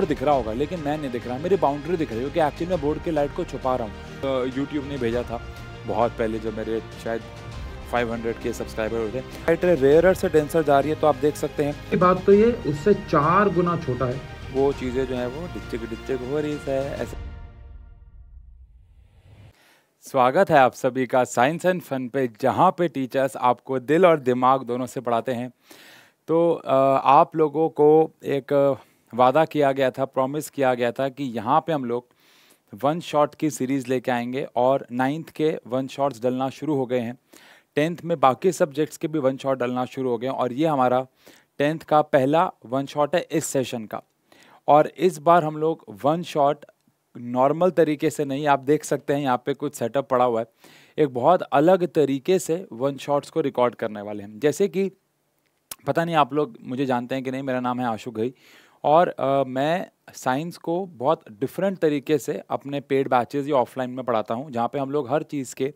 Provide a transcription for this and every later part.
ऊपर दिख रहा होगा लेकिन मैं नहीं दिख रहा मेरी बाउंड्री दिख रही है क्योंकि एक्चुअली मैं बोर्ड के लाइट को छुपा रहा हूँ यूट्यूब तो ने भेजा था बहुत पहले जब मेरे शायद 500 के सब्सक्राइबर होते हैं रेयर से डेंसर जा रही है तो आप देख सकते हैं ये बात तो ये उससे चार गुना छोटा है वो चीज़ें जो है वो डिच्चक डिच्चक हो रही है ऐसे स्वागत है आप सभी का साइंस एंड फन पे जहाँ पे टीचर्स आपको दिल और दिमाग दोनों से पढ़ाते हैं तो आप लोगों को एक वादा किया गया था प्रॉमिस किया गया था कि यहाँ पे हम लोग वन शॉट की सीरीज़ लेके आएंगे और नाइन्थ के वन शॉट्स डलना शुरू हो गए हैं टेंथ में बाकी सब्जेक्ट्स के भी वन शॉट डलना शुरू हो गए हैं और ये हमारा टेंथ का पहला वन शॉट है इस सेशन का और इस बार हम लोग वन शॉट नॉर्मल तरीके से नहीं आप देख सकते हैं यहाँ पे कुछ सेटअप पड़ा हुआ है एक बहुत अलग तरीके से वन शॉट्स को रिकॉर्ड करने वाले हैं जैसे कि पता नहीं आप लोग मुझे जानते हैं कि नहीं मेरा नाम है आशु घई और आ, मैं साइंस को बहुत डिफरेंट तरीके से अपने पेड बैचेज या ऑफलाइन में पढ़ाता हूँ जहाँ पे हम लोग हर चीज़ के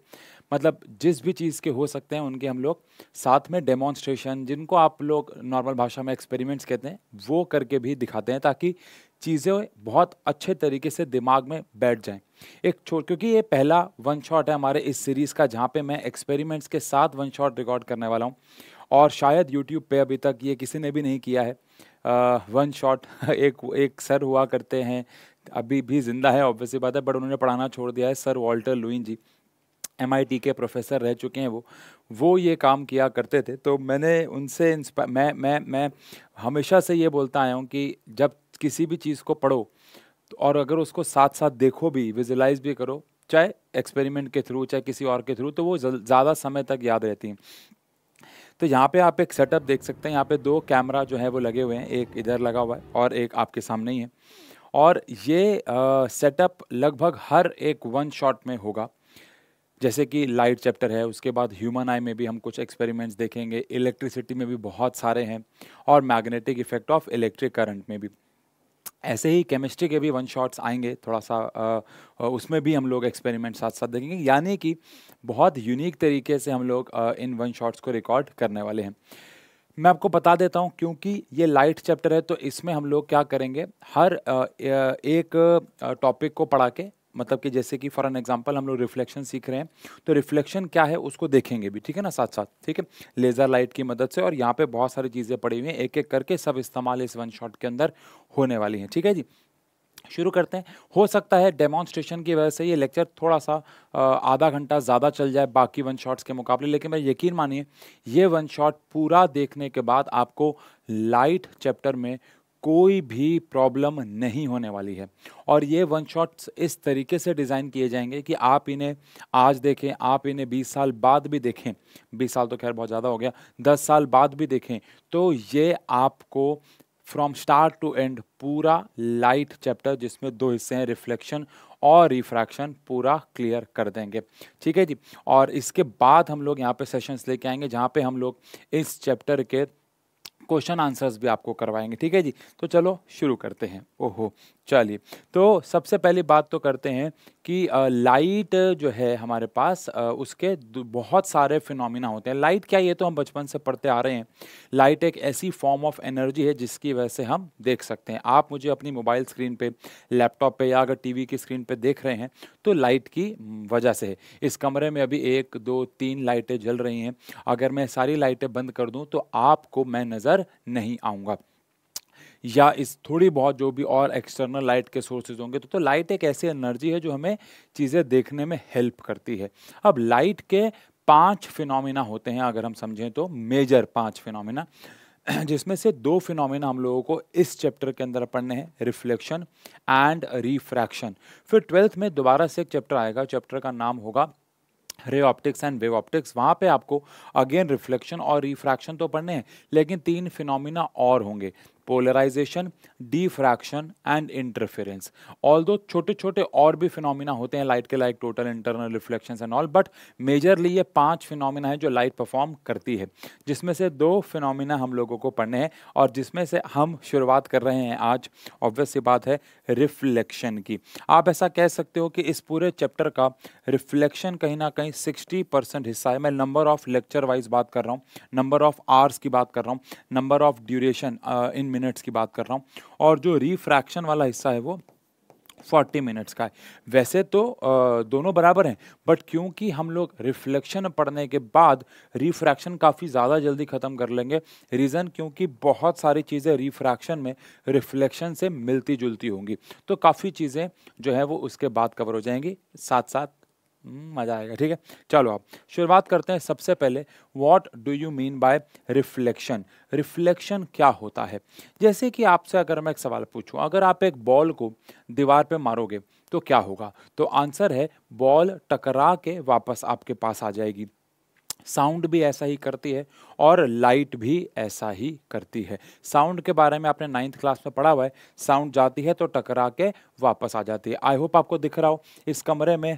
मतलब जिस भी चीज़ के हो सकते हैं उनके हम लोग साथ में डेमॉन्स्ट्रेशन जिनको आप लोग नॉर्मल भाषा में एक्सपेरिमेंट्स कहते हैं वो करके भी दिखाते हैं ताकि चीज़ें बहुत अच्छे तरीके से दिमाग में बैठ जाएं एक छोट क्योंकि ये पहला वन शॉट है हमारे इस सीरीज़ का जहाँ पे मैं एक्सपेरिमेंट्स के साथ वन शॉट रिकॉर्ड करने वाला हूँ और शायद यूट्यूब पे अभी तक ये किसी ने भी नहीं किया है वन शॉट एक एक सर हुआ करते हैं अभी भी ज़िंदा है ऑब्वियसली बात है बट उन्होंने पढ़ाना छोड़ दिया है sir Walter Lewin ji M के प्रोफेसर रह चुके हैं वो वो ये काम किया करते थे तो मैंने उनसे मैं मैं मैं हमेशा से ये बोलता आया हूँ कि जब किसी भी चीज़ को पढ़ो और अगर उसको साथ साथ देखो भी विजुलाइज भी करो चाहे एक्सपेरिमेंट के थ्रू चाहे किसी और के थ्रू तो वो ज़्यादा समय तक याद रहती हैं तो यहाँ पे आप एक सेटअप देख सकते हैं यहाँ पे दो कैमरा जो है वो लगे हुए हैं एक इधर लगा हुआ है और एक आपके सामने ही है और ये सेटअप लगभग हर एक वन शॉट में होगा जैसे कि लाइट चैप्टर है उसके बाद ह्यूमन आई में भी हम कुछ एक्सपेरिमेंट्स देखेंगे इलेक्ट्रिसिटी में भी बहुत सारे हैं और magnetic effect of electric current में भी ऐसे ही केमिस्ट्री के भी वन शॉट्स आएंगे थोड़ा सा आ, उसमें भी हम लोग एक्सपेरिमेंट साथ साथ देखेंगे यानी कि बहुत यूनिक तरीके से हम लोग आ, इन वन शॉट्स को रिकॉर्ड करने वाले हैं मैं आपको बता देता हूँ क्योंकि ये लाइट चैप्टर है तो इसमें हम लोग क्या करेंगे हर आ, एक टॉपिक को पढ़ा के मतलब कि जैसे कि फॉर एन एग्जाम्पल हम लोग रिफ्लेक्शन सीख रहे हैं तो रिफ्लेक्शन क्या है उसको देखेंगे भी ठीक है ना साथ साथ ठीक है लेज़र लाइट की मदद से और यहाँ पे बहुत सारी चीज़ें पड़ी हुई हैं एक एक करके सब इस्तेमाल इस वन शॉट के अंदर होने वाली हैं ठीक है जी शुरू करते हैं हो सकता है डेमॉन्स्ट्रेशन की वजह से ये लेक्चर थोड़ा सा आधा घंटा ज़्यादा चल जाए बाकी वन शॉट्स के मुकाबले लेकिन मैं यकीन मानिए ये वन शॉट पूरा देखने के बाद आपको लाइट चैप्टर में कोई भी प्रॉब्लम नहीं होने वाली है और ये वन शॉट्स इस तरीके से डिज़ाइन किए जाएंगे कि आप इन्हें आज देखें आप इन्हें 20 साल बाद भी देखें 20 साल तो खैर बहुत ज़्यादा हो गया 10 साल बाद भी देखें तो ये आपको फ्रॉम स्टार्ट टू एंड पूरा लाइट चैप्टर जिसमें दो हिस्से हैं रिफ्लेक्शन और रिफ्रैक्शन पूरा क्लियर कर देंगे ठीक है जी और इसके बाद हम लोग यहाँ पे सेशंस लेके आएंगे जहाँ पे हम लोग इस चैप्टर के क्वेश्चन आंसर्स भी आपको करवाएंगे ठीक है जी तो चलो शुरू करते हैं ओहो चलिए तो सबसे पहली बात तो करते हैं कि लाइट जो है हमारे पास उसके बहुत सारे फिनोमिना होते हैं लाइट क्या ये तो हम बचपन से पढ़ते आ रहे हैं लाइट एक ऐसी फॉर्म ऑफ एनर्जी है जिसकी वजह से हम देख सकते हैं आप मुझे अपनी मोबाइल स्क्रीन पे लैपटॉप पे या अगर टीवी की स्क्रीन पे देख रहे हैं तो लाइट की वजह से है इस कमरे में अभी एक दो तीन लाइटें जल रही हैं अगर मैं सारी लाइटें बंद कर दूँ तो आपको मैं नज़र नहीं आऊँगा या इस थोड़ी बहुत जो भी और एक्सटर्नल लाइट के सोर्सेज होंगे तो, तो लाइट एक ऐसी एनर्जी है जो हमें चीज़ें देखने में हेल्प करती है अब लाइट के पांच फिनोमिना होते हैं अगर हम समझें तो मेजर पांच फिनोमिना जिसमें से दो फिनोमिना हम लोगों को इस चैप्टर के अंदर पढ़ने हैं रिफ्लेक्शन एंड रिफ्रैक्शन फिर ट्वेल्थ में दोबारा से एक चैप्टर आएगा चैप्टर का नाम होगा ray optics and wave optics वहाँ पे आपको अगेन रिफ्लेक्शन और रिफ्रैक्शन तो पढ़ने हैं लेकिन तीन फिनोमिना और होंगे polarisation diffraction and interference all दो छोटे छोटे और भी फिनोमिना होते हैं लाइट के like total internal reflection and all but majorly ये पांच फिनोमिना है जो लाइट परफॉर्म करती है जिसमें से दो फिनोमिना हम लोगों को पढ़ने हैं और जिसमें से हम शुरुआत कर रहे हैं आज ऑब्वियस बात है रिफ्लेक्शन की आप ऐसा कह सकते हो कि इस पूरे चैप्टर का रिफ्लेक्शन कहीं ना कहीं सिक्सटी परसेंट हिस्सा है मैं नंबर ऑफ लेक्चर वाइज बात कर रहा हूँ नंबर ऑफ आवर्स की बात कर रहा हूँ number of duration in minutes की बात कर रहा हूँ और जो रिफ्रैक्शन वाला हिस्सा है वो 40 मिनट्स का है वैसे तो दोनों बराबर हैं बट क्योंकि हम लोग रिफ्लेक्शन पढ़ने के बाद रिफ्रैक्शन काफ़ी ज़्यादा जल्दी ख़त्म कर लेंगे रीज़न क्योंकि बहुत सारी चीज़ें रिफ्रैक्शन में रिफ्लेक्शन से मिलती जुलती होंगी तो काफ़ी चीज़ें जो है वो उसके बाद कवर हो जाएंगी साथ साथ हम्म, मज़ा आएगा ठीक है चलो आप शुरुआत करते हैं सबसे पहले what do you mean by reflection reflection क्या होता है जैसे कि आपसे अगर मैं एक सवाल पूछूं अगर आप एक बॉल को दीवार पे मारोगे तो क्या होगा तो आंसर है बॉल टकरा के वापस आपके पास आ जाएगी साउंड भी ऐसा ही करती है और लाइट भी ऐसा ही करती है साउंड के बारे में आपने नाइन्थ क्लास में पढ़ा हुआ है साउंड जाती है तो टकरा के वापस आ जाती है आई होप आपको दिख रहा हो इस कमरे में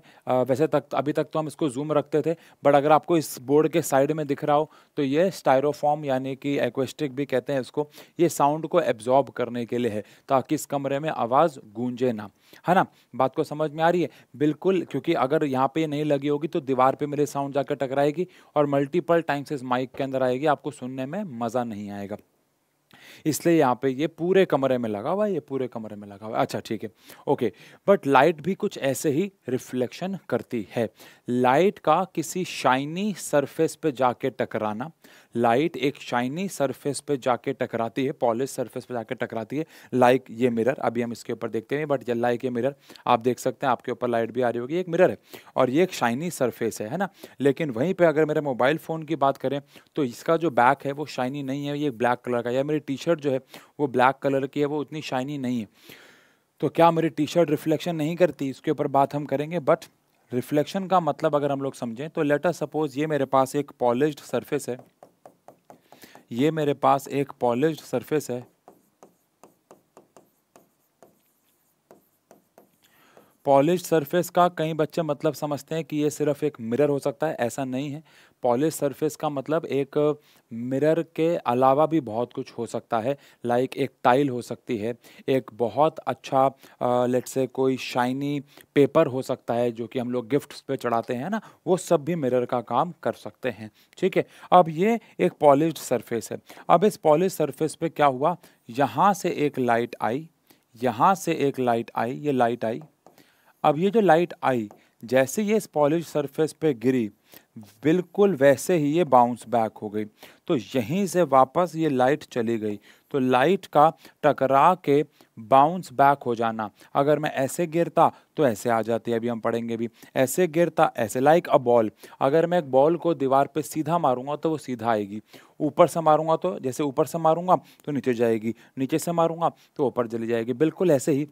वैसे तक अभी तक तो हम इसको जूम रखते थे बट अगर आपको इस बोर्ड के साइड में दिख रहा हो तो ये स्टायरोफॉर्म यानी कि एक्वेस्टिक भी कहते हैं इसको ये साउंड को एब्जॉर्ब करने के लिए है ताकि इस कमरे में आवाज़ गूंजे ना है ना बात को समझ में आ रही है बिल्कुल क्योंकि अगर यहाँ पे नहीं लगी होगी तो दीवार पे मेरे साउंड जाकर टकराएगी और मल्टीपल टाइम्स इस माइक के अंदर आएगी आपको सुनने में मज़ा नहीं आएगा इसलिए यहाँ पे ये पूरे कमरे में लगा हुआ है ये पूरे कमरे में लगा हुआ है अच्छा ठीक है ओके बट लाइट भी कुछ ऐसे ही रिफ्लेक्शन करती है लाइट का किसी शाइनी सरफेस पे जाके टकराना लाइट एक शाइनी सरफेस पे जाके टकराती है पॉलिश सरफेस पे जाके टकराती है लाइक ये मिरर अभी हम इसके ऊपर देखते हैं बट ये लाइक ये मिरर आप देख सकते हैं आपके ऊपर लाइट भी आ रही होगी एक मिरर है और ये एक शाइनी सरफेस है है ना लेकिन वहीं पर अगर मेरे मोबाइल फ़ोन की बात करें तो इसका जो बैक है वो शाइनी नहीं है ये ब्लैक कलर का या मेरी टी शर्ट जो है वो ब्लैक कलर की है वो उतनी शाइनी नहीं है तो क्या मेरी टी शर्ट रिफ्लेक्शन नहीं करती इसके ऊपर बात हम करेंगे बट रिफ्लेक्शन का मतलब अगर हम लोग समझें तो लेटर सपोज ये मेरे पास एक पॉलिश सरफेस है ये मेरे पास एक पॉलिश सरफेस है पॉलिश सरफेस का कई बच्चे मतलब समझते हैं कि ये सिर्फ एक मिरर हो सकता है ऐसा नहीं है पॉलिश सरफेस का मतलब एक मिरर के अलावा भी बहुत कुछ हो सकता है लाइक एक टाइल हो सकती है एक बहुत अच्छा लेट से कोई शाइनी पेपर हो सकता है जो कि हम लोग गिफ्ट्स पे चढ़ाते हैं ना वो सब भी मिरर का काम कर सकते हैं ठीक है अब ये एक पॉलिश सरफेस है अब इस पॉलिश सरफेस पे क्या हुआ यहाँ से एक लाइट आई यहाँ से एक लाइट आई ये लाइट आई अब ये जो लाइट आई जैसे ये इस पॉलिश सरफेस पे गिरी बिल्कुल वैसे ही ये बाउंस बैक हो गई तो यहीं से वापस ये लाइट चली गई तो लाइट का टकरा के बाउंस बैक हो जाना अगर मैं ऐसे गिरता तो ऐसे आ जाती अभी हम पढ़ेंगे भी ऐसे गिरता ऐसे लाइक अ बॉल अगर मैं एक बॉल को दीवार पे सीधा मारूंगा तो वो सीधा आएगी ऊपर से मारूंगा तो जैसे ऊपर से मारूंगा तो नीचे जाएगी नीचे से मारूंगा तो ऊपर चली जाएगी बिल्कुल ऐसे ही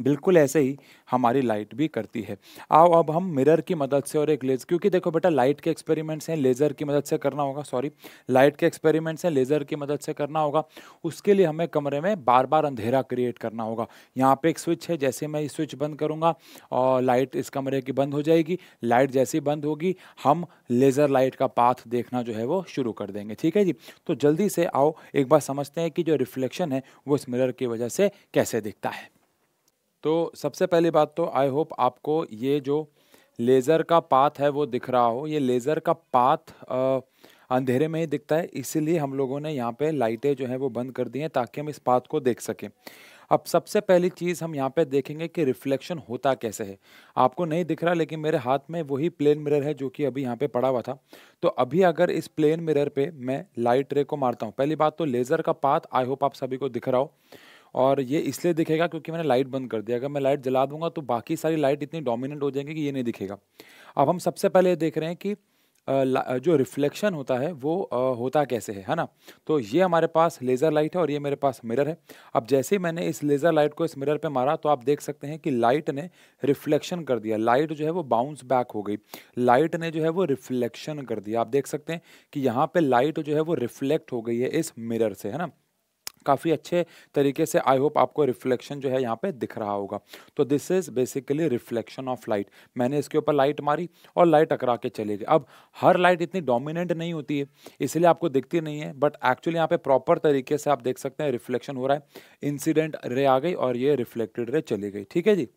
बिल्कुल ऐसे ही हमारी लाइट भी करती है आओ अब हम मिरर की मदद से और एक लेज़र क्योंकि देखो बेटा लाइट के एक्सपेरिमेंट्स हैं लेज़र की मदद से करना होगा सॉरी लाइट के एक्सपेरिमेंट्स हैं लेज़र की मदद से करना होगा उसके लिए हमें कमरे में बार बार अंधेरा क्रिएट करना होगा यहाँ पे एक स्विच है जैसे मैं इस स्विच बंद करूँगा और लाइट इस कमरे की बंद हो जाएगी लाइट जैसी बंद होगी हम लेज़र लाइट का पाथ देखना जो है वो शुरू कर देंगे ठीक है जी तो जल्दी से आओ एक बार समझते हैं कि जो रिफ्लेक्शन है वो इस मिरर की वजह से कैसे दिखता है तो सबसे पहली बात तो आई होप आपको ये जो लेज़र का पाथ है वो दिख रहा हो ये लेज़र का पाथ अंधेरे में ही दिखता है इसीलिए हम लोगों ने यहाँ पे लाइटें जो हैं वो बंद कर दी हैं ताकि हम इस पाथ को देख सकें अब सबसे पहली चीज़ हम यहाँ पे देखेंगे कि रिफ्लेक्शन होता कैसे है आपको नहीं दिख रहा लेकिन मेरे हाथ में वही प्लेन मिरर है जो कि अभी यहाँ पे पड़ा हुआ था तो अभी अगर इस प्लेन मिरर पे मैं लाइट रे को मारता हूँ पहली बात तो लेज़र का पाथ आई होप आप सभी को दिख रहा हो और ये इसलिए दिखेगा क्योंकि मैंने लाइट बंद कर दिया अगर मैं लाइट जला दूंगा तो बाकी सारी लाइट इतनी डोमिनेंट हो जाएंगी कि ये नहीं दिखेगा अब हम सबसे पहले देख रहे हैं कि जो रिफ्लेक्शन होता है वो होता कैसे है है ना तो ये हमारे पास लेज़र लाइट है और ये मेरे पास मिरर है अब जैसे ही मैंने इस लेज़र लाइट को इस मिरर पे मारा तो आप देख सकते हैं कि लाइट ने रिफ्लेक्शन कर दिया लाइट जो है वो बाउंस बैक हो गई लाइट ने जो है वो रिफ्लेक्शन कर दिया आप देख सकते हैं कि यहाँ पर लाइट जो है वो रिफ्लेक्ट हो गई है इस मिरर से है ना काफ़ी अच्छे तरीके से आई होप आपको रिफ्लेक्शन जो है यहाँ पे दिख रहा होगा तो this is basically reflection of light मैंने इसके ऊपर लाइट मारी और लाइट टकरा के चली गई अब हर लाइट इतनी डोमिनेंट नहीं होती है इसलिए आपको दिखती नहीं है बट एक्चुअली यहाँ पे प्रॉपर तरीके से आप देख सकते हैं रिफ्लेक्शन हो रहा है इंसिडेंट रे आ गई और ये रिफ्लेक्टेड रे चली गई ठीक है जी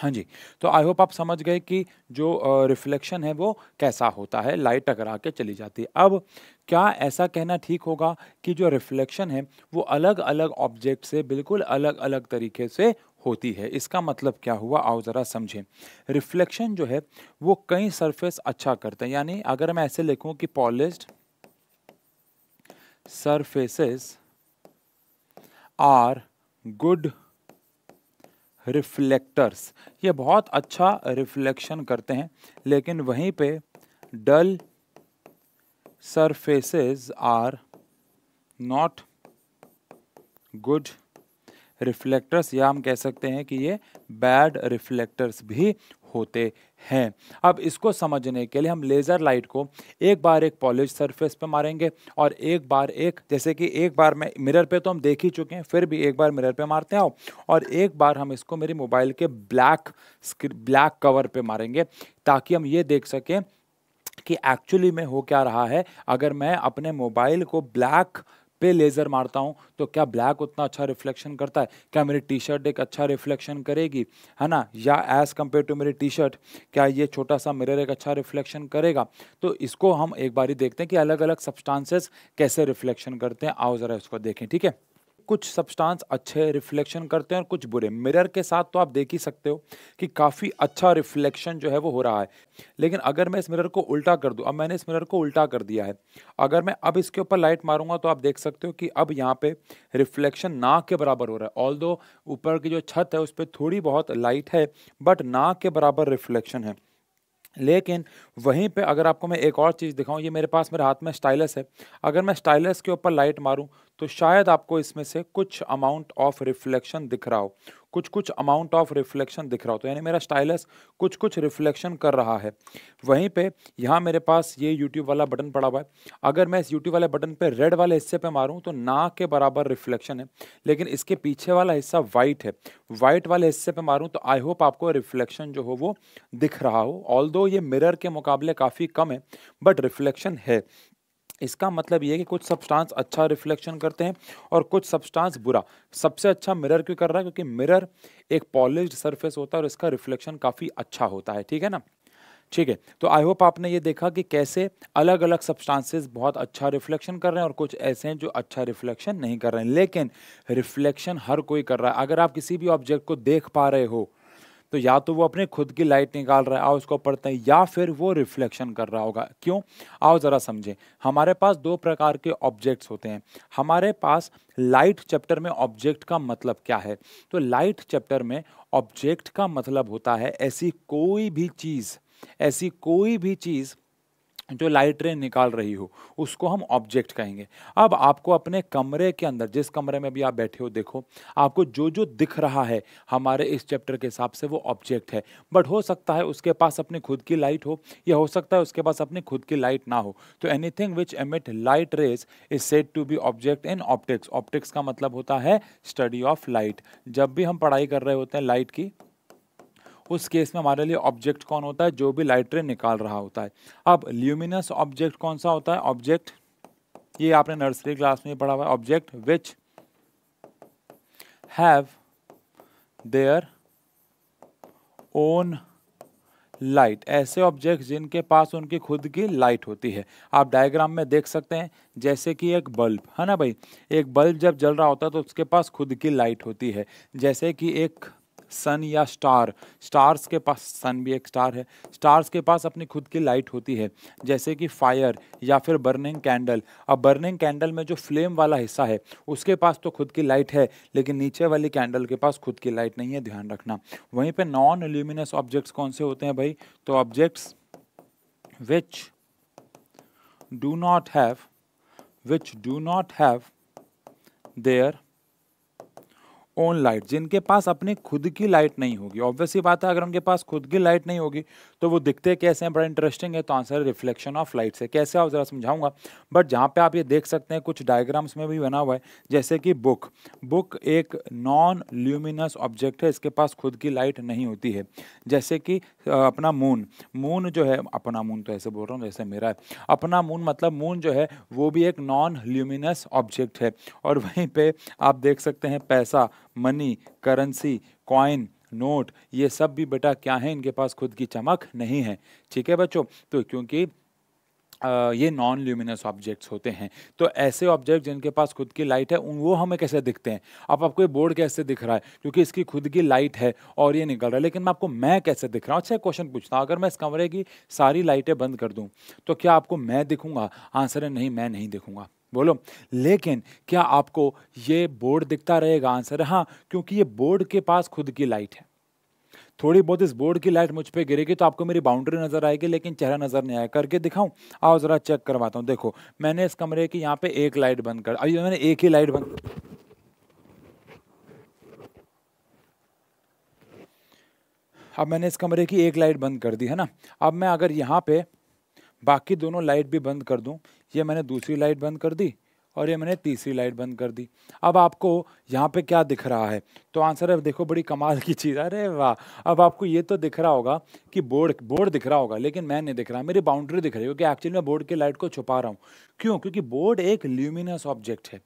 हाँ जी तो आई होप आप समझ गए कि जो रिफ्लेक्शन है वो कैसा होता है लाइट टकरा के चली जाती है अब क्या ऐसा कहना ठीक होगा कि जो रिफ्लेक्शन है वो अलग अलग ऑब्जेक्ट से बिल्कुल अलग अलग तरीके से होती है इसका मतलब क्या हुआ आओ ज़रा समझें रिफ्लेक्शन जो है वो कई सरफेस अच्छा करते हैं यानी अगर मैं ऐसे लिखूँ कि polished surfaces are good reflectors ये बहुत अच्छा रिफ्लेक्शन करते हैं लेकिन वहीं पे dull surfaces are not good reflectors या हम कह सकते हैं कि ये बैड रिफ्लेक्टर्स भी होते हैं अब इसको समझने के लिए हम लेज़र लाइट को एक बार एक पॉलिश सरफेस पर मारेंगे और एक बार एक जैसे कि एक बार मैं मिरर पे तो हम देख ही चुके हैं फिर भी एक बार मिरर पे मारते हैं और एक बार हम इसको मेरे मोबाइल के ब्लैक ब्लैक कवर पे मारेंगे ताकि हम ये देख सकें कि एक्चुअली में हो क्या रहा है अगर मैं अपने मोबाइल को ब्लैक पे लेज़र मारता हूँ तो क्या ब्लैक उतना अच्छा रिफ्लेक्शन करता है क्या मेरी टी शर्ट एक अच्छा रिफ्लेक्शन करेगी है ना या एज़ कम्पेयर टू मेरी टी शर्ट क्या ये छोटा सा मिरर एक अच्छा रिफ्लेक्शन करेगा तो इसको हम एक बार ही देखते हैं कि अलग अलग सब्सटांसेस कैसे रिफ्लेक्शन करते हैं आओ ज़रा इसको देखें ठीक है कुछ सब्सटेंस अच्छे रिफ्लेक्शन करते हैं और कुछ बुरे मिरर के साथ तो आप देख ही सकते हो कि काफ़ी अच्छा रिफ्लेक्शन जो है वो हो रहा है लेकिन अगर मैं इस मिरर को उल्टा कर दूँ अब मैंने इस मिरर को उल्टा कर दिया है अगर मैं अब इसके ऊपर लाइट मारूंगा तो आप देख सकते हो कि अब यहाँ पे रिफ्लेक्शन ना के बराबर हो रहा है ऑल ऊपर की जो छत है उस पर थोड़ी बहुत लाइट है बट ना के बराबर रिफ्लेक्शन है लेकिन वहीं पे अगर आपको मैं एक और चीज़ दिखाऊं ये मेरे पास मेरे हाथ में स्टाइलस है अगर मैं स्टाइलस के ऊपर लाइट मारूं तो शायद आपको इसमें से कुछ अमाउंट ऑफ रिफ्लेक्शन दिख रहा हो कुछ कुछ अमाउंट ऑफ रिफ्लेक्शन दिख रहा हो तो यानी मेरा स्टाइलस कुछ कुछ रिफ्लेक्शन कर रहा है वहीं पे यहाँ मेरे पास ये यूट्यूब वाला बटन पड़ा हुआ है अगर मैं इस यूट्यूब वाले बटन पे रेड वाले हिस्से पे मारूँ तो ना के बराबर रिफ्लेक्शन है लेकिन इसके पीछे वाला हिस्सा वाइट है वाइट वाले हिस्से पर मारूँ तो आई होप आपको रिफ्लेक्शन जो हो वो दिख रहा हो ऑल ये मिरर के मुकाबले काफ़ी कम है बट रिफ्लेक्शन है इसका मतलब ये है कि कुछ सब्सटेंस अच्छा रिफ्लेक्शन करते हैं और कुछ सब्सटेंस बुरा सबसे अच्छा मिरर क्यों कर रहा है क्योंकि मिरर एक पॉलिश्ड सरफेस होता है और इसका रिफ्लेक्शन काफ़ी अच्छा होता है ठीक है ना ठीक है तो आई होप आपने ये देखा कि कैसे अलग अलग सब्सटेंसेस बहुत अच्छा रिफ्लेक्शन कर रहे हैं और कुछ ऐसे हैं जो अच्छा रिफ्लेक्शन नहीं कर रहे हैं लेकिन रिफ्लेक्शन हर कोई कर रहा है अगर आप किसी भी ऑब्जेक्ट को देख पा रहे हो तो या तो वो अपने खुद की लाइट निकाल रहा है आओ उसको पढ़ते हैं या फिर वो रिफ्लेक्शन कर रहा होगा क्यों आओ ज़रा समझें हमारे पास दो प्रकार के ऑब्जेक्ट्स होते हैं हमारे पास लाइट चैप्टर में ऑब्जेक्ट का मतलब क्या है तो लाइट चैप्टर में ऑब्जेक्ट का मतलब होता है ऐसी कोई भी चीज़ ऐसी कोई भी चीज़ जो लाइट रे निकाल रही हो उसको हम ऑब्जेक्ट कहेंगे अब आपको अपने कमरे के अंदर जिस कमरे में भी आप बैठे हो देखो आपको जो जो दिख रहा है हमारे इस चैप्टर के हिसाब से वो ऑब्जेक्ट है बट हो सकता है उसके पास अपनी खुद की लाइट हो या हो सकता है उसके पास अपनी खुद की लाइट ना हो तो anything which emit light rays is said to be object in optics optics का मतलब होता है स्टडी ऑफ लाइट जब भी हम पढ़ाई कर रहे होते हैं लाइट की उस केस में हमारे लिए ऑब्जेक्ट कौन होता है जो भी लाइट रे निकाल रहा होता है अब ल्यूमिनस ऑब्जेक्ट कौन सा होता है ऑब्जेक्ट ये आपने नर्सरी क्लास में पढ़ा हुआ है object which have their own light ऐसे ऑब्जेक्ट जिनके पास उनकी खुद की लाइट होती है आप डायग्राम में देख सकते हैं जैसे कि एक बल्ब है ना भाई एक बल्ब जब जल रहा होता है तो उसके पास खुद की लाइट होती है जैसे कि एक सन या स्टार स्टार्स के पास सन भी एक स्टार है स्टार्स के पास अपनी खुद की लाइट होती है जैसे कि फायर या फिर बर्निंग कैंडल अब बर्निंग कैंडल में जो फ्लेम वाला हिस्सा है उसके पास तो खुद की लाइट है लेकिन नीचे वाली कैंडल के पास खुद की लाइट नहीं है ध्यान रखना वहीं पर नॉन एल्यूमिनस ऑब्जेक्ट्स कौन से होते हैं भाई तो objects which do not have which do not have their own light जिनके पास अपनी खुद की लाइट नहीं होगी ऑब्वियसली बात है अगर उनके पास खुद की लाइट नहीं होगी तो वो दिखते कैसे हैं बड़ा इंटरेस्टिंग है तो आंसर है रिफ्लेक्शन ऑफ लाइट से कैसे आप ज़रा समझाऊंगा बट जहाँ पे आप ये देख सकते हैं कुछ डायग्राम्स में भी बना हुआ है जैसे कि बुक बुक एक नॉन ल्यूमिनस ऑब्जेक्ट है इसके पास खुद की लाइट नहीं होती है जैसे कि अपना मून मून जो है अपना मून तो ऐसे बोल रहा हूँ जैसे मेरा है अपना मून मतलब मून जो है वो भी एक नॉन ल्यूमिनस ऑब्जेक्ट है और वहीं पर आप देख सकते हैं पैसा मनी करेंसी कॉइन नोट ये सब भी बेटा क्या है इनके पास खुद की चमक नहीं है ठीक है बच्चों तो क्योंकि आ, ये नॉन ल्यूमिनस ऑब्जेक्ट्स होते हैं तो ऐसे ऑब्जेक्ट जिनके पास खुद की लाइट है उन वो हमें कैसे दिखते हैं अब आपको ये बोर्ड कैसे दिख रहा है क्योंकि इसकी खुद की लाइट है और ये निकल रहा है लेकिन मैं आपको मैं कैसे दिख रहा हूँ अच्छा क्वेश्चन पूछता हूँ अगर मैं इस कमरे की सारी लाइटें बंद कर दूँ तो क्या आपको मैं दिखूँगा आंसर है नहीं मैं नहीं दिखूँगा बोलो लेकिन क्या आपको ये बोर्ड दिखता रहेगा आंसर हाँ क्योंकि ये बोर्ड के पास खुद की लाइट है थोड़ी बहुत इस बोर्ड की लाइट मुझ पर गिरेगी तो आपको मेरी बाउंड्री नज़र आएगी लेकिन चेहरा नज़र नहीं आया करके दिखाऊं आओ ज़रा चेक करवाता हूं देखो मैंने इस कमरे की यहां पे एक लाइट बंद कर अभी मैंने एक ही लाइट बंद अब मैंने इस कमरे की एक लाइट बंद कर दी है ना अब मैं अगर यहां पे बाकी दोनों लाइट भी बंद कर दूं ये मैंने दूसरी लाइट बंद कर दी और ये मैंने तीसरी लाइट बंद कर दी अब आपको यहाँ पे क्या दिख रहा है तो आंसर है देखो बड़ी कमाल की चीज़ अरे वाह अब आपको ये तो दिख रहा होगा कि बोर्ड बोर्ड दिख रहा होगा लेकिन मैं नहीं दिख रहा मेरी बाउंड्री दिख रही है क्योंकि एक्चुअली मैं बोर्ड की लाइट को छुपा रहा हूँ क्यों क्योंकि बोर्ड एक ल्यूमिनस ऑब्जेक्ट है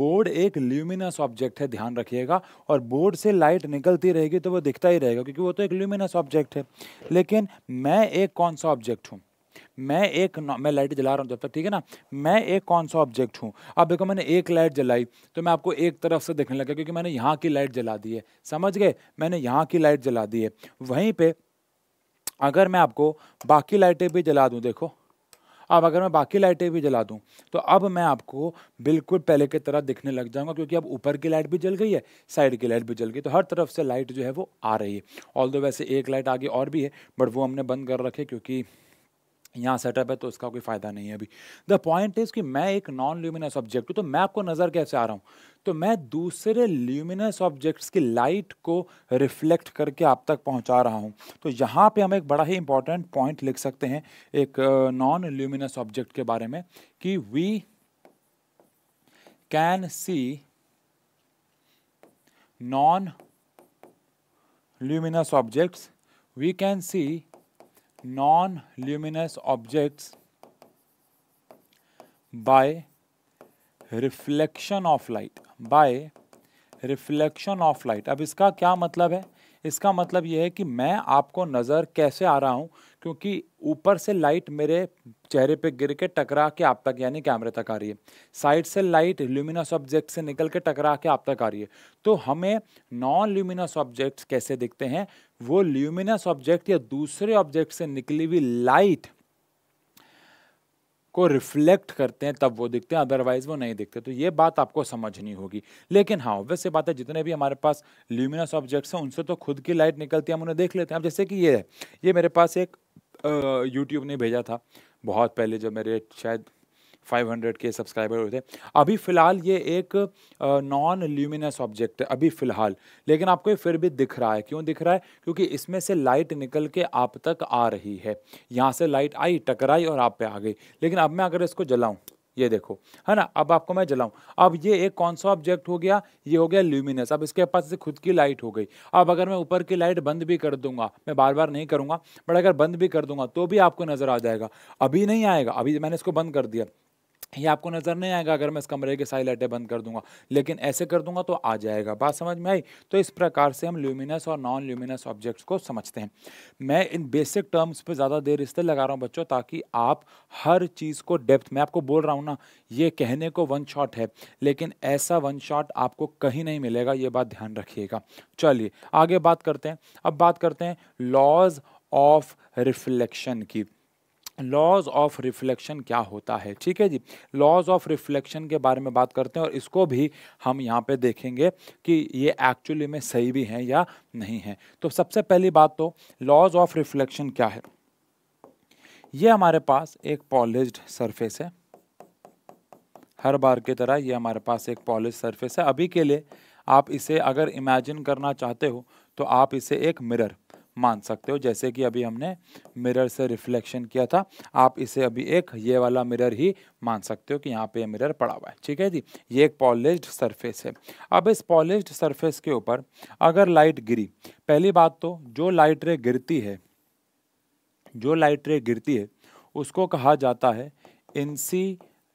बोर्ड एक ल्यूमिनस ऑब्जेक्ट है ध्यान रखिएगा और बोर्ड से लाइट निकलती रहेगी तो वो दिखता ही रहेगा क्योंकि वो तो एक ल्यूमिनस ऑब्जेक्ट है लेकिन मैं एक कौन सा ऑब्जेक्ट हूँ मैं एक मैं लाइट जला रहा हूँ जब तक ठीक है ना मैं एक कौन सा ऑब्जेक्ट हूँ अब देखो मैंने एक लाइट जलाई तो मैं आपको एक तरफ से देखने लगा क्योंकि मैंने यहाँ की लाइट जला दी है समझ गए मैंने यहाँ की लाइट जला दी है वहीं पर अगर मैं आपको बाकी लाइटें भी जला दूँ देखो अब अगर मैं बाकी लाइटें भी जला दूं तो अब मैं आपको बिल्कुल पहले की तरह दिखने लग जाऊंगा क्योंकि अब ऊपर की लाइट भी जल गई है साइड की लाइट भी जल गई तो हर तरफ से लाइट जो है वो आ रही है ऑल दो वैसे एक लाइट आगे और भी है बट वो हमने बंद कर रखे क्योंकि यहाँ सेटअप है तो इसका कोई फ़ायदा नहीं है अभी द पॉइंट इज़ कि मैं एक नॉन ल्यूमिनस ऑब्जेक्ट हूँ तो मैं आपको नज़र कैसे आ रहा हूँ तो मैं दूसरे ल्यूमिनस ऑब्जेक्ट्स की लाइट को रिफ्लेक्ट करके आप तक पहुँचा रहा हूँ तो यहाँ पे हम एक बड़ा ही इंपॉर्टेंट पॉइंट लिख सकते हैं एक नॉन ल्यूमिनस ऑब्जेक्ट के बारे में कि we can see non luminous objects we can see non-luminous objects by reflection of light by reflection of light अब इसका क्या मतलब है इसका मतलब यह है कि मैं आपको नज़र कैसे आ रहा हूँ क्योंकि ऊपर से लाइट मेरे चेहरे पे गिर के टकरा के आप तक यानी कैमरे तक आ रही है साइड से लाइट ल्यूमिनस ऑब्जेक्ट से निकल के टकरा के आप तक आ रही है तो हमें नॉन ल्यूमिनस ऑब्जेक्ट्स कैसे दिखते हैं वो ल्यूमिनस ऑब्जेक्ट या दूसरे ऑब्जेक्ट से निकली हुई लाइट को रिफ्लेक्ट करते हैं तब वो दिखते हैं अदरवाइज वो नहीं दिखते तो ये बात आपको समझनी होगी लेकिन हाँ ऑब्वियस से बात है जितने भी हमारे पास ल्यूमिनस ऑब्जेक्ट्स हैं उनसे तो खुद की लाइट निकलती है हम उन्हें देख लेते हैं अब जैसे कि ये है ये मेरे पास एक यूट्यूब ने भेजा था बहुत पहले जब मेरे शायद 500 के सब्सक्राइबर हुए थे अभी फ़िलहाल ये एक नॉन ल्यूमिनस ऑब्जेक्ट है अभी फ़िलहाल लेकिन आपको ये फिर भी दिख रहा है क्यों दिख रहा है क्योंकि इसमें से लाइट निकल के आप तक आ रही है यहाँ से लाइट आई टकराई और आप पे आ गई लेकिन अब मैं अगर इसको जलाऊँ ये देखो है ना अब आपको मैं जलाऊं अब ये एक कौन सा ऑब्जेक्ट हो गया ये हो गया ल्यूमिनस अब इसके पास से खुद की लाइट हो गई अब अगर मैं ऊपर की लाइट बंद भी कर दूंगा मैं बार बार नहीं करूंगा बट अगर बंद भी कर दूंगा तो भी आपको नज़र आ जाएगा अभी नहीं आएगा अभी मैंने इसको बंद कर दिया ये आपको नज़र नहीं आएगा अगर मैं इस कमरे के सारी लाइटें बंद कर दूंगा लेकिन ऐसे कर दूंगा तो आ जाएगा बात समझ में आई तो इस प्रकार से हम ल्यूमिनस और नॉन ल्यूमिनस ऑब्जेक्ट्स को समझते हैं मैं इन बेसिक टर्म्स पे ज़्यादा देर इसलिए लगा रहा हूँ बच्चों ताकि आप हर चीज़ को डेप्थ मैं आपको बोल रहा हूँ ना ये कहने को वन शॉट है लेकिन ऐसा वन शॉट आपको कहीं नहीं मिलेगा ये बात ध्यान रखिएगा चलिए आगे बात करते हैं अब बात करते हैं लॉज ऑफ रिफ्लेक्शन की लॉज ऑफ रिफ्लेक्शन क्या होता है ठीक है जी लॉज ऑफ रिफ्लेक्शन के बारे में बात करते हैं और इसको भी हम यहाँ पे देखेंगे कि ये एक्चुअली में सही भी हैं या नहीं है तो सबसे पहली बात तो लॉज ऑफ रिफ्लेक्शन क्या है ये हमारे पास एक पॉलिश सरफेस है हर बार की तरह ये हमारे पास एक पॉलिश सरफेस है अभी के लिए आप इसे अगर इमेजिन करना चाहते हो तो आप इसे एक मिरर मान सकते हो जैसे कि अभी हमने मिरर से रिफ्लेक्शन किया था आप इसे अभी एक ये वाला मिरर ही मान सकते हो कि यहाँ पे ये मिरर पड़ा हुआ है ठीक है जी ये एक पॉलिश्ड सरफेस है अब इस पॉलिश्ड सरफेस के ऊपर अगर लाइट गिरी पहली बात तो जो लाइट रे गिरती है जो लाइट रे गिरती है उसको कहा जाता है इंसी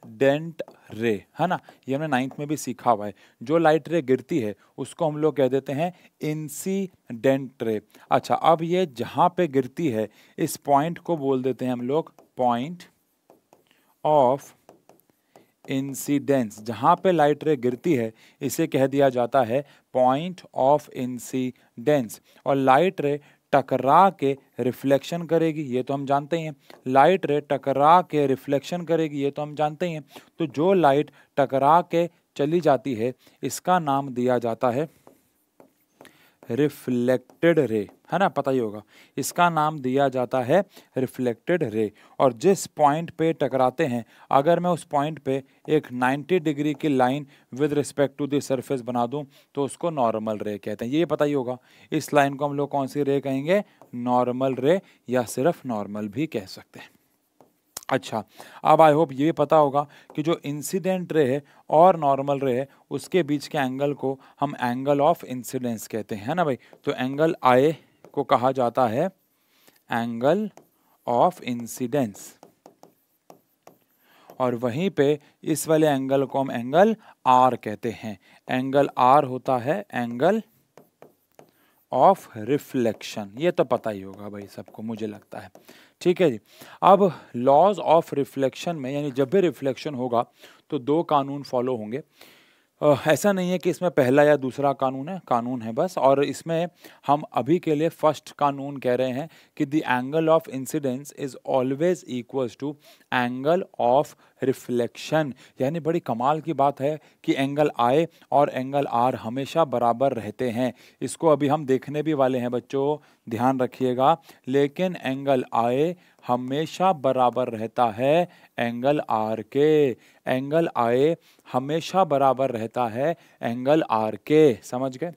डेंट रे है ना ये हमने नाइन्थ में भी सीखा हुआ है जो लाइट रे गिरती है उसको हम लोग कह देते हैं इंसीडेंट रे अच्छा अब ये जहाँ पे गिरती है इस पॉइंट को बोल देते हैं हम लोग पॉइंट ऑफ इंसीडेंस जहाँ पे लाइट रे गिरती है इसे कह दिया जाता है पॉइंट ऑफ इंसीडेंस और लाइट रे टकरा के रिफ्लेक्शन करेगी ये तो हम जानते ही हैं लाइट रे टकरा के रिफ्लेक्शन करेगी ये तो हम जानते ही हैं तो जो लाइट टकरा के चली जाती है इसका नाम दिया जाता है रिफ्लेक्टेड रे है ना पता ही होगा इसका नाम दिया जाता है रिफ्लेक्टेड रे और जिस पॉइंट पे टकराते हैं अगर मैं उस पॉइंट पे एक 90 डिग्री की line with respect to the surface बना दूं तो उसको नॉर्मल रे कहते हैं ये पता ही होगा इस लाइन को हम लोग कौन सी रे कहेंगे नॉर्मल रे या सिर्फ नॉर्मल भी कह सकते हैं अच्छा अब आई होप ये पता होगा कि जो इंसिडेंट रे है और नॉर्मल रे है उसके बीच के एंगल को हम एंगल ऑफ इंसिडेंस कहते हैं ना भाई तो एंगल आए को कहा जाता है एंगल ऑफ इंसिडेंस और वहीं पे इस वाले एंगल को हम एंगल आर कहते हैं एंगल आर होता है एंगल ऑफ रिफ्लेक्शन ये तो पता ही होगा भाई सबको मुझे लगता है ठीक है जी अब लॉज ऑफ रिफ्लेक्शन में यानी जब भी रिफ्लेक्शन होगा तो दो कानून फॉलो होंगे ऐसा नहीं है कि इसमें पहला या दूसरा कानून है कानून है बस और इसमें हम अभी के लिए फर्स्ट कानून कह रहे हैं कि the angle of incidence is always equals to angle of reflection यानी बड़ी कमाल की बात है कि एंगल आए और एंगल आर हमेशा बराबर रहते हैं इसको अभी हम देखने भी वाले हैं बच्चों ध्यान रखिएगा लेकिन एंगल आए हमेशा बराबर रहता है एंगल आर के एंगल आए हमेशा बराबर रहता है एंगल आर के समझ गए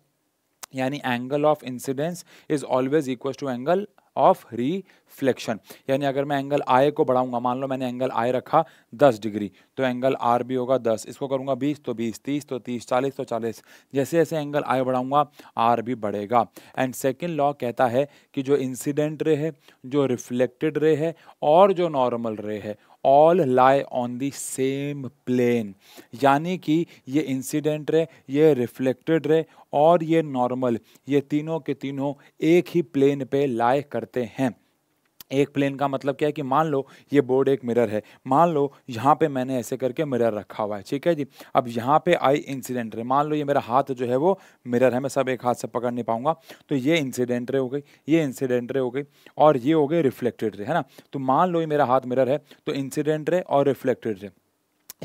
यानी angle of incidence is always equal to angle of reflection यानी अगर मैं एंगल आय को बढ़ाऊंगा मान लो मैंने एंगल आय रखा 10 डिग्री तो एंगल आर भी होगा 10 इसको करूंगा 20 तो 20 30 तो 30 40 तो 40 जैसे जैसे एंगल आई बढ़ाऊंगा आर भी बढ़ेगा एंड सेकेंड लॉ कहता है कि जो इंसिडेंट रे है जो रिफ्लेक्टेड रे है और जो नॉर्मल रे है all lie on the same plane यानी कि ये इंसिडेंट रहे ये रिफ्लेक्टेड रहे और ये नॉर्मल ये तीनों के तीनों एक ही प्लेन पे लाई करते हैं एक प्लेन का मतलब क्या है कि मान लो ये बोर्ड एक मिरर है मान लो यहाँ पे मैंने ऐसे करके मिरर रखा हुआ है ठीक है जी अब यहाँ पे आई इंसिडेंट रे मान लो ये मेरा हाथ जो है वो मिरर है मैं सब एक हाथ से पकड़ नहीं पाऊँगा तो ये इंसिडेंट रे हो गई ये इंसिडेंट रे हो गई और ये हो गई रिफ्लेक्टेड रे है ना तो मान लो ये मेरा हाथ मिरर है तो इंसिडेंट रे और रिफ्लेक्टेड रे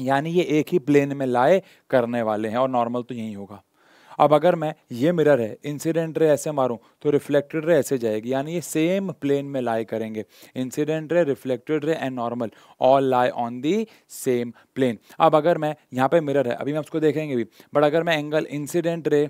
यानी ये एक ही प्लेन में लाए करने वाले हैं और नॉर्मल तो यही होगा अब अगर मैं ये मिरर है इंसिडेंट रे ऐसे मारूँ तो रिफ्लेक्टेड रे ऐसे जाएगी यानी ये सेम प्लेन में लाई करेंगे incident ray reflected ray and normal all lie on the same plane अब अगर मैं यहाँ पे मिरर है अभी मैं उसको देखेंगे भी बट अगर मैं एंगल इंसिडेंट रे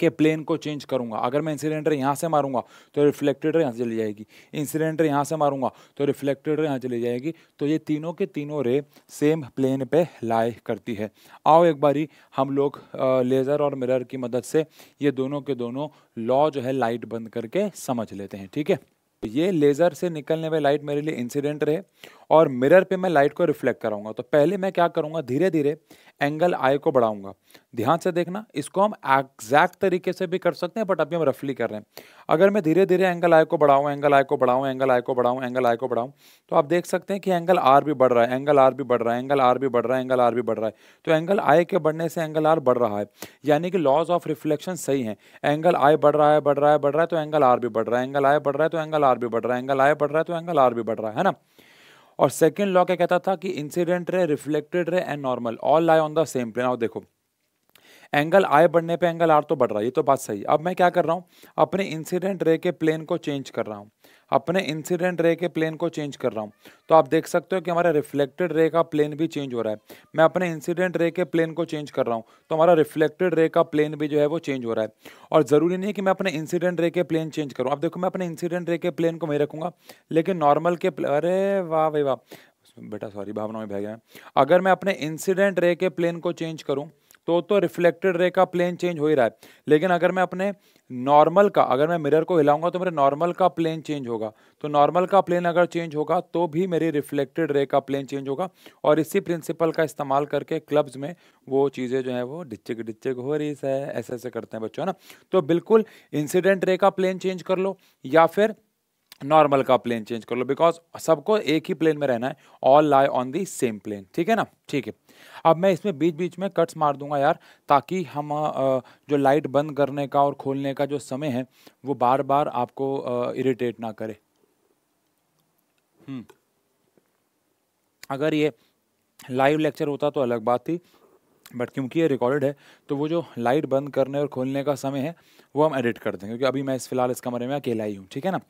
के प्लेन को चेंज करूंगा अगर मैं इंसिडेंटर यहाँ से मारूंगा तो रिफ्लेक्टेड यहाँ से चली जाएगी इंसिडेंटर यहाँ से मारूंगा तो रिफ्लेक्टेड यहाँ चली जाएगी तो ये तीनों के तीनों रे सेम प्लेन पे लाई करती है आओ एक बारी हम लोग लेज़र और मिरर की मदद से ये दोनों के दोनों लॉ जो है लाइट बंद करके समझ लेते हैं ठीक है तो ये लेज़र से निकलने वाली लाइट मेरे लिए इंसिडेंट रहे और मिरर पे मैं लाइट को रिफ्लेक्ट कराऊंगा तो पहले मैं क्या करूंगा धीरे धीरे एंगल आई को बढ़ाऊंगा ध्यान से देखना इसको हम एग्जैक्ट तरीके से भी कर सकते हैं बट अभी हम रफली कर रहे हैं अगर मैं धीरे धीरे एंगल आई को बढ़ाऊँ एंगल आई को बढ़ाऊँ एंगल आई को बढ़ाऊँ एंगल आई को बढ़ाऊँ तो आप देख सकते हैं कि एंगल आर भी बढ़ रहा है एंगल आर भी बढ़ रहा है एंगल आर भी बढ़ रहा है एंगल आर भी बढ़ रहा है तो एंगल आई के बढ़ने से एंगल आर बढ़ रहा है यानी कि लॉज ऑफ रिफ्लेक्शन सही है एंगल आई बढ़ रहा है बढ़ रहा है बढ़ रहा है तो एंगल आर भी बढ़ रहा है एंगल आई बढ़ रहा है तो एंगल आर भी बढ़ रहा है एंगल आई बढ़ रहा है तो एंगल आर भी बढ़ रहा है ना और सेकेंड लॉ क्या कहता था कि incident ray reflected ray and normal all lie on the same plane और देखो एंगल आई बढ़ने पे एंगल आर तो बढ़ रहा है ये तो बात सही अब मैं क्या कर रहा हूँ अपने इंसिडेंट रे के प्लेन को चेंज कर रहा हूँ अपने इंसिडेंट रे के प्लेन को चेंज कर रहा हूँ तो आप देख सकते हो कि हमारा रिफ्लेक्टेड रे का प्लेन भी चेंज हो रहा है मैं अपने इंसिडेंट रे के प्लेन को चेंज कर रहा हूँ तो हमारा रिफ्लेक्टेड रे का प्लेन भी जो है वो चेंज हो रहा है और ज़रूरी नहीं है कि मैं अपने इंसिडेंट रे के प्लेन चेंज करूँ आप देखो मैं अपने इंसिडेंट रे के प्लेन को मैं रखूँगा लेकिन नॉर्मल के अरे वाह भाई वाह बेटा सॉरी भावना में बह गया अगर मैं अपने इंसिडेंट रे के प्लेन को चेंज करूँ तो तो रिफ्लेक्टेड रे का प्लेन चेंज हो ही रहा है लेकिन अगर मैं अपने नॉर्मल का अगर मैं मिरर को हिलाऊंगा तो मेरे नॉर्मल का प्लेन चेंज होगा तो नॉर्मल का प्लेन अगर चेंज होगा तो भी मेरी रिफ्लेक्टेड रे का प्लेन चेंज होगा और इसी प्रिंसिपल का इस्तेमाल करके क्लब्स में वो चीज़ें जो है वो डिचिक डिचिक हो रही है ऐसे ऐसे करते हैं बच्चों है ना तो बिल्कुल इंसिडेंट रे का प्लेन चेंज कर लो या फिर नॉर्मल का प्लेन चेंज कर लो बिकॉज सबको एक ही प्लेन में रहना है all lie on the same plane ठीक है ना ठीक है अब मैं इसमें बीच बीच में कट्स मार दूंगा यार ताकि हम जो लाइट बंद करने का और खोलने का जो समय है वो बार बार आपको इरिटेट ना करे हम्म। अगर ये लाइव लेक्चर होता तो अलग बात थी बट क्योंकि ये रिकॉर्डेड है तो वो जो लाइट बंद करने और खोलने का समय है वो हम एडिट कर देंगे क्योंकि अभी मैं इस फिलहाल इस कमरे में अकेला ही हूँ ठीक है ना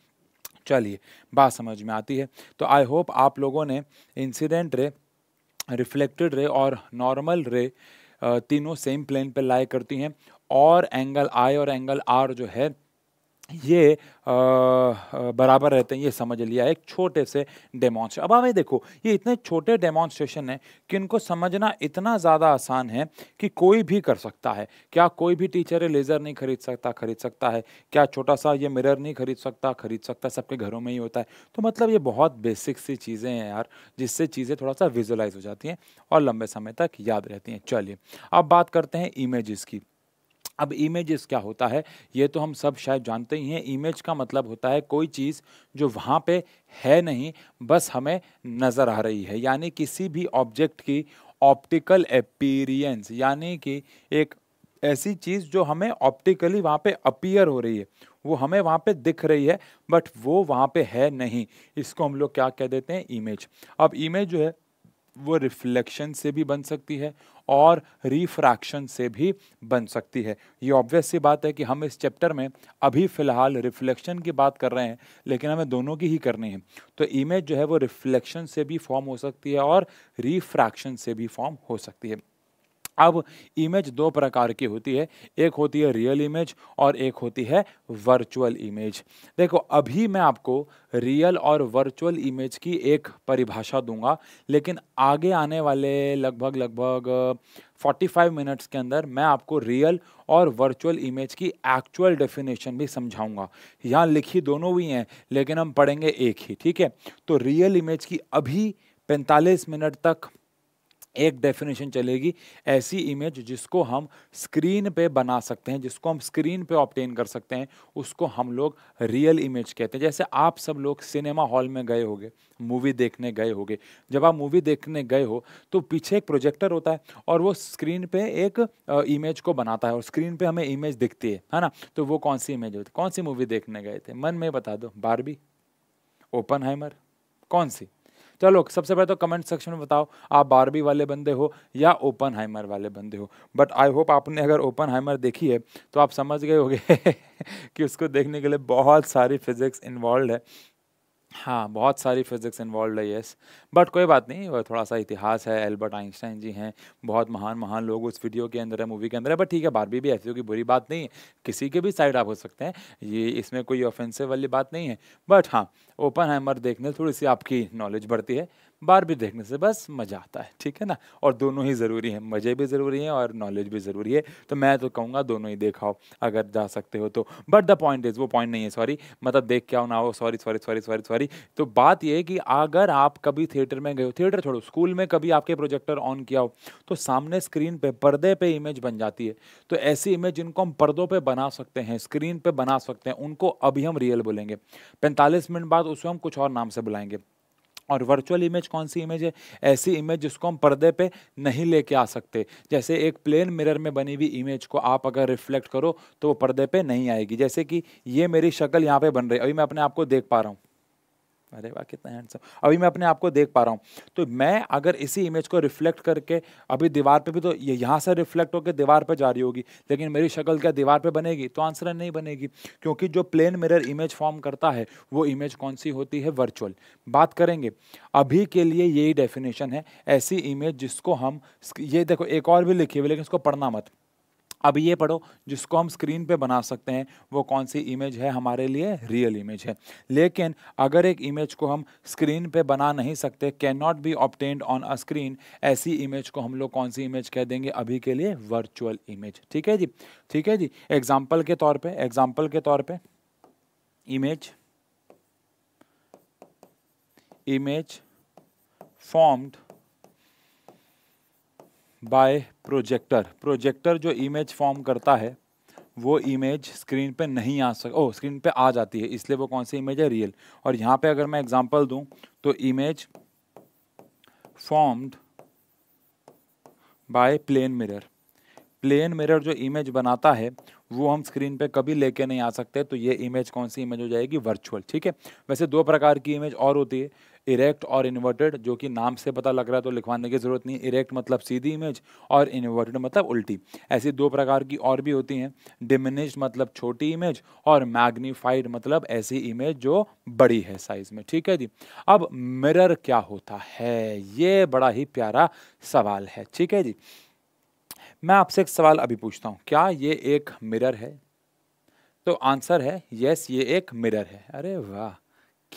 चलिए बात समझ में आती है तो आई होप आप लोगों ने इंसिडेंट रे रिफ्लेक्टेड रे और नॉर्मल रे तीनों सेम प्लेन पर लाए करती हैं और एंगल आई और एंगल आर जो है ये आ, आ, बराबर रहते हैं ये समझ लिया एक छोटे से डेमॉन्स्ट्रे अब हमें देखो ये इतने छोटे डेमॉन्स्ट्रेशन हैं कि इनको समझना इतना ज़्यादा आसान है कि कोई भी कर सकता है क्या कोई भी टीचर है लेज़र नहीं खरीद सकता खरीद सकता है क्या छोटा सा ये मिरर नहीं खरीद सकता खरीद सकता है सबके घरों में ही होता है तो मतलब ये बहुत बेसिक सी चीज़ें हैं यार जिससे चीज़ें थोड़ा सा विजुलाइज हो जाती हैं और लंबे समय तक याद रहती हैं चलिए अब बात करते हैं इमेज़ की अब इमेजेस क्या होता है ये तो हम सब शायद जानते ही हैं इमेज का मतलब होता है कोई चीज़ जो वहाँ पे है नहीं बस हमें नज़र आ रही है यानी किसी भी ऑब्जेक्ट की ऑप्टिकल अपीरियंस यानी कि एक ऐसी चीज़ जो हमें ऑप्टिकली वहाँ पे अपीयर हो रही है वो हमें वहाँ पे दिख रही है बट वो वहाँ पे है नहीं इसको हम लोग क्या कह देते हैं इमेज अब इमेज जो है वो रिफ्लेक्शन से भी बन सकती है और रिफ्रैक्शन से भी बन सकती है ये ऑब्वियस सी बात है कि हम इस चैप्टर में अभी फ़िलहाल रिफ्लेक्शन की बात कर रहे हैं लेकिन हमें दोनों की ही करनी है तो इमेज जो है वो रिफ्लेक्शन से भी फॉर्म हो सकती है और रिफ्रैक्शन से भी फॉर्म हो सकती है अब इमेज दो प्रकार की होती है एक होती है रियल इमेज और एक होती है वर्चुअल इमेज देखो अभी मैं आपको रियल और वर्चुअल इमेज की एक परिभाषा दूंगा लेकिन आगे आने वाले लगभग लगभग 45 मिनट्स के अंदर मैं आपको रियल और वर्चुअल इमेज की एक्चुअल डेफिनेशन भी समझाऊंगा यहाँ लिखी दोनों भी हैं लेकिन हम पढ़ेंगे एक ही ठीक है तो रियल इमेज की अभी 45 मिनट तक एक डेफिनेशन चलेगी ऐसी इमेज जिसको हम स्क्रीन पे बना सकते हैं जिसको हम स्क्रीन पे ऑप्टेन कर सकते हैं उसको हम लोग रियल इमेज कहते हैं जैसे आप सब लोग सिनेमा हॉल में गए होगे मूवी देखने गए होगे जब आप मूवी देखने गए हो तो पीछे एक प्रोजेक्टर होता है और वो स्क्रीन पे एक इमेज को बनाता है और स्क्रीन पे हमें इमेज दिखती है है ना तो वो कौन सी इमेज होती है कौन सी मूवी देखने गए थे मन में बता दो बारबी ओपन कौन सी चलो सबसे पहले तो कमेंट सेक्शन में बताओ आप बारबी वाले बंदे हो या ओपन हाइमर वाले बंदे हो बट आई होप आपने अगर ओपन हाइमर देखी है तो आप समझ गए होगे कि उसको देखने के लिए बहुत सारी फिजिक्स इन्वॉल्व है हाँ बहुत सारी फिज़िक्स इन्वॉल्व है यस बट कोई बात नहीं वो थोड़ा सा इतिहास है एल्बर्ट आइंस्टाइन जी हैं बहुत महान महान लोग उस वीडियो के अंदर है मूवी के अंदर है बट ठीक है बारबी भी ऐसी होगी बुरी बात नहीं है किसी के भी साइड आप हो सकते हैं ये इसमें कोई ऑफेंसिव वाली बात नहीं है बट हाँ ओपन हैमर देखने थोड़ी सी आपकी नॉलेज बढ़ती है बार भी देखने से बस मज़ा आता है ठीक है ना और दोनों ही ज़रूरी हैं मज़े भी ज़रूरी हैं और नॉलेज भी ज़रूरी है तो मैं तो कहूँगा दोनों ही देखाओ अगर जा सकते हो तो बट द पॉइंट इज़ वो पॉइंट नहीं है सॉरी मतलब देख के आओ ना हो sorry sorry sorry sorry sorry तो बात यह है कि अगर आप कभी थिएटर में गए हो थिएटर छोड़ो स्कूल में कभी आपके प्रोजेक्टर ऑन किया हो तो सामने स्क्रीन पे पर्दे पे इमेज बन जाती है तो ऐसी इमेज जिनको हम पर्दों पे बना सकते हैं स्क्रीन पे बना सकते हैं उनको अभी हम रियल बोलेंगे पैंतालीस मिनट बाद उसमें हम कुछ और नाम से बुलाएंगे और वर्चुअल इमेज कौन सी इमेज है ऐसी इमेज जिसको हम पर्दे पे नहीं लेके आ सकते जैसे एक प्लेन मिरर में बनी हुई इमेज को आप अगर रिफ्लेक्ट करो तो वो पर्दे पे नहीं आएगी जैसे कि ये मेरी शक्ल यहाँ पे बन रही है अभी मैं अपने आप को देख पा रहा हूँ अरे वाह कितना हैंडसम अभी मैं अपने आप को देख पा रहा हूँ तो मैं अगर इसी इमेज को रिफ्लेक्ट करके अभी दीवार पे भी तो ये यहाँ से रिफ्लेक्ट होकर दीवार पे जा रही होगी लेकिन मेरी शक्ल क्या दीवार पे बनेगी तो आंसर नहीं बनेगी क्योंकि जो प्लेन मिरर इमेज फॉर्म करता है वो इमेज कौन सी होती है वर्चुअल बात करेंगे अभी के लिए यही डेफिनेशन है ऐसी इमेज जिसको हम ये देखो एक और भी लिखी हुई लेकिन उसको पढ़ना मत अब ये पढ़ो जिसको हम स्क्रीन पे बना सकते हैं वो कौन सी इमेज है हमारे लिए रियल इमेज है लेकिन अगर एक इमेज को हम स्क्रीन पे बना नहीं सकते can not be obtained on a screen ऐसी इमेज को हम लोग कौन सी इमेज कह देंगे अभी के लिए वर्चुअल इमेज ठीक है जी ठीक है जी एग्जाम्पल के तौर पर एग्जाम्पल के तौर पर image image formed by projector projector जो इमेज फॉर्म करता है वो इमेज स्क्रीन पे नहीं आ सक ओ oh, स्क्रीन पे आ जाती है इसलिए वो कौन सी इमेज है रियल और यहाँ पे अगर मैं एग्जांपल दूँ तो image formed by plane mirror plane mirror जो इमेज बनाता है वो हम स्क्रीन पे कभी लेके नहीं आ सकते तो ये इमेज कौन सी इमेज हो जाएगी वर्चुअल ठीक है वैसे दो प्रकार की इमेज और होती है इरेक्ट और इन्वर्टेड जो कि नाम से पता लग रहा है तो लिखवाने की ज़रूरत नहीं इरेक्ट मतलब सीधी इमेज और इन्वर्टेड मतलब उल्टी ऐसी दो प्रकार की और भी होती हैं डिमिनिश मतलब छोटी इमेज और मैग्नीफाइड मतलब ऐसी इमेज जो बड़ी है साइज में ठीक है जी अब मिरर क्या होता है ये बड़ा ही प्यारा सवाल है ठीक है जी मैं आपसे एक सवाल अभी पूछता हूँ क्या ये एक मिरर है तो आंसर है यस ये एक मिरर है अरे वाह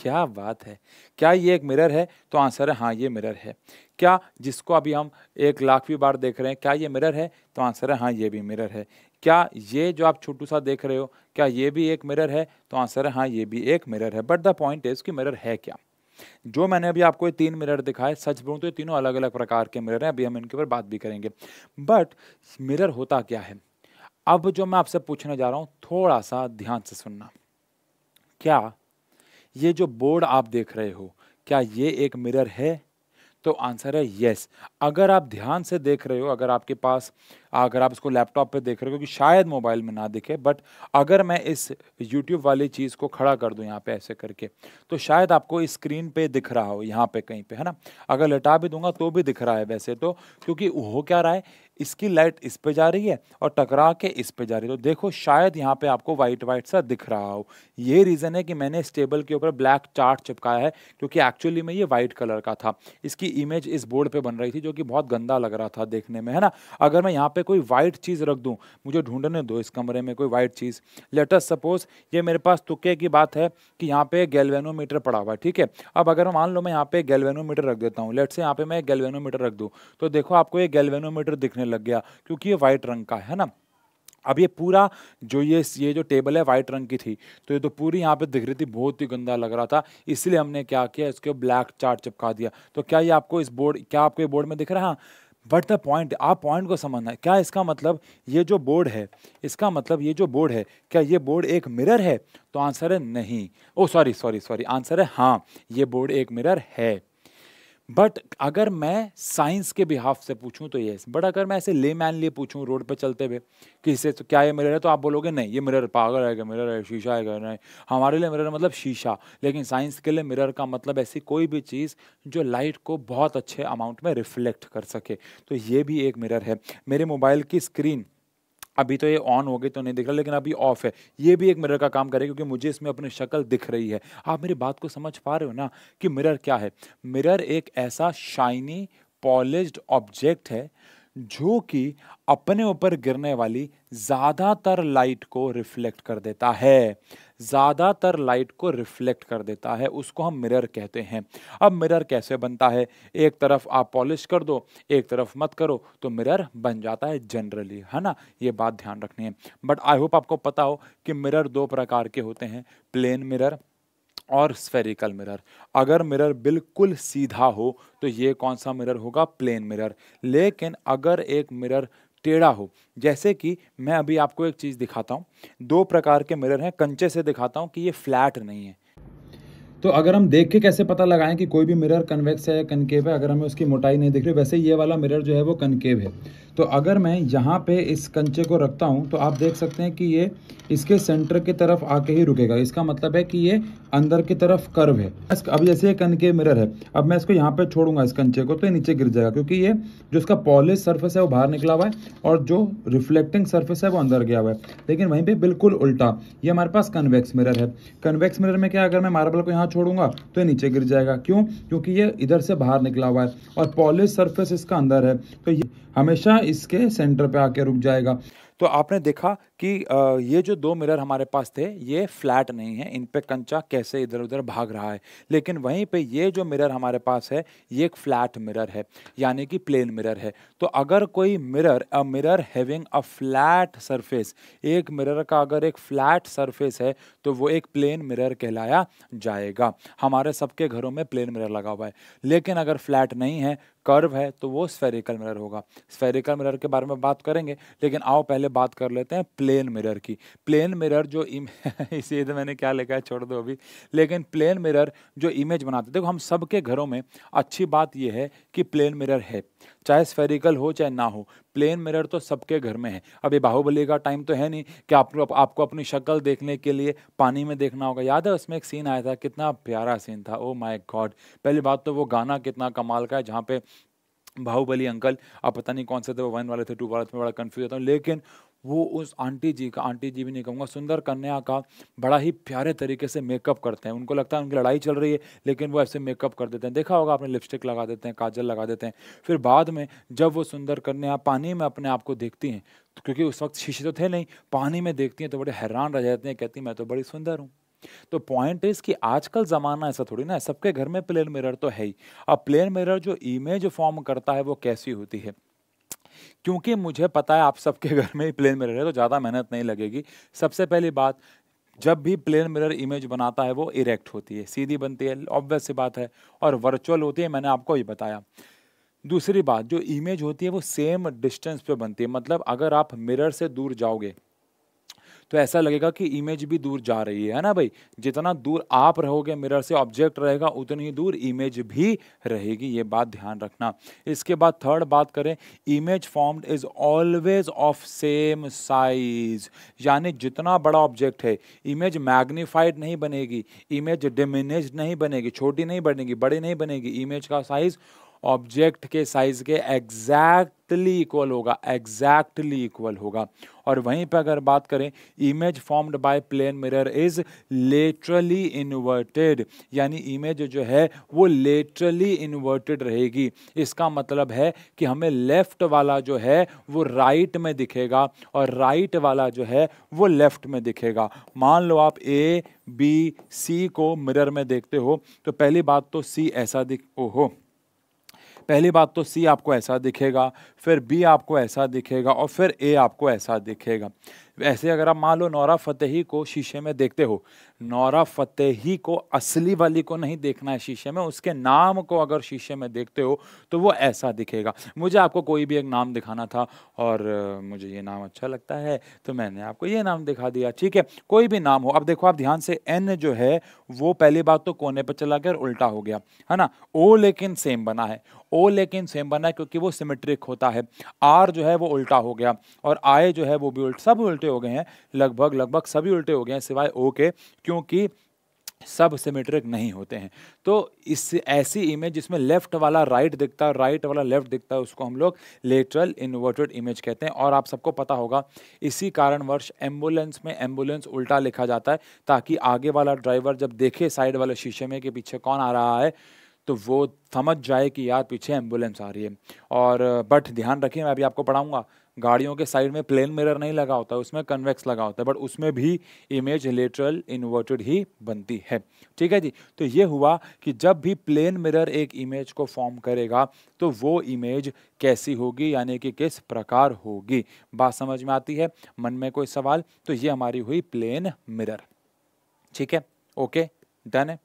क्या बात है क्या ये एक मिरर है तो आंसर है हाँ ये मिरर है क्या जिसको अभी हम एक लाखवीं बार देख रहे हैं क्या ये मिरर है तो आंसर है हाँ ये भी मिरर है क्या ये जो आप छोटू सा देख रहे हो क्या ये भी एक मिरर है तो आंसर है हाँ ये भी एक मिरर है बट द पॉइंट इज कि मिरर है क्या जो मैंने अभी आपको ये तीन मिरर दिखाए सच बोलूँ तो ये तीनों अलग अलग प्रकार के मिरर हैं अभी हम इनके ऊपर बात भी करेंगे बट मिरर होता क्या है अब जो मैं आपसे पूछने जा रहा हूँ थोड़ा सा ध्यान से सुनना क्या ये जो बोर्ड आप देख रहे हो क्या ये एक मिरर है तो आंसर है येस अगर आप ध्यान से देख रहे हो अगर आपके पास अगर आप इसको लैपटॉप पे देख रहे हो क्योंकि शायद मोबाइल में ना दिखे बट अगर मैं इस यूट्यूब वाली चीज़ को खड़ा कर दूँ यहाँ पे ऐसे करके तो शायद आपको स्क्रीन पे दिख रहा हो यहाँ पे कहीं पे है ना अगर लटा भी दूंगा तो भी दिख रहा है वैसे तो क्योंकि हो क्या रहा है इसकी लाइट इस पे जा रही है और टकरा के इस पे जा रही है तो देखो शायद यहाँ पे आपको वाइट वाइट सा दिख रहा हो ये रीज़न है कि मैंने इस टेबल के ऊपर ब्लैक चार्ट चिपकाया है क्योंकि एक्चुअली में ये वाइट कलर का था इसकी इमेज इस बोर्ड पे बन रही थी जो कि बहुत गंदा लग रहा था देखने में है ना अगर मैं यहाँ पे कोई वाइट चीज़ रख दूँ मुझे ढूंढने दो इस कमरे में कोई वाइट चीज़ लेटस सपोज ये मेरे पास तुक्के की बात है कि यहाँ पे गैल्वेनोमीटर पड़ा हुआ है ठीक है अब अगर मान लो मैं यहाँ पे गैल्वेनोमीटर रख देता हूँ लेट से यहाँ पे मैं गैल्वेनोमीटर रख दूँ तो देखो आपको ये गैल्वेनोमीटर दिखने लग गया क्योंकि ये वाइट रंग का है ना अब ये पूरा जो ये ये जो टेबल है वाइट रंग की थी तो ये तो पूरी यहाँ पे दिख रही थी बहुत ही गंदा लग रहा था इसलिए हमने क्या किया इसके ब्लैक चार्ट चिपका दिया तो क्या ये आपको इस बोर्ड क्या आपको ये बोर्ड में दिख रहा है वट द पॉइंट आप पॉइंट को समझना है क्या इसका मतलब ये जो बोर्ड है इसका मतलब ये जो बोर्ड है क्या ये बोर्ड एक मिरर है तो आंसर है नहीं oh sorry sorry sorry answer है हाँ ये बोर्ड एक मिरर है बट अगर मैं साइंस के बिहाफ से पूछूं तो ये बट अगर मैं ऐसे ले मैन लिए पूछूं रोड पर चलते हुए कि इसे तो क्या ये मिरर है तो आप बोलोगे नहीं ये मिरर पागल है मिरर है शीशा है नहीं हमारे लिए मिरर मतलब शीशा लेकिन साइंस के लिए मिरर का मतलब ऐसी कोई भी चीज़ जो लाइट को बहुत अच्छे अमाउंट में रिफ्लेक्ट कर सके तो ये भी एक मिरर है मेरे मोबाइल की स्क्रीन अभी तो ये ऑन हो गई तो नहीं दिख रहा लेकिन अभी ऑफ है ये भी एक मिरर का काम करे क्योंकि मुझे इसमें अपनी शक्ल दिख रही है आप मेरी बात को समझ पा रहे हो ना कि मिरर क्या है मिरर एक ऐसा शाइनी पॉलिश ऑब्जेक्ट है जो कि अपने ऊपर गिरने वाली ज़्यादातर लाइट को रिफ्लेक्ट कर देता है ज़्यादातर लाइट को रिफ्लेक्ट कर देता है उसको हम मिरर कहते हैं अब मिरर कैसे बनता है एक तरफ आप पॉलिश कर दो एक तरफ मत करो तो मिरर बन जाता है जनरली है ना ये बात ध्यान रखनी है बट आई होप आपको पता हो कि मिरर दो प्रकार के होते हैं प्लेन मिरर और स्फेरिकल मिरर अगर मिरर बिल्कुल सीधा हो तो ये कौन सा मिरर होगा प्लेन मिरर लेकिन अगर एक मिरर टेढ़ा हो जैसे कि मैं अभी आपको एक चीज़ दिखाता हूँ दो प्रकार के मिरर हैं कंचे से दिखाता हूँ कि ये फ्लैट नहीं है तो अगर हम देख के कैसे पता लगाएं कि कोई भी मिरर कन्वेक्स है या कनकेव है अगर हमें उसकी मोटाई नहीं दिख रही वैसे ये वाला मिरर जो है वो कनकेव है तो अगर मैं यहाँ पे इस कंचे को रखता हूँ तो आप देख सकते हैं कि ये इसके सेंटर की तरफ आके ही रुकेगा इसका मतलब है कि ये अंदर की तरफ कर्व है अब जैसे ये कनकेव मिरर है अब मैं इसको यहाँ पे छोड़ूंगा इस कंचे को तो ये नीचे गिर जाएगा क्योंकि ये जो इसका पॉलिश सर्फेस है वो बाहर निकला हुआ है और जो रिफ्लेक्टिंग सर्फेस है वो अंदर गया हुआ है लेकिन वहीं पर बिल्कुल उल्टा ये हमारे पास कन्वेक्स मिरर है कन्वेक्स मिरर में क्या अगर मैं मार्बल को यहाँ छोड़ूंगा तो ये नीचे गिर जाएगा क्यों क्योंकि ये इधर से बाहर निकला हुआ है और पॉलिश सरफेस इसका अंदर है तो ये हमेशा इसके सेंटर पे आके रुक जाएगा तो आपने देखा कि ये जो दो मिरर हमारे पास थे ये फ्लैट नहीं है इन पे कंचा कैसे इधर उधर भाग रहा है लेकिन वहीं पे ये जो मिरर हमारे पास है ये एक फ्लैट मिरर है यानी कि प्लेन मिरर है तो अगर कोई mirror a mirror having a flat surface एक मिरर का अगर एक फ्लैट सरफेस है तो वो एक प्लेन मिरर कहलाया जाएगा हमारे सबके घरों में प्लेन मिरर लगा हुआ है लेकिन अगर फ्लैट नहीं है कर्व है तो वो स्फेरिकल मिरर होगा स्फेरिकल मिरर के बारे में बात करेंगे लेकिन आओ पहले बात कर लेते हैं प्लेन मिरर की प्लेन मिरर जो इसी तो मैंने क्या लिखा है छोड़ दो अभी लेकिन प्लेन मिरर जो इमेज बनाते देखो हम सबके घरों में अच्छी बात यह है कि प्लेन मिरर है चाहे स्फेरिकल हो चाहे ना हो प्लेन मिरर तो सबके घर में है अब ये बाहुबली का टाइम तो है नहीं कि आपको आपको अपनी शक्ल देखने के लिए पानी में देखना होगा याद है उसमें एक सीन आया था कितना प्यारा सीन था ओ माई गॉड पहली बात तो वो गाना कितना कमाल का है जहाँ पे बाहुबली अंकल अब पता नहीं कौन से थे वो वन वाले थे टू वाले थे बड़ा कन्फ्यूज होता हूँ लेकिन वो उस आंटी जी का आंटी जी भी नहीं कहूँगा सुंदर कन्या का बड़ा ही प्यारे तरीके से मेकअप करते हैं उनको लगता है उनकी लड़ाई चल रही है लेकिन वो ऐसे मेकअप कर देते हैं देखा होगा आपने लिपस्टिक लगा देते हैं काजल लगा देते हैं फिर बाद में जब वो सुंदर कन्या पानी में अपने आप को देखती हैं तो क्योंकि उस वक्त शीशे तो थे नहीं पानी में देखती हैं तो बड़े हैरान रह जाते हैं कहती मैं तो बड़ी सुंदर हूँ तो पॉइंट इज कि आजकल ज़माना ऐसा थोड़ी ना सबके घर में प्लेन मिरर तो है ही अब प्लेन मिरर जो इमेज फॉर्म करता है वो कैसी होती है क्योंकि मुझे पता है आप सबके घर में ही प्लेन मिरर है तो ज़्यादा मेहनत नहीं लगेगी सबसे पहली बात जब भी प्लेन मिरर इमेज बनाता है वो इरेक्ट होती है सीधी बनती है ऑब्वियस सी बात है और वर्चुअल होती है मैंने आपको ये बताया दूसरी बात जो इमेज होती है वो सेम डिस्टेंस पे बनती है मतलब अगर आप मिरर से दूर जाओगे तो ऐसा लगेगा कि इमेज भी दूर जा रही है ना भाई जितना दूर आप रहोगे मिरर से ऑब्जेक्ट रहेगा उतनी ही दूर इमेज भी रहेगी ये बात ध्यान रखना इसके बाद थर्ड बात करें image formed is always of same size यानी जितना बड़ा ऑब्जेक्ट है इमेज मैग्नीफाइड नहीं बनेगी इमेज डिमिनेज नहीं बनेगी छोटी नहीं बनेगी बड़ी नहीं बनेगी इमेज का साइज ऑब्जेक्ट के साइज के एग्जैक्टली इक्वल होगा एग्जैक्टली इक्वल होगा और वहीं पर अगर बात करें image formed by plane mirror is laterally inverted यानी इमेज जो है वो लेटरली इन्वर्टेड रहेगी इसका मतलब है कि हमें लेफ्ट वाला जो है वो राइट right में दिखेगा और राइट right वाला जो है वो लेफ्ट में दिखेगा मान लो आप ए बी सी को मिरर में देखते हो तो पहली बात तो सी ऐसा दिख oh, हो पहली बात तो सी आपको ऐसा दिखेगा फिर बी आपको ऐसा दिखेगा और फिर ए आपको ऐसा दिखेगा ऐसे अगर आप मान लो नौरा फतेही को शीशे में देखते हो नौरा फतेही को असली वाली को नहीं देखना है शीशे में उसके नाम को अगर शीशे में देखते हो तो वो ऐसा दिखेगा मुझे आपको कोई भी एक नाम दिखाना था और मुझे ये नाम अच्छा लगता है तो मैंने आपको ये नाम दिखा दिया ठीक है कोई भी नाम हो अब देखो आप ध्यान से एन जो है वो पहली बात तो कोने पर चला गया और उल्टा हो गया है ना ओ लेकिन सेम बना है ओ लेकिन सेम बना क्योंकि वो सिमेट्रिक होता है आर जो है वो उल्टा हो गया और आई जो है वो भी उल्ट सब उल्टे हो गए हैं लगभग लगभग सभी उल्टे हो गए हैं सिवाय ओ के क्योंकि सब सिमेट्रिक नहीं होते हैं तो इस ऐसी इमेज जिसमें लेफ्ट वाला राइट दिखता है राइट वाला लेफ्ट दिखता है उसको हम लोग लेटरल इन्वर्टेड इमेज कहते हैं और आप सबको पता होगा इसी कारणवश एम्बुलेंस में एम्बुलेंस उल्टा लिखा जाता है ताकि आगे वाला ड्राइवर जब देखे साइड वाले शीशे में कि पीछे कौन आ रहा है तो वो समझ जाए कि यार पीछे एम्बुलेंस आ रही है और बट ध्यान रखिए मैं अभी आपको पढ़ाऊँगा गाड़ियों के साइड में प्लेन मिरर नहीं लगा होता उसमें कन्वेक्स लगा होता है बट उसमें भी इमेज लेटरल इन्वर्टेड ही बनती है ठीक है जी तो ये हुआ कि जब भी प्लेन मिरर एक इमेज को फॉर्म करेगा तो वो इमेज कैसी होगी यानी कि किस प्रकार होगी बात समझ में आती है मन में कोई सवाल तो ये हमारी हुई प्लेन मिरर ठीक है ओके डन है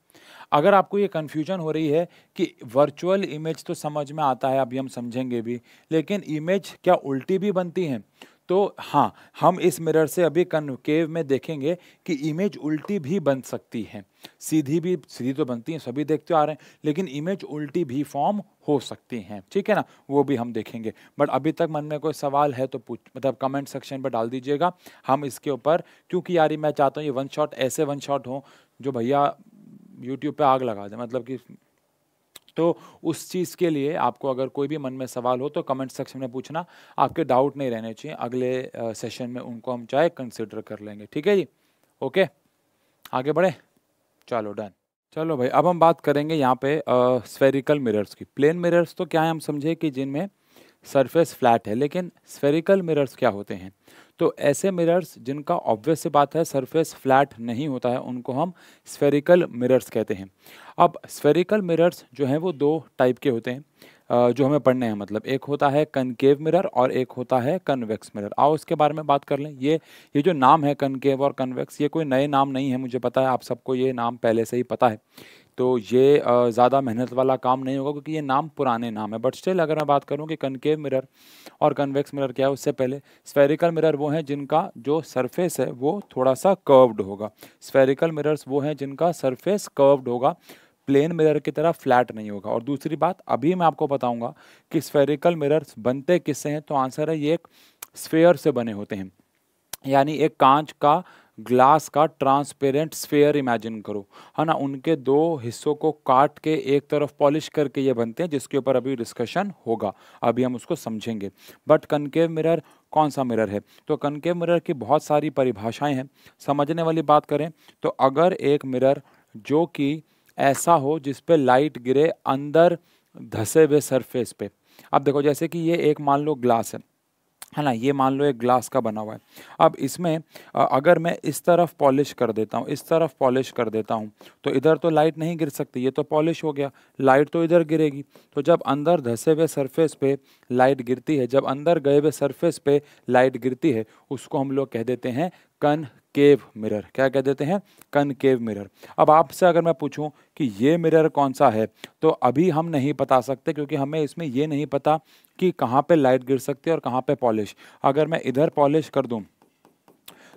अगर आपको ये कन्फ्यूजन हो रही है कि वर्चुअल इमेज तो समझ में आता है अभी हम समझेंगे भी लेकिन इमेज क्या उल्टी भी बनती हैं तो हाँ हम इस मिरर से अभी कन्केव में देखेंगे कि इमेज उल्टी भी बन सकती है सीधी भी सीधी तो बनती है सभी देखते आ रहे हैं लेकिन इमेज उल्टी भी फॉर्म हो सकती हैं ठीक है ना वो भी हम देखेंगे बट अभी तक मन में कोई सवाल है तो पूछ मतलब कमेंट सेक्शन पर डाल दीजिएगा हम इसके ऊपर क्योंकि यार मैं चाहता हूँ ये वन शॉट ऐसे वन शॉट हों जो भैया यूट्यूब पे आग लगा दें मतलब कि तो उस चीज़ के लिए आपको अगर कोई भी मन में सवाल हो तो कमेंट सेक्शन में पूछना आपके डाउट नहीं रहने चाहिए अगले सेशन में उनको हम चाहे कंसिडर कर लेंगे ठीक है जी ओके आगे बढ़े चलो डन चलो भाई अब हम बात करेंगे यहाँ पे स्फेरिकल मिरर्स की प्लेन मिरर्स तो क्या है हम समझे कि जिनमें सरफेस फ्लैट है लेकिन स्फेरिकल मिरर्स क्या होते हैं तो ऐसे मिरर्स जिनका ऑब्वियस सी बात है सरफेस फ्लैट नहीं होता है उनको हम स्फेरिकल मिरर्स कहते हैं अब स्फेरिकल मिरर्स जो हैं वो दो टाइप के होते हैं जो हमें पढ़ने हैं मतलब एक होता है कनकेव मिरर और एक होता है कन्वेक्स मिरर आओ इसके बारे में बात कर लें ये ये जो नाम है कनकेव और कन्वेक्स ये कोई नए नाम नहीं है मुझे पता है आप सबको ये नाम पहले से ही पता है तो ये ज़्यादा मेहनत वाला काम नहीं होगा क्योंकि ये नाम पुराने नाम है बट स्टिल अगर मैं बात करूँ कि कनकेव मिरर और कन्वेक्स मिरर क्या है उससे पहले स्फेरिकल मिरर वो हैं जिनका जो सरफेस है वो थोड़ा सा कर्व्ड होगा स्फेरिकल मिरर्स वो हैं जिनका सरफेस कर्व्ड होगा प्लेन मिरर की तरह फ्लैट नहीं होगा और दूसरी बात अभी मैं आपको बताऊंगा कि स्फेरिकल मिरर्स बनते किससे हैं तो आंसर है ये एक स्फेयर से बने होते हैं यानी एक कांच का ग्लास का ट्रांसपेरेंट स्फेयर इमेजिन करो है ना उनके दो हिस्सों को काट के एक तरफ पॉलिश करके ये बनते हैं जिसके ऊपर अभी डिस्कशन होगा अभी हम उसको समझेंगे बट कनकेव मिरर कौन सा मिरर है तो कनकेव मिरर की बहुत सारी परिभाषाएं हैं समझने वाली बात करें तो अगर एक मिरर जो कि ऐसा हो जिस पे लाइट गिरे अंदर धसे हुए सरफेस पे अब देखो जैसे कि ये एक मान लो ग्लास है है ना ये मान लो एक ग्लास का बना हुआ है अब इसमें अगर मैं इस तरफ पॉलिश कर देता हूँ इस तरफ पॉलिश कर देता हूँ तो इधर तो लाइट नहीं गिर सकती ये तो पॉलिश हो गया लाइट तो इधर गिरेगी तो जब अंदर धसे हुए सरफेस पे लाइट गिरती है जब अंदर गए हुए सरफेस पे लाइट गिरती है उसको हम लोग कह देते हैं कन केव मिरर क्या कह देते हैं कनकेव मिरर अब आपसे अगर मैं पूछूं कि ये मिरर कौन सा है तो अभी हम नहीं बता सकते क्योंकि हमें इसमें ये नहीं पता कि कहाँ पे लाइट गिर सकती है और कहाँ पे पॉलिश अगर मैं इधर पॉलिश कर दूँ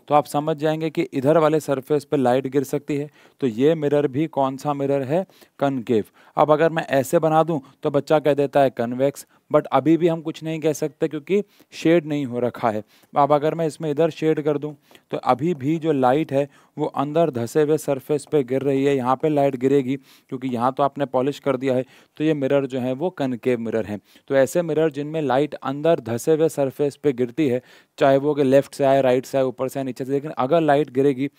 तो आप समझ जाएंगे कि इधर वाले सरफेस पे लाइट गिर सकती है तो ये मिरर भी कौन सा मिरर है कनकेव अब अगर मैं ऐसे बना दूं तो बच्चा कह देता है कन्वेक्स बट अभी भी हम कुछ नहीं कह सकते क्योंकि शेड नहीं हो रखा है अब अगर मैं इसमें इधर शेड कर दूँ तो अभी भी जो लाइट है वो अंदर धसे हुए सरफेस पे गिर रही है यहाँ पे लाइट गिरेगी क्योंकि यहाँ तो आपने पॉलिश कर दिया है तो ये मिरर जो है वो कनकेव मिरर हैं तो ऐसे मिरर जिनमें लाइट अंदर धसे हुए सरफेस पे गिरती है चाहे वो कि लेफ्ट से आए राइट से आए ऊपर से आए नीचे से लेकिन अगर लाइट गिरेगी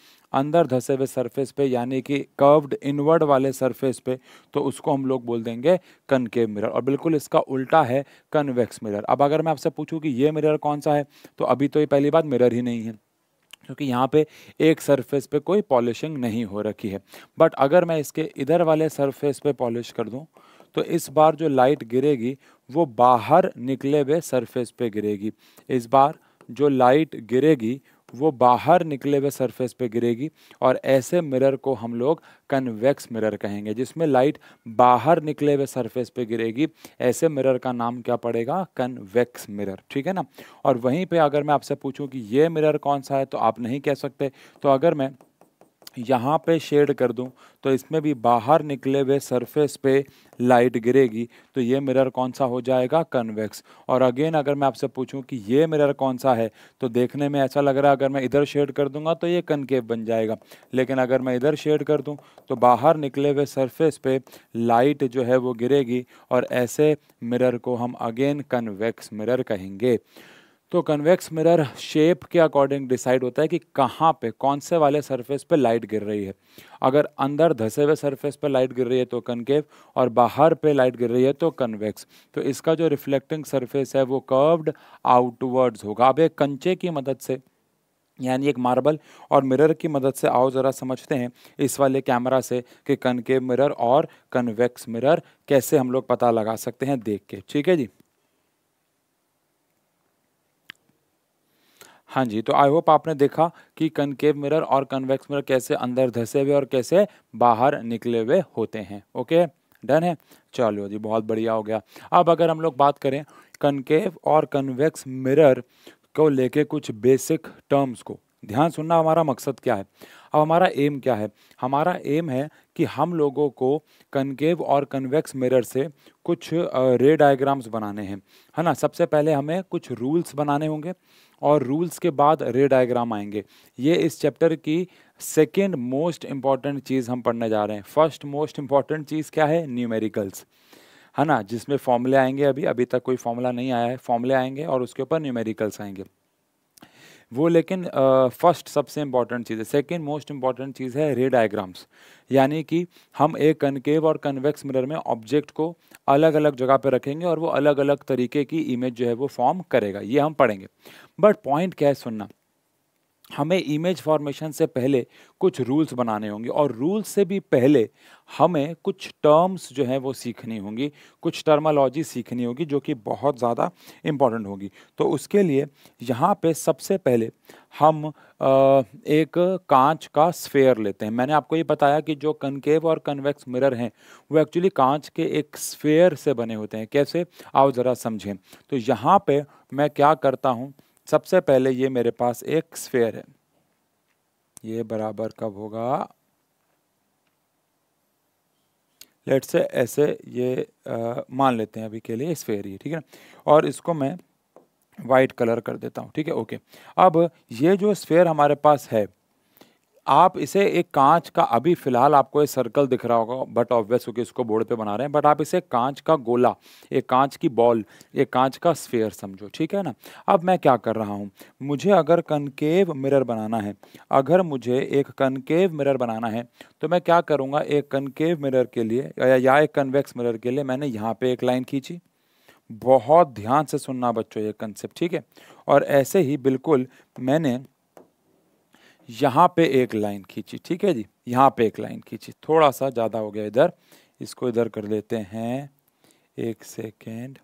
अंदर धसे हुए सरफेस पे यानी कि कर्व्ड इनवर्ड वाले सरफेस पे तो उसको हम लोग बोल देंगे कनकेव मिरर और बिल्कुल इसका उल्टा है कन्वेक्स मिरर अब अगर मैं आपसे पूछूं कि ये मिरर कौन सा है तो अभी तो ये पहली बात मिरर ही नहीं है क्योंकि यहाँ पे एक सरफेस पे कोई पॉलिशिंग नहीं हो रखी है बट अगर मैं इसके इधर वाले सरफेस पे पॉलिश कर दूँ तो इस बार जो लाइट गिरेगी वो बाहर निकले हुए सरफेस पे गिरेगी इस बार जो लाइट गिरेगी वो बाहर निकले हुए सरफेस पे गिरेगी और ऐसे मिरर को हम लोग कन्वेक्स मिरर कहेंगे जिसमें लाइट बाहर निकले हुए सरफेस पे गिरेगी ऐसे मिरर का नाम क्या पड़ेगा कन्वेक्स मिरर ठीक है ना और वहीं पे अगर मैं आपसे पूछूं कि ये मिरर कौन सा है तो आप नहीं कह सकते तो अगर मैं यहाँ पे शेड कर दूँ तो इसमें भी बाहर निकले हुए सरफेस पे लाइट गिरेगी तो ये मिरर कौन सा हो जाएगा कन्वेक्स और अगेन अगर मैं आपसे पूछूं कि ये मिरर कौन सा है तो देखने में ऐसा लग रहा है अगर मैं इधर शेड कर दूंगा तो ये कनकेव बन जाएगा लेकिन अगर मैं इधर शेड कर दूं तो बाहर निकले हुए सरफेस पे लाइट जो है वो गिरेगी और ऐसे मिरर को हम अगेन कन्वेक्स मिरर कहेंगे तो कन्वेक्स मिरर शेप के अकॉर्डिंग डिसाइड होता है कि कहाँ पे कौन से वाले सरफेस पे लाइट गिर रही है अगर अंदर धसे हुए सरफेस पे लाइट गिर रही है तो कनकेव और बाहर पे लाइट गिर रही है तो कन्वेक्स तो इसका जो रिफ्लेक्टिंग सरफेस है वो कर्व्ड आउटवर्ड्स होगा अब एक कंचे की मदद से यानी एक मार्बल और मिरर की मदद से आओ ज़रा समझते हैं इस वाले कैमरा से कि कनकेव मिरर और कन्वेक्स मिरर कैसे हम लोग पता लगा सकते हैं देख के ठीक है जी हाँ जी तो आई होप आपने देखा कि कनकेव मिरर और कन्वेक्स मिरर कैसे अंदर धसे हुए और कैसे बाहर निकले हुए होते हैं ओके डन है चलो जी बहुत बढ़िया हो गया अब अगर हम लोग बात करें कनकेव और कन्वेक्स मिरर को लेके कुछ बेसिक टर्म्स को ध्यान सुनना हमारा मकसद क्या है अब हमारा एम क्या है हमारा एम है कि हम लोगों को कनकेव और कन्वेक्स मिरर से कुछ रे डायग्राम्स बनाने हैं है ना सबसे पहले हमें कुछ रूल्स बनाने होंगे और रूल्स के बाद रे डायग्राम आएंगे ये इस चैप्टर की सेकेंड मोस्ट इम्पॉर्टेंट चीज़ हम पढ़ने जा रहे हैं फर्स्ट मोस्ट इम्पॉर्टेंट चीज़ क्या है न्यूमेरिकल्स है ना जिसमें फॉर्मूले आएंगे अभी अभी तक कोई फॉर्मूला नहीं आया है फॉर्मूले आएंगे और उसके ऊपर न्यूमेरिकल्स आएंगे वो लेकिन फर्स्ट सबसे इम्पॉर्टेंट चीज़ है सेकेंड मोस्ट इम्पॉर्टेंट चीज़ है रे डायग्राम्स यानी कि हम एक कनकेव और कन्वेक्स मिरर में ऑब्जेक्ट को अलग अलग जगह पर रखेंगे और वो अलग अलग तरीके की इमेज जो है वो फॉर्म करेगा ये हम पढ़ेंगे बट पॉइंट क्या है सुनना हमें इमेज फॉर्मेशन से पहले कुछ रूल्स बनाने होंगे और रूल्स से भी पहले हमें कुछ टर्म्स जो हैं वो सीखनी होंगी कुछ टर्मोलॉजी सीखनी होगी जो कि बहुत ज़्यादा इम्पॉर्टेंट होगी तो उसके लिए यहाँ पे सबसे पहले हम एक कांच का स्फेयर लेते हैं मैंने आपको ये बताया कि जो कनकेव और कन्वेक्स मिरर हैं वो एक्चुअली कांच के एक स्फेयर से बने होते हैं कैसे आओ ज़रा समझें तो यहाँ पर मैं क्या करता हूँ सबसे पहले ये मेरे पास एक स्फेयर है ये बराबर कब होगा लेट से ऐसे ये आ, मान लेते हैं अभी के लिए स्फेयर ये ठीक है ना और इसको मैं वाइट कलर कर देता हूँ ठीक है ओके अब ये जो स्फेयर हमारे पास है आप इसे एक कांच का अभी फिलहाल आपको ये सर्कल दिख रहा होगा बट ऑब्वियस क्योंकि इसको बोर्ड पे बना रहे हैं बट आप इसे कांच का गोला एक कांच की बॉल एक कांच का स्फेयर समझो ठीक है ना अब मैं क्या कर रहा हूँ मुझे अगर कनकेव मिरर बनाना है अगर मुझे एक कनकेव मिरर बनाना है तो मैं क्या करूँगा एक कनकेव मिरर के लिए या एक कन्वेक्स मिरर के लिए मैंने यहाँ पर एक लाइन खींची बहुत ध्यान से सुनना बच्चों ये कंसेप्ट ठीक है और ऐसे ही बिल्कुल मैंने यहाँ पे एक लाइन खींची ठीक है जी यहाँ पे एक लाइन खींची थोड़ा सा ज़्यादा हो गया इधर इसको इधर कर लेते हैं एक second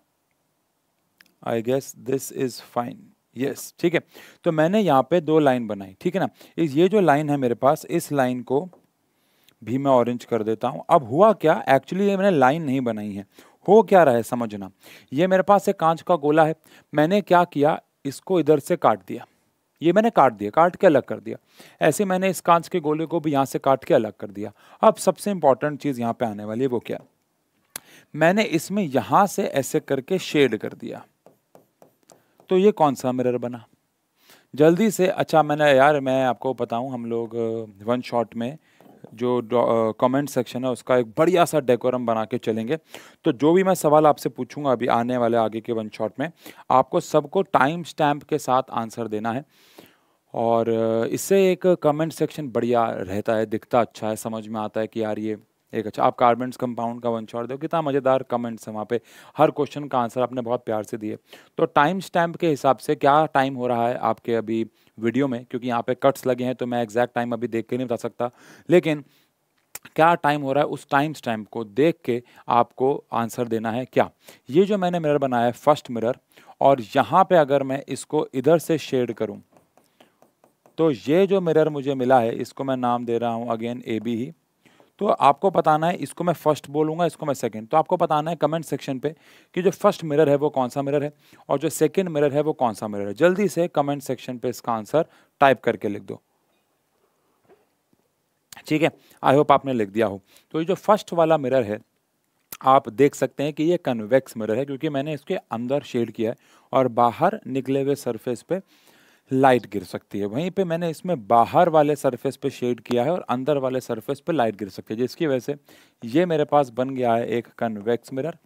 I guess this is fine yes ठीक है तो मैंने यहाँ पे दो लाइन बनाई ठीक है ना इस ये जो लाइन है मेरे पास इस लाइन को भी मैं ऑरेंज कर देता हूँ अब हुआ क्या एक्चुअली ये मैंने लाइन नहीं बनाई है हो क्या रहा है समझना ये मेरे पास एक कांच का गोला है मैंने क्या किया इसको इधर से काट दिया ये मैंने काट दिया काट के अलग कर दिया ऐसे मैंने इस कांच के गोले को भी यहाँ से काट के अलग कर दिया अब सबसे इंपॉर्टेंट चीज़ यहाँ पे आने वाली है वो क्या मैंने इसमें यहाँ से ऐसे करके शेड कर दिया तो ये कौन सा मिरर बना जल्दी से अच्छा मैंने यार मैं आपको बताऊं हम लोग वन शॉट में जो कमेंट सेक्शन है उसका एक बढ़िया सा डेकोरम बना के चलेंगे तो जो भी मैं सवाल आपसे पूछूंगा अभी आने वाले आगे के वन शॉट में आपको सबको टाइम स्टैम्प के साथ आंसर देना है और इससे एक कमेंट सेक्शन बढ़िया रहता है दिखता अच्छा है समझ में आता है कि यार ये एक अच्छा आप कार्बेंट्स कंपाउंड का वन शॉट दो कितना मज़ेदार कमेंट्स हैं वहाँ पे हर क्वेश्चन का आंसर आपने बहुत प्यार से दिए तो टाइम स्टैम्प के हिसाब से क्या टाइम हो रहा है आपके अभी वीडियो में क्योंकि यहाँ पे कट्स लगे हैं तो मैं एग्जैक्ट टाइम अभी देख के नहीं बता सकता लेकिन क्या टाइम हो रहा है उस टाइम स्टैम्प को देख के आपको आंसर देना है क्या ये जो मैंने मिरर बनाया है फर्स्ट मिरर और यहाँ पे अगर मैं इसको इधर से शेड करूँ तो ये जो मिरर मुझे मिला है इसको मैं नाम दे रहा हूँ अगेन ए बी ही तो आपको बताना है इसको मैं फर्स्ट बोलूंगा इसको मैं सेकंड तो आपको बताना है कमेंट सेक्शन पे कि जो फर्स्ट मिरर है वो कौन सा मिरर है और जो सेकंड मिरर है वो कौन सा मिरर है जल्दी से कमेंट सेक्शन पे इसका आंसर टाइप करके लिख दो ठीक है आई होप आपने लिख दिया हो तो ये जो फर्स्ट वाला मिरर है आप देख सकते हैं कि ये कन्वेक्स मिरर है क्योंकि मैंने इसके अंदर शेड किया है और बाहर निकले हुए सरफेस पे लाइट गिर सकती है वहीं पे मैंने इसमें बाहर वाले सरफेस पे शेड किया है और अंदर वाले सरफेस पे लाइट गिर सकती है जिसकी वजह से ये मेरे पास बन गया है एक कन्वेक्स मिरर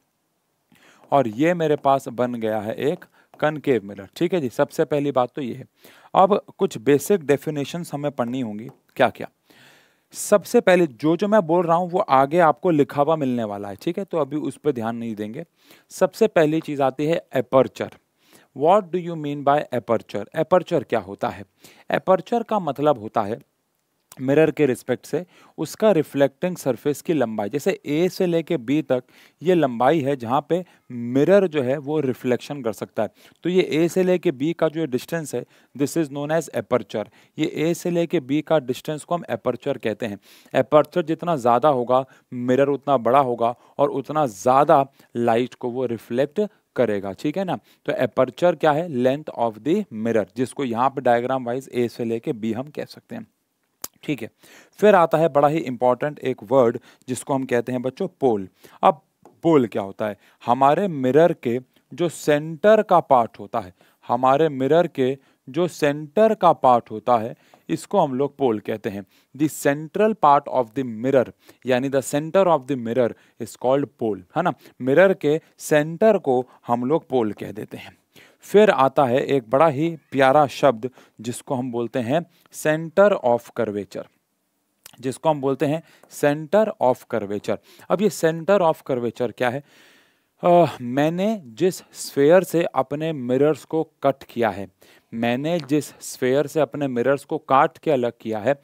और ये मेरे पास बन गया है एक कनकेव मिरर ठीक है जी सबसे पहली बात तो ये है अब कुछ बेसिक डेफिनेशन हमें पढ़नी होंगी क्या क्या सबसे पहले जो जो मैं बोल रहा हूँ वो आगे आपको लिखा हुआ मिलने वाला है ठीक है तो अभी उस पर ध्यान नहीं देंगे सबसे पहली चीज़ आती है aperture what do you mean by aperture aperture क्या होता है एपर्चर का मतलब होता है मिरर के रिस्पेक्ट से उसका रिफ्लेक्टिंग सरफेस की लंबाई जैसे ए से लेके बी तक ये लंबाई है जहाँ पे मिरर जो है वो रिफ्लेक्शन कर सकता है तो ये ए से लेके बी का जो डिस्टेंस है this is known as aperture ये ए से लेके बी का डिस्टेंस को हम एपर्चर कहते हैं एपर्चर जितना ज़्यादा होगा मिरर उतना बड़ा होगा और उतना ज़्यादा लाइट को वो रिफ्लेक्ट करेगा ठीक है ना तो एपर्चर क्या है लेंथ ऑफ द मिरर जिसको यहाँ पर डायग्राम वाइज ए से लेके बी हम कह सकते हैं ठीक है फिर आता है बड़ा ही इंपॉर्टेंट एक वर्ड जिसको हम कहते हैं बच्चों पोल अब पोल क्या होता है हमारे मिरर के जो सेंटर का पार्ट होता है हमारे मिरर के जो सेंटर का पार्ट होता है इसको हम लोग पोल कहते हैं the central part of the mirror यानी the centre of the mirror is called pole है ना मिरर के सेंटर को हम लोग पोल कह देते हैं फिर आता है एक बड़ा ही प्यारा शब्द जिसको हम बोलते हैं सेंटर ऑफ कर्वेचर जिसको हम बोलते हैं सेंटर ऑफ कर्वेचर अब ये सेंटर ऑफ कर्वेचर क्या है आ, मैंने जिस स्फेयर से अपने मिरर्स को कट किया है मैंने जिस स्फेयर से अपने मिरर्स को काट के अलग किया है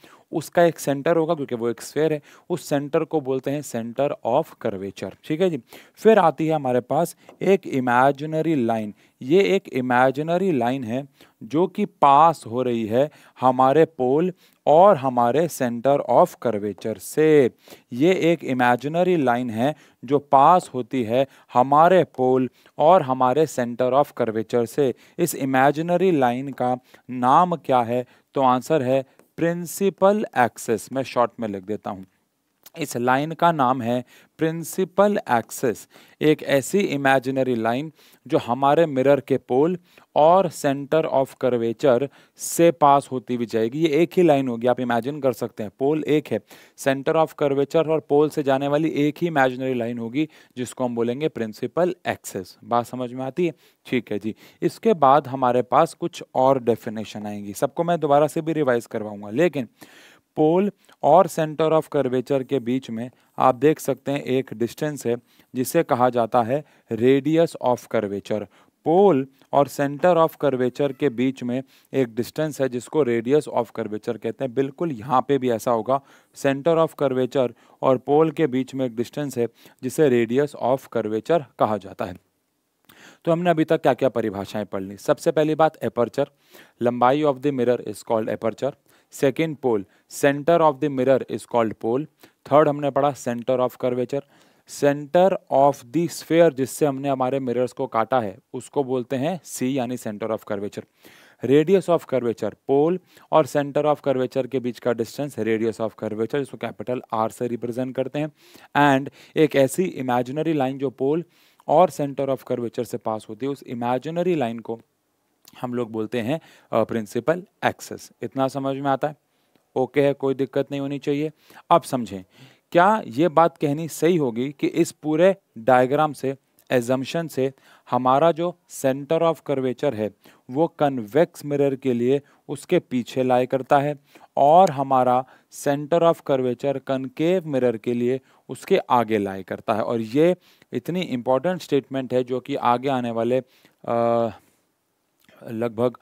उसका एक सेंटर होगा क्योंकि वो एक स्फेयर है उस सेंटर को बोलते हैं सेंटर ऑफ कर्वेचर ठीक है जी फिर आती है हमारे पास एक इमेजिनरी लाइन ये एक इमेजिनरी लाइन है जो कि पास हो रही है हमारे पोल और हमारे सेंटर ऑफ कर्वेचर से ये एक इमेजिनरी लाइन है जो पास होती है हमारे पोल और हमारे सेंटर ऑफ कर्वेचर से इस इमेजिनरी लाइन का नाम क्या है तो आंसर है प्रिंसिपल एक्सेस मैं शॉर्ट में लिख देता हूँ इस लाइन का नाम है प्रिंसिपल एक्सेस एक ऐसी इमेजिनरी लाइन जो हमारे मिरर के पोल और सेंटर ऑफ कर्वेचर से पास होती हुई जाएगी ये एक ही लाइन होगी आप इमेजिन कर सकते हैं पोल एक है सेंटर ऑफ कर्वेचर और पोल से जाने वाली एक ही इमेजिनरी लाइन होगी जिसको हम बोलेंगे प्रिंसिपल एक्सेस बात समझ में आती है ठीक है जी इसके बाद हमारे पास कुछ और डेफिनेशन आएंगी सबको मैं दोबारा से भी रिवाइज करवाऊंगा लेकिन पोल और सेंटर ऑफ कर्वेचर के बीच में आप देख सकते हैं एक डिस्टेंस है जिसे कहा जाता है रेडियस ऑफ कर्वेचर पोल और सेंटर ऑफ कर्वेचर के बीच में एक डिस्टेंस है जिसको रेडियस ऑफ कर्वेचर कहते हैं बिल्कुल यहाँ पे भी ऐसा होगा सेंटर ऑफ कर्वेचर और पोल के बीच में एक डिस्टेंस है जिसे रेडियस ऑफ कर्वेचर कहा जाता है तो हमने अभी तक क्या क्या परिभाषाएं पढ़ ली सबसे पहली बात एपर्चर लंबाई of the mirror is called aperture second pole centre of the mirror is called pole third हमने पढ़ा centre of curvature centre of the sphere जिससे हमने हमारे मिरर्स को काटा है उसको बोलते हैं सी यानी centre of curvature radius of curvature pole और सेंटर ऑफ कर्वेचर के बीच का डिस्टेंस रेडियस ऑफ कर्वेचर जिसको कैपिटल आर से रिप्रेजेंट करते हैं एंड एक ऐसी इमेजिनरी लाइन जो पोल और सेंटर ऑफ कर्वेचर से पास होती है उस इमेजिनरी लाइन को हम लोग बोलते हैं प्रिंसिपल एक्सेस इतना समझ में आता है ओके है कोई दिक्कत नहीं होनी चाहिए अब समझें क्या ये बात कहनी सही होगी कि इस पूरे डायग्राम से एजम्पन से हमारा जो सेंटर ऑफ कर्वेचर है वो कन्वेक्स मिरर के लिए उसके पीछे लाए करता है और हमारा centre of curvature concave mirror के लिए उसके आगे लाए करता है और ये इतनी इम्पॉर्टेंट स्टेटमेंट है जो कि आगे आने वाले आ, लगभग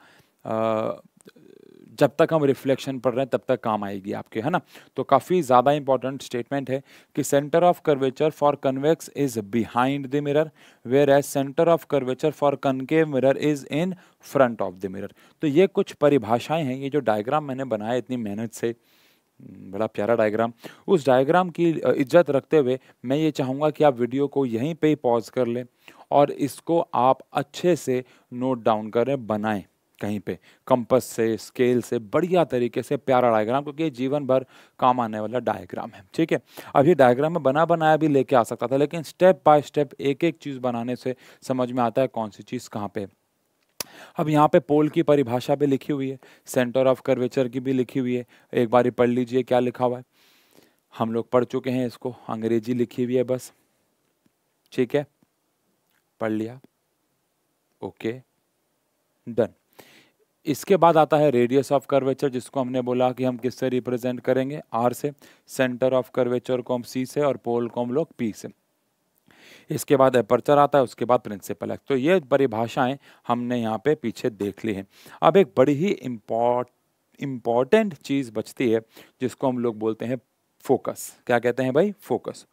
जब तक हम रिफ्लेक्शन पढ़ रहे हैं तब तक काम आएगी आपके है ना तो काफ़ी ज़्यादा इंपॉर्टेंट स्टेटमेंट है कि centre of curvature for convex is behind the mirror whereas centre of curvature for concave mirror is in front of the mirror तो ये कुछ परिभाषाएं हैं ये जो डायग्राम मैंने बनाया इतनी मेहनत से हम्म, बड़ा प्यारा डायग्राम उस डायग्राम की इज्जत रखते हुए मैं ये चाहूँगा कि आप वीडियो को यहीं पर ही पॉज कर लें और इसको आप अच्छे से नोट डाउन करें बनाएं कहीं पे कंपस से स्केल से बढ़िया तरीके से प्यारा डायग्राम क्योंकि ये जीवन भर काम आने वाला डायग्राम है ठीक है अब ये डायग्राम में बना बनाया भी लेके आ सकता था लेकिन स्टेप बाय स्टेप एक एक चीज़ बनाने से समझ में आता है कौन सी चीज़ कहाँ पे अब यहाँ पे पोल की परिभाषा भी लिखी हुई है सेंटर ऑफ कर्वेचर की भी लिखी हुई है एक बार पढ़ लीजिए क्या लिखा हुआ है हम लोग पढ़ चुके हैं इसको अंग्रेजी लिखी हुई है बस ठीक है पढ़ लिया ओके डन इसके बाद आता है रेडियस ऑफ कर्वेचर जिसको हमने बोला कि हम किससे रिप्रेजेंट करेंगे आर से सेंटर ऑफ कर्वेचर को हम सी से और पोल को हम लोग पी से इसके बाद अपर्चर आता है उसके बाद प्रिंसिपल एक्ट तो ये परिभाषाएं हमने यहाँ पे पीछे देख ली हैं अब एक बड़ी ही इम्पॉर्ट इम्पॉर्टेंट चीज़ बचती है जिसको हम लोग बोलते हैं फोकस क्या कहते हैं भाई फोकस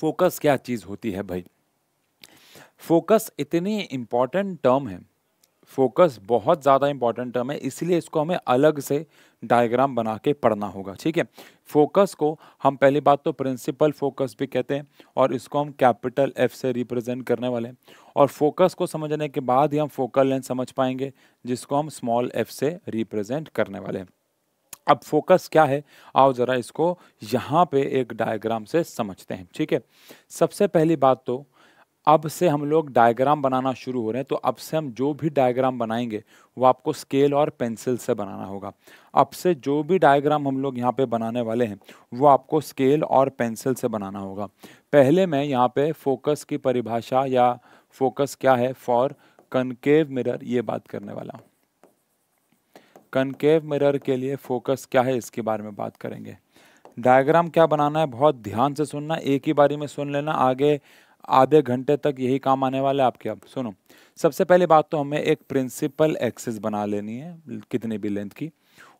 फोकस क्या चीज़ होती है भाई फोकस इतनी इम्पॉर्टेंट टर्म है फोकस बहुत ज़्यादा इम्पॉर्टेंट टर्म है इसलिए इसको हमें अलग से डायग्राम बना के पढ़ना होगा ठीक है फोकस को हम पहली बात तो प्रिंसिपल फोकस भी कहते हैं और इसको हम कैपिटल एफ से रिप्रेजेंट करने वाले हैं और फोकस को समझने के बाद ही हम फोकल लेंथ समझ पाएंगे जिसको हम स्मॉल एफ से रिप्रेजेंट करने वाले हैं अब फोकस क्या है आओ ज़रा इसको यहाँ पे एक डायग्राम से समझते हैं ठीक है सबसे पहली बात तो अब से हम लोग डायग्राम बनाना शुरू हो रहे हैं तो अब से हम जो भी डायग्राम बनाएंगे वो आपको स्केल और पेंसिल से बनाना होगा अब से जो भी डायग्राम हम लोग यहाँ पे बनाने वाले हैं वो आपको स्केल और पेंसिल से बनाना होगा पहले मैं यहाँ पे फोकस की परिभाषा या फोकस क्या है फॉर कनकेव मिरर ये बात करने वाला कनकेव मिरर के लिए फोकस क्या है इसके बारे में बात करेंगे डायग्राम क्या बनाना है बहुत ध्यान से सुनना एक ही बारी में सुन लेना आगे आधे घंटे तक यही काम आने वाला है आपके अब सुनो सबसे पहले बात तो हमें एक प्रिंसिपल एक्सेस बना लेनी है कितनी भी लेंथ की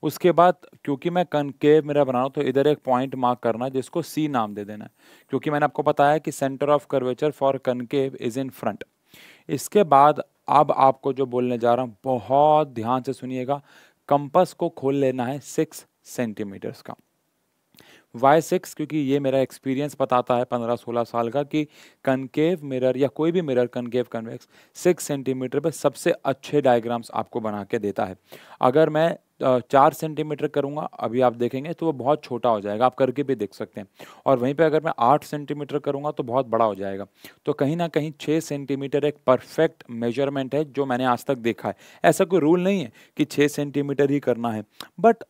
उसके बाद क्योंकि मैं कनकेव मेरा बना रहा हूँ तो इधर एक पॉइंट मार्क करना है जिसको सी नाम दे देना है क्योंकि मैंने आपको बताया कि centre of curvature for concave is in front इसके बाद अब आपको जो बोलने जा रहा हूँ बहुत ध्यान से सुनिएगा कंपस को खोल लेना है सिक्स सेंटीमीटर्स का वाई सिक्स क्योंकि ये मेरा एक्सपीरियंस बताता है पंद्रह सोलह साल का कि कनकेव मिरर या कोई भी mirror concave convex six centimetre पर सबसे अच्छे डायग्राम्स आपको बना के देता है अगर मैं चार सेंटीमीटर करूँगा अभी आप देखेंगे तो वो बहुत छोटा हो जाएगा आप करके भी देख सकते हैं और वहीं पे अगर मैं आठ सेंटीमीटर करूँगा तो बहुत बड़ा हो जाएगा तो कहीं ना कहीं छः सेंटीमीटर एक परफेक्ट मेजरमेंट है जो मैंने आज तक देखा है ऐसा कोई रूल नहीं है कि छः सेंटीमीटर ही करना है बट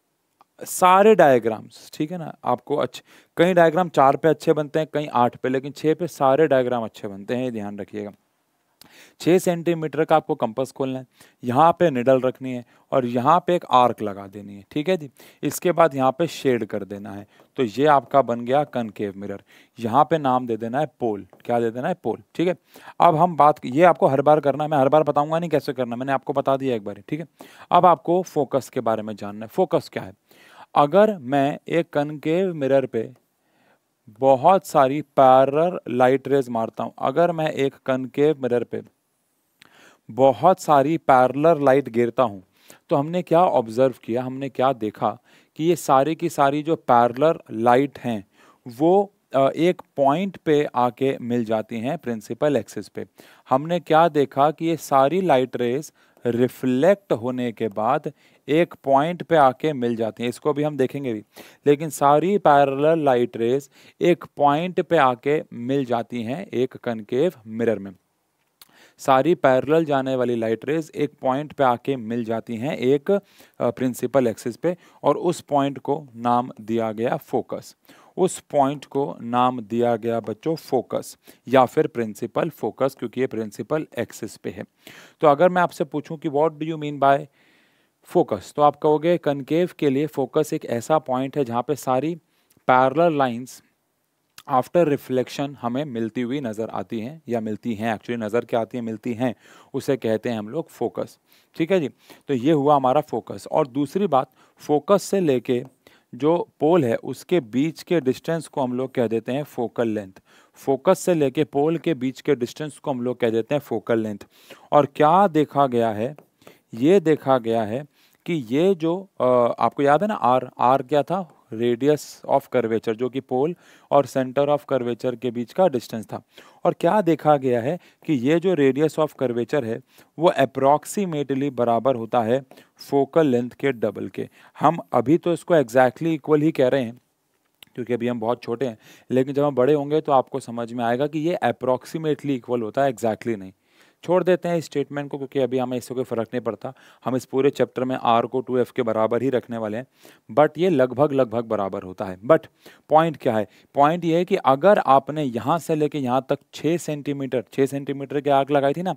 सारे डायग्राम्स ठीक है ना आपको अच्छे कई डायग्राम चार पे अच्छे बनते हैं कई आठ पे लेकिन छः पे सारे डायग्राम अच्छे बनते हैं ध्यान रखिएगा छः सेंटीमीटर का आपको कंपस खोलना है यहाँ पे निडल रखनी है और यहाँ पे एक आर्क लगा देनी है ठीक है जी इसके बाद यहाँ पे शेड कर देना है तो ये आपका बन गया कनकेव मिरर यहाँ पे नाम दे देना है पोल क्या दे देना है पोल ठीक है अब हम बात ये आपको हर बार करना है मैं हर बार बताऊंगा नहीं कैसे करना मैंने आपको बता दिया एक बार ठीक है अब आपको फोकस के बारे में जानना है फोकस क्या है अगर मैं एक कनकेव मिरर पे बहुत सारी पैरल लाइट रेज मारता हूँ अगर मैं एक कनकेव मिरर पे बहुत सारी पैरलर लाइट गिरता हूँ तो हमने क्या ऑब्जर्व किया हमने क्या देखा कि ये सारी की सारी जो पैरलर लाइट हैं वो एक पॉइंट पे आके मिल जाती हैं प्रिंसिपल एक्सिस पे हमने क्या देखा कि ये सारी लाइट रेस रिफ्लेक्ट होने के बाद एक पॉइंट पे आके मिल जाती हैं इसको भी हम देखेंगे भी लेकिन सारी पैरल लाइट रेस एक पॉइंट पे आके मिल जाती हैं एक कनकेव मिरर में सारी पैरेलल जाने वाली लाइट रेज एक पॉइंट पे आके मिल जाती हैं एक प्रिंसिपल एक्सिस पे और उस पॉइंट को नाम दिया गया फोकस उस पॉइंट को नाम दिया गया बच्चों फोकस या फिर प्रिंसिपल फोकस क्योंकि ये प्रिंसिपल एक्सिस पे है तो अगर मैं आपसे पूछूं कि what do you mean by focus तो आप कहोगे कनकेव के लिए फोकस एक ऐसा पॉइंट है जहाँ पे सारी पैरल लाइंस आफ्टर रिफ्लेक्शन हमें मिलती हुई नज़र आती हैं या मिलती हैं एक्चुअली नज़र क्या आती है मिलती हैं उसे कहते हैं हम लोग फोकस ठीक है जी तो ये हुआ हमारा फोकस और दूसरी बात फोकस से लेके जो पोल है उसके बीच के डिस्टेंस को हम लोग कह देते हैं फोकल लेंथ फोकस से लेके पोल के बीच के डिस्टेंस को हम लोग कह देते हैं फोकल लेंथ और क्या देखा गया है ये देखा गया है कि ये जो आ, आपको याद है ना आर आर क्या था रेडियस ऑफ कर्वेचर जो कि पोल और सेंटर ऑफ कर्वेचर के बीच का डिस्टेंस था और क्या देखा गया है कि ये जो रेडियस ऑफ कर्वेचर है वो अप्रॉक्सीमेटली बराबर होता है फोकल लेंथ के डबल के हम अभी तो इसको एग्जैक्टली exactly इक्वल ही कह रहे हैं क्योंकि अभी हम बहुत छोटे हैं लेकिन जब हम बड़े होंगे तो आपको समझ में आएगा कि ये अप्रॉक्सीमेटली इक्वल होता है एग्जैक्टली exactly नहीं छोड़ देते हैं इस स्टेटमेंट को क्योंकि अभी हमें इससे कोई फ़र्क नहीं पड़ता हम इस पूरे चैप्टर में आर को टू एफ के बराबर ही रखने वाले हैं बट ये लगभग लगभग बराबर होता है बट पॉइंट क्या है पॉइंट ये है कि अगर आपने यहाँ से लेके यहाँ तक छः सेंटीमीटर छः सेंटीमीटर की आग लगाई थी ना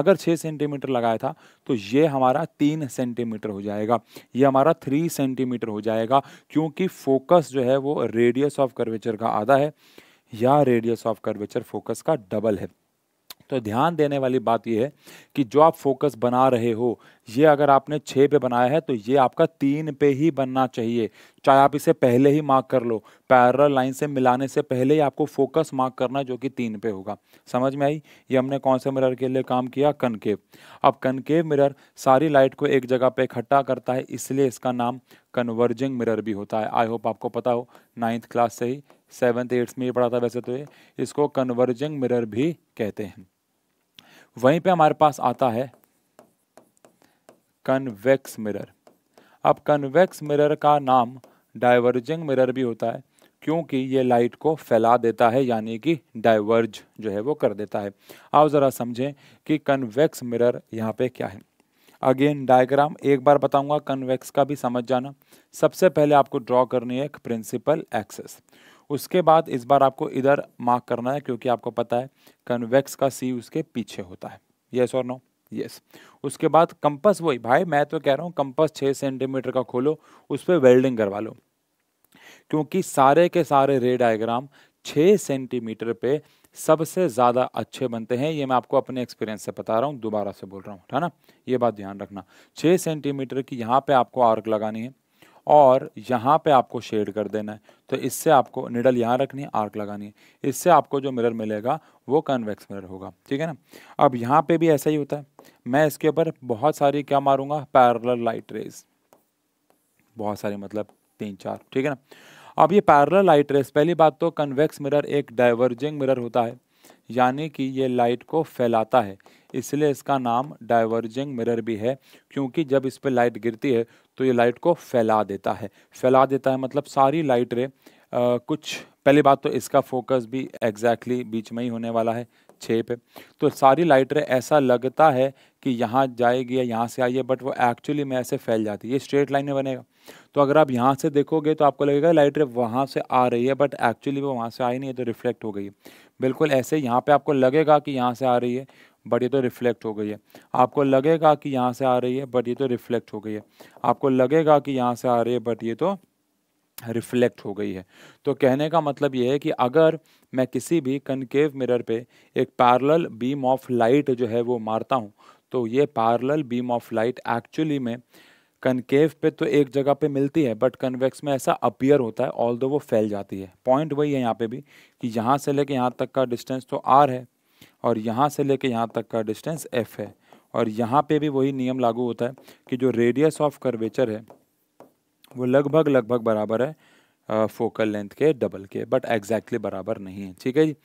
अगर छः सेंटीमीटर लगाया था तो ये हमारा तीन सेंटीमीटर हो जाएगा ये हमारा थ्री सेंटीमीटर हो जाएगा क्योंकि फोकस जो है वो रेडियस ऑफ कर्वेचर का आधा है या रेडियस ऑफ कर्वेचर फोकस का डबल है तो ध्यान देने वाली बात यह है कि जो आप फोकस बना रहे हो ये अगर आपने छः पे बनाया है तो ये आपका तीन पे ही बनना चाहिए चाहे आप इसे पहले ही मार्क कर लो पैरल लाइन से मिलाने से पहले ही आपको फोकस मार्क करना जो कि तीन पे होगा समझ में आई ये हमने कौन से मिरर के लिए काम किया कनकेव अब कनकेव मिरर सारी लाइट को एक जगह पे इकट्ठा करता है इसलिए इसका नाम कन्वर्जिंग मिरर भी होता है आई होप आपको पता हो नाइन्थ क्लास से ही सेवन्थ एट्थ में ही पढ़ा था वैसे तो ये इसको कन्वर्जिंग मिरर भी कहते हैं वहीं पे हमारे पास आता है कन्वेक्स मिरर अब कन्वेक्स मिरर का नाम डाइवर्जिंग मिरर भी होता है क्योंकि ये लाइट को फैला देता है यानी कि डाइवर्ज जो है वो कर देता है आप ज़रा समझें कि कन्वेक्स मिरर यहाँ पे क्या है अगेन डायग्राम एक बार बताऊंगा कन्वेक्स का भी समझ जाना सबसे पहले आपको ड्रॉ करनी है एक प्रिंसिपल एक्सेस उसके बाद इस बार आपको इधर मार्क करना है क्योंकि आपको पता है कन्वेक्स का सी उसके पीछे होता है यस और नो यस उसके बाद कंपस वही भाई मैं तो कह रहा हूँ कंपस छः सेंटीमीटर का खोलो उस पर वेल्डिंग करवा लो क्योंकि सारे के सारे रे डायग्राम छः सेंटीमीटर पे सबसे ज़्यादा अच्छे बनते हैं ये मैं आपको अपने एक्सपीरियंस से बता रहा हूँ दोबारा से बोल रहा हूँ है ना ये बात ध्यान रखना छः सेंटीमीटर की यहाँ पे आपको आर्क लगानी है और यहाँ पे आपको शेड कर देना है तो इससे आपको निडल यहाँ रखनी है आर्क लगानी है इससे आपको जो मिरर मिलेगा वो कन्वेक्स मिरर होगा ठीक है ना अब यहाँ पे भी ऐसा ही होता है मैं इसके ऊपर बहुत सारी क्या मारूंगा पैरल लाइट रेस बहुत सारी मतलब तीन चार ठीक है ना अब ये पैरल लाइट रेस पहली बात तो कन्वेक्स मिरर एक डाइवर्जिंग मिरर होता है यानी कि ये लाइट को फैलाता है इसलिए इसका नाम डाइवर्जिंग मिरर भी है क्योंकि जब इस पर लाइट गिरती है तो ये लाइट को फैला देता है फैला देता है मतलब सारी लाइट रे आ, कुछ पहली बात तो इसका फोकस भी एग्जैक्टली बीच में ही होने वाला है छः पे तो सारी लाइट रे ऐसा लगता है कि यहाँ जाएगी या यहाँ से आई है बट वो एक्चुअली में ऐसे फैल जाती है ये स्ट्रेट लाइन में बनेगा तो अगर आप यहाँ से देखोगे तो आपको लगेगा लाइट रे वहाँ से आ रही है बट एक्चुअली वो वहाँ से आई नहीं है तो रिफ्लेक्ट हो गई बिल्कुल ऐसे यहाँ पे आपको लगेगा कि यहाँ से आ रही है बट ये तो रिफ्लेक्ट हो गई है आपको लगेगा कि यहाँ से आ रही है बट ये तो रिफ्लेक्ट हो गई है आपको लगेगा कि यहाँ से आ रही है बट ये तो रिफ्लेक्ट हो गई है तो कहने का मतलब ये है कि अगर मैं किसी भी कनकेव मिरर पे एक पैरल बीम ऑफ लाइट जो है वो मारता हूँ तो ये parallel beam of light actually में कनकेव पे तो एक जगह पे मिलती है बट कन्वेक्स में ऐसा अपियर होता है ऑल दो वो फैल जाती है पॉइंट वही है यहाँ पे भी कि यहाँ से लेके यहाँ तक का डिस्टेंस तो आर है और यहाँ से लेके यहाँ तक का डिस्टेंस एफ है और यहाँ पे भी वही नियम लागू होता है कि जो रेडियस ऑफ कर्वेचर है वो लगभग लगभग बराबर है फोकल लेंथ के डबल के बट एग्जैक्टली बराबर नहीं है ठीक है जी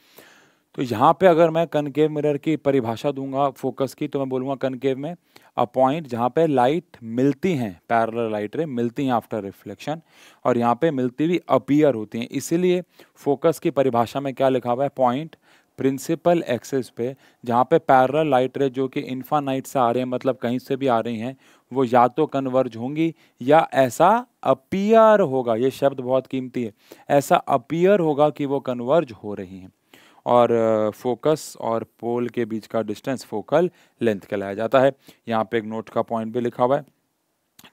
तो यहाँ पे अगर मैं कनकेव मिरर की परिभाषा दूंगा फोकस की तो मैं बोलूँगा कनकेव में अ पॉइंट जहाँ पे लाइट मिलती हैं पैरल लाइट रे मिलती हैं आफ्टर रिफ्लेक्शन और यहाँ पे मिलती हुई अपीयर होती हैं इसीलिए फोकस की परिभाषा में क्या लिखा हुआ है पॉइंट प्रिंसिपल एक्सेस पे जहाँ पे पैरल लाइट रे जो कि इन्फानाइट से आ रहे हैं मतलब कहीं से भी आ रही हैं वो या तो कन्वर्ज होंगी या ऐसा अपीयर होगा ये शब्द बहुत कीमती है ऐसा अपीयर होगा कि वो कन्वर्ज हो रही हैं और फोकस और पोल के बीच का डिस्टेंस फोकल लेंथ कहलाया जाता है यहाँ पे एक नोट का पॉइंट भी लिखा हुआ है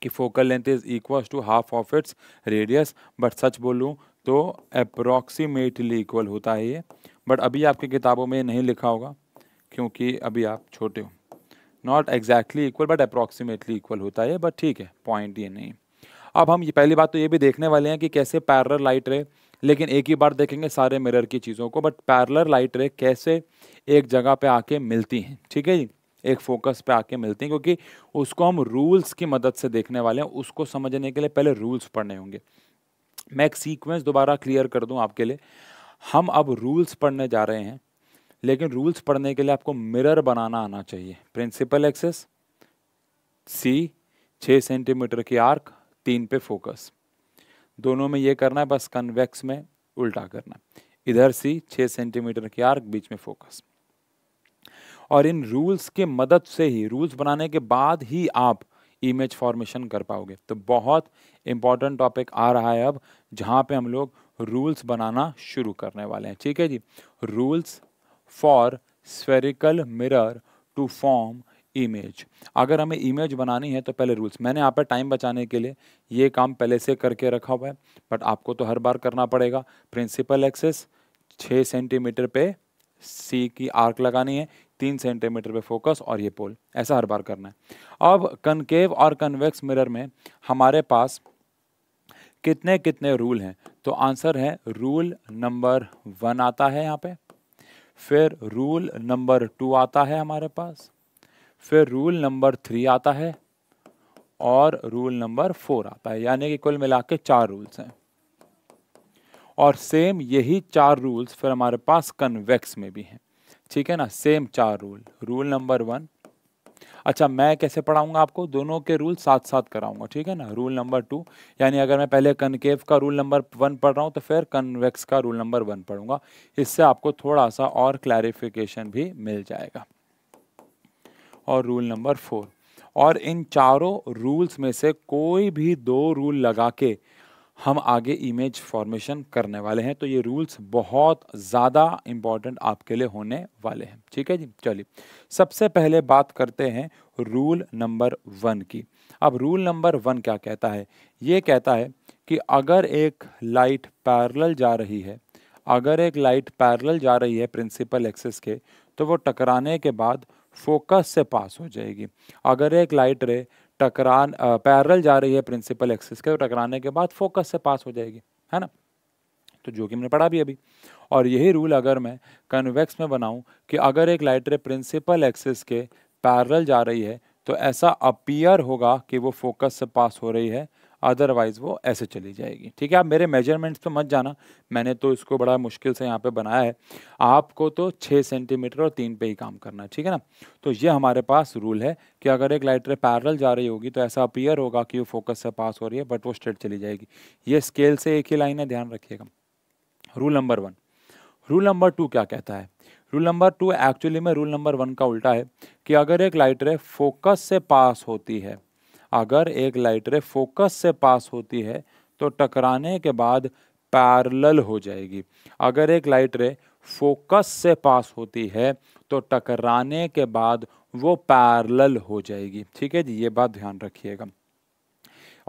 कि focal length is equals to half of its radius but सच बोलूँ तो अप्रॉक्सीमेटली इक्वल होता है ये बट अभी आपकी किताबों में नहीं लिखा होगा क्योंकि अभी आप छोटे हो not exactly equal but approximately equal होता है बट ठीक है पॉइंट ये नहीं अब हम ये पहली बात तो ये भी देखने वाले हैं कि कैसे पैरल लाइट रे लेकिन एक ही बार देखेंगे सारे मिरर की चीज़ों को बट पैरलर लाइट रे कैसे एक जगह पे आके मिलती हैं ठीक है जी एक फोकस पे आके मिलती हैं क्योंकि उसको हम रूल्स की मदद से देखने वाले हैं उसको समझने के लिए पहले रूल्स पढ़ने होंगे मैं एक सीक्वेंस दोबारा क्लियर कर दूँ आपके लिए हम अब रूल्स पढ़ने जा रहे हैं लेकिन रूल्स पढ़ने के लिए आपको मिरर बनाना आना चाहिए प्रिंसिपल एक्सेस सी छः सेंटीमीटर की आर्क तीन पे फोकस दोनों में ये करना है बस कन्वेक्स में उल्टा करना इधर सी छः सेंटीमीटर के आर्क बीच में फोकस और इन रूल्स के मदद से ही रूल्स बनाने के बाद ही आप इमेज फॉर्मेशन कर पाओगे तो बहुत इंपॉर्टेंट टॉपिक आ रहा है अब जहाँ पे हम लोग रूल्स बनाना शुरू करने वाले हैं ठीक है जी rules for spherical mirror to form image अगर हमें इमेज बनानी है तो पहले रूल्स मैंने यहाँ पर टाइम बचाने के लिए ये काम पहले से करके रखा हुआ है बट आपको तो हर बार करना पड़ेगा प्रिंसिपल एक्सेस छः सेंटीमीटर पे सी की आर्क लगानी है तीन सेंटीमीटर पे फोकस और ये पोल ऐसा हर बार करना है अब कनकेव और कन्वेक्स मिरर में हमारे पास कितने कितने रूल हैं तो आंसर है रूल नंबर वन आता है यहाँ पे फिर रूल नंबर टू आता है हमारे पास फिर रूल नंबर थ्री आता है और रूल नंबर फोर आता है यानी कि कुल मिला के चार रूल्स हैं और सेम यही चार रूल्स फिर हमारे पास कन्वेक्स में भी हैं ठीक है ना सेम चार रूल रूल नंबर वन अच्छा मैं कैसे पढ़ाऊंगा आपको दोनों के रूल साथ साथ कराऊंगा ठीक है ना रूल नंबर टू यानी अगर मैं पहले कनकेव का रूल नंबर वन पढ़ रहा हूँ तो फिर कन्वेक्स का रूल नंबर वन पढ़ूंगा इससे आपको थोड़ा सा और क्लैरिफिकेशन भी मिल जाएगा और रूल नंबर फोर और इन चारों रूल्स में से कोई भी दो रूल लगा के हम आगे इमेज फॉर्मेशन करने वाले हैं तो ये रूल्स बहुत ज़्यादा इम्पॉर्टेंट आपके लिए होने वाले हैं ठीक है जी चलिए सबसे पहले बात करते हैं रूल नंबर वन की अब रूल नंबर वन क्या कहता है ये कहता है कि अगर एक लाइट पैरल जा रही है अगर एक लाइट पैरल जा रही है प्रिंसिपल एक्सेस के तो वो टकराने के बाद फोकस से पास हो जाएगी अगर एक लाइट रे टकरान पैरल जा रही है प्रिंसिपल एक्सिस के तो टकराने के बाद फोकस से पास हो जाएगी है ना तो जो कि मैंने पढ़ा भी अभी और यही रूल अगर मैं कन्वेक्स में बनाऊं कि अगर एक लाइट रे प्रिंसिपल एक्सिस के पैरल जा रही है तो ऐसा अपीयर होगा कि वो फोकस से पास हो रही है अदरवाइज़ वो ऐसे चली जाएगी ठीक है आप मेरे मेजरमेंट्स पे मत जाना मैंने तो इसको बड़ा मुश्किल से यहाँ पे बनाया है आपको तो छः सेंटीमीटर और तीन पे ही काम करना है ठीक है ना तो ये हमारे पास रूल है कि अगर एक लाइटर पैरल जा रही होगी तो ऐसा अपीयर होगा कि वो फोकस से पास हो रही है बट वो स्ट्रेट चली जाएगी ये स्केल से एक ही लाइन है ध्यान रखिएगा rule number one rule number two क्या कहता है रूल नंबर टू एक्चुअली में रूल नंबर वन का उल्टा है कि अगर एक लाइट रे फोकस से पास होती है अगर एक लाइट रे फोकस से पास होती है तो टकराने के बाद पैरल हो जाएगी अगर एक लाइट रे फोकस से पास होती है तो टकराने के बाद वो पैरल हो जाएगी ठीक है जी ये बात ध्यान रखिएगा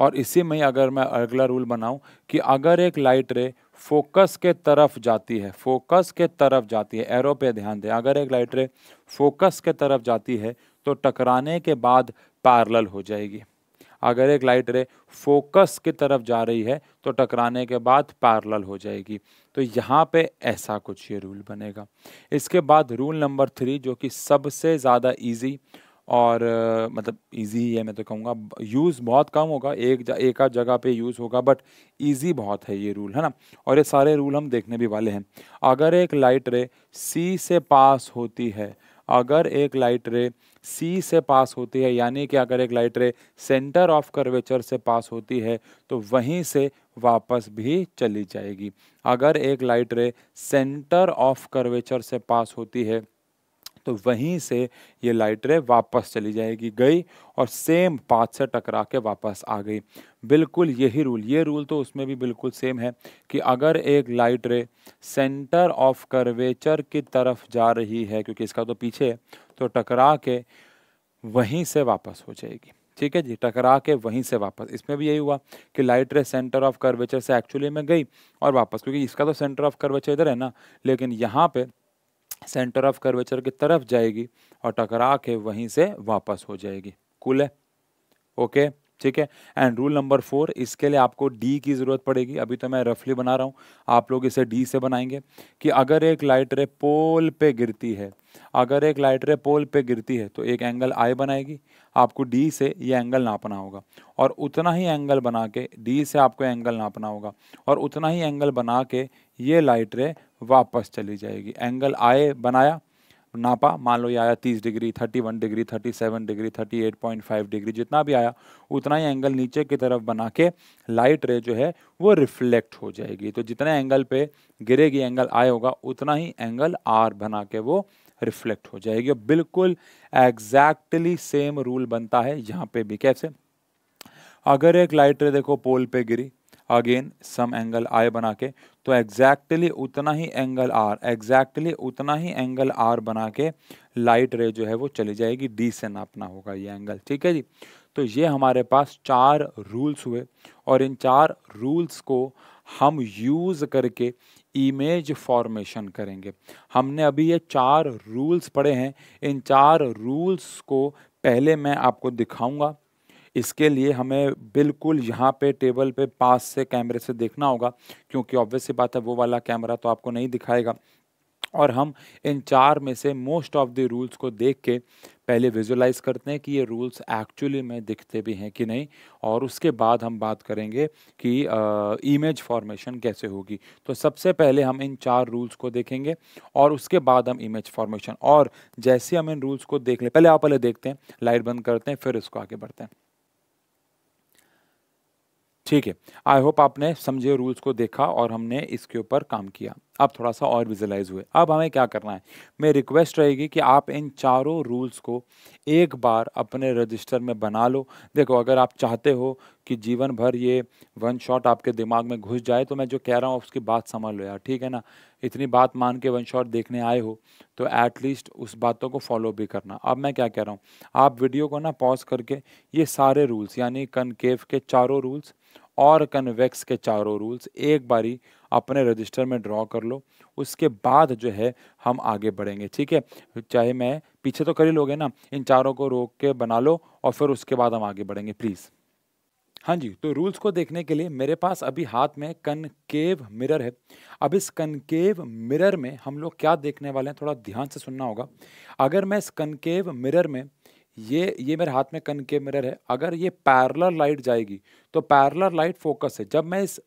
और इसी में अगर मैं अगला रूल बनाऊं कि अगर एक लाइट रे फोकस के तरफ जाती है फोकस के तरफ जाती है एरो पे ध्यान दें अगर एक लाइट रे फोकस के तरफ जाती है तो टकराने के बाद पैरल हो जाएगी अगर एक लाइट रे फोकस की तरफ जा रही है तो टकराने के बाद पैरल हो जाएगी तो यहाँ पे ऐसा कुछ ये रूल बनेगा इसके बाद रूल नंबर थ्री जो कि सबसे ज़्यादा ईजी और uh, मतलब इजी ही है मैं तो कहूँगा यूज़ बहुत कम होगा एक एक आध जगह पे यूज़ होगा बट इजी बहुत है ये रूल है ना और ये सारे रूल हम देखने भी वाले हैं अगर एक लाइट रे सी से पास होती है अगर एक लाइट रे सी से पास होती है यानी कि अगर एक light ray centre of curvature से पास होती है तो वहीं से वापस भी चली जाएगी अगर एक light ray centre of curvature से पास होती है तो वहीं से ये लाइट रे वापस चली जाएगी गई और सेम पाथ से टकरा के वापस आ गई बिल्कुल यही रूल ये रूल तो उसमें भी बिल्कुल सेम है कि अगर एक light ray centre of curvature की तरफ जा रही है क्योंकि इसका तो पीछे है तो टकरा के वहीं से वापस हो जाएगी ठीक है जी टकरा के वहीं से वापस इसमें भी यही हुआ कि light ray centre of curvature से एक्चुअली में गई और वापस क्योंकि इसका तो सेंटर ऑफ कर्वेचर इधर है ना लेकिन यहाँ पे सेंटर ऑफ कर्वेचर की तरफ जाएगी और टकरा के वहीं से वापस हो जाएगी कूल है ओके ठीक है एंड रूल नंबर फोर इसके लिए आपको डी की ज़रूरत पड़ेगी अभी तो मैं रफली बना रहा हूँ आप लोग इसे डी से बनाएंगे कि अगर एक लाइट रे पोल पे गिरती है अगर एक लाइट रे पोल पे गिरती है तो एक एंगल आई बनाएगी आपको डी से ये एंगल नापना होगा और उतना ही एंगल बना के डी से आपको एंगल नापना होगा और उतना ही एंगल बना के ये लाइट रे वापस चली जाएगी एंगल आए बनाया नापा मान लो ये आया 30 डिग्री 31 डिग्री 37 डिग्री 38.5 डिग्री जितना भी आया उतना ही एंगल नीचे की तरफ बना के लाइट रे जो है वो रिफ्लेक्ट हो जाएगी तो जितने एंगल पे गिरेगी एंगल आए होगा उतना ही एंगल आर बना के वो रिफ्लेक्ट हो जाएगी और बिल्कुल एग्जैक्टली सेम रूल बनता है यहाँ पे भी कैसे अगर एक लाइट रे देखो पोल पे गिरी अगेन सम एंगल आई बना के तो एग्जैक्टली उतना ही एंगल आर एग्जैक्टली उतना ही एंगल आर बना के लाइट रे जो है वो चली जाएगी डी से नापना होगा ये एंगल ठीक है जी तो ये हमारे पास चार रूल्स हुए और इन चार रूल्स को हम यूज़ करके इमेज फॉर्मेशन करेंगे हमने अभी ये चार रूल्स पढ़े हैं इन चार रूल्स को पहले मैं आपको दिखाऊंगा इसके लिए हमें बिल्कुल यहाँ पे टेबल पे पास से कैमरे से देखना होगा क्योंकि ऑब्वियस सी बात है वो वाला कैमरा तो आपको नहीं दिखाएगा और हम इन चार में से मोस्ट ऑफ द रूल्स को देख के पहले विजुलाइज करते हैं कि ये रूल्स एक्चुअली में दिखते भी हैं कि नहीं और उसके बाद हम बात करेंगे कि इमेज फॉर्मेशन कैसे होगी तो सबसे पहले हम इन चार रूल्स को देखेंगे और उसके बाद हम इमेज फॉर्मेशन और जैसे हम इन रूल्स को देख लें पहले आप पहले देखते हैं लाइट बंद करते हैं फिर उसको आगे बढ़ते हैं ठीक है आई होप आपने समझे रूल्स को देखा और हमने इसके ऊपर काम किया अब थोड़ा सा और विजुलाइज हुए अब हमें क्या करना है मेरी रिक्वेस्ट रहेगी कि आप इन चारों रूल्स को एक बार अपने रजिस्टर में बना लो देखो अगर आप चाहते हो कि जीवन भर ये वन शॉट आपके दिमाग में घुस जाए तो मैं जो कह रहा हूँ उसकी बात समझ लो यार ठीक है ना इतनी बात मान के वन शॉट देखने आए हो तो एटलीस्ट उस बातों को फॉलो भी करना अब मैं क्या कह रहा हूँ आप वीडियो को ना पॉज करके ये सारे रूल्स यानी कनकेव के चारों रूल्स और कन्वेक्स के चारों रूल्स एक बारी अपने रजिस्टर में ड्रॉ कर लो उसके बाद जो है हम आगे बढ़ेंगे ठीक है चाहे मैं पीछे तो कर ही लोगे ना इन चारों को रोक के बना लो और फिर उसके बाद हम आगे बढ़ेंगे प्लीज़ हाँ जी तो रूल्स को देखने के लिए मेरे पास अभी हाथ में कनकेव मिरर है अब इस कनकेव मिरर में हम लोग क्या देखने वाले हैं थोड़ा ध्यान से सुनना होगा अगर मैं इस कनकेव मिरर में ये ये मेरे हाथ में कन के मिरर है अगर ये पैरलर लाइट जाएगी तो पैरलर लाइट फोकस है जब मैं इस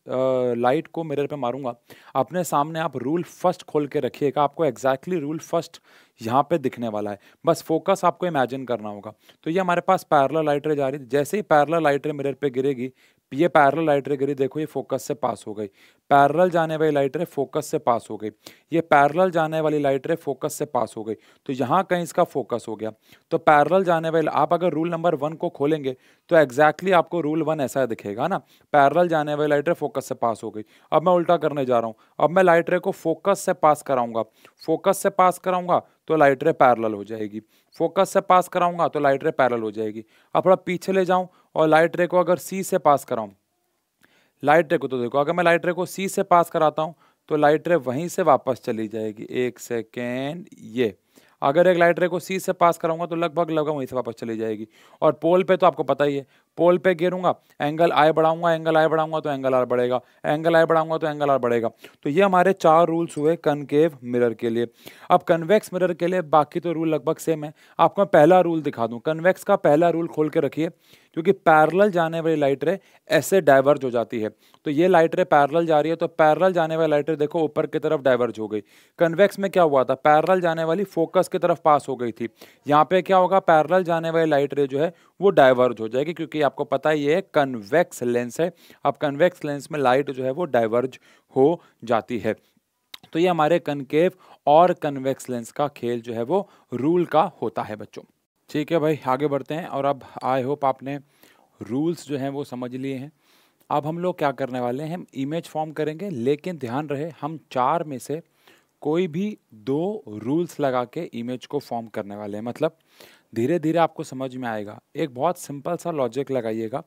लाइट को मिरर पे मारूंगा अपने सामने आप रूल फर्स्ट खोल के रखिएगा आपको एग्जैक्टली रूल फर्स्ट यहाँ पे दिखने वाला है बस फोकस आपको इमेजिन करना होगा तो ये हमारे पास पैरलर लाइटर जा रही है जैसे ही पैरलर लाइटर मिरर पे गिरेगी ये पैरल लाइट रे गिरी देखो ये फोकस से पास हो गई पैरल जाने वाली लाइट रे फोकस से पास हो गई ये पैरल जाने वाली लाइट रे फोकस से पास हो गई तो यहाँ कहीं इसका फोकस हो गया तो पैरल जाने वाली आप अगर रूल नंबर वन को खोलेंगे तो एग्जैक्टली आपको रूल वन ऐसा दिखेगा ना पैरल जाने वाली लाइट रे फोकस से पास हो गई अब मैं उल्टा करने जा रहा हूँ अब मैं लाइट रे को फोकस से पास कराऊंगा फोकस से पास कराऊंगा तो लाइट रे पैरल हो जाएगी फोकस से पास कराऊंगा तो लाइट रे पैरल हो जाएगी अब थोड़ा पीछे ले जाऊँ और लाइट रे को अगर सी से पास कराऊं लाइट रे को तो देखो अगर मैं लाइट रे को सी से पास कराता हूं तो लाइट रे वहीं से वापस चली जाएगी एक सेकेंड ये अगर एक लाइट रे को सी से पास कराऊंगा तो लगभग लगभग वहीं से वापस चली जाएगी और पोल पे तो आपको पता ही है पोल पे गिरूंगा एंगल आई बढ़ाऊंगा एंगल आई बढ़ाऊंगा तो एंगल आर बढ़ेगा एंगल आई बढ़ाऊंगा तो एंगल आर बढ़ेगा तो ये हमारे चार रूल्स हुए कनकेव मिरर के लिए अब कन्वेक्स मिरर के लिए बाकी तो रूल लगभग सेम है आपको मैं पहला रूल दिखा दूँ कन्वेक्स का पहला रूल खोल के रखिए क्योंकि पैरल जाने वाली लाइट रे ऐसे डाइवर्ज हो जाती है तो ये लाइट रे पैरल जा रही है तो पैरल जाने वाली लाइट रे देखो ऊपर की तरफ डाइवर्ज हो गई कन्वेक्स में क्या हुआ था पैरल जाने वाली फोकस की तरफ पास हो गई थी यहाँ पे क्या होगा पैरल जाने वाली लाइट रे जो है वो डाइवर्ज हो जाएगी क्योंकि आपको पता है ये कन्वेक्स लेंस है अब कन्वेक्स लेंस में लाइट जो है वो डाइवर्ज हो जाती है तो ये हमारे कनकेव और कन्वेक्स लेंस का खेल जो है वो रूल का होता है बच्चों ठीक है भाई आगे बढ़ते हैं और अब आई होप आपने रूल्स जो हैं वो समझ लिए हैं अब हम लोग क्या करने वाले हैं हम इमेज फॉर्म करेंगे लेकिन ध्यान रहे हम चार में से कोई भी दो रूल्स लगा के इमेज को फॉर्म करने वाले हैं मतलब धीरे धीरे आपको समझ में आएगा एक बहुत सिंपल सा लॉजिक लगाइएगा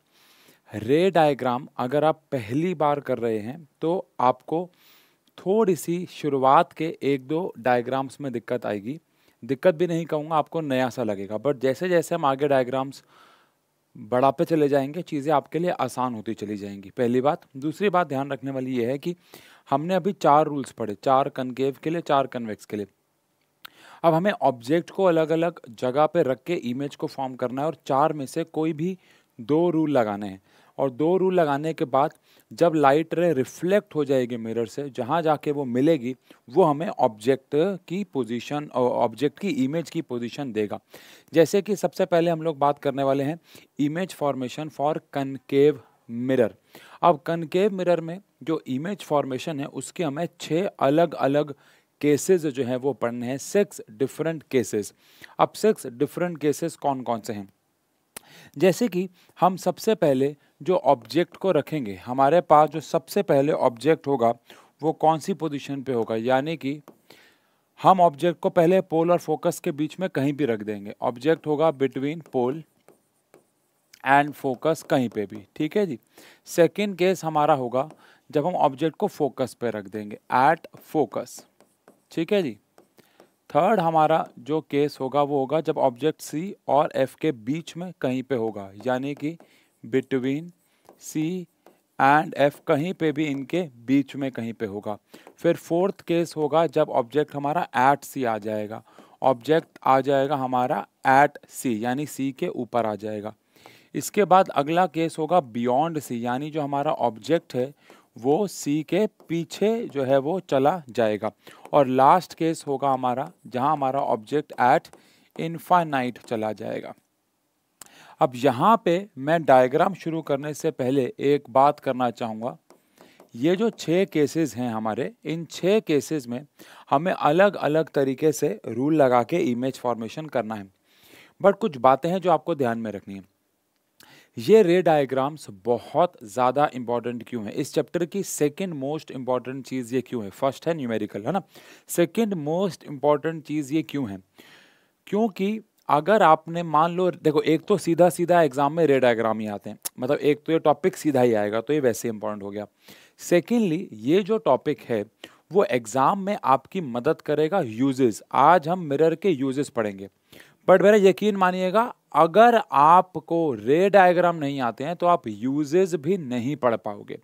रे डायग्राम अगर आप पहली बार कर रहे हैं तो आपको थोड़ी सी शुरुआत के एक दो डायग्राम्स में दिक्कत आएगी दिक्कत भी नहीं कहूँगा आपको नया सा लगेगा बट जैसे जैसे हम आगे डायग्राम्स बड़ा पे चले जाएंगे चीज़ें आपके लिए आसान होती चली जाएंगी पहली बात दूसरी बात ध्यान रखने वाली ये है कि हमने अभी चार रूल्स पढ़े चार कनकेव के लिए चार कन्वेक्स के लिए अब हमें ऑब्जेक्ट को अलग अलग जगह पे रख के इमेज को फॉर्म करना है और चार में से कोई भी दो रूल लगाने हैं और दो रूल लगाने के बाद जब लाइट रे रिफ्लेक्ट हो जाएगी मिरर से जहाँ जाके वो मिलेगी वो हमें ऑब्जेक्ट की पोजीशन ऑब्जेक्ट की इमेज की पोजीशन देगा जैसे कि सबसे पहले हम लोग बात करने वाले हैं image formation for concave mirror अब कनकेव मिरर में जो इमेज फॉर्मेशन है उसके हमें छः अलग अलग केसेस जो हैं वो पढ़ने हैं सिक्स डिफरेंट केसेस अब सिक्स डिफरेंट केसेस कौन कौन से हैं जैसे कि हम सबसे पहले जो ऑब्जेक्ट को रखेंगे हमारे पास जो सबसे पहले ऑब्जेक्ट होगा वो कौन सी पोजीशन पे होगा यानी कि हम ऑब्जेक्ट को पहले पोल और फोकस के बीच में कहीं भी रख देंगे ऑब्जेक्ट होगा बिटवीन पोल एंड फोकस कहीं पे भी ठीक है जी सेकेंड केस हमारा होगा जब हम ऑब्जेक्ट को फोकस पे रख देंगे एट फोकस ठीक है जी थर्ड हमारा जो केस होगा वो होगा जब ऑब्जेक्ट सी और एफ के बीच में कहीं पे होगा यानी कि बिटवीन सी एंड एफ कहीं पे भी इनके बीच में कहीं पे होगा फिर फोर्थ केस होगा जब ऑब्जेक्ट हमारा एट सी आ जाएगा ऑब्जेक्ट आ जाएगा हमारा एट सी यानी सी के ऊपर आ जाएगा इसके बाद अगला केस होगा बियॉन्ड सी यानी जो हमारा ऑब्जेक्ट है वो सी के पीछे जो है वो चला जाएगा और लास्ट केस होगा हमारा जहाँ हमारा ऑब्जेक्ट एट इन्फानाइट चला जाएगा अब यहाँ पे मैं डायग्राम शुरू करने से पहले एक बात करना चाहूँगा ये जो छः केसेस हैं हमारे इन छः केसेस में हमें अलग अलग तरीके से रूल लगा के इमेज फॉर्मेशन करना है बट कुछ बातें हैं जो आपको ध्यान में रखनी है ये रे डायग्राम्स बहुत ज़्यादा इंपॉर्टेंट क्यों है इस चैप्टर की सेकेंड मोस्ट इंपॉर्टेंट चीज़ ये क्यों है फर्स्ट है न्यूमेरिकल है ना सेकेंड मोस्ट इंपॉर्टेंट चीज़ ये क्यों है क्योंकि अगर आपने मान लो देखो एक तो सीधा सीधा एग्जाम में रे डायग्राम ही आते हैं मतलब एक तो ये टॉपिक सीधा ही आएगा तो ये वैसे इंपॉर्टेंट हो गया सेकेंडली ये जो टॉपिक है वो एग्ज़ाम में आपकी मदद करेगा यूजेस आज हम मिरर के यूजेस पढ़ेंगे बट मेरा यकीन मानिएगा अगर आपको रे डायग्राम नहीं आते हैं तो आप यूजेस भी नहीं पढ़ पाओगे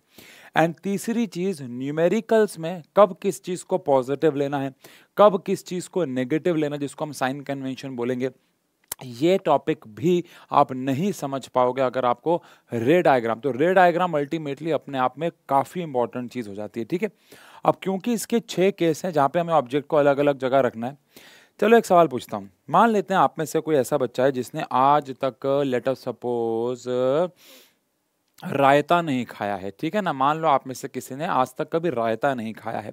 एंड तीसरी चीज़ न्यूमेरिकल्स में कब किस चीज़ को पॉजिटिव लेना है कब किस चीज़ को नेगेटिव लेना जिसको हम साइन कन्वेंशन बोलेंगे ये टॉपिक भी आप नहीं समझ पाओगे अगर आपको रे डायग्राम तो रे डायग्राम अल्टीमेटली अपने आप में काफ़ी इंपॉर्टेंट चीज़ हो जाती है ठीक है अब क्योंकि इसके छः केस हैं जहाँ पे हमें ऑब्जेक्ट को अलग अलग जगह रखना है चलो एक सवाल पूछता हूँ मान लेते हैं आप में से कोई ऐसा बच्चा है जिसने आज तक लेट ऑफ सपोज रायता नहीं खाया है ठीक है ना मान लो आप में से किसी ने आज तक कभी रायता नहीं खाया है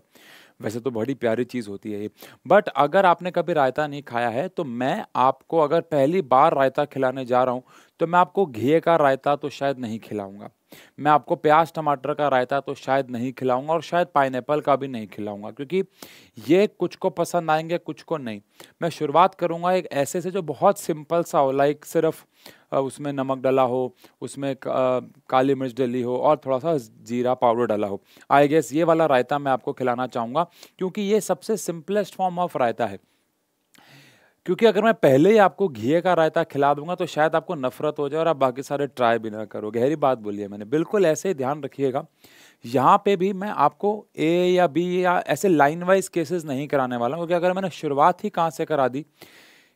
वैसे तो बड़ी प्यारी चीज़ होती है ये बट अगर आपने कभी रायता नहीं खाया है तो मैं आपको अगर पहली बार रायता खिलाने जा रहा हूँ तो मैं आपको घी का रायता तो शायद नहीं खिलाऊँगा मैं आपको प्याज टमाटर का रायता तो शायद नहीं खिलाऊंगा और शायद पाइन का भी नहीं खिलाऊंगा क्योंकि ये कुछ को पसंद आएंगे कुछ को नहीं मैं शुरुआत करूंगा एक ऐसे से जो बहुत सिंपल सा हो लाइक सिर्फ उसमें नमक डाला हो उसमें काली मिर्च डली हो और थोड़ा सा जीरा पाउडर डाला हो आई गेस ये वाला रायता मैं आपको खिलाना चाहूँगा क्योंकि ये सबसे सिंपलेस्ट फॉर्म ऑफ रायता है क्योंकि अगर मैं पहले ही आपको घी का रायता खिला दूंगा तो शायद आपको नफरत हो जाए और आप बाकी सारे ट्राई भी ना करो गहरी बात बोली है मैंने बिल्कुल ऐसे ही ध्यान रखिएगा यहाँ पे भी मैं आपको ए या बी या ऐसे लाइन वाइज केसेस नहीं कराने वाला हूँ क्योंकि अगर मैंने शुरुआत ही कहाँ से करा दी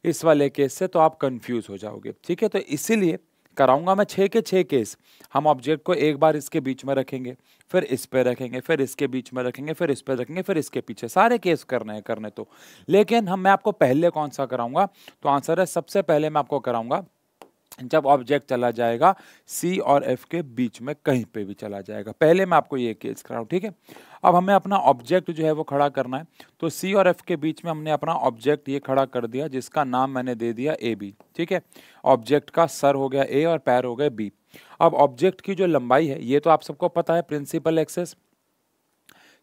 इस वाले केस से तो आप कंफ्यूज हो जाओगे ठीक है तो इसीलिए कराऊंगा मैं छः के छः केस हम ऑब्जेक्ट को एक बार इसके बीच में रखेंगे फिर इस पे रखेंगे फिर इसके बीच में रखेंगे फिर इस पे रखेंगे फिर इसके पीछे सारे केस करने हैं करने तो लेकिन हम मैं आपको पहले कौन सा कराऊंगा तो आंसर है सबसे पहले मैं आपको कराऊंगा जब ऑब्जेक्ट चला जाएगा सी और एफ के बीच में कहीं पे भी चला जाएगा पहले मैं आपको ये केस कराऊँ ठीक है अब हमें अपना ऑब्जेक्ट जो है वो खड़ा करना है तो सी और एफ के बीच में हमने अपना ऑब्जेक्ट ये खड़ा कर दिया जिसका नाम मैंने दे दिया ए बी ठीक है ऑब्जेक्ट का सर हो गया ए और पैर हो गए बी अब ऑब्जेक्ट की जो लंबाई है ये तो आप सबको पता है प्रिंसिपल एक्सेस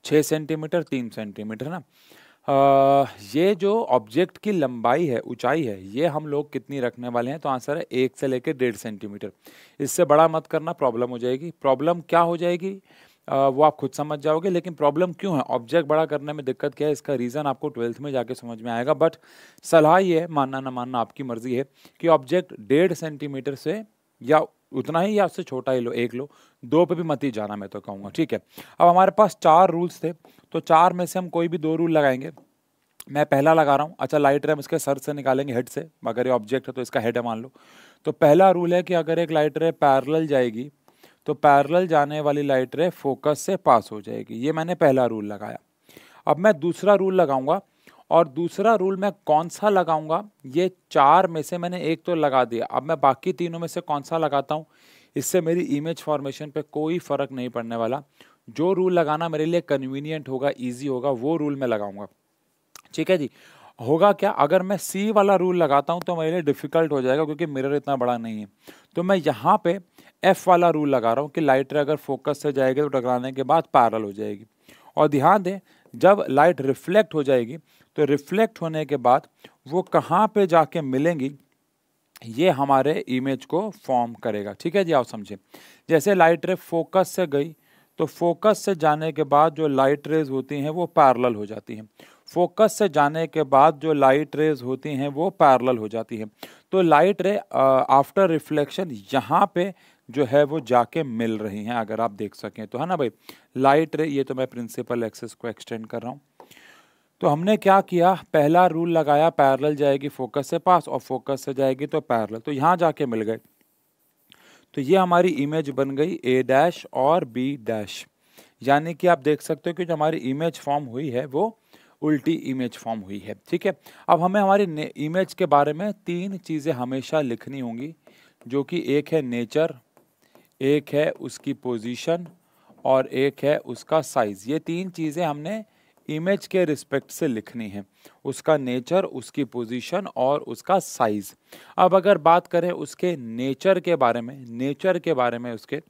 छः सेंटीमीटर तीन सेंटीमीटर ना ये जो ऑब्जेक्ट की लंबाई है ऊंचाई है ये हम लोग कितनी रखने वाले हैं तो आंसर है एक से लेकर डेढ़ सेंटीमीटर इससे बड़ा मत करना प्रॉब्लम हो जाएगी प्रॉब्लम क्या हो जाएगी आ, वो आप खुद समझ जाओगे लेकिन प्रॉब्लम क्यों है ऑब्जेक्ट बड़ा करने में दिक्कत क्या है इसका रीज़न आपको ट्वेल्थ में जाके समझ में आएगा बट सलाह ये है मानना ना मानना आपकी मर्ज़ी है कि ऑब्जेक्ट डेढ़ सेंटीमीटर से या उतना ही या उससे छोटा ही लो एक लो दो पे भी मत ही जाना मैं तो कहूँगा ठीक है अब हमारे पास चार रूल्स थे तो चार में से हम कोई भी दो रूल लगाएंगे मैं पहला लगा रहा हूँ अच्छा लाइटर हम इसके सर से निकालेंगे हेड से अगर ये ऑब्जेक्ट है तो इसका हेड है मान लो तो पहला रूल है कि अगर एक लाइट रे पैरल जाएगी तो पैरल जाने वाली लाइट रे फोकस से पास हो जाएगी ये मैंने पहला रूल लगाया अब मैं दूसरा रूल लगाऊंगा और दूसरा रूल मैं कौन सा लगाऊंगा ये चार में से मैंने एक तो लगा दिया अब मैं बाकी तीनों में से कौन सा लगाता हूँ इससे मेरी इमेज फॉर्मेशन पे कोई फ़र्क नहीं पड़ने वाला जो रूल लगाना मेरे लिए कन्वीनियंट होगा ईजी होगा वो रूल मैं लगाऊंगा ठीक है जी होगा क्या अगर मैं सी वाला रूल लगाता हूँ तो मेरे लिए डिफ़िकल्ट हो जाएगा क्योंकि मिरर इतना बड़ा नहीं है तो मैं यहाँ पे एफ वाला रूल लगा रहा हूँ कि लाइटर अगर फोकस से जाएगी तो टकराने के बाद पैरल हो जाएगी और ध्यान दें जब लाइट रिफ्लेक्ट हो जाएगी तो रिफ्लेक्ट होने के बाद वो कहाँ पे जाके मिलेंगी ये हमारे इमेज को फॉर्म करेगा ठीक है जी आप समझें जैसे लाइट रे फोकस से गई तो फोकस से जाने के बाद जो लाइट रेज होती हैं वो पैरल हो जाती हैं फोकस से जाने के बाद जो लाइट रेज होती हैं वो पैरल हो जाती हैं तो लाइट रे आफ्टर रिफ्लेक्शन यहाँ पे जो है वो जाके मिल रही हैं अगर आप देख सकें तो है ना भाई लाइट रे ये तो मैं प्रिंसिपल एक्सेस को एक्सटेंड कर रहा हूँ तो हमने क्या किया पहला रूल लगाया पैरल जाएगी फोकस से पास और फोकस से जाएगी तो पैरल तो यहाँ जाके मिल गए तो ये हमारी इमेज बन गई ए डैश और बी डैश यानी कि आप देख सकते हो कि जो हमारी इमेज फॉर्म हुई है वो उल्टी इमेज फॉर्म हुई है ठीक है अब हमें हमारी इमेज के बारे में तीन चीज़ें हमेशा लिखनी होंगी जो कि एक है नेचर एक है उसकी पोजीशन और एक है उसका साइज़ ये तीन चीज़ें हमने इमेज के रिस्पेक्ट से लिखनी है उसका नेचर उसकी पोजीशन और उसका साइज अब अगर बात करें उसके नेचर के बारे में नेचर के बारे में उसके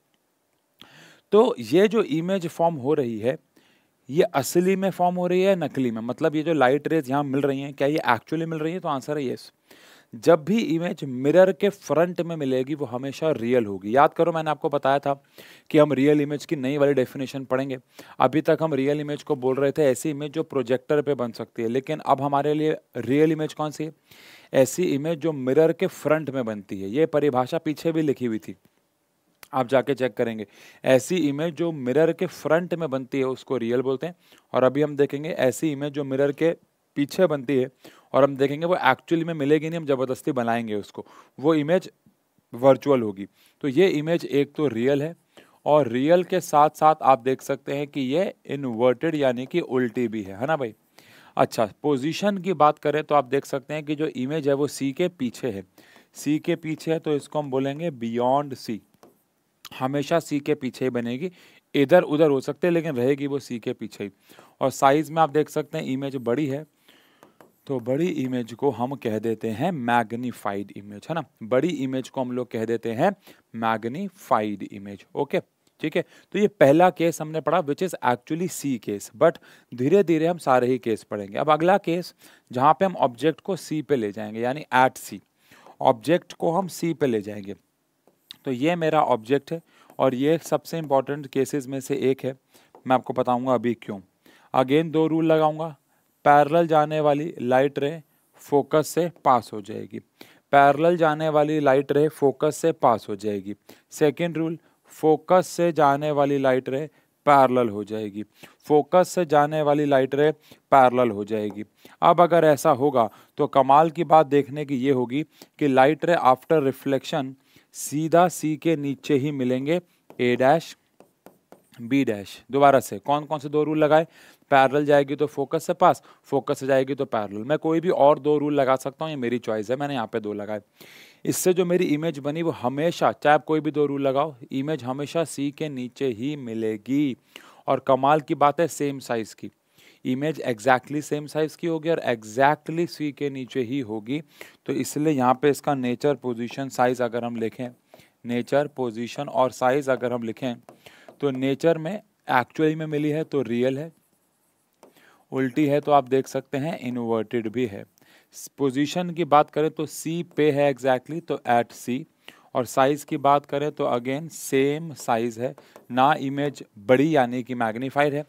तो ये जो इमेज फॉर्म हो रही है ये असली में फॉर्म हो रही है नकली में मतलब ये जो लाइट रेज यहाँ मिल रही हैं क्या ये एक्चुअली मिल रही तो है तो आंसर है येस yes. जब भी इमेज मिरर के फ्रंट में मिलेगी वो हमेशा रियल होगी याद करो मैंने आपको बताया था कि हम रियल इमेज की नई वाली डेफिनेशन पढ़ेंगे अभी तक हम रियल इमेज को बोल रहे थे ऐसी इमेज जो प्रोजेक्टर पे बन सकती है लेकिन अब हमारे लिए रियल इमेज कौन सी है ऐसी इमेज जो मिरर के फ्रंट में बनती है ये परिभाषा पीछे भी लिखी हुई थी आप जाके चेक करेंगे ऐसी इमेज जो मिरर के फ्रंट में बनती है उसको रियल बोलते हैं और अभी हम देखेंगे ऐसी इमेज जो मिरर के पीछे बनती है और हम देखेंगे वो एक्चुअली में मिलेगी नहीं हम ज़बरदस्ती बनाएंगे उसको वो इमेज वर्चुअल होगी तो ये इमेज एक तो रियल है और रियल के साथ साथ आप देख सकते हैं कि ये इन्वर्टेड यानी कि उल्टी भी है है ना भाई अच्छा पोजीशन की बात करें तो आप देख सकते हैं कि जो इमेज है वो सी के पीछे है सी के पीछे है तो इसको हम बोलेंगे बियॉन्ड सी हमेशा सी के पीछे ही बनेगी इधर उधर हो सकते हैं लेकिन रहेगी वो सी के पीछे ही और साइज़ में आप देख सकते हैं इमेज बड़ी है तो बड़ी इमेज को हम कह देते हैं मैग्नीफाइड इमेज है ना बड़ी इमेज को हम लोग कह देते हैं मैग्नीफाइड इमेज ओके ठीक है तो ये पहला केस हमने पढ़ा which is actually C case but धीरे धीरे हम सारे ही केस पढ़ेंगे अब अगला केस जहाँ पे हम ऑब्जेक्ट को सी पे ले जाएंगे यानी एट सी ऑब्जेक्ट को हम सी पे ले जाएंगे तो ये मेरा ऑब्जेक्ट है और ये सबसे इंपॉर्टेंट केसेस में से एक है मैं आपको बताऊंगा अभी क्यों अगेन दो रूल लगाऊंगा पैरेलल जाने वाली लाइट रे फोकस से पास हो जाएगी पैरेलल जाने वाली लाइट रे फोकस से पास हो जाएगी सेकेंड रूल फोकस से जाने वाली लाइट रे पैरेलल हो जाएगी फोकस से जाने वाली लाइट रे पैरेलल हो जाएगी अब अगर ऐसा होगा तो कमाल की बात देखने की ये होगी कि लाइट रे आफ्टर रिफ्लेक्शन सीधा सी के नीचे ही मिलेंगे ए डैश बी डैश दोबारा से कौन कौन से दो रूल लगाए पैरल जाएगी तो फोकस से पास फोकस से जाएगी तो पैरल मैं कोई भी और दो रूल लगा सकता हूँ ये मेरी चॉइस है मैंने यहाँ पे दो लगाए इससे जो मेरी इमेज बनी वो हमेशा चाहे आप कोई भी दो रूल लगाओ इमेज हमेशा सी के नीचे ही मिलेगी और कमाल की बात है सेम साइज़ की इमेज एग्जैक्टली सेम साइज़ की होगी और एग्जैक्टली सी के नीचे ही होगी तो इसलिए यहाँ पे इसका नेचर पोजीशन साइज़ अगर हम लिखें नेचर पोजीशन और साइज़ अगर हम लिखें तो नेचर में एक्चुअली में मिली है तो रियल है उल्टी है तो आप देख सकते हैं इन्वर्टेड भी है पोजीशन की बात करें तो सी पे है एग्जैक्टली तो एट सी और साइज़ की बात करें तो अगेन सेम साइज़ है ना इमेज बड़ी यानी कि मैग्नीफाइड है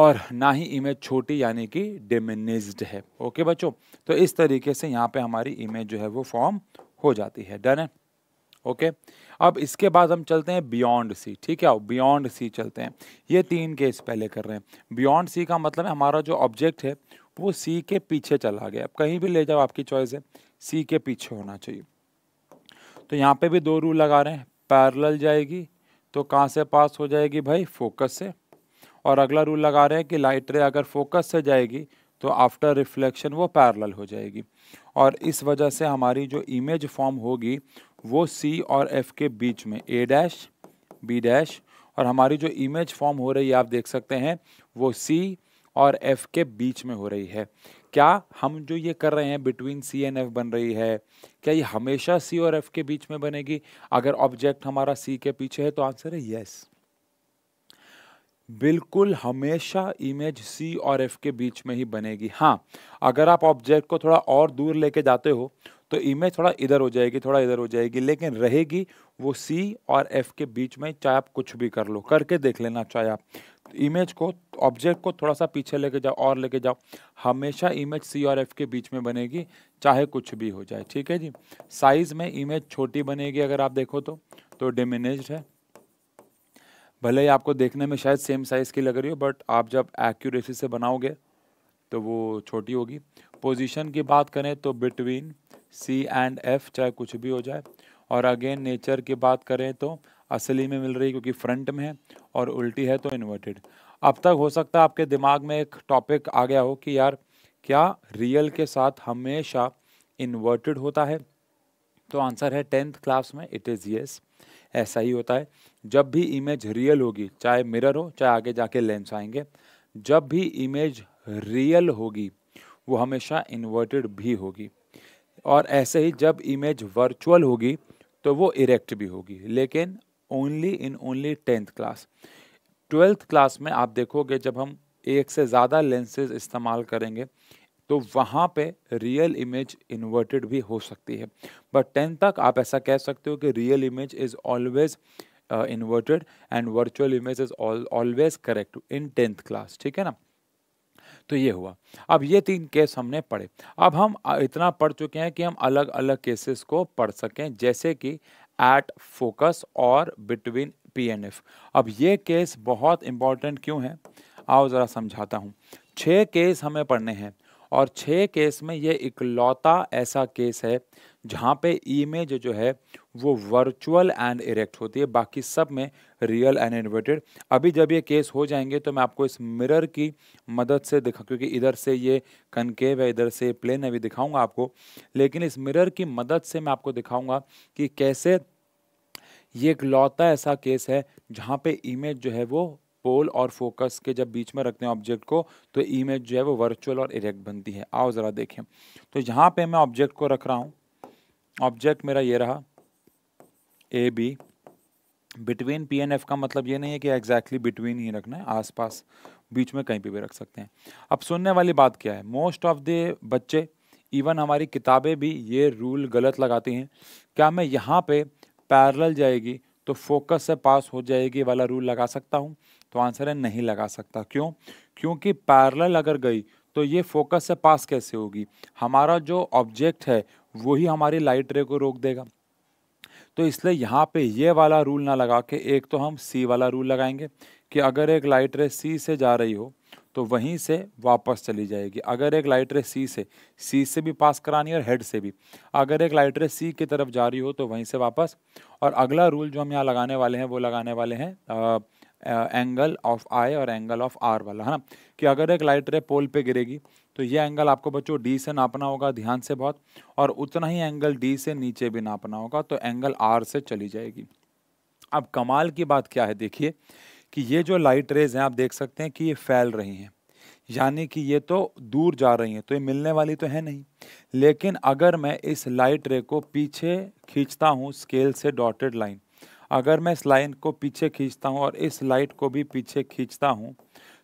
और ना ही इमेज छोटी यानी कि डिमिनिज्ड है ओके बच्चों तो इस तरीके से यहाँ पे हमारी इमेज जो है वो फॉर्म हो जाती है डन है ओके अब इसके बाद हम चलते हैं बियॉन्ड सी ठीक है बियॉन्ड सी चलते हैं ये तीन केस पहले कर रहे हैं बियॉन्ड सी का मतलब है हमारा जो ऑब्जेक्ट है वो सी के पीछे चला गया अब कहीं भी ले जाओ आपकी चॉइस है सी के पीछे होना चाहिए तो यहाँ पे भी दो रूल लगा रहे हैं पैरल जाएगी तो कहाँ से पास हो जाएगी भाई फोकस से और अगला रूल लगा रहे हैं कि लाइट रे अगर फोकस से जाएगी तो आफ्टर रिफ्लेक्शन वो पैरल हो जाएगी और इस वजह से हमारी जो इमेज फॉर्म होगी वो सी और एफ के बीच में ए डैश बी डैश और हमारी जो इमेज फॉर्म हो रही है आप देख सकते हैं वो सी और एफ के बीच में हो रही है क्या हम जो ये कर रहे हैं बिटवीन सी एंड एफ बन रही है क्या ये हमेशा सी और एफ के बीच में बनेगी अगर ऑब्जेक्ट हमारा सी के पीछे है तो आंसर है यस बिल्कुल हमेशा इमेज सी और एफ के बीच में ही बनेगी हाँ अगर आप ऑब्जेक्ट को थोड़ा और दूर लेके जाते हो तो इमेज थोड़ा इधर हो जाएगी थोड़ा इधर हो जाएगी लेकिन रहेगी वो सी और एफ के बीच में चाहे आप कुछ भी कर लो करके देख लेना चाहे आप इमेज को ऑब्जेक्ट को थोड़ा सा पीछे लेके जाओ और लेके जाओ हमेशा इमेज सी और एफ के बीच में बनेगी चाहे कुछ भी हो जाए ठीक है जी साइज में इमेज छोटी बनेगी अगर आप देखो तो तो डिमिनेज है भले ही आपको देखने में शायद सेम साइज़ की लग रही हो बट आप जब एक्यूरेसी से बनाओगे तो वो छोटी होगी पोजीशन की बात करें तो बिटवीन सी एंड एफ चाहे कुछ भी हो जाए और अगेन नेचर की बात करें तो असली में मिल रही क्योंकि फ्रंट में है और उल्टी है तो इन्वर्टेड अब तक हो सकता है आपके दिमाग में एक टॉपिक आ गया हो कि यार क्या रियल के साथ हमेशा इन्वर्टेड होता है तो आंसर है टेंथ क्लास में इट इज़ येस ऐसा ही होता है जब भी इमेज रियल होगी चाहे मिरर हो चाहे आगे जाके लेंस आएंगे जब भी इमेज रियल होगी वो हमेशा इन्वर्टेड भी होगी और ऐसे ही जब इमेज वर्चुअल होगी तो वो इरेक्ट भी होगी लेकिन only in only tenth class twelfth class में आप देखोगे जब हम एक से ज़्यादा लेंसेज इस्तेमाल करेंगे तो वहाँ पे रियल इमेज इन्वर्टेड भी हो सकती है बट टेंथ तक आप ऐसा कह सकते हो कि real image is always inverted and virtual image is always correct in tenth class ठीक है ना तो ये हुआ अब ये तीन केस हमने पढ़े अब हम इतना पढ़ चुके हैं कि हम अलग अलग केसेस को पढ़ सकें जैसे कि एट फोकस और बिटवीन पीएनएफ अब ये केस बहुत इंपॉर्टेंट क्यों है आओ ज़रा समझाता हूँ छः केस हमें पढ़ने हैं और छः केस में ये इकलौता ऐसा केस है जहाँ पे इमेज जो है वो वर्चुअल एंड इरेक्ट होती है बाकी सब में रियल एंड इन्वर्टेड अभी जब ये केस हो जाएंगे तो मैं आपको इस मिरर की मदद से दिखा क्योंकि इधर से ये कनकेव है इधर से प्लेन है भी दिखाऊंगा आपको लेकिन इस मिरर की मदद से मैं आपको दिखाऊंगा कि कैसे ये एक लौता ऐसा केस है जहाँ पे इमेज जो है वो पोल और फोकस के जब बीच में रखते हैं ऑब्जेक्ट को तो इमेज जो है वो वर्चुअल और इरेक्ट बनती है आओ ज़रा देखें तो यहाँ पे मैं ऑब्जेक्ट को रख रहा हूँ ऑब्जेक्ट मेरा ये रहा A B between P N F का मतलब ये नहीं है कि एग्जैक्टली बिटवीन ही रखना है आसपास बीच में कहीं पे भी रख सकते हैं अब सुनने वाली बात क्या है मोस्ट ऑफ द बच्चे इवन हमारी किताबें भी ये रूल गलत लगाती हैं क्या मैं यहाँ पे पैरल जाएगी तो फोकस से पास हो जाएगी वाला रूल लगा सकता हूँ तो आंसर है नहीं लगा सकता क्यों क्योंकि पैरल अगर गई तो ये फोकस से पास कैसे होगी हमारा जो ऑब्जेक्ट है वही हमारी लाइट रे को रोक देगा तो इसलिए यहाँ पे ये वाला रूल ना लगा के एक तो हम सी वाला रूल लगाएंगे कि अगर एक लाइट रे सी से जा रही हो तो वहीं से वापस चली जाएगी अगर एक लाइट रे सी से सी से भी पास करानी है और हेड से भी अगर एक लाइट रे सी की तरफ जा रही हो तो वहीं से वापस और अगला रूल जो हम यहाँ लगाने वाले हैं वो लगाने वाले हैं एंगल ऑफ आई और एंगल ऑफ आर वाला है ना कि अगर एक लाइट रे पोल पे गिरेगी तो ये एंगल आपको बच्चों डी से नापना होगा ध्यान से बहुत और उतना ही एंगल डी से नीचे भी नापना होगा तो एंगल आर से चली जाएगी अब कमाल की बात क्या है देखिए कि ये जो लाइट रेज हैं आप देख सकते हैं कि ये फैल रही हैं यानी कि ये तो दूर जा रही हैं तो ये मिलने वाली तो है नहीं लेकिन अगर मैं इस लाइट रे को पीछे खींचता हूँ स्केल से डॉटेड लाइन अगर मैं इस लाइन को पीछे खींचता हूँ और इस लाइट को भी पीछे खींचता हूँ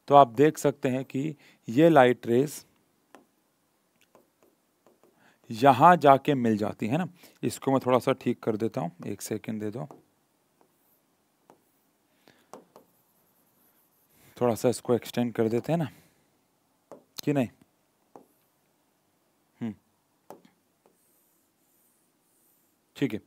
तो आप देख सकते हैं कि ये लाइट रेज़ यहाँ जाके मिल जाती है ना इसको मैं थोड़ा सा ठीक कर देता हूँ एक सेकेंड दे दो थोड़ा सा इसको एक्सटेंड कर देते हैं ना कि नहीं हम्म। ठीक है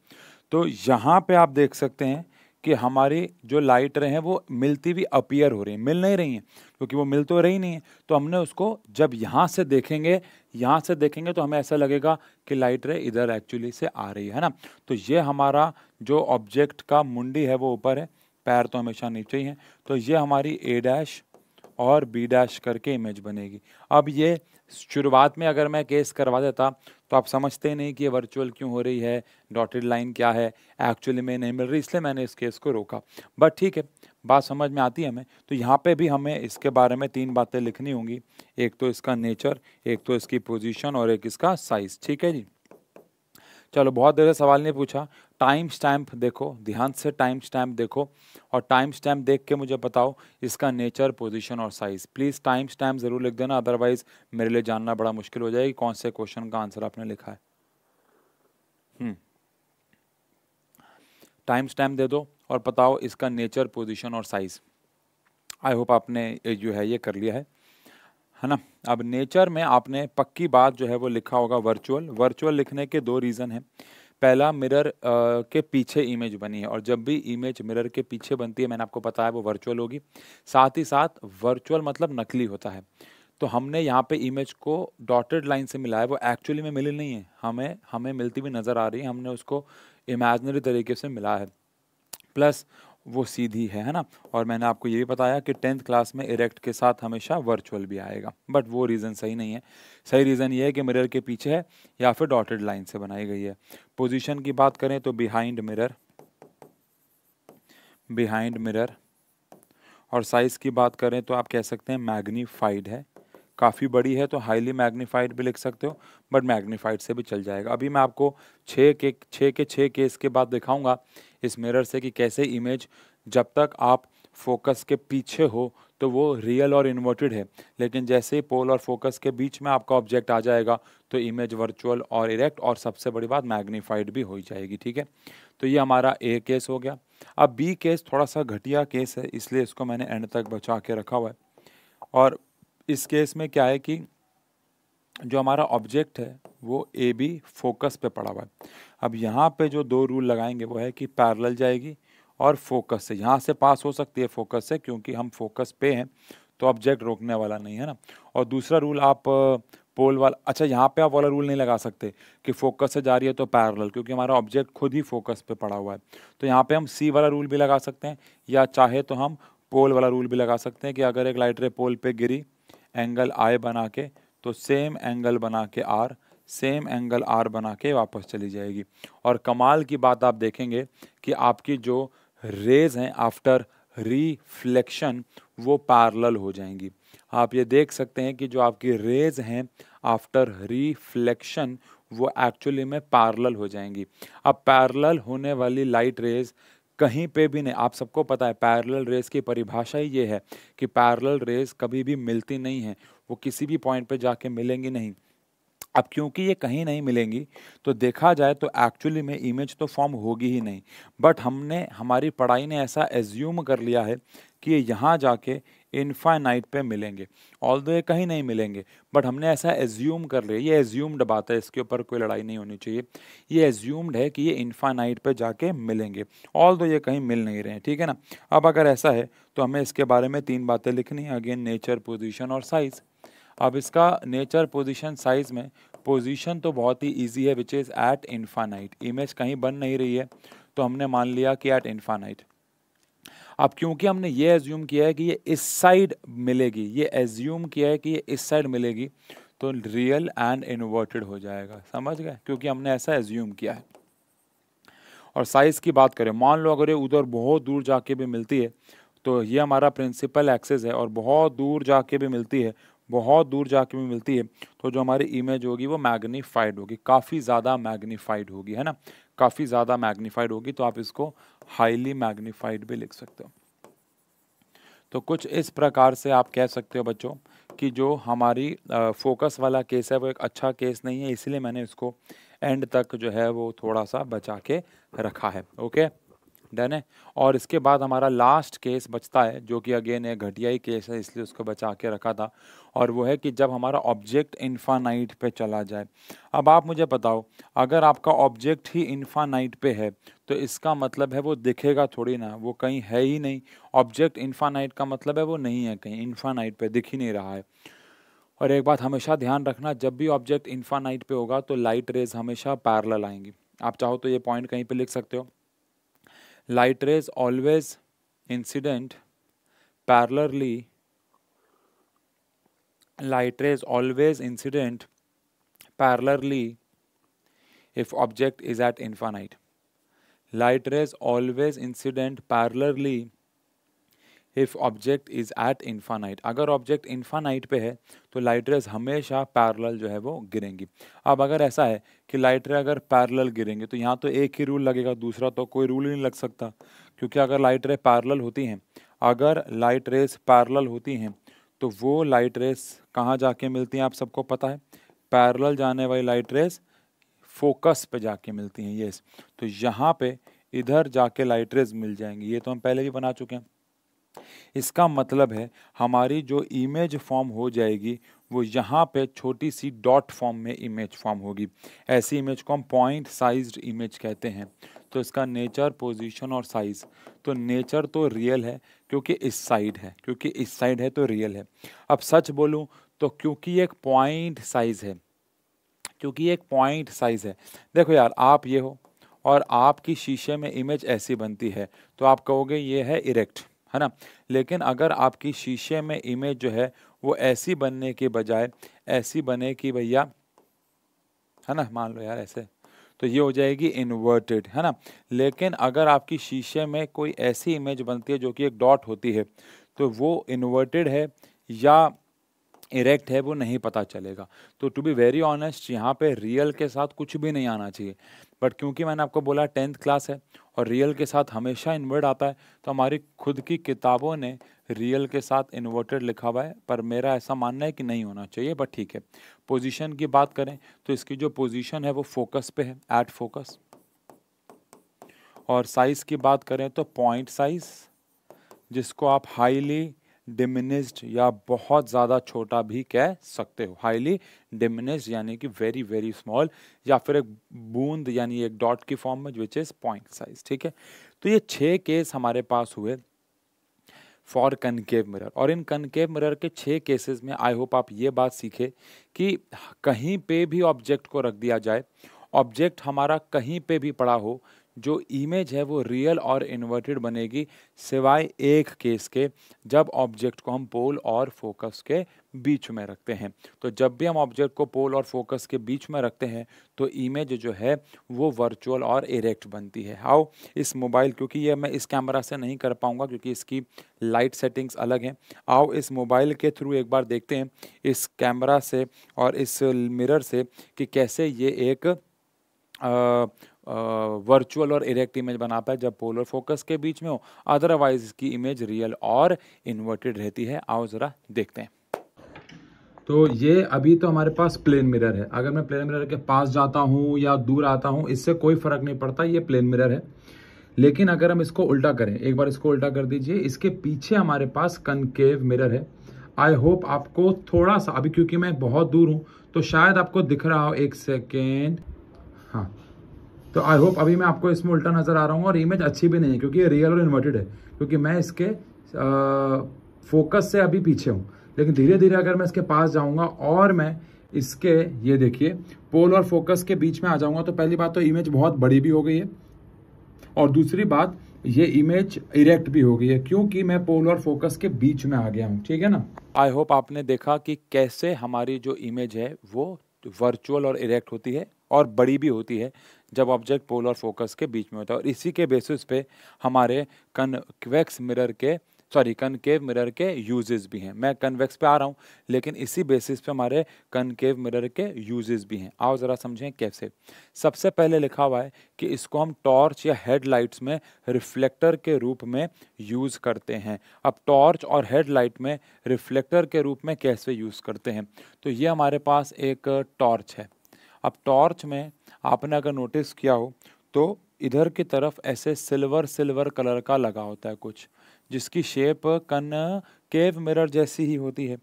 तो यहाँ पे आप देख सकते हैं कि हमारी जो लाइट रहे हैं वो मिलती भी अपियर हो रही है मिल नहीं रही हैं क्योंकि वो मिल तो रही नहीं है तो हमने उसको जब यहाँ से देखेंगे यहाँ से देखेंगे तो हमें ऐसा लगेगा कि लाइट रे इधर एक्चुअली से आ रही है ना तो ये हमारा जो ऑब्जेक्ट का मुंडी है वो ऊपर है पैर तो हमेशा नीचे ही हैं तो ये हमारी ए डैश और बी डैश करके इमेज बनेगी अब ये शुरुआत में अगर मैं केस करवा देता तो आप समझते नहीं कि ये वर्चुअल क्यों हो रही है डॉटेड लाइन क्या है एक्चुअली में नहीं मिल रही इसलिए मैंने इस केस को रोका बट ठीक है बात समझ में आती है हमें तो यहाँ पे भी हमें इसके बारे में तीन बातें लिखनी होंगी एक तो इसका नेचर एक तो इसकी पोजिशन और एक इसका साइज़ ठीक है जी चलो बहुत देर से सवाल नहीं पूछा टाइम स्टैम्प देखो ध्यान से टाइम स्टैम्प देखो और टाइम स्टैम्प देख के मुझे बताओ इसका नेचर पोजीशन और साइज़ प्लीज़ टाइम स्टैम्प ज़रूर लिख देना अदरवाइज़ मेरे लिए जानना बड़ा मुश्किल हो जाएगी कौन से क्वेश्चन का आंसर आपने लिखा है टाइम हम्म। स्टैम्प दे दो और बताओ इसका नेचर पोजीशन और साइज़ आई होप आपने जो है ये कर लिया है है ना अब नेचर में आपने पक्की बात जो है वो लिखा होगा वर्चुअल वर्चुअल लिखने के दो रीज़न हैं पहला मिरर के पीछे इमेज बनी है और जब भी इमेज मिरर के पीछे बनती है मैंने आपको बताया वो वर्चुअल होगी साथ ही साथ वर्चुअल मतलब नकली होता है तो हमने यहाँ पे इमेज को डॉटेड लाइन से मिलाया वो एक्चुअली में मिली नहीं है हमें हमें मिलती हुई नज़र आ रही है हमने उसको इमेजनरी तरीके से मिला है प्लस वो सीधी है है ना और मैंने आपको ये भी बताया कि टेंथ क्लास में इरेक्ट के साथ हमेशा वर्चुअल भी आएगा बट वो रीज़न सही नहीं है सही रीज़न ये है कि मिरर के पीछे है या फिर डॉटेड लाइन से बनाई गई है पोजीशन की बात करें तो बिहाइंड मिरर बिहाइंड मिरर और साइज़ की बात करें तो आप कह सकते हैं मैग्नीफाइड है काफ़ी बड़ी है तो हाईली मैग्नीफाइड भी लिख सकते हो बट मैग्नीफाइड से भी चल जाएगा अभी मैं आपको छः के छः के छः केस के बाद दिखाऊंगा इस मिरर से कि कैसे इमेज जब तक आप फोकस के पीछे हो तो वो रियल और इन्वर्टेड है लेकिन जैसे ही पोल और फोकस के बीच में आपका ऑब्जेक्ट आ जाएगा तो इमेज वर्चुअल और इरेक्ट और सबसे बड़ी बात मैग्नीफाइड भी हो जाएगी ठीक है तो ये हमारा ए केस हो गया अब बी केस थोड़ा सा घटिया केस है इसलिए इसको मैंने एंड तक बचा के रखा हुआ है और इस केस में क्या है कि जो हमारा ऑब्जेक्ट है वो ए बी फोकस पे पड़ा हुआ है अब यहाँ पे जो दो रूल लगाएंगे वो है कि पैरेलल जाएगी और फोकस से यहाँ से पास हो सकती है फोकस से क्योंकि हम फोकस पे हैं तो ऑब्जेक्ट रोकने वाला नहीं है ना और दूसरा रूल आप पोल वाला अच्छा यहाँ पे आप वाला रूल नहीं लगा सकते कि फोकस से जा रही है तो पैरेलल क्योंकि हमारा ऑब्जेक्ट खुद ही फोकस पे पड़ा हुआ है तो यहाँ पे हम सी वाला रूल भी लगा सकते हैं या चाहे तो हम पोल वाला रूल भी लगा सकते हैं कि अगर एक लाइटर पोल पे गिरी एंगल आए बना के तो सेम एंगल बना के आर सेम एंगल आर बना के वापस चली जाएगी और कमाल की बात आप देखेंगे कि आपकी जो रेज हैं आफ्टर रिफ्लेक्शन वो पार्लल हो जाएंगी आप ये देख सकते हैं कि जो आपकी रेज हैं आफ्टर रिफ्लेक्शन वो एक्चुअली में पार्लल हो जाएंगी अब पैरल होने वाली लाइट रेज कहीं पे भी नहीं आप सबको पता है पैरल रेज की परिभाषा ही ये है कि पैरल रेज़ कभी भी मिलती नहीं है वो किसी भी पॉइंट पे जाके मिलेंगी नहीं अब क्योंकि ये कहीं नहीं मिलेंगी तो देखा जाए तो एक्चुअली में इमेज तो फॉर्म होगी ही नहीं बट हमने हमारी पढ़ाई ने ऐसा एज्यूम कर लिया है कि ये यहाँ जाके इनफाइनाइट पे मिलेंगे ऑल दो ये कहीं नहीं मिलेंगे बट हमने ऐसा एज्यूम कर लिया ये एज्यूम्ड बात है इसके ऊपर कोई लड़ाई नहीं होनी चाहिए ये एज्यूम्ड है कि ये इनफाइनाइट पे जाके मिलेंगे ऑल दो ये कहीं मिल नहीं रहे हैं ठीक है ना अब अगर ऐसा है तो हमें इसके बारे में तीन बातें लिखनी है अगेन नेचर पोजिशन और साइज़ अब इसका नेचर पोजीशन साइज में पोजीशन तो बहुत ही इजी है which is at infinite image कहीं बन नहीं रही है तो हमने मान लिया कि एट इन्फानाइट अब क्योंकि हमने ये एज्यूम किया है कि ये इस साइड मिलेगी ये एज्यूम किया है कि ये इस साइड मिलेगी तो रियल एंड इन्वर्टेड हो जाएगा समझ गए क्योंकि हमने ऐसा एज्यूम किया है और साइज़ की बात करें मान लो अगर ये उधर बहुत दूर जाके भी मिलती है तो ये हमारा प्रिंसिपल एक्सेस है और बहुत दूर जाके भी मिलती है बहुत दूर जाके भी मिलती है तो जो हमारी इमेज होगी वो मैग्नीफाइड होगी काफ़ी ज़्यादा मैग्नीफाइड होगी है ना काफ़ी ज़्यादा मैग्नीफाइड होगी तो आप इसको हाईली मैग्नीफाइड भी लिख सकते हो तो कुछ इस प्रकार से आप कह सकते हो बच्चों कि जो हमारी फोकस वाला केस है वो एक अच्छा केस नहीं है इसलिए मैंने इसको एंड तक जो है वो थोड़ा सा बचा के रखा है ओके डन है और इसके बाद हमारा लास्ट केस बचता है जो कि अगेन एक घटिया ही केस है इसलिए उसको बचा के रखा था और वो है कि जब हमारा ऑब्जेक्ट इन्फानाइट पे चला जाए अब आप मुझे बताओ अगर आपका ऑब्जेक्ट ही इन्फानाइट पे है तो इसका मतलब है वो दिखेगा थोड़ी ना वो कहीं है ही नहीं ऑब्जेक्ट इन्फानाइट का मतलब है वो नहीं है कहीं इन्फानाइट पर दिख ही नहीं रहा है और एक बात हमेशा ध्यान रखना जब भी ऑब्जेक्ट इन्फानाइट पे होगा तो लाइट रेज हमेशा पैरल आएंगी आप चाहो तो ये पॉइंट कहीं पे लिख सकते हो light rays always incident parallelly light rays always incident parallelly if object is at infinite light rays always incident parallelly if object is at infinite अगर ऑब्जेक्ट इन्फानाइट पे है तो लाइट रेज हमेशा पैरल जो है वो गिरेंगी अब अगर ऐसा है कि लाइट रे अगर पैरल गिरेंगे तो यहाँ तो एक ही रूल लगेगा दूसरा तो कोई रूल ही नहीं लग सकता क्योंकि अगर लाइट रे पैरल होती हैं अगर लाइट रेस पैरल होती हैं तो वो लाइट रेस कहाँ जाके मिलती हैं आप सबको पता है पैरल जाने वाली लाइट रेस फोकस पे जाके मिलती हैं यस तो यहाँ पे इधर जाके लाइट रेज मिल जाएंगी ये तो हम पहले भी बना चुके हैं इसका मतलब है हमारी जो इमेज फॉर्म हो जाएगी वो यहाँ पे छोटी सी डॉट फॉर्म में इमेज फॉर्म होगी ऐसी इमेज को हम पॉइंट साइज्ड इमेज कहते हैं तो इसका नेचर पोजीशन और साइज़ तो नेचर तो रियल है क्योंकि इस साइड है क्योंकि इस साइड है तो रियल है अब सच बोलूँ तो क्योंकि एक पॉइंट साइज़ है क्योंकि एक पॉइंट साइज़ है देखो यार आप ये हो और आपकी शीशे में इमेज ऐसी बनती है तो आप कहोगे ये है इरेक्ट है ना लेकिन अगर आपकी शीशे में इमेज जो है वो ऐसी बनने के बजाय ऐसी बने कि भैया है ना मान लो यार ऐसे तो ये हो जाएगी इन्वर्टेड है ना लेकिन अगर आपकी शीशे में कोई ऐसी इमेज बनती है जो कि एक डॉट होती है तो वो इन्वर्टेड है या इरेक्ट है वो नहीं पता चलेगा तो टू बी वेरी ऑनेस्ट यहाँ पे रियल के साथ कुछ भी नहीं आना चाहिए बट क्योंकि मैंने आपको बोला टेंथ क्लास है और रियल के साथ हमेशा इन्वर्ट आता है तो हमारी खुद की किताबों ने रियल के साथ इन्वर्टेड लिखा हुआ है पर मेरा ऐसा मानना है कि नहीं होना चाहिए बट ठीक है पोजीशन की बात करें तो इसकी जो पोजीशन है वो फोकस पे है एट फोकस और साइज़ की बात करें तो पॉइंट साइज़ जिसको आप हाईली डिमिनिस्ड या बहुत ज़्यादा छोटा भी कह सकते हो हाईली डिमिनिस्ड यानी कि वेरी वेरी स्मॉल या फिर एक बूंद यानी एक डॉट की फॉर्म में विच इज़ पॉइंट साइज ठीक है तो ये छः केस हमारे पास हुए फॉर कनकेव मिरर और इन कनकेव मिरर के छः केसेस में आई होप आप ये बात सीखे कि कहीं पे भी ऑब्जेक्ट को रख दिया जाए ऑब्जेक्ट हमारा कहीं पे भी पड़ा हो जो इमेज है वो रियल और इन्वर्टेड बनेगी सिवाय एक केस के जब ऑब्जेक्ट को हम पोल और फोकस के बीच में रखते हैं तो जब भी हम ऑब्जेक्ट को पोल और फोकस के बीच में रखते हैं तो इमेज जो है वो वर्चुअल और इरेक्ट बनती है हाउ इस मोबाइल क्योंकि ये मैं इस कैमरा से नहीं कर पाऊंगा क्योंकि इसकी लाइट सेटिंग्स अलग हैं आओ इस मोबाइल के थ्रू एक बार देखते हैं इस कैमरा से और इस मिरर से कि कैसे ये एक वर्चुअल और इरेक्ट इमेज बना पाए जब पोलर फोकस के बीच में हो अदरवाइज इसकी इमेज रियल और इन्वर्टेड रहती है आओ ज़रा देखते हैं तो ये अभी तो हमारे पास प्लेन मिरर है अगर मैं प्लेन मिरर के पास जाता हूँ या दूर आता हूँ इससे कोई फर्क नहीं पड़ता ये प्लेन मिरर है लेकिन अगर हम इसको उल्टा करें एक बार इसको उल्टा कर दीजिए इसके पीछे हमारे पास कनकेव मिरर है आई होप आपको थोड़ा सा अभी क्योंकि मैं बहुत दूर हूँ तो शायद आपको दिख रहा हो एक सेकेंड हाँ तो आई होप अभी मैं आपको इसमें उल्टा नज़र आ रहा हूँ और इमेज अच्छी भी नहीं है क्योंकि ये रियल और इन्वर्टेड है क्योंकि मैं इसके फोकस से अभी पीछे हूँ लेकिन धीरे धीरे अगर मैं इसके पास जाऊँगा और मैं इसके ये देखिए पोल और फोकस के बीच में आ जाऊँगा तो पहली बात तो इमेज बहुत बड़ी भी हो गई है और दूसरी बात ये इमेज इरेक्ट भी हो गई है क्योंकि मैं पोल और फोकस के बीच में आ गया हूँ ठीक है ना आई होप आपने देखा कि कैसे हमारी जो इमेज है वो वर्चुअल और इरेक्ट होती है और बड़ी भी होती है जब ऑब्जेक्ट पोल और फोकस के बीच में होता है और इसी के बेसिस पे हमारे कनवेक्स मिरर के सॉरी कनकेव मिरर के यूजेस भी हैं मैं कन्वेक्स पे आ रहा हूँ लेकिन इसी बेसिस पे हमारे कनकेव मिरर के यूजेस भी हैं आओ ज़रा समझें कैसे सबसे पहले लिखा हुआ है कि इसको हम टॉर्च या हेडलाइट्स में रिफ्लेक्टर के रूप में यूज़ करते हैं अब टॉर्च और हेडलाइट में रिफ्लेक्टर के रूप में कैसे यूज़ करते हैं तो ये हमारे पास एक टॉर्च है अब टॉर्च में आपने अगर नोटिस किया हो तो इधर की तरफ ऐसे सिल्वर सिल्वर कलर का लगा होता है कुछ जिसकी शेप कन केव मिरर जैसी ही होती है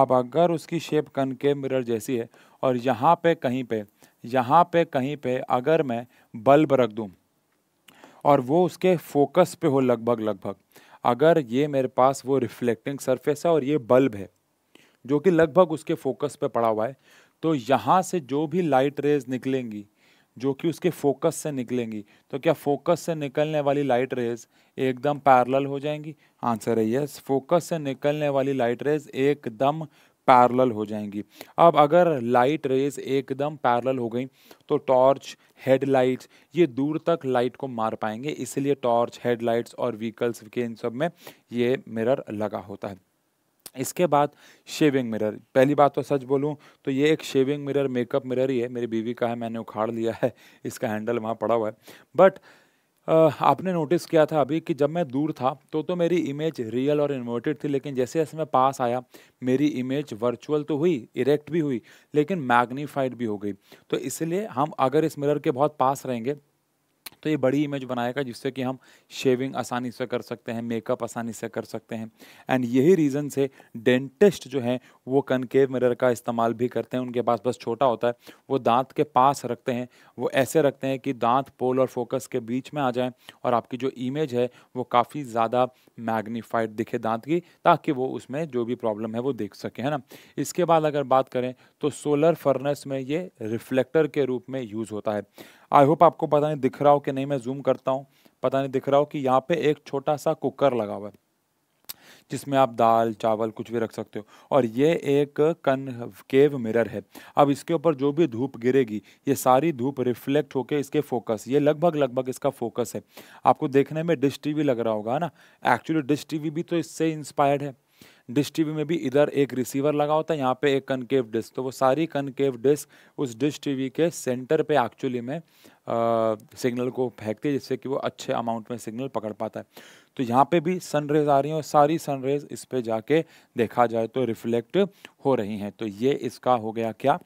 अब अगर उसकी शेप कन केव मिरर जैसी है और यहाँ पे कहीं पे यहाँ पे कहीं पे अगर मैं बल्ब रख दूँ और वो उसके फोकस पे हो लगभग लगभग अगर ये मेरे पास वो रिफ्लेक्टिंग सरफेस है और ये बल्ब है जो कि लगभग उसके फोकस पे पड़ा हुआ है तो यहाँ से जो भी लाइट रेज निकलेंगी जो कि उसके फोकस से निकलेंगी तो क्या फोकस से निकलने वाली लाइट रेज एकदम पैरल हो जाएंगी आंसर है यस फोकस से निकलने वाली लाइट रेज एकदम पैरल हो जाएंगी अब अगर लाइट रेज एकदम पैरल हो गई तो टॉर्च हेडलाइट्स ये दूर तक लाइट को मार पाएंगे इसलिए टॉर्च हेडलाइट्स और व्हीकल्स के इन सब में ये मिरर लगा होता है इसके बाद शेविंग मिरर पहली बात तो सच बोलूं तो ये एक शेविंग मिरर मेकअप मिरर ही है मेरी बीवी का है मैंने उखाड़ लिया है इसका हैंडल वहाँ पड़ा हुआ है बट आपने नोटिस किया था अभी कि जब मैं दूर था तो तो मेरी इमेज रियल और इन्वर्टेड थी लेकिन जैसे जैसे मैं पास आया मेरी इमेज वर्चुअल तो हुई इरेक्ट भी हुई लेकिन मैग्नीफाइड भी हो गई तो इसलिए हम अगर इस मिरर के बहुत पास रहेंगे तो ये बड़ी इमेज बनाएगा जिससे कि हम शेविंग आसानी से कर सकते हैं मेकअप आसानी से कर सकते हैं एंड यही रीज़न से डेंटिस्ट जो हैं वो कनकेव मिरर का इस्तेमाल भी करते हैं उनके पास बस छोटा होता है वो दांत के पास रखते हैं वो ऐसे रखते हैं कि दांत पोल और फोकस के बीच में आ जाएँ और आपकी जो इमेज है वो काफ़ी ज़्यादा मैग्नीफाइड दिखे दांत की ताकि वो उसमें जो भी प्रॉब्लम है वो देख सके है ना इसके बाद अगर बात करें तो सोलर फर्नेस में ये रिफ्लेक्टर के रूप में यूज़ होता है आई होप आपको पता नहीं दिख रहा हो कि नहीं मैं जूम करता हूँ पता नहीं दिख रहा हो कि यहाँ पे एक छोटा सा कुकर लगा हुआ है जिसमें आप दाल चावल कुछ भी रख सकते हो और ये एक कन केव मिरर है अब इसके ऊपर जो भी धूप गिरेगी ये सारी धूप रिफ्लेक्ट होकर इसके फोकस ये लगभग लगभग इसका फोकस है आपको देखने में डिश टीवी लग रहा होगा ना एक्चुअली डिश टीवी भी तो इससे इंस्पायर्ड है डिश टीवी में भी इधर एक रिसीवर लगा होता है यहाँ पे एक कनकेव डिस्क तो वो सारी कनकेव डिस्क उस डिश टीवी के सेंटर पे एक्चुअली में सिग्नल को फेंकती है जिससे कि वो अच्छे अमाउंट में सिग्नल पकड़ पाता है तो यहाँ पे भी सनरेज आ रही हैं और सारी सनरेज इस पर जाके देखा जाए तो रिफ्लेक्ट हो रही हैं तो ये इसका हो गया क्या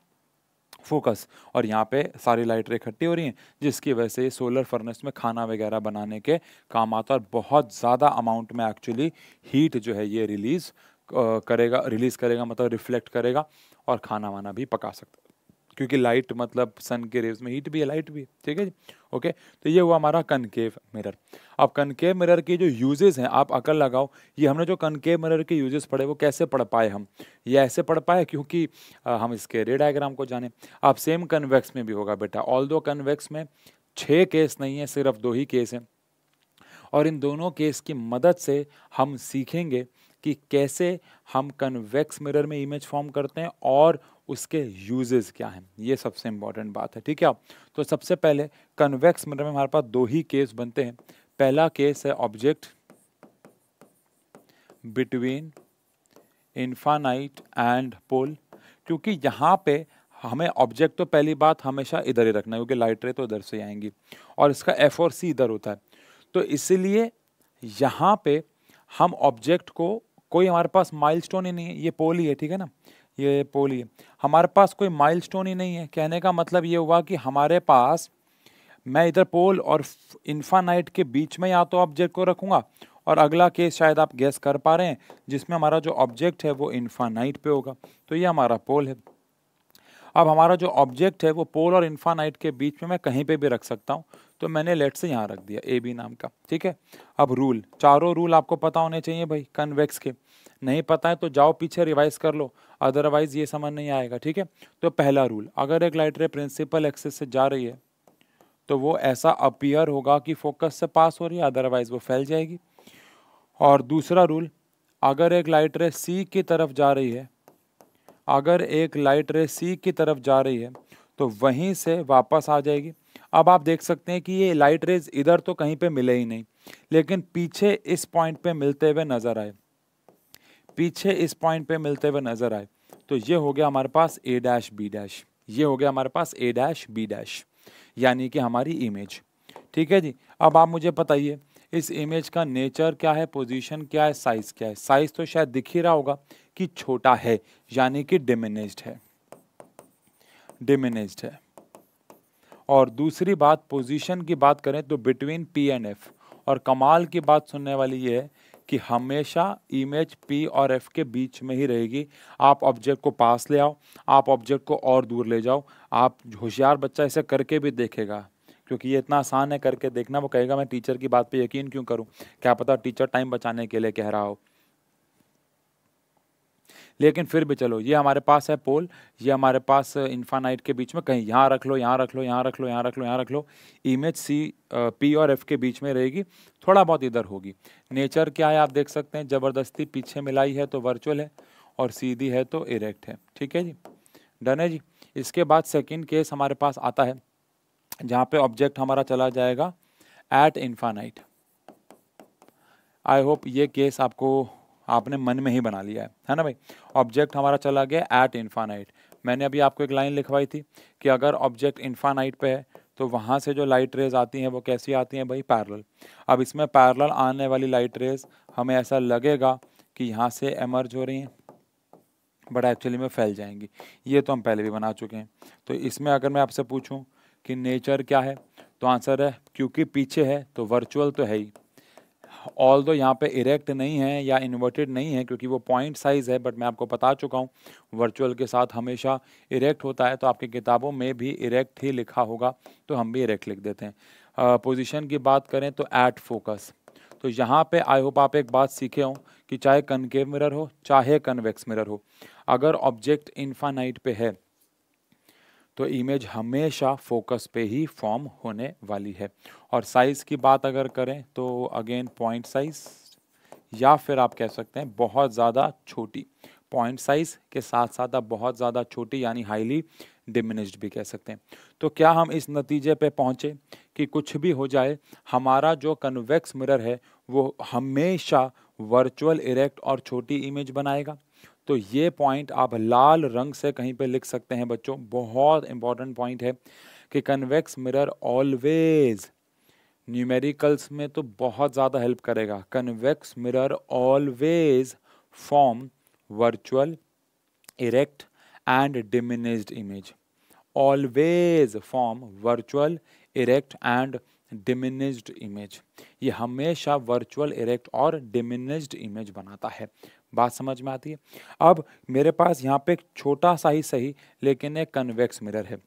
फोकस और यहाँ पे सारी लाइटें इकट्ठी हो रही हैं जिसकी वजह से सोलर फर्नेस में खाना वगैरह बनाने के काम आता है और बहुत ज़्यादा अमाउंट में एक्चुअली हीट जो है ये रिलीज़ करेगा रिलीज़ करेगा मतलब रिफ्लेक्ट करेगा और खाना वाना भी पका सकता क्योंकि लाइट मतलब सन के रेज में हीट भी है लाइट भी ठीक है जी ओके तो ये हुआ हमारा कनकेव मिरर अब कनकेव मिरर के जो यूजेस हैं आप अकल लगाओ ये हमने जो कनकेव मिरर के यूजेस पढ़े वो कैसे पढ़ पाए हम ये ऐसे पढ़ पाए क्योंकि आ, हम इसके रे डायग्राम को जाने आप सेम कन्वेक्स में भी होगा बेटा ऑल दो कन्वेक्स में छः केस नहीं है सिर्फ दो ही केस हैं और इन दोनों केस की मदद से हम सीखेंगे कि कैसे हम कन्वेक्स मिरर में इमेज फॉर्म करते हैं और उसके यूजेस क्या हैं ये सबसे इम्पॉर्टेंट बात है ठीक है तो सबसे पहले कन्वेक्स मिरर में हमारे पास दो ही केस बनते हैं पहला केस है object between infinite and pole क्योंकि यहाँ पे हमें ऑब्जेक्ट तो पहली बात हमेशा इधर ही रखना है क्योंकि लाइट रे तो इधर से आएंगी और इसका एफ और सी इधर होता है तो इसलिए यहाँ पे हम ऑब्जेक्ट को कोई हमारे पास माइलस्टोन ही नहीं है ये पोल ही है ठीक है ना ये पोल ही है हमारे पास कोई माइलस्टोन ही नहीं है कहने का मतलब ये हुआ कि हमारे पास मैं इधर पोल और इन्फानाइट के बीच में या तो ऑब्जेक्ट को रखूँगा और अगला केस शायद आप गैस कर पा रहे हैं जिसमें हमारा जो ऑब्जेक्ट है वो इन्फानाइट पे होगा तो ये हमारा पोल है अब हमारा जो ऑब्जेक्ट है वो पोल और इन्फानाइट के बीच में मैं कहीं पे भी रख सकता हूँ तो मैंने लेट से यहाँ रख दिया ए बी नाम का ठीक है अब रूल चारों रूल आपको पता होने चाहिए भाई कन्वेक्स के नहीं पता है तो जाओ पीछे रिवाइज कर लो अदरवाइज ये समझ नहीं आएगा ठीक है तो पहला रूल अगर एक लाइट रे प्रिंसिपल एक्सेस से जा रही है तो वो ऐसा अपियर होगा कि फोकस से पास हो रही है अदरवाइज वो फैल जाएगी और दूसरा रूल अगर एक लाइट रे सी की तरफ जा रही है अगर एक लाइट रे सी की तरफ जा रही है तो वहीं से वापस आ जाएगी अब आप देख सकते हैं कि ये लाइट रेज इधर तो कहीं पे मिले ही नहीं लेकिन पीछे इस पॉइंट पे मिलते हुए नज़र आए पीछे इस पॉइंट पे मिलते हुए नज़र आए तो ये हो गया हमारे पास ए डैश बी डैश ये हो गया हमारे पास ए डैश बी डैश यानी कि हमारी इमेज ठीक है जी अब आप मुझे बताइए इस इमेज का नेचर क्या है पोजीशन क्या है साइज क्या है साइज तो शायद दिख ही रहा होगा कि छोटा है यानी कि डिमिनेज्ड है डिमिनेज्ड है और दूसरी बात पोजीशन की बात करें तो बिटवीन पी एंड एफ और कमाल की बात सुनने वाली ये है कि हमेशा इमेज पी और एफ के बीच में ही रहेगी आप ऑब्जेक्ट को पास ले आओ आप ऑब्जेक्ट को और दूर ले जाओ आप होशियार बच्चा इसे करके भी देखेगा क्योंकि ये इतना आसान है करके देखना वो कहेगा मैं टीचर की बात पे यकीन क्यों करूं क्या पता टीचर टाइम बचाने के लिए कह रहा हो लेकिन फिर भी चलो ये हमारे पास है पोल ये हमारे पास इन्फानाइट के बीच में कहीं यहाँ रख लो यहाँ रख लो यहाँ रख लो यहाँ रख लो यहाँ रख लो इमेज सी पी और एफ के बीच में रहेगी थोड़ा बहुत इधर होगी नेचर क्या है आप देख सकते हैं ज़बरदस्ती पीछे मिलाई है तो वर्चुअल है और सीधी है तो इरेक्ट है ठीक है जी डन है जी इसके बाद सेकेंड केस हमारे पास आता है जहाँ पे ऑब्जेक्ट हमारा चला जाएगा एट इन्फानाइट आई होप ये केस आपको आपने मन में ही बना लिया है है ना भाई ऑब्जेक्ट हमारा चला गया एट इन्फानाइट मैंने अभी आपको एक लाइन लिखवाई थी कि अगर ऑब्जेक्ट इन्फानाइट पे है तो वहाँ से जो लाइट रेज आती हैं वो कैसी आती हैं भाई पैरल अब इसमें पैरल आने वाली लाइट रेज हमें ऐसा लगेगा कि यहाँ से एमर्ज हो रही हैं बट एक्चुअली में फैल जाएंगी ये तो हम पहले भी बना चुके हैं तो इसमें अगर मैं आपसे पूछूँ कि नेचर क्या है तो आंसर है क्योंकि पीछे है तो वर्चुअल तो है ही ऑल दो यहाँ पे इरेक्ट नहीं है या इन्वर्टेड नहीं है क्योंकि वो पॉइंट साइज़ है बट मैं आपको बता चुका हूँ वर्चुअल के साथ हमेशा इरेक्ट होता है तो आपकी किताबों में भी इरेक्ट ही लिखा होगा तो हम भी इरेक्ट लिख देते हैं पोजिशन की बात करें तो एट फोकस तो यहाँ पे आई होप आप एक बात सीखे हों कि चाहे कनकेव मिरर हो चाहे कन्वेक्स मिरर हो अगर ऑब्जेक्ट इन्फानाइट पे है तो इमेज हमेशा फोकस पे ही फॉर्म होने वाली है और साइज़ की बात अगर करें तो अगेन पॉइंट साइज़ या फिर आप कह सकते हैं बहुत ज़्यादा छोटी पॉइंट साइज़ के साथ साथ आप बहुत ज़्यादा छोटी यानी हाईली डिमिनिश्ड भी कह सकते हैं तो क्या हम इस नतीजे पे पहुँचे कि कुछ भी हो जाए हमारा जो कन्वेक्स मिरर है वो हमेशा वर्चुअल इरेक्ट और छोटी इमेज बनाएगा तो ये पॉइंट आप लाल रंग से कहीं पे लिख सकते हैं बच्चों बहुत इंपॉर्टेंट पॉइंट है कि कन्वेक्स मिरर ऑलवेज न्यूमेरिकल्स में तो बहुत ज़्यादा हेल्प करेगा convex mirror always form virtual erect and diminished image always form virtual erect and diminished image ये हमेशा वर्चुअल इरेक्ट और डिमिनिज्ड इमेज बनाता है बात समझ में आती है अब मेरे पास यहाँ पे एक छोटा सा ही सही लेकिन एक कन्वेक्स मिरर है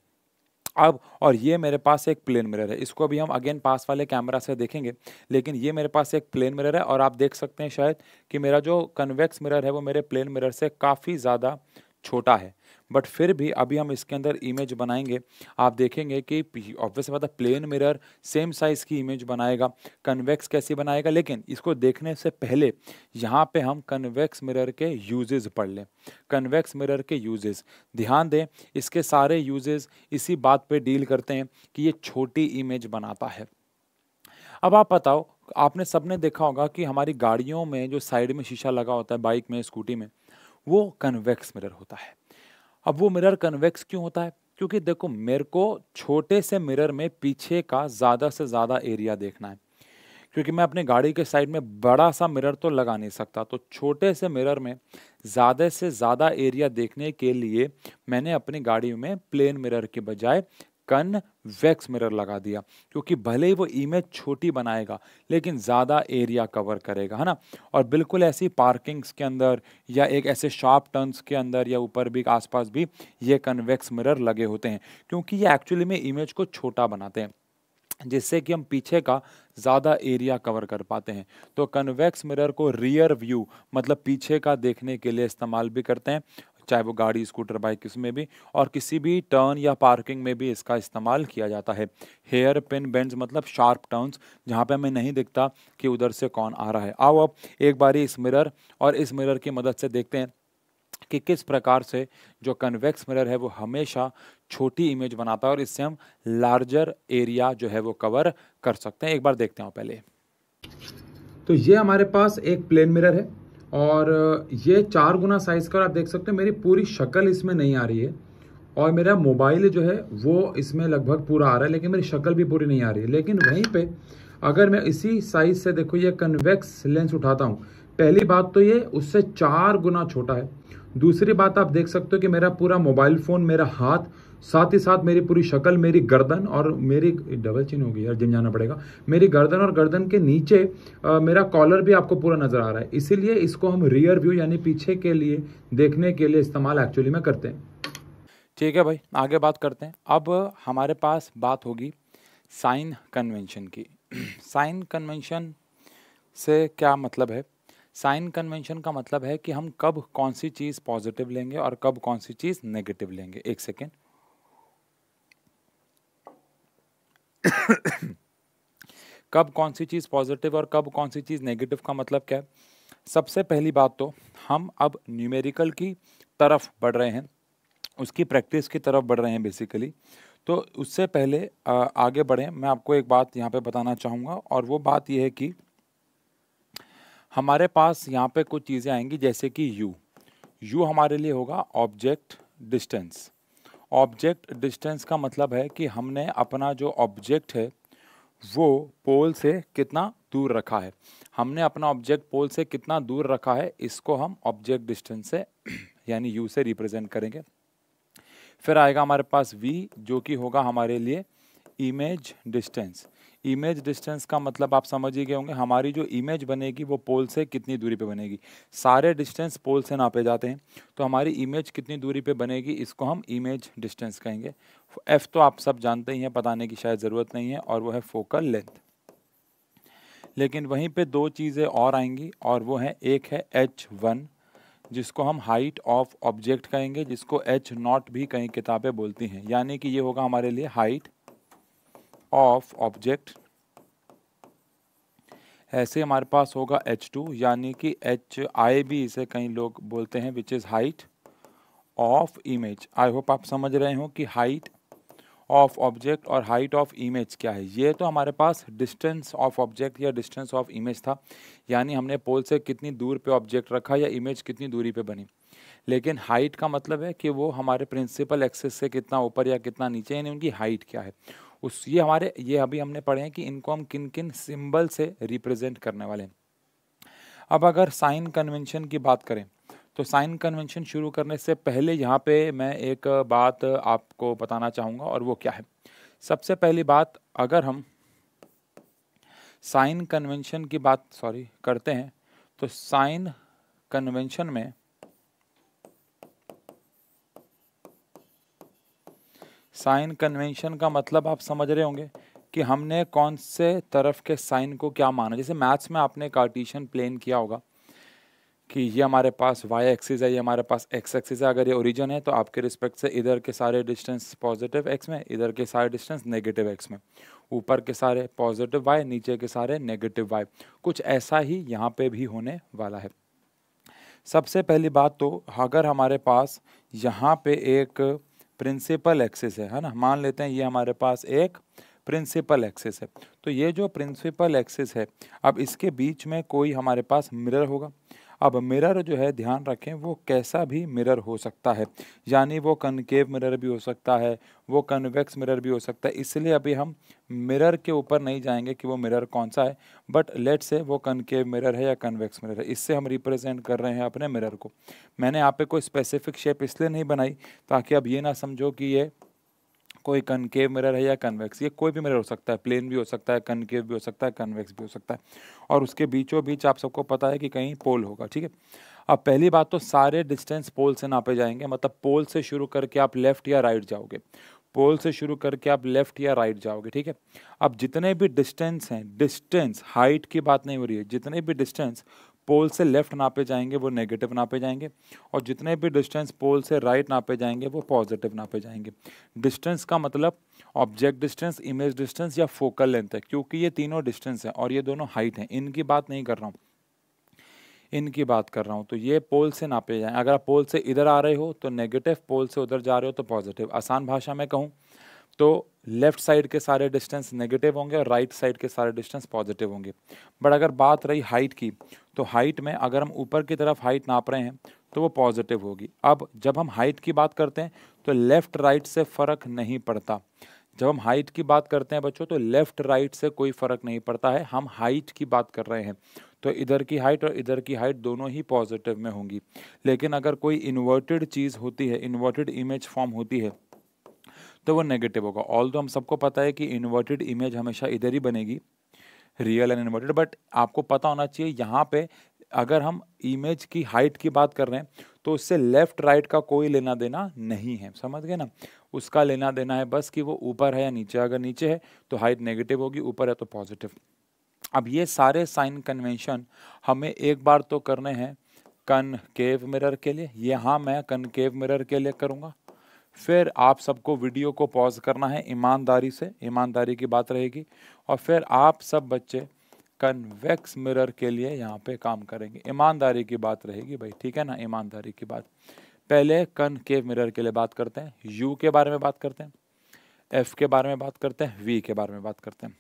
अब और ये मेरे पास एक प्लेन मिरर है इसको भी हम अगेन पास वाले कैमरा से देखेंगे लेकिन ये मेरे पास एक प्लेन मिरर है और आप देख सकते हैं शायद कि मेरा जो कन्वेक्स मिरर है वो मेरे प्लेन मिरर से काफ़ी ज़्यादा छोटा है बट फिर भी अभी हम इसके अंदर इमेज बनाएंगे आप देखेंगे कि ऑब्वियस बात है प्लेन मिरर सेम साइज़ की इमेज बनाएगा कन्वेक्स कैसी बनाएगा लेकिन इसको देखने से पहले यहाँ पे हम कन्वेक्स मिरर के यूजेस पढ़ लें कन्वेक्स मिरर के यूजेस ध्यान दें इसके सारे यूजेस इसी बात पे डील करते हैं कि ये छोटी इमेज बनाता है अब आप बताओ आपने सबने देखा होगा कि हमारी गाड़ियों में जो साइड में शीशा लगा होता है बाइक में स्कूटी में वो कन्वेक्स मिरर होता है अब वो मिरर कन्वेक्स क्यों होता है क्योंकि देखो मेरे को छोटे से मिरर में पीछे का ज़्यादा से ज़्यादा एरिया देखना है क्योंकि मैं अपनी गाड़ी के साइड में बड़ा सा मिरर तो लगा नहीं सकता तो छोटे से मिरर में ज़्यादा से ज़्यादा एरिया देखने के लिए मैंने अपनी गाड़ी में प्लेन मिरर के बजाय कन्वेक्स मिरर लगा दिया क्योंकि भले ही वो इमेज छोटी बनाएगा लेकिन ज़्यादा एरिया कवर करेगा है ना और बिल्कुल ऐसी पार्किंग्स के अंदर या एक ऐसे शार्प टर्न्स के अंदर या ऊपर भी आसपास भी ये कन्वेक्स मिरर लगे होते हैं क्योंकि ये एक्चुअली में इमेज को छोटा बनाते हैं जिससे कि हम पीछे का ज़्यादा एरिया कवर कर पाते हैं तो कन्वेक्स मिरर को रियर व्यू मतलब पीछे का देखने के लिए इस्तेमाल भी करते हैं चाहे वो गाड़ी स्कूटर बाइक इसमें में भी और किसी भी टर्न या पार्किंग में भी इसका इस्तेमाल किया जाता है हेयर पिन बेंड्स मतलब शार्प टर्न्स जहाँ पे हमें नहीं दिखता कि उधर से कौन आ रहा है आओ अब एक बारी इस मिरर और इस मिरर की मदद से देखते हैं कि किस प्रकार से जो कन्वेक्स मिरर है वो हमेशा छोटी इमेज बनाता है और इससे हम लार्जर एरिया जो है वो कवर कर सकते हैं एक बार देखते हैं पहले तो ये हमारे पास एक प्लेन मिरर है और ये चार गुना साइज़ का आप देख सकते हो मेरी पूरी शक्ल इसमें नहीं आ रही है और मेरा मोबाइल जो है वो इसमें लगभग पूरा आ रहा है लेकिन मेरी शक्ल भी पूरी नहीं आ रही है लेकिन वहीं पे अगर मैं इसी साइज़ से देखो ये कन्वेक्स लेंस उठाता हूँ पहली बात तो ये उससे चार गुना छोटा है दूसरी बात आप देख सकते हो कि मेरा पूरा मोबाइल फ़ोन मेरा हाथ साथ ही साथ मेरी पूरी शक्ल मेरी गर्दन और मेरी डबल चिन होगी यार जिम जाना पड़ेगा मेरी गर्दन और गर्दन के नीचे आ, मेरा कॉलर भी आपको पूरा नज़र आ रहा है इसीलिए इसको हम रियर व्यू यानी पीछे के लिए देखने के लिए इस्तेमाल एक्चुअली में करते हैं ठीक है भाई आगे बात करते हैं अब हमारे पास बात होगी साइन कन्वेंशन की साइन कन्वेंशन से क्या मतलब है साइन कन्वेंशन का मतलब है कि हम कब कौन सी चीज़ पॉजिटिव लेंगे और कब कौन सी चीज़ नेगेटिव लेंगे एक सेकेंड कब कौन सी चीज़ पॉजिटिव और कब कौन सी चीज़ नेगेटिव का मतलब क्या है सबसे पहली बात तो हम अब न्यूमेरिकल की तरफ बढ़ रहे हैं उसकी प्रैक्टिस की तरफ बढ़ रहे हैं बेसिकली तो उससे पहले आगे बढ़ें मैं आपको एक बात यहाँ पे बताना चाहूँगा और वो बात यह है कि हमारे पास यहाँ पे कुछ चीज़ें आएंगी जैसे कि यू यू हमारे लिए होगा ऑब्जेक्ट डिस्टेंस ऑब्जेक्ट डिस्टेंस का मतलब है कि हमने अपना जो ऑब्जेक्ट है वो पोल से कितना दूर रखा है हमने अपना ऑब्जेक्ट पोल से कितना दूर रखा है इसको हम ऑब्जेक्ट डिस्टेंस से यानी यू से रिप्रेजेंट करेंगे फिर आएगा हमारे पास वी जो कि होगा हमारे लिए इमेज डिस्टेंस इमेज डिस्टेंस का मतलब आप समझ ही गए होंगे हमारी जो इमेज बनेगी वो पोल से कितनी दूरी पे बनेगी सारे डिस्टेंस पोल से नापे जाते हैं तो हमारी इमेज कितनी दूरी पे बनेगी इसको हम इमेज डिस्टेंस कहेंगे एफ़ तो आप सब जानते ही हैं बताने की शायद ज़रूरत नहीं है और वो है फोकल लेंथ लेकिन वहीं पर दो चीज़ें और आएंगी और वो है एक है एच वन जिसको हम हाइट ऑफ ऑब्जेक्ट कहेंगे जिसको एच नॉट भी कई किताबें बोलती हैं यानी कि ये होगा हमारे लिए हाइट ऑफ ऑब्जेक्ट ऐसे हमारे पास होगा एच टू यानी कि एच आई भी इसे कई लोग बोलते हैं which is height of image I hope आप समझ रहे हो कि हाइट ऑफ ऑब्जेक्ट और हाइट ऑफ इमेज क्या है ये तो हमारे पास डिस्टेंस ऑफ ऑब्जेक्ट या डिस्टेंस ऑफ इमेज था यानी हमने पोल से कितनी दूर पे ऑब्जेक्ट रखा या इमेज कितनी दूरी पे बनी लेकिन हाइट का मतलब है कि वो हमारे प्रिंसिपल एक्सेस से कितना ऊपर या कितना नीचे यानी उनकी हाइट क्या है उस ये हमारे ये अभी हमने पढ़े हैं कि इनको हम किन किन सिंबल से रिप्रेजेंट करने वाले हैं अब अगर साइन कन्वेंशन की बात करें तो साइन कन्वेंशन शुरू करने से पहले यहाँ पे मैं एक बात आपको बताना चाहूँगा और वो क्या है सबसे पहली बात अगर हम साइन कन्वेंशन की बात सॉरी करते हैं तो साइन कन्वेंशन में साइन कन्वेंशन का मतलब आप समझ रहे होंगे कि हमने कौन से तरफ के साइन को क्या माना जैसे मैथ्स में आपने कार्टिशन प्लेन किया होगा कि ये हमारे पास वाई एक्सिस है ये हमारे पास एक्स एक्सिस है अगर ये ओरिजिन है तो आपके रिस्पेक्ट से इधर के सारे डिस्टेंस पॉजिटिव एक्स में इधर के सारे डिस्टेंस नेगेटिव एक्स में ऊपर के सारे पॉजिटिव वाई नीचे के सारे नेगेटिव वाई कुछ ऐसा ही यहाँ पे भी होने वाला है सबसे पहली बात तो अगर हमारे पास यहाँ पे एक प्रिंसिपल एक्सिस है है ना मान लेते हैं ये हमारे पास एक प्रिंसिपल एक्सिस है तो ये जो प्रिंसिपल एक्सिस है अब इसके बीच में कोई हमारे पास मिरर होगा अब मिरर जो है ध्यान रखें वो कैसा भी मिरर हो सकता है यानी वो कनकेव मिरर भी हो सकता है वो कन्वेक्स मिरर भी हो सकता है इसलिए अभी हम मिरर के ऊपर नहीं जाएंगे कि वो मिरर कौन सा है बट लेट से वो कनकेव मिरर है या कन्वेक्स मिरर है इससे हम रिप्रेजेंट कर रहे हैं अपने मिरर को मैंने यहाँ पे कोई स्पेसिफिक शेप इसलिए नहीं बनाई ताकि अब ये ना समझो कि ये कोई कनकेव मिरर है या कन्वेक्स ये कोई भी मिरर हो सकता है प्लेन भी हो सकता है कनकेव भी हो सकता है कन्वेक्स भी हो सकता है और उसके बीचों बीच आप सबको पता है कि कहीं पोल होगा ठीक है अब पहली बात तो सारे डिस्टेंस पोल से नापे जाएंगे मतलब पोल से शुरू करके आप लेफ्ट या राइट जाओगे पोल से शुरू करके आप लेफ्ट या राइट जाओगे ठीक है अब जितने भी डिस्टेंस हैं डिस्टेंस हाइट की बात नहीं हो रही है जितने भी डिस्टेंस पोल से लेफ्ट नापे जाएंगे वो नेगेटिव नापे जाएंगे और जितने भी डिस्टेंस पोल से राइट नापे जाएंगे वो पॉजिटिव नापे जाएंगे डिस्टेंस का मतलब ऑब्जेक्ट डिस्टेंस इमेज डिस्टेंस या फोकल लेंथ है क्योंकि ये तीनों डिस्टेंस है और ये दोनों हाइट हैं इनकी बात नहीं कर रहा हूँ इनकी बात कर रहा हूँ तो ये पोल से नापे जाएँ अगर आप पोल से इधर आ रहे हो तो नेगेटिव पोल से उधर जा रहे हो तो पॉजिटिव आसान भाषा में कहूँ तो लेफ्ट साइड के सारे डिस्टेंस नेगेटिव होंगे और राइट right साइड के सारे डिस्टेंस पॉजिटिव होंगे बट अगर बात रही हाइट की तो हाइट में अगर हम ऊपर की तरफ हाइट नाप रहे हैं तो वो पॉजिटिव होगी अब जब हम हाइट की बात करते हैं तो लेफ्ट राइट से फ़र्क नहीं पड़ता जब हम हाइट की बात करते हैं बच्चों तो लेफ्ट राइट से कोई फ़र्क नहीं पड़ता है हम हाइट की बात कर रहे हैं तो इधर की हाइट और इधर की हाइट दोनों ही पॉजिटिव में होंगी लेकिन अगर कोई इन्वर्टेड चीज़ होती है इन्वर्टेड इमेज फॉर्म होती है तो वो नेगेटिव होगा ऑल हम सबको पता है कि इन्वर्टेड इमेज हमेशा इधर ही बनेगी रियल एंड इन्वर्टेड बट आपको पता होना चाहिए यहाँ पे अगर हम इमेज की हाइट की बात कर रहे हैं तो उससे लेफ्ट राइट का कोई लेना देना नहीं है समझ गए ना उसका लेना देना है बस कि वो ऊपर है या नीचे अगर नीचे है तो हाइट नेगेटिव होगी ऊपर है तो पॉजिटिव अब ये सारे साइन कन्वेंशन हमें एक बार तो करने हैं कन केव मिरर के लिए यहाँ मैं कनकेव मिरर के लिए करूँगा फिर आप सबको वीडियो को पॉज करना है ईमानदारी से ईमानदारी की बात रहेगी और फिर आप सब बच्चे कन्वेक्स मिरर के लिए यहाँ पे काम करेंगे ईमानदारी की बात रहेगी भाई ठीक है ना ईमानदारी की बात पहले कन के मिरर के लिए बात करते हैं यू के बारे में बात करते हैं एफ के बारे में बात करते हैं वी के बारे में बात करते हैं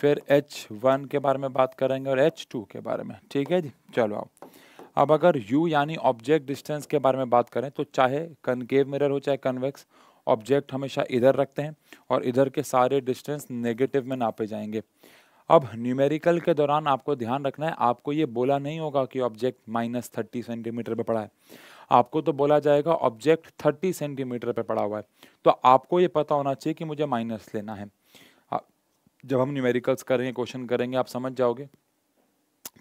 फिर एच वन के बारे में बात करेंगे और एच टू के बारे में ठीक है जी चलो आओ अब अगर यू यानी ऑब्जेक्ट डिस्टेंस के बारे में बात करें तो चाहे कनकेव मिरर हो चाहे कन्वेक्स ऑब्जेक्ट हमेशा इधर रखते हैं और इधर के सारे डिस्टेंस नेगेटिव में नापे जाएंगे अब न्यूमेरिकल के दौरान आपको ध्यान रखना है आपको ये बोला नहीं होगा कि ऑब्जेक्ट माइनस थर्टी सेंटीमीटर पर पड़ा है आपको तो बोला जाएगा ऑब्जेक्ट थर्टी सेंटीमीटर पर पड़ा हुआ है तो आपको ये पता होना चाहिए कि मुझे माइनस लेना है जब हम न्यूमेरिकल्स करेंगे क्वेश्चन करेंगे आप समझ जाओगे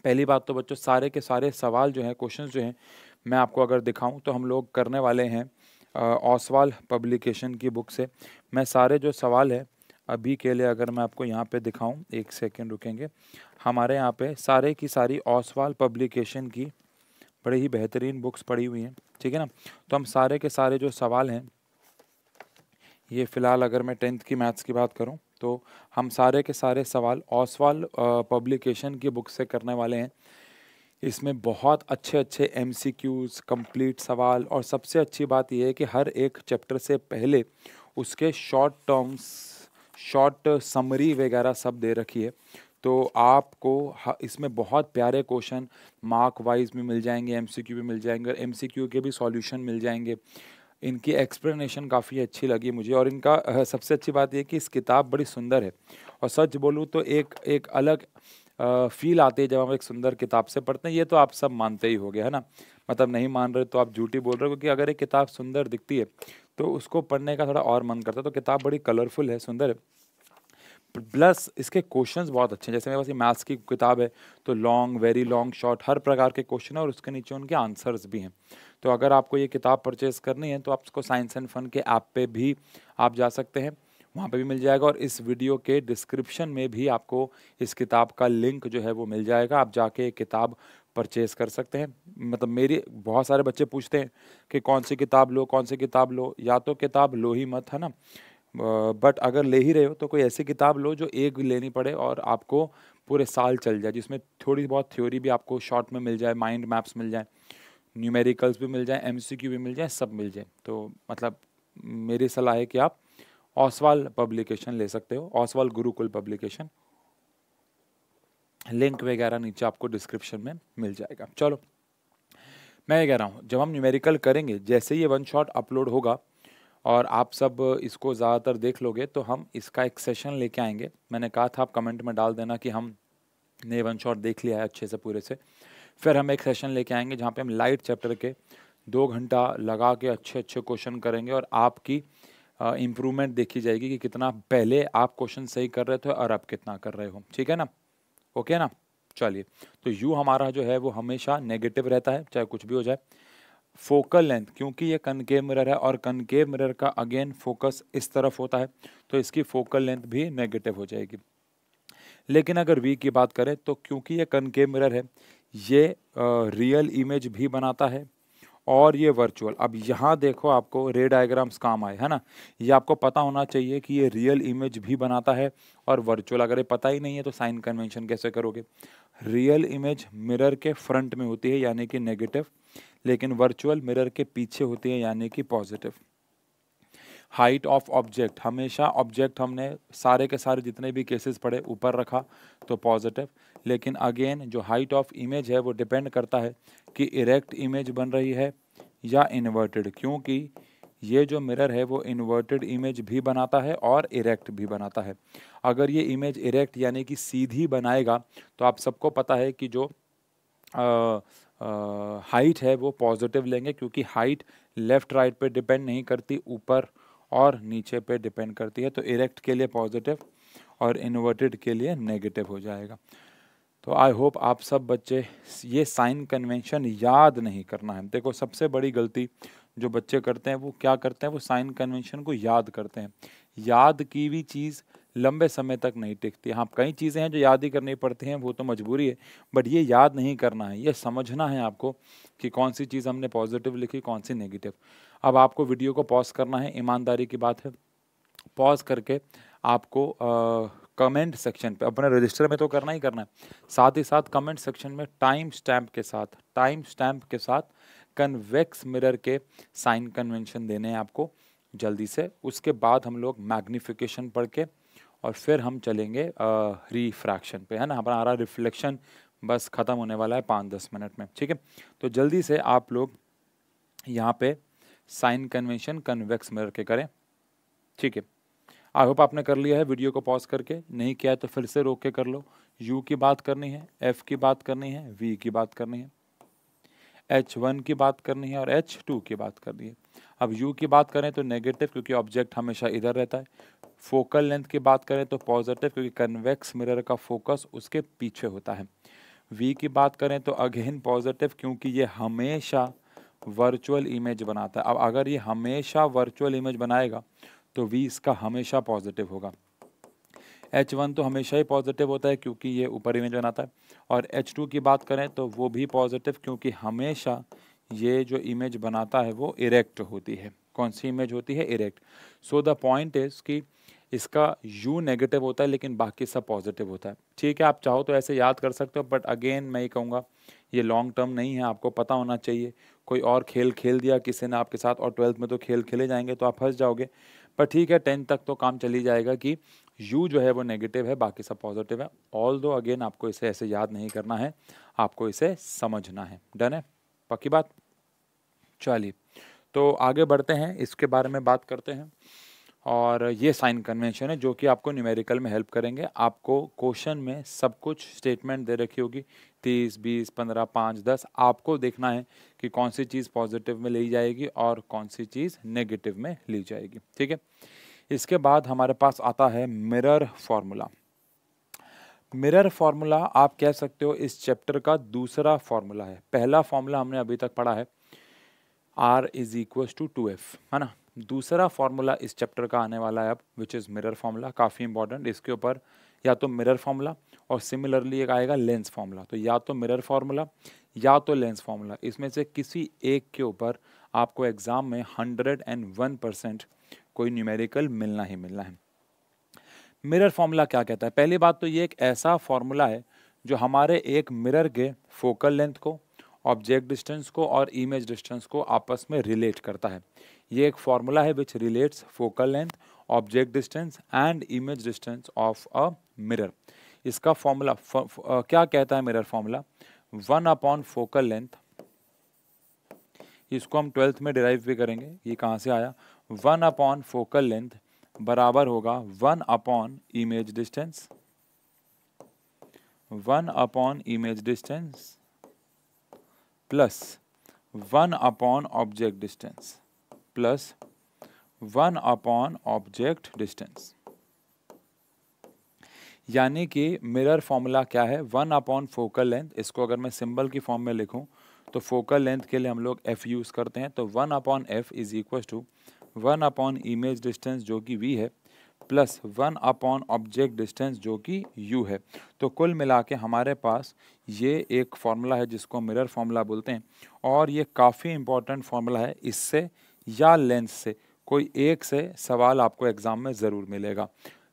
पहली बात तो बच्चों सारे के सारे सवाल जो हैं क्वेश्चंस जो हैं मैं आपको अगर दिखाऊं तो हम लोग करने वाले हैं ओसवाल पब्लिकेशन की बुक से मैं सारे जो सवाल है अभी के लिए अगर मैं आपको यहाँ पे दिखाऊं एक सेकंड रुकेंगे हमारे यहाँ पे सारे की सारी ओसवाल पब्लिकेशन की बड़े ही बेहतरीन बुक्स पड़ी हुई हैं ठीक है ना तो हम सारे के सारे जो सवाल हैं ये फ़िलहाल अगर मैं टेंथ की मैथ्स की बात करूँ तो हम सारे के सारे सवाल ओसवाल पब्लिकेशन की बुक से करने वाले हैं इसमें बहुत अच्छे अच्छे एम सी क्यूज़ कम्प्लीट सवाल और सबसे अच्छी बात यह है कि हर एक चैप्टर से पहले उसके शॉर्ट टर्म्स शॉर्ट समरी वगैरह सब दे रखी है तो आपको इसमें बहुत प्यारे क्वेश्चन मार्क वाइज भी मिल जाएंगे एम सी क्यू भी मिल जाएंगे और क्यू के भी सॉल्यूशन मिल जाएंगे इनकी एक्सप्लेनेशन काफ़ी अच्छी लगी मुझे और इनका सबसे अच्छी बात यह कि इस किताब बड़ी सुंदर है और सच बोलूँ तो एक एक अलग फील आती है जब हम एक सुंदर किताब से पढ़ते हैं ये तो आप सब मानते ही हो है ना मतलब नहीं मान रहे तो आप झूठी बोल रहे हो क्योंकि अगर एक किताब सुंदर दिखती है तो उसको पढ़ने का थोड़ा और मन करता है तो किताब बड़ी कलरफुल है सुंदर है प्लस इसके क्वेश्चंस बहुत अच्छे हैं जैसे मेरे पास ये मैथ्स की किताब है तो लॉन्ग वेरी लॉन्ग शॉर्ट हर प्रकार के क्वेश्चन है और उसके नीचे उनके आंसर्स भी हैं तो अगर आपको ये किताब परचेज़ करनी है तो आप उसको साइंस एंड फन के ऐप पे भी आप जा सकते हैं वहाँ पे भी मिल जाएगा और इस वीडियो के डिस्क्रिप्शन में भी आपको इस किताब का लिंक जो है वो मिल जाएगा आप जाके किताब परचेज़ कर सकते हैं मतलब मेरी बहुत सारे बच्चे पूछते हैं कि कौन सी किताब लो कौन सी किताब लो या तो किताब लो ही मत है ना बट अगर ले ही रहे हो तो कोई ऐसी किताब लो जो एक लेनी पड़े और आपको पूरे साल चल जाए जिसमें थोड़ी बहुत थ्योरी भी आपको शॉर्ट में मिल जाए माइंड मैप्स मिल जाए न्यूमेरिकल्स भी मिल जाए एम भी मिल जाए सब मिल जाए तो मतलब मेरी सलाह है कि आप ओसवाल पब्लिकेशन ले सकते हो ओसवाल गुरुकुल पब्लिकेशन लिंक वगैरह नीचे आपको डिस्क्रिप्शन में मिल जाएगा चलो मैं ये कह रहा हूँ जब हम न्यूमेरिकल करेंगे जैसे ये वन शॉट अपलोड होगा और आप सब इसको ज़्यादातर देख लोगे तो हम इसका एक सेशन लेके आएंगे मैंने कहा था आप कमेंट में डाल देना कि हम ने वन शॉट देख लिया है अच्छे से पूरे से फिर हम एक सेशन लेके आएंगे जहाँ पे हम लाइट चैप्टर के दो घंटा लगा के अच्छे अच्छे क्वेश्चन करेंगे और आपकी इम्प्रूवमेंट देखी जाएगी कि कितना पहले आप क्वेश्चन सही कर रहे थे और अब कितना कर रहे हो ठीक है ना ओके ना चलिए तो यू हमारा जो है वो हमेशा नेगेटिव रहता है चाहे कुछ भी हो जाए फोकल लेंथ क्योंकि ये कनकेव मिरर है और कनकेव मिरर का अगेन फोकस इस तरफ होता है तो इसकी फोकल लेंथ भी नेगेटिव हो जाएगी लेकिन अगर वी की बात करें तो क्योंकि ये कनकेव मिरर है ये रियल इमेज भी बनाता है और ये वर्चुअल अब यहाँ देखो आपको रे डायग्राम्स काम आए है ना ये आपको पता होना चाहिए कि ये रियल इमेज भी बनाता है और वर्चुअल अगर ये पता ही नहीं है तो साइन कन्वेंशन कैसे करोगे रियल इमेज मिरर के फ्रंट में होती है यानी कि नेगेटिव लेकिन वर्चुअल मिरर के पीछे होती है यानी कि पॉजिटिव हाइट ऑफ ऑब्जेक्ट हमेशा ऑब्जेक्ट हमने सारे के सारे जितने भी केसेस पढ़े ऊपर रखा तो पॉजिटिव लेकिन अगेन जो हाइट ऑफ इमेज है वो डिपेंड करता है कि इरेक्ट इमेज बन रही है या इन्वर्टेड क्योंकि ये जो मिरर है वो इन्वर्टेड इमेज भी बनाता है और इरेक्ट भी बनाता है अगर ये इमेज इरेक्ट यानी कि सीधी बनाएगा तो आप सबको पता है कि जो हाइट है वो पॉजिटिव लेंगे क्योंकि हाइट लेफ़्ट राइट पे डिपेंड नहीं करती ऊपर और नीचे पे डिपेंड करती है तो इरेक्ट के लिए पॉजिटिव और इन्वर्टेड के लिए नेगेटिव हो जाएगा तो आई होप आप सब बच्चे ये साइन कन्वेंशन याद नहीं करना है देखो सबसे बड़ी गलती जो बच्चे करते हैं वो क्या करते हैं वो साइन कन्वेंशन को याद करते हैं याद की भी चीज़ लंबे समय तक नहीं टिकती हाँ कई चीज़ें हैं जो याद ही करनी पड़ती हैं वो तो मजबूरी है बट ये याद नहीं करना है ये समझना है आपको कि कौन सी चीज़ हमने पॉजिटिव लिखी कौन सी नेगेटिव अब आपको वीडियो को पॉज करना है ईमानदारी की बात है पॉज करके आपको कमेंट सेक्शन पे अपने रजिस्टर में तो करना ही करना है साथ ही साथ कमेंट सेक्शन में टाइम स्टैम्प के साथ टाइम स्टैम्प के साथ कन्वेक्स मिरर के साइन कन्वेंशन देने हैं आपको जल्दी से उसके बाद हम लोग मैग्निफिकेशन पढ़ के और फिर हम चलेंगे रिफ्रैक्शन पे है ना हमारा रिफ्लेक्शन बस ख़त्म होने वाला है पाँच दस मिनट में ठीक है तो जल्दी से आप लोग यहाँ पे साइन कन्वेंशन कन्वेक्स मिरर के करें ठीक है आई होप आपने कर लिया है वीडियो को पॉज करके नहीं किया है तो फिर से रोक के कर लो यू की बात करनी है एफ की बात करनी है वी की बात करनी है एच वन की बात करनी है और एच टू की बात करनी है अब यू की बात करें तो नेगेटिव क्योंकि ऑब्जेक्ट हमेशा इधर रहता है फोकल लेंथ की बात करें तो पॉजिटिव क्योंकि कन्वेक्स मिरर का फोकस उसके पीछे होता है वी की बात करें तो अगेन पॉजिटिव क्योंकि ये हमेशा वर्चुअल इमेज बनाता है अब अगर ये हमेशा वर्चुअल इमेज बनाएगा तो वी इसका हमेशा पॉजिटिव होगा एच वन तो हमेशा ही पॉजिटिव होता है क्योंकि ये ऊपर इमेज बनाता है और एच टू की बात करें तो वो भी पॉजिटिव क्योंकि हमेशा ये जो इमेज बनाता है वो इरेक्ट होती है कौन सी इमेज होती है erect so the point is कि इसका यू नेगेटिव होता है लेकिन बाकी सब पॉजिटिव होता है ठीक है आप चाहो तो ऐसे याद कर सकते हो बट अगेन मैं ये कहूँगा ये लॉन्ग टर्म नहीं है आपको पता होना चाहिए कोई और खेल खेल दिया किसी ने आपके साथ और ट्वेल्थ में तो खेल खेले जाएंगे तो आप फंस जाओगे पर ठीक है टेंथ तक तो काम चली जाएगा कि यू जो है वो नेगेटिव है बाकी सब पॉजिटिव है ऑल दो अगेन आपको इसे ऐसे याद नहीं करना है आपको इसे समझना है डन है पक्की बात चलिए तो आगे बढ़ते हैं इसके बारे में बात करते हैं और ये साइन कन्वेंशन है जो कि आपको न्यूमेरिकल में हेल्प करेंगे आपको क्वेश्चन में सब कुछ स्टेटमेंट दे रखी होगी तीस बीस पंद्रह पाँच दस आपको देखना है कि कौन सी चीज़ पॉजिटिव में ली जाएगी और कौन सी चीज़ नेगेटिव में ली जाएगी ठीक है इसके बाद हमारे पास आता है मिरर फार्मूला मिरर फार्मूला आप कह सकते हो इस चैप्टर का दूसरा फार्मूला है पहला फार्मूला हमने अभी तक पढ़ा है R is equal to two F है ना दूसरा फार्मूला इस चैप्टर का आने वाला है अब विच इज़ मिरर फार्मूला काफ़ी इंपॉर्टेंट इसके ऊपर या तो मिरर फार्मूला और सिमिलरली एक आएगा लेंस फार्मूला तो या तो मिरर फार्मूला या तो लेंस फार्मूला इसमें से किसी एक के ऊपर आपको एग्ज़ाम में हंड्रेड एंड वन परसेंट कोई न्यूमेरिकल मिलना ही मिलना है मिरर फार्मूला क्या कहता है पहली बात तो ये एक ऐसा फार्मूला है जो हमारे एक मिरर के फोकल लेंथ को ऑब्जेक्ट डिस्टेंस को और इमेज डिस्टेंस को आपस में रिलेट करता है ये एक फॉर्मूला है which relates focal length object distance and image distance of a mirror इसका फॉर्मूला क्या कहता है mirror formula one upon focal length इसको हम ट्वेल्थ में डिराइव भी करेंगे ये कहाँ से आया वन अपॉन फोकल लेंथ बराबर होगा one upon image distance one upon image distance plus one upon object distance plus one upon object distance यानी कि मिरर फॉर्मूला क्या है वन अपॉन फोकल लेंथ इसको अगर मैं सिंबल की फॉर्म में लिखूं तो फोकल लेंथ के लिए हम लोग एफ यूज़ करते हैं तो one upon F is equal to one upon image distance जो कि वी है plus one upon object distance जो कि यू है तो कुल मिला के हमारे पास ये एक फार्मूला है जिसको मिरर फार्मूला बोलते हैं और ये काफ़ी इंपॉर्टेंट फार्मूला है इससे या लेंस से कोई एक से सवाल आपको एग्ज़ाम में ज़रूर मिलेगा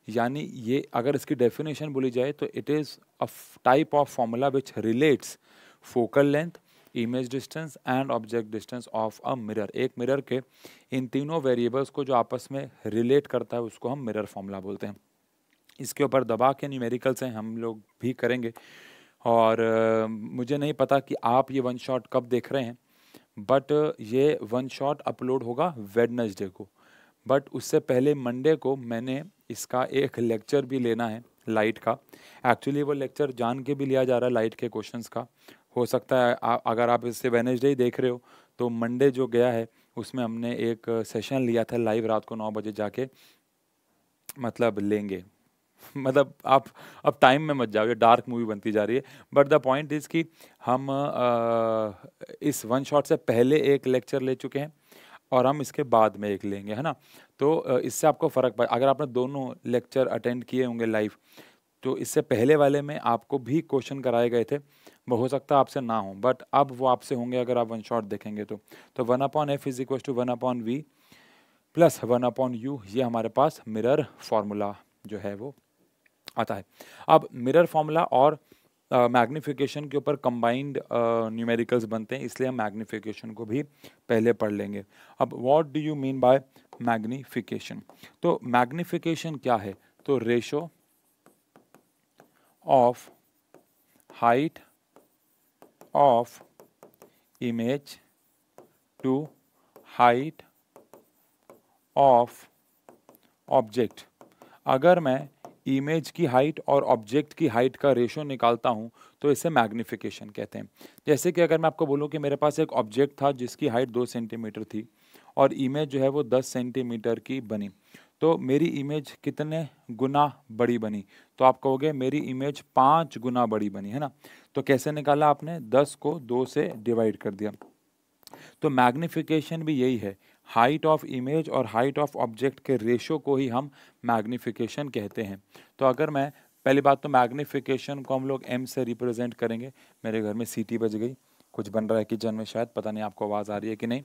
यानी ये अगर इसकी डेफिनेशन बोली जाए तो it is a type of formula which relates focal length image distance and object distance of a mirror एक मिरर के इन तीनों वेरिएबल्स को जो आपस में रिलेट करता है उसको हम मिरर फॉर्मूला बोलते हैं इसके ऊपर दबा के न्यूमेरिकल्स हैं हम लोग भी करेंगे और मुझे नहीं पता कि आप ये वन शॉट कब देख रहे हैं बट uh, ये वन शॉट अपलोड होगा वेडनसडे को बट उससे पहले मंडे को मैंने इसका एक लेक्चर भी लेना है लाइट का एक्चुअली वो लेक्चर जान के भी लिया जा रहा है लाइट के क्वेश्चंस का हो सकता है आ, अगर आप इससे वेनेसडे ही देख रहे हो तो मंडे जो गया है उसमें हमने एक सेशन लिया था लाइव रात को नौ बजे जाके मतलब लेंगे मतलब आप अब टाइम में मत जाओ ये डार्क मूवी बनती जा रही है बट द पॉइंट इज़ कि हम आ, इस वन शॉट से पहले एक लेक्चर ले चुके हैं और हम इसके बाद में एक लेंगे है ना तो इससे आपको फ़र्क पड़े अगर आपने दोनों लेक्चर अटेंड किए होंगे लाइव तो इससे पहले वाले में आपको भी क्वेश्चन कराए गए थे वो हो सकता है आपसे ना हो बट अब वो आपसे होंगे अगर आप वन शॉट देखेंगे तो तो one upon F is equal to one upon we plus one upon you ये हमारे पास मिरर फार्मूला जो है वो आता है अब मिरर फॉर्मूला और मैग्नीफिकेशन uh, के ऊपर कंबाइंड न्यूमेरिकल्स बनते हैं इसलिए हम मैग्नीफिकेशन को भी पहले पढ़ लेंगे अब what do you mean by magnification तो मैग्नीफिकेशन क्या है तो ratio of height of image to height of object अगर मैं इमेज की हाइट और ऑब्जेक्ट की हाइट का रेशो निकालता हूँ तो इसे मैग्निफिकेशन कहते हैं जैसे कि अगर मैं आपको बोलूँ कि मेरे पास एक ऑब्जेक्ट था जिसकी हाइट दो सेंटीमीटर थी और इमेज जो है वो दस सेंटीमीटर की बनी तो मेरी इमेज कितने गुना बड़ी बनी तो आप कहोगे मेरी इमेज पाँच गुना बड़ी बनी है ना तो कैसे निकाला आपने दस को दो से डिवाइड कर दिया तो मैग्निफिकेशन भी यही है हाइट ऑफ इमेज और हाइट ऑफ ऑब्जेक्ट के रेशो को ही हम मैग्निफिकेशन कहते हैं तो अगर मैं पहली बात तो मैग्निफिकेशन को हम लोग एम से रिप्रेजेंट करेंगे मेरे घर में सीटी बज गई कुछ बन रहा है किचन में शायद पता नहीं आपको आवाज़ आ रही है कि नहीं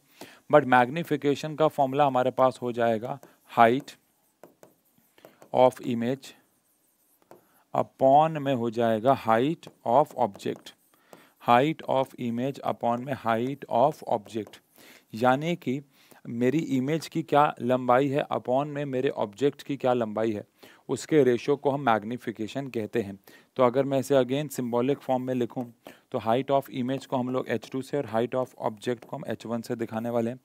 बट मैग्निफिकेशन का फॉर्मूला हमारे पास हो जाएगा हाइट ऑफ इमेज अपॉन में हो जाएगा height of object height of image upon में हाइट ऑफ ऑब्जेक्ट यानी कि मेरी इमेज की क्या लंबाई है अपॉन में मेरे ऑब्जेक्ट की क्या लंबाई है उसके रेशो को हम मैग्नीफिकेशन कहते हैं तो अगर मैं इसे अगेन सिम्बॉलिक फॉर्म में लिखूँ तो हाइट ऑफ इमेज को हम लोग टू से और हाइट ऑफ ऑब्जेक्ट को हम वन से दिखाने वाले हैं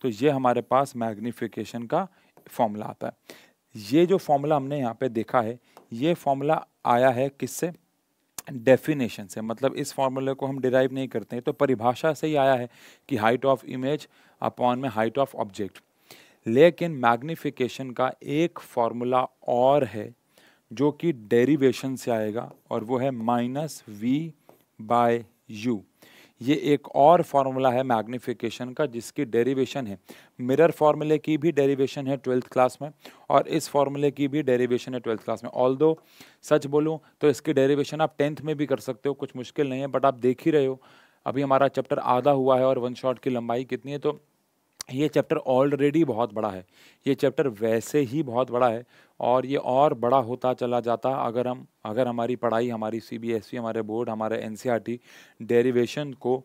तो ये हमारे पास मैग्नीफिकेशन का फॉर्मूला आता है ये जो फॉर्मूला हमने यहाँ पे देखा है ये फॉर्मूला आया है किससे डेफिनेशन से मतलब इस फॉर्मूले को हम डिराइव नहीं करते हैं तो परिभाषा से ही आया है कि हाइट ऑफ इमेज अपॉन में हाइट ऑफ ऑब्जेक्ट लेकिन मैग्निफिकेशन का एक फार्मूला और है जो कि डेरिवेशन से आएगा और वो है माइनस वी बाय यू ये एक और फार्मूला है मैग्नीफिकेशन का जिसकी डेरिवेशन है मिरर फार्मूले की भी डेरिवेशन है ट्वेल्थ क्लास में और इस फार्मूले की भी डेरिवेशन है ट्वेल्थ क्लास में ऑल दो सच बोलूँ तो इसकी डेरिवेशन आप टेंथ में भी कर सकते हो कुछ मुश्किल नहीं है बट आप देख ही रहे हो अभी हमारा चैप्टर आधा हुआ है और वन शॉट की लंबाई कितनी है तो ये चैप्टर ऑलरेडी बहुत बड़ा है ये चैप्टर वैसे ही बहुत बड़ा है और ये और बड़ा होता चला जाता अगर हम अगर हमारी पढ़ाई हमारी सी बी एस ई हमारे बोर्ड हमारे N C R T derivation को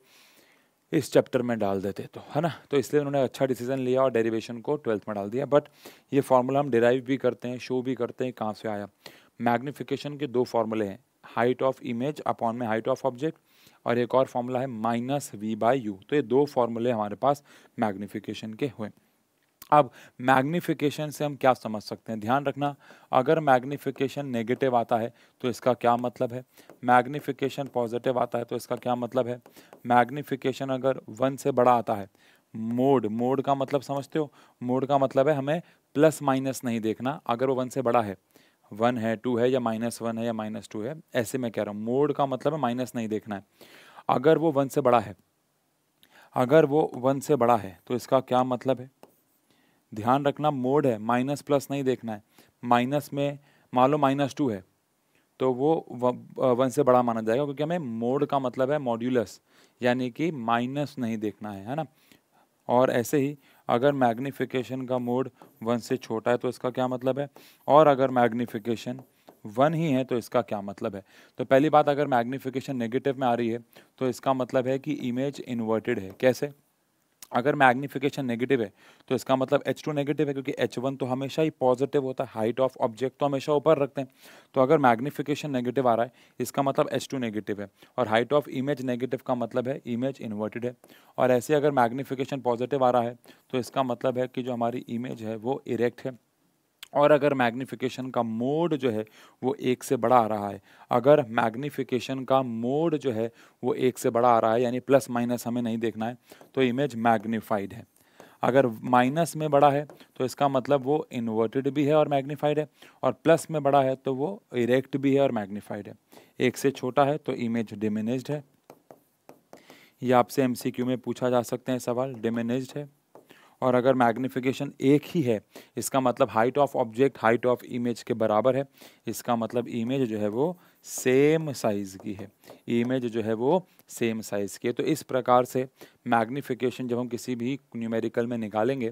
इस चैप्टर में डाल देते तो है ना तो इसलिए उन्होंने अच्छा डिसीजन लिया और डेरीवेशन को ट्वेल्थ में डाल दिया बट ये फार्मूला हम डिराइव भी करते हैं शो भी करते हैं कहाँ से आया मैग्नीफिकेशन के दो फार्मूले हैं हाइट ऑफ इमेज अपॉन में हाइट ऑफ ऑब्जेक्ट और एक और फॉर्मूला है माइनस वी बाई यू तो ये दो फॉर्मूले हमारे पास मैग्निफिकेशन के हुए अब मैग्नीफिकेशन से हम क्या समझ सकते हैं ध्यान रखना अगर मैग्नीफिकेशन नेगेटिव आता है तो इसका क्या मतलब है मैग्नीफिकेशन पॉजिटिव आता है तो इसका क्या मतलब है मैग्नीफिकेशन अगर वन से बड़ा आता है मोड मोड का मतलब समझते हो मोड का मतलब है हमें प्लस माइनस नहीं देखना अगर वो वन से बड़ा है वन है टू है या माइनस वन है या माइनस टू है ऐसे मैं कह रहा हूँ मोड का मतलब है माइनस नहीं देखना है अगर वो वन से बड़ा है अगर वो वन से बड़ा है तो इसका क्या मतलब है ध्यान रखना मोड है माइनस प्लस नहीं देखना है माइनस में मान लो माइनस टू है तो वो वन से बड़ा माना जाएगा क्योंकि हमें मोड का मतलब है मॉड्यूलस यानी कि माइनस नहीं देखना है है ना और ऐसे ही अगर मैग्नीफिकेशन का मोड वन से छोटा है तो इसका क्या मतलब है और अगर मैग्नीफिकेशन वन ही है तो इसका क्या मतलब है तो पहली बात अगर मैग्नीफिकेशन नेगेटिव में आ रही है तो इसका मतलब है कि इमेज इन्वर्टेड है कैसे अगर मैग्नीफिकेशन नेगेटिव है तो इसका मतलब एच टू नेगेटिव है क्योंकि एच वन तो हमेशा ही पॉजिटिव होता है हाइट ऑफ ऑब्जेक्ट तो हमेशा ऊपर रखते हैं तो अगर मैग्नीफिकेशन नेगेटिव आ रहा है इसका मतलब एच टू नेगेटिव है और हाइट ऑफ इमेज नेगेटिव का मतलब है इमेज इन्वर्टेड है और ऐसे अगर मैग्नीफिकेशन पॉजिटिव आ रहा है तो इसका मतलब है कि जो हमारी इमेज है वो इरेक्ट है और अगर मैग्नीफिकेशन का मोड जो है वो एक से बड़ा आ रहा है अगर मैग्नीफिकेशन का मोड जो है वो एक से बड़ा आ रहा है यानी प्लस माइनस हमें नहीं देखना है तो इमेज मैग्नीफाइड है अगर माइनस में बड़ा है तो इसका मतलब वो इन्वर्टेड भी है और मैग्नीफाइड है और प्लस में बड़ा है तो वो इरेक्ट भी है और मैग्नीफाइड है एक से छोटा है तो इमेज डिमिनिज्ड है ये आपसे एमसीक्यू में पूछा जा सकते हैं सवाल डिमिनिज्ड है और अगर मैग्नीफ़िकेशन एक ही है इसका मतलब height of object height of image के बराबर है इसका मतलब इमेज जो है वो सेम साइज़ की है इमेज जो है वो सेम साइज़ की है तो इस प्रकार से मैग्नीफिकेशन जब हम किसी भी न्यूमेरिकल में निकालेंगे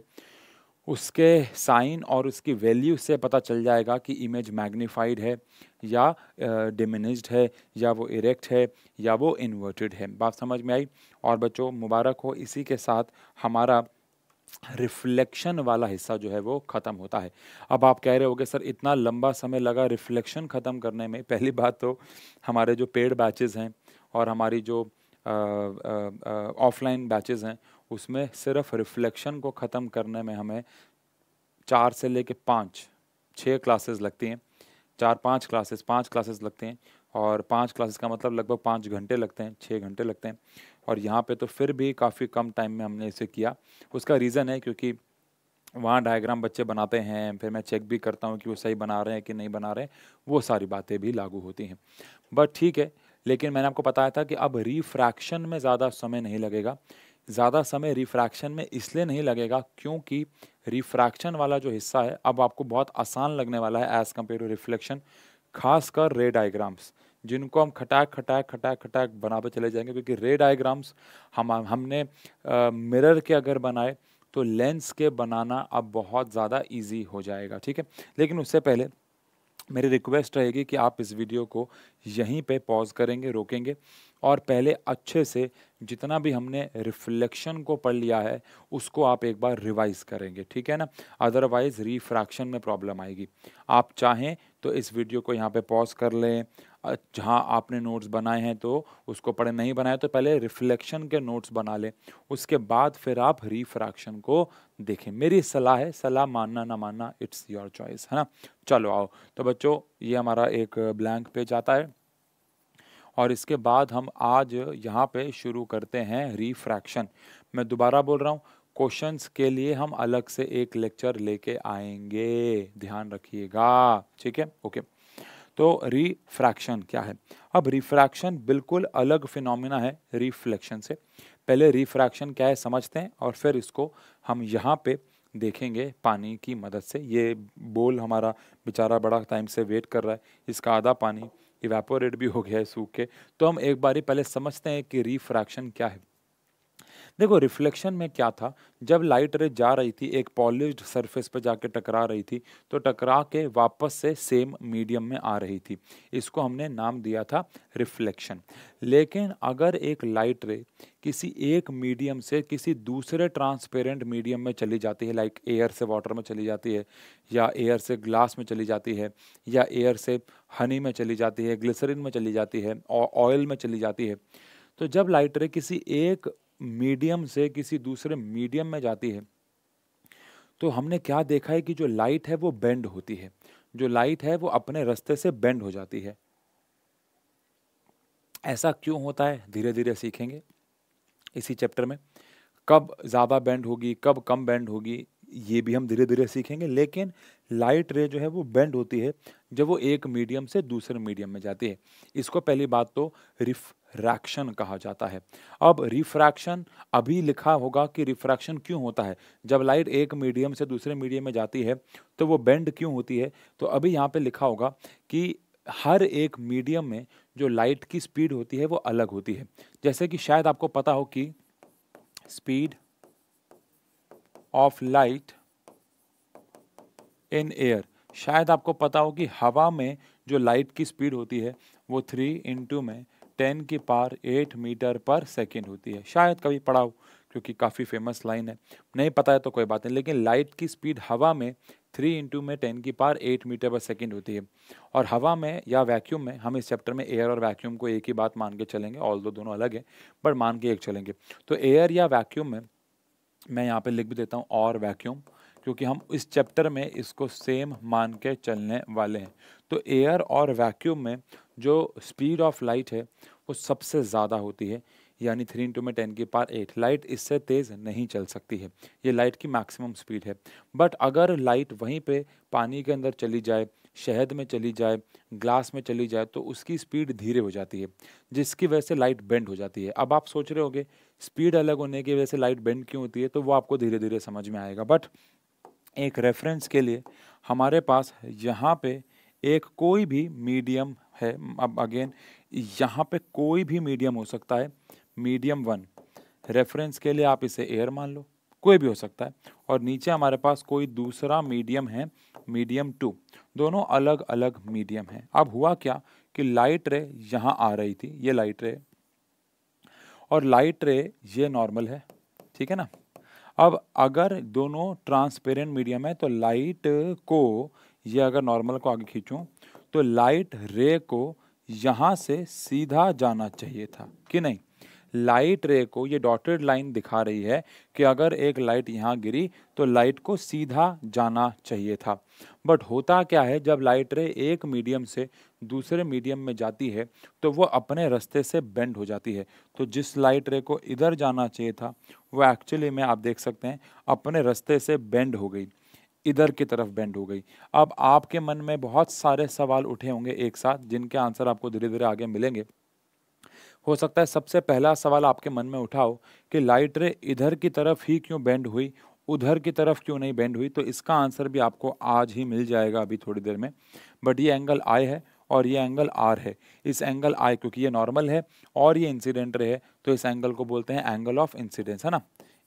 उसके साइन और उसकी वैल्यू से पता चल जाएगा कि इमेज मैग्नीफाइड है या डिमिनिज uh, है या वो इरेक्ट है या वो इन्वर्टेड है बात समझ में आई और बच्चों मुबारक हो इसी के साथ हमारा रिफ्लेक्शन वाला हिस्सा जो है वो ख़त्म होता है अब आप कह रहे हो कि सर इतना लंबा समय लगा रिफ्लेक्शन ख़त्म करने में पहली बात तो हमारे जो पेड बैचेज़ हैं और हमारी जो ऑफलाइन बैचेज़ हैं उसमें सिर्फ रिफ्लेक्शन को ख़त्म करने में हमें चार से लेके पाँच छः क्लासेस लगती हैं चार पाँच क्लासेस पाँच क्लासेस लगते हैं और पाँच क्लासेस का मतलब लगभग पाँच घंटे लगते हैं छः घंटे लगते हैं और यहाँ पे तो फिर भी काफ़ी कम टाइम में हमने इसे किया उसका रीज़न है क्योंकि वहाँ डायग्राम बच्चे बनाते हैं फिर मैं चेक भी करता हूँ कि वो सही बना रहे हैं कि नहीं बना रहे हैं वो सारी बातें भी लागू होती हैं बट ठीक है लेकिन मैंने आपको बताया था कि अब रिफ्रैक्शन में ज़्यादा समय नहीं लगेगा ज़्यादा समय रिफ्रैक्शन में इसलिए नहीं लगेगा क्योंकि रिफ्रैक्शन वाला जो हिस्सा है अब आपको बहुत आसान लगने वाला है एज़ कम्पेयर टू रिफ्लेक्शन खासकर रे डायग्राम्स जिनको हम खटाक खटाक खटाक खटाक बनाते चले जाएंगे क्योंकि रे डायग्राम्स हम हमने मिरर के अगर बनाए तो लेंस के बनाना अब बहुत ज़्यादा इजी हो जाएगा ठीक है लेकिन उससे पहले मेरी रिक्वेस्ट रहेगी कि आप इस वीडियो को यहीं पे पॉज करेंगे रोकेंगे और पहले अच्छे से जितना भी हमने रिफ्लेक्शन को पढ़ लिया है उसको आप एक बार रिवाइज करेंगे ठीक है ना अदरवाइज़ रिफ्रैक्शन में प्रॉब्लम आएगी आप चाहें तो इस वीडियो को यहाँ पे पॉज कर लें जहाँ आपने नोट्स बनाए हैं तो उसको पढ़े नहीं बनाए तो पहले रिफ्लेक्शन के नोट्स बना लें उसके बाद फिर आप रिफ्रैक्शन को देखें मेरी सलाह है सलाह मानना ना मानना इट्स योर चॉइस है ना चलो आओ तो बच्चों ये हमारा एक ब्लैंक पेज आता है और इसके बाद हम आज यहाँ पे शुरू करते हैं रिफ्रैक्शन मैं दोबारा बोल रहा हूँ क्वेश्चंस के लिए हम अलग से एक लेक्चर लेके आएंगे ध्यान रखिएगा ठीक है ओके तो रिफ्रैक्शन क्या है अब रिफ्रैक्शन बिल्कुल अलग फिनोमिना है रिफ्लेक्शन से पहले रिफ्रैक्शन क्या है समझते हैं और फिर इसको हम यहाँ पे देखेंगे पानी की मदद से ये बोल हमारा बेचारा बड़ा टाइम से वेट कर रहा है इसका आधा पानी इवेपोरेट भी हो गया है सूख के तो हम एक बार ही पहले समझते हैं कि रिफ्रैक्शन क्या है देखो रिफ्लेक्शन में क्या था जब लाइट रे जा रही थी एक पॉलिश सरफेस पर जाके टकरा रही थी तो टकरा के वापस से सेम मीडियम में आ रही थी इसको हमने नाम दिया था रिफ्लेक्शन लेकिन अगर एक लाइट रे किसी एक मीडियम से किसी दूसरे ट्रांसपेरेंट मीडियम में चली जाती है लाइक एयर से वाटर में चली जाती है या एयर से ग्लास में चली जाती है या एयर से हनी में चली जाती है ग्लिसरिन में चली जाती है और ऑयल में चली जाती है तो जब लाइट रे किसी एक मीडियम से किसी दूसरे मीडियम में जाती है तो हमने क्या देखा है कि जो लाइट है वो बेंड होती है जो लाइट है वो अपने रास्ते से बेंड हो जाती है ऐसा क्यों होता है धीरे धीरे सीखेंगे इसी चैप्टर में कब ज़्यादा बैंड होगी कब कम बैंड होगी ये भी हम धीरे धीरे सीखेंगे लेकिन लाइट रे जो है वो बेंड होती है जब वो एक मीडियम से दूसरे मीडियम में जाती है इसको पहली बात तो रिफ्रैक्शन कहा जाता है अब रिफ्रैक्शन अभी लिखा होगा कि रिफ्रैक्शन क्यों होता है जब लाइट एक मीडियम से दूसरे मीडियम में जाती है तो वो बेंड क्यों होती है तो अभी यहाँ पे लिखा होगा कि हर एक मीडियम में जो लाइट की स्पीड होती है वो अलग होती है जैसे कि शायद आपको पता हो कि speed of light in air शायद आपको पता हो कि हवा में जो लाइट की स्पीड होती है वो थ्री इंटू में टेन की power eight metre per second होती है शायद कभी पढ़ा हो क्योंकि काफ़ी फेमस लाइन है नहीं पता है तो कोई बात नहीं लेकिन लाइट की स्पीड हवा में थ्री इंटू में टेन की power eight metre per second होती है और हवा में या वैक्यूम में हम इस चैप्टर में एयर और वैक्यूम को एक ही बात मान के चलेंगे ऑल दो दोनों अलग है बट मान के एक चलेंगे तो एयर या वैक्यूम में मैं यहाँ पे लिख भी देता हूँ और वैक्यूम क्योंकि हम इस चैप्टर में इसको सेम मान के चलने वाले हैं तो एयर और वैक्यूम में जो स्पीड ऑफ लाइट है वो सबसे ज़्यादा होती है यानी थ्री इंटू में टेन की पार एट लाइट इससे तेज़ नहीं चल सकती है ये लाइट की मैक्सिमम स्पीड है बट अगर लाइट वहीं पे पानी के अंदर चली जाए शहद में चली जाए ग्लास में चली जाए तो उसकी स्पीड धीरे हो जाती है जिसकी वजह से लाइट बेंड हो जाती है अब आप सोच रहे होगे स्पीड अलग होने की वजह से लाइट बेंड क्यों होती है तो वो आपको धीरे धीरे समझ में आएगा बट एक रेफरेंस के लिए हमारे पास यहाँ पे एक कोई भी मीडियम है अब अगेन यहाँ पे कोई भी मीडियम हो सकता है मीडियम वन रेफरेंस के लिए आप इसे एयर मान लो कोई भी हो सकता है और नीचे हमारे पास कोई दूसरा मीडियम है मीडियम टू दोनों अलग अलग मीडियम हैं अब हुआ क्या कि लाइट रे यहाँ आ रही थी ये लाइट रे और लाइट रे ये नॉर्मल है ठीक है ना अब अगर दोनों ट्रांसपेरेंट मीडियम है तो लाइट को ये अगर नॉर्मल को आगे खींचूं तो लाइट रे को यहाँ से सीधा जाना चाहिए था कि नहीं लाइट रे को ये डॉटेड लाइन दिखा रही है कि अगर एक लाइट यहाँ गिरी तो लाइट को सीधा जाना चाहिए था बट होता क्या है जब लाइट रे एक मीडियम से दूसरे मीडियम में जाती है तो वो अपने रास्ते से बेंड हो जाती है तो जिस लाइट रे को इधर जाना चाहिए था वो एक्चुअली में आप देख सकते हैं अपने रास्ते से बेंड हो गई इधर की तरफ बेंड हो गई अब आपके मन में बहुत सारे सवाल उठे होंगे एक साथ जिनके आंसर आपको धीरे धीरे आगे मिलेंगे हो सकता है सबसे पहला सवाल आपके मन में उठाओ कि लाइट रे इधर की तरफ ही क्यों बेंड हुई उधर की तरफ क्यों नहीं बेंड हुई तो इसका आंसर भी आपको आज ही मिल जाएगा अभी थोड़ी देर में बट ये एंगल आई है और ये एंगल आर है इस एंगल आई क्योंकि ये नॉर्मल है और ये इंसिडेंट रे है तो इस एंगल को बोलते हैं एंगल ऑफ इंसिडेंस है ना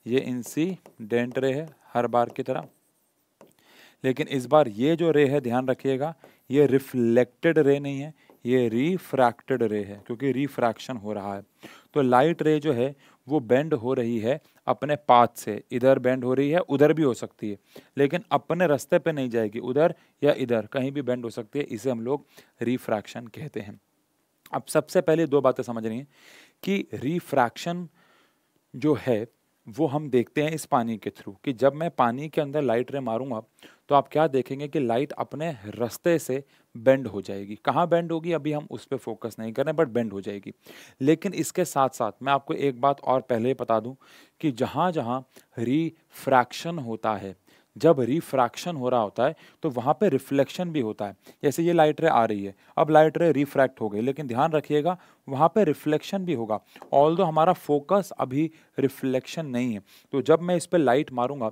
ये इंसिडेंट रे है हर बार की तरह लेकिन इस बार ये जो रे है ध्यान रखिएगा ये रिफ्लेक्टेड रे नहीं है ये रिफ्रैक्टेड रे है क्योंकि रिफ्रैक्शन हो रहा है तो लाइट रे जो है वो बेंड हो रही है अपने पाथ से इधर बेंड हो रही है उधर भी हो सकती है लेकिन अपने रास्ते पे नहीं जाएगी उधर या इधर कहीं भी बेंड हो सकती है इसे हम लोग रिफ्रैक्शन कहते हैं अब सबसे पहले दो बातें समझ रही हैं कि रिफ्रैक्शन जो है वो हम देखते हैं इस पानी के थ्रू कि जब मैं पानी के अंदर लाइट रे मारूंगा तो आप क्या देखेंगे कि लाइट अपने रास्ते से बेंड हो जाएगी कहाँ बेंड होगी अभी हम उस पर फोकस नहीं कर रहे बट बेंड हो जाएगी लेकिन इसके साथ साथ मैं आपको एक बात और पहले बता दूं कि जहाँ जहाँ रिफ्रैक्शन होता है जब रिफ्रैक्शन हो रहा होता है तो वहाँ पे रिफ्लेक्शन भी होता है जैसे ये लाइट रे आ रही है अब लाइट रे रिफ्रैक्ट हो गई लेकिन ध्यान रखिएगा वहाँ पे रिफ्लेक्शन भी होगा ऑल दो हमारा फोकस अभी रिफ्लेक्शन नहीं है तो जब मैं इस पर लाइट मारूंगा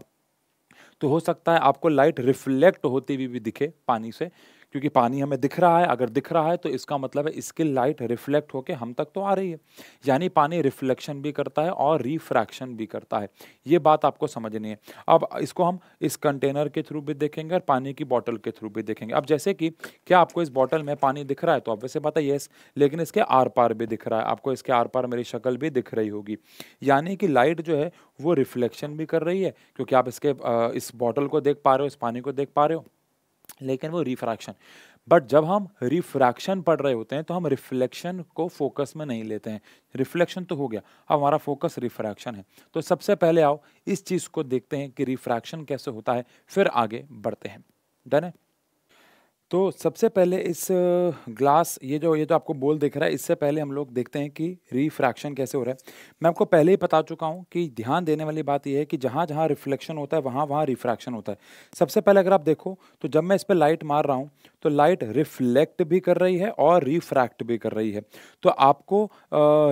तो हो सकता है आपको लाइट रिफ्लेक्ट होती हुई भी, भी दिखे पानी से क्योंकि पानी हमें दिख रहा है अगर दिख रहा है तो इसका मतलब है इसकी लाइट रिफ्लेक्ट होकर हम तक तो आ रही है यानी पानी रिफ्लेक्शन भी करता है और रिफ्रैक्शन भी करता है ये बात आपको समझनी है अब इसको हम इस कंटेनर के थ्रू भी देखेंगे और पानी की बॉटल के थ्रू भी देखेंगे अब जैसे कि क्या आपको इस बॉटल में पानी दिख रहा है तो ऑब्वियसली बात है येस लेकिन इसके आर पार भी दिख रहा है आपको इसके आर पार मेरी शक्ल भी दिख रही होगी यानी कि लाइट जो है वो रिफ्लेक्शन भी कर रही है क्योंकि आप इसके इस बॉटल को देख पा रहे हो इस पानी को देख पा रहे हो लेकिन वो रिफ्रैक्शन बट जब हम रिफ्रैक्शन पढ़ रहे होते हैं तो हम रिफ्लेक्शन को फोकस में नहीं लेते हैं रिफ्लेक्शन तो हो गया अब हमारा फोकस रिफ्रैक्शन है तो सबसे पहले आओ इस चीज़ को देखते हैं कि रिफ्रैक्शन कैसे होता है फिर आगे बढ़ते हैं डन है तो सबसे पहले इस ग्लास ये जो ये जो आपको बोल दिख रहा है इससे पहले हम लोग देखते हैं कि रिफ्रैक्शन कैसे हो रहा है मैं आपको पहले ही बता चुका हूँ कि ध्यान देने वाली बात यह है कि जहाँ जहाँ रिफ्लेक्शन होता है वहाँ वहाँ रिफ्रैक्शन होता है सबसे पहले अगर आप देखो तो जब मैं इस पर लाइट मार रहा हूँ तो लाइट रिफ्लेक्ट भी कर रही है और रिफ्रैक्ट भी कर रही है तो आपको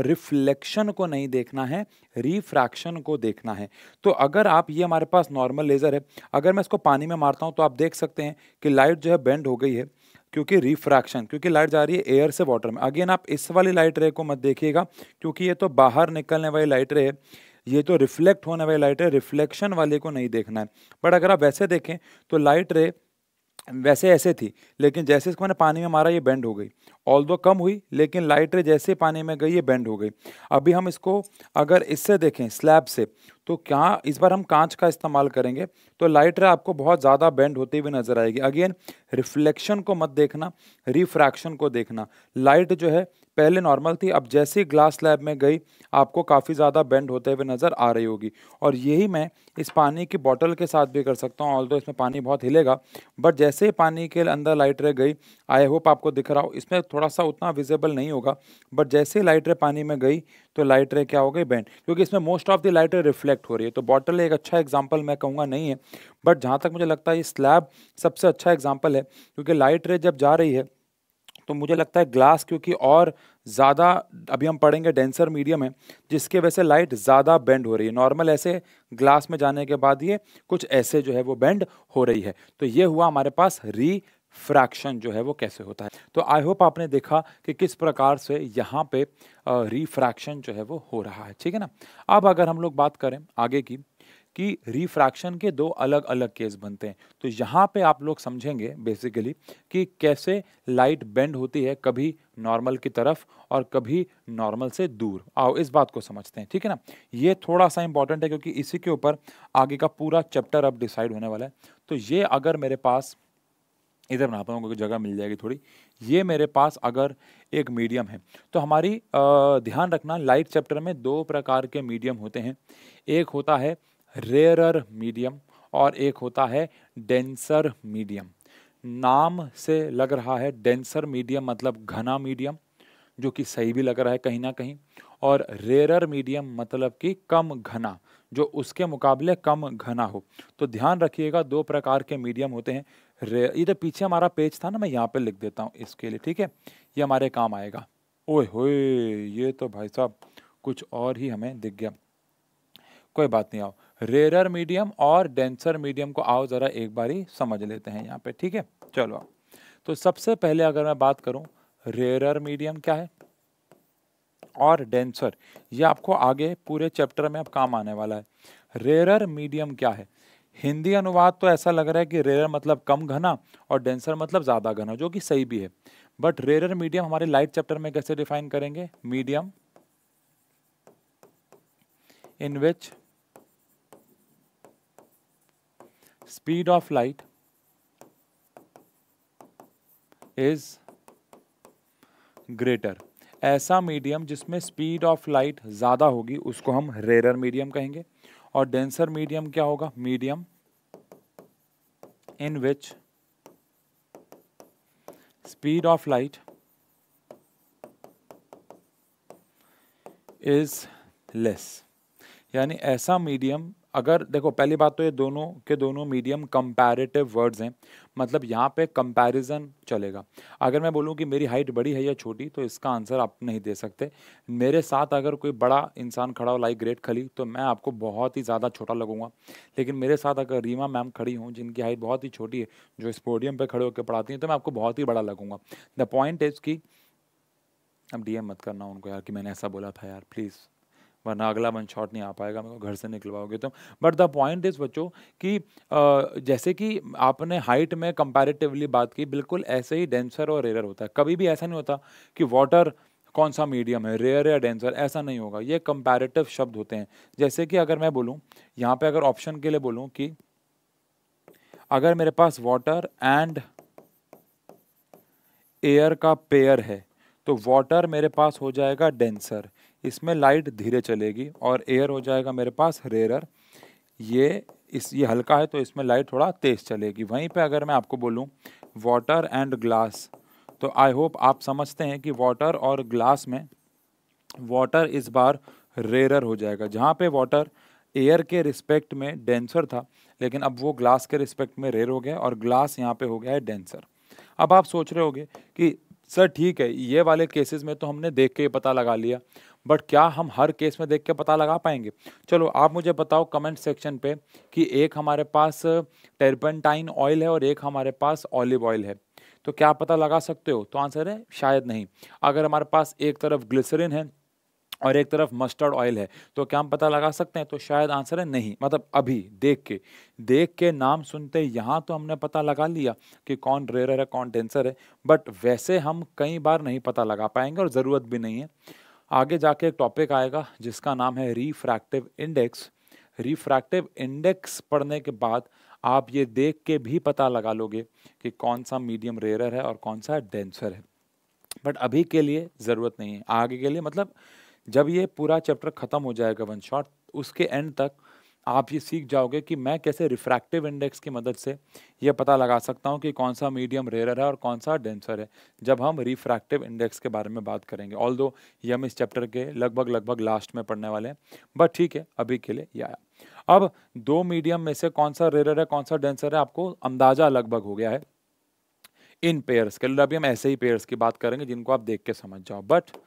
रिफ्लेक्शन को नहीं देखना है रिफ्रैक्शन को देखना है तो अगर आप ये हमारे पास नॉर्मल लेज़र है अगर मैं इसको पानी में मारता हूँ तो आप देख सकते हैं कि लाइट जो है बेंड हो गई है क्योंकि रिफ्रैक्शन क्योंकि लाइट जा रही है एयर से वाटर में अगेन आप इस वाली लाइट रे को मत देखिएगा क्योंकि ये तो बाहर निकलने वाली लाइट रे है ये तो रिफ्लेक्ट होने वाली लाइट है रिफ्लेक्शन वाले को नहीं देखना है बट अगर आप वैसे देखें तो लाइट रे वैसे ऐसे थी लेकिन जैसे इसको मैंने पानी में मारा ये बेंड हो गई ऑल दो कम हुई लेकिन लाइटर जैसे पानी में गई ये बेंड हो गई अभी हम इसको अगर इससे देखें स्लैब से तो क्या इस बार हम कांच का इस्तेमाल करेंगे तो लाइट रे आपको बहुत ज़्यादा बेंड होती हुई नज़र आएगी अगेन रिफ्लेक्शन को मत देखना रिफ्रैक्शन को देखना लाइट जो है पहले नॉर्मल थी अब जैसे ही ग्लास लैब में गई आपको काफ़ी ज़्यादा बेंड होते हुए नज़र आ रही होगी और यही मैं इस पानी की बॉटल के साथ भी कर सकता हूँ ऑल तो इसमें पानी बहुत हिलेगा बट जैसे ही पानी के अंदर लाइट रे गई आई होप आपको दिख रहा हो इसमें थोड़ा सा उतना विजेबल नहीं होगा बट जैसे ही लाइट रे पानी में गई तो लाइट रे क्या हो गई बैंड क्योंकि इसमें most of the light ray reflect हो रही है तो बॉटल एक अच्छा एग्जाम्पल मैं कहूँगा नहीं है बट जहाँ तक मुझे लगता है ये स्लैब सबसे अच्छा एग्जाम्पल है क्योंकि लाइट रे जब जा रही है तो मुझे लगता है ग्लास क्योंकि और ज़्यादा अभी हम पढ़ेंगे डेंसर मीडियम है जिसके वजह से लाइट ज़्यादा बेंड हो रही है नॉर्मल ऐसे ग्लास में जाने के बाद ये कुछ ऐसे जो है वो बेंड हो रही है तो ये हुआ हमारे पास री फ्रैक्शन जो है वो कैसे होता है तो आई होप आपने देखा कि किस प्रकार से यहाँ पे रिफ्रैक्शन जो है वो हो रहा है ठीक है ना अब अगर हम लोग बात करें आगे की कि रिफ्रैक्शन के दो अलग अलग केस बनते हैं तो यहाँ पे आप लोग समझेंगे बेसिकली कि कैसे लाइट बेंड होती है कभी नॉर्मल की तरफ और कभी नॉर्मल से दूर आओ इस बात को समझते हैं ठीक है ना ये थोड़ा सा इंपॉर्टेंट है क्योंकि इसी के ऊपर आगे का पूरा चैप्टर अब डिसाइड होने वाला है तो ये अगर मेरे पास इधर बना पाऊँ क्योंकि जगह मिल जाएगी थोड़ी ये मेरे पास अगर एक मीडियम है तो हमारी ध्यान रखना लाइट चैप्टर में दो प्रकार के मीडियम होते हैं एक होता है रेयरर मीडियम और एक होता है डेंसर मीडियम नाम से लग रहा है डेंसर मीडियम मतलब घना मीडियम जो कि सही भी लग रहा है कहीं ना कहीं और रेयरर मीडियम मतलब कि कम घना जो उसके मुकाबले कम घना हो तो ध्यान रखिएगा दो प्रकार के मीडियम होते हैं ये जो पीछे हमारा पेज था ना मैं यहाँ पे लिख देता हूँ इसके लिए ठीक है ये हमारे काम आएगा ओए होए ये तो भाई साहब कुछ और ही हमें दिख गया कोई बात नहीं आओ रेरर मीडियम और डेंसर मीडियम को आओ ज़रा एक बार ही समझ लेते हैं यहाँ पे ठीक है चलो तो सबसे पहले अगर मैं बात करूँ रेरर मीडियम क्या है और डेंसर ये आपको आगे पूरे चैप्टर में अब काम आने वाला है रेरर मीडियम क्या है हिंदी अनुवाद तो ऐसा लग रहा है कि रेयर मतलब कम घना और डेंसर मतलब ज़्यादा घना जो कि सही भी है बट रेयर मीडियम हमारे लाइट चैप्टर में कैसे डिफाइन करेंगे medium in which speed of light is greater ऐसा मीडियम जिसमें स्पीड ऑफ लाइट ज़्यादा होगी उसको हम रेयर मीडियम कहेंगे और डेंसर मीडियम क्या होगा medium in which speed of light is less यानी ऐसा मीडियम अगर देखो पहली बात तो ये दोनों के दोनों मीडियम कंपैरेटिव वर्ड्स हैं मतलब यहाँ पे कंपैरिजन चलेगा अगर मैं बोलूँ कि मेरी हाइट बड़ी है या छोटी तो इसका आंसर आप नहीं दे सकते मेरे साथ अगर कोई बड़ा इंसान खड़ा हो लाइक ग्रेट खली तो मैं आपको बहुत ही ज़्यादा छोटा लगूंगा लेकिन मेरे साथ अगर रीमा मैम खड़ी हूँ जिनकी हाइट बहुत ही छोटी है जो इस पोडियम पर खड़े होकर पढ़ाती हैं तो मैं आपको बहुत ही बड़ा लगूंगा द पॉइंट इज़ कि अब डीएम मत करना उनको यार कि मैंने ऐसा बोला था यार प्लीज़ वरना अगला वन शॉट नहीं आ पाएगा मेरे को घर से निकलवाओगे तो बट द पॉइंट इज़ बच्चों कि जैसे कि आपने हाइट में कंपैरेटिवली बात की बिल्कुल ऐसे ही डेंसर और रेयर होता है कभी भी ऐसा नहीं होता कि वाटर कौन सा मीडियम है रेयर या डेंसर ऐसा नहीं होगा ये कंपैरेटिव शब्द होते हैं जैसे कि अगर मैं बोलूँ यहाँ पे अगर ऑप्शन के लिए बोलूँ कि अगर मेरे पास वाटर एंड एयर का पेयर है तो वाटर मेरे पास हो जाएगा डेंसर इसमें लाइट धीरे चलेगी और एयर हो जाएगा मेरे पास रेयर ये इस ये हल्का है तो इसमें लाइट थोड़ा तेज़ चलेगी वहीं पे अगर मैं आपको बोलूँ वाटर एंड ग्लास तो आई होप आप समझते हैं कि वाटर और ग्लास में वाटर इस बार रेयर हो जाएगा जहाँ पे वाटर एयर के रिस्पेक्ट में डेंसर था लेकिन अब वो ग्लास के रिस्पेक्ट में रेयर हो गया और ग्लास यहाँ पे हो गया है डेंसर अब आप सोच रहे होगे कि सर ठीक है ये वाले केसेस में तो हमने देख के ये पता लगा लिया बट क्या हम हर केस में देख के पता लगा पाएंगे चलो आप मुझे बताओ कमेंट सेक्शन पे कि एक हमारे पास टर्पेंटाइन ऑयल है और एक हमारे पास ऑलिव ऑयल है तो क्या पता लगा सकते हो तो आंसर है शायद नहीं अगर हमारे पास एक तरफ ग्लिसरिन है और एक तरफ मस्टर्ड ऑयल है तो क्या हम पता लगा सकते हैं तो शायद आंसर है नहीं मतलब अभी देख के देख के नाम सुनते यहाँ तो हमने पता लगा लिया कि कौन रेयर है कौन डेंसर है बट वैसे हम कई बार नहीं पता लगा पाएंगे और ज़रूरत भी नहीं है आगे जाके एक टॉपिक आएगा जिसका नाम है रिफ्रैक्टिव इंडेक्स रिफ्रैक्टिव इंडेक्स पढ़ने के बाद आप ये देख के भी पता लगा लोगे कि कौन सा मीडियम रेयर है और कौन सा डेंसर है बट अभी के लिए ज़रूरत नहीं है आगे के लिए मतलब जब ये पूरा चैप्टर ख़त्म हो जाएगा वन शॉट उसके एंड तक आप ये सीख जाओगे कि मैं कैसे रिफ्रैक्टिव इंडेक्स की मदद से ये पता लगा सकता हूँ कि कौन सा मीडियम रेयर है और कौन सा डेंसर है जब हम रिफ्रैक्टिव इंडेक्स के बारे में बात करेंगे ऑल दो ये हम इस चैप्टर के लगभग लगभग लास्ट में पढ़ने वाले हैं बट ठीक है अभी के लिए ये आया अब दो मीडियम में से कौन सा रेयर है कौन सा डेंसर है आपको अंदाज़ा लगभग हो गया है इन पेयर्स के लिए अभी हम ऐसे ही पेयर्स की बात करेंगे जिनको आप देख के समझ जाओ बट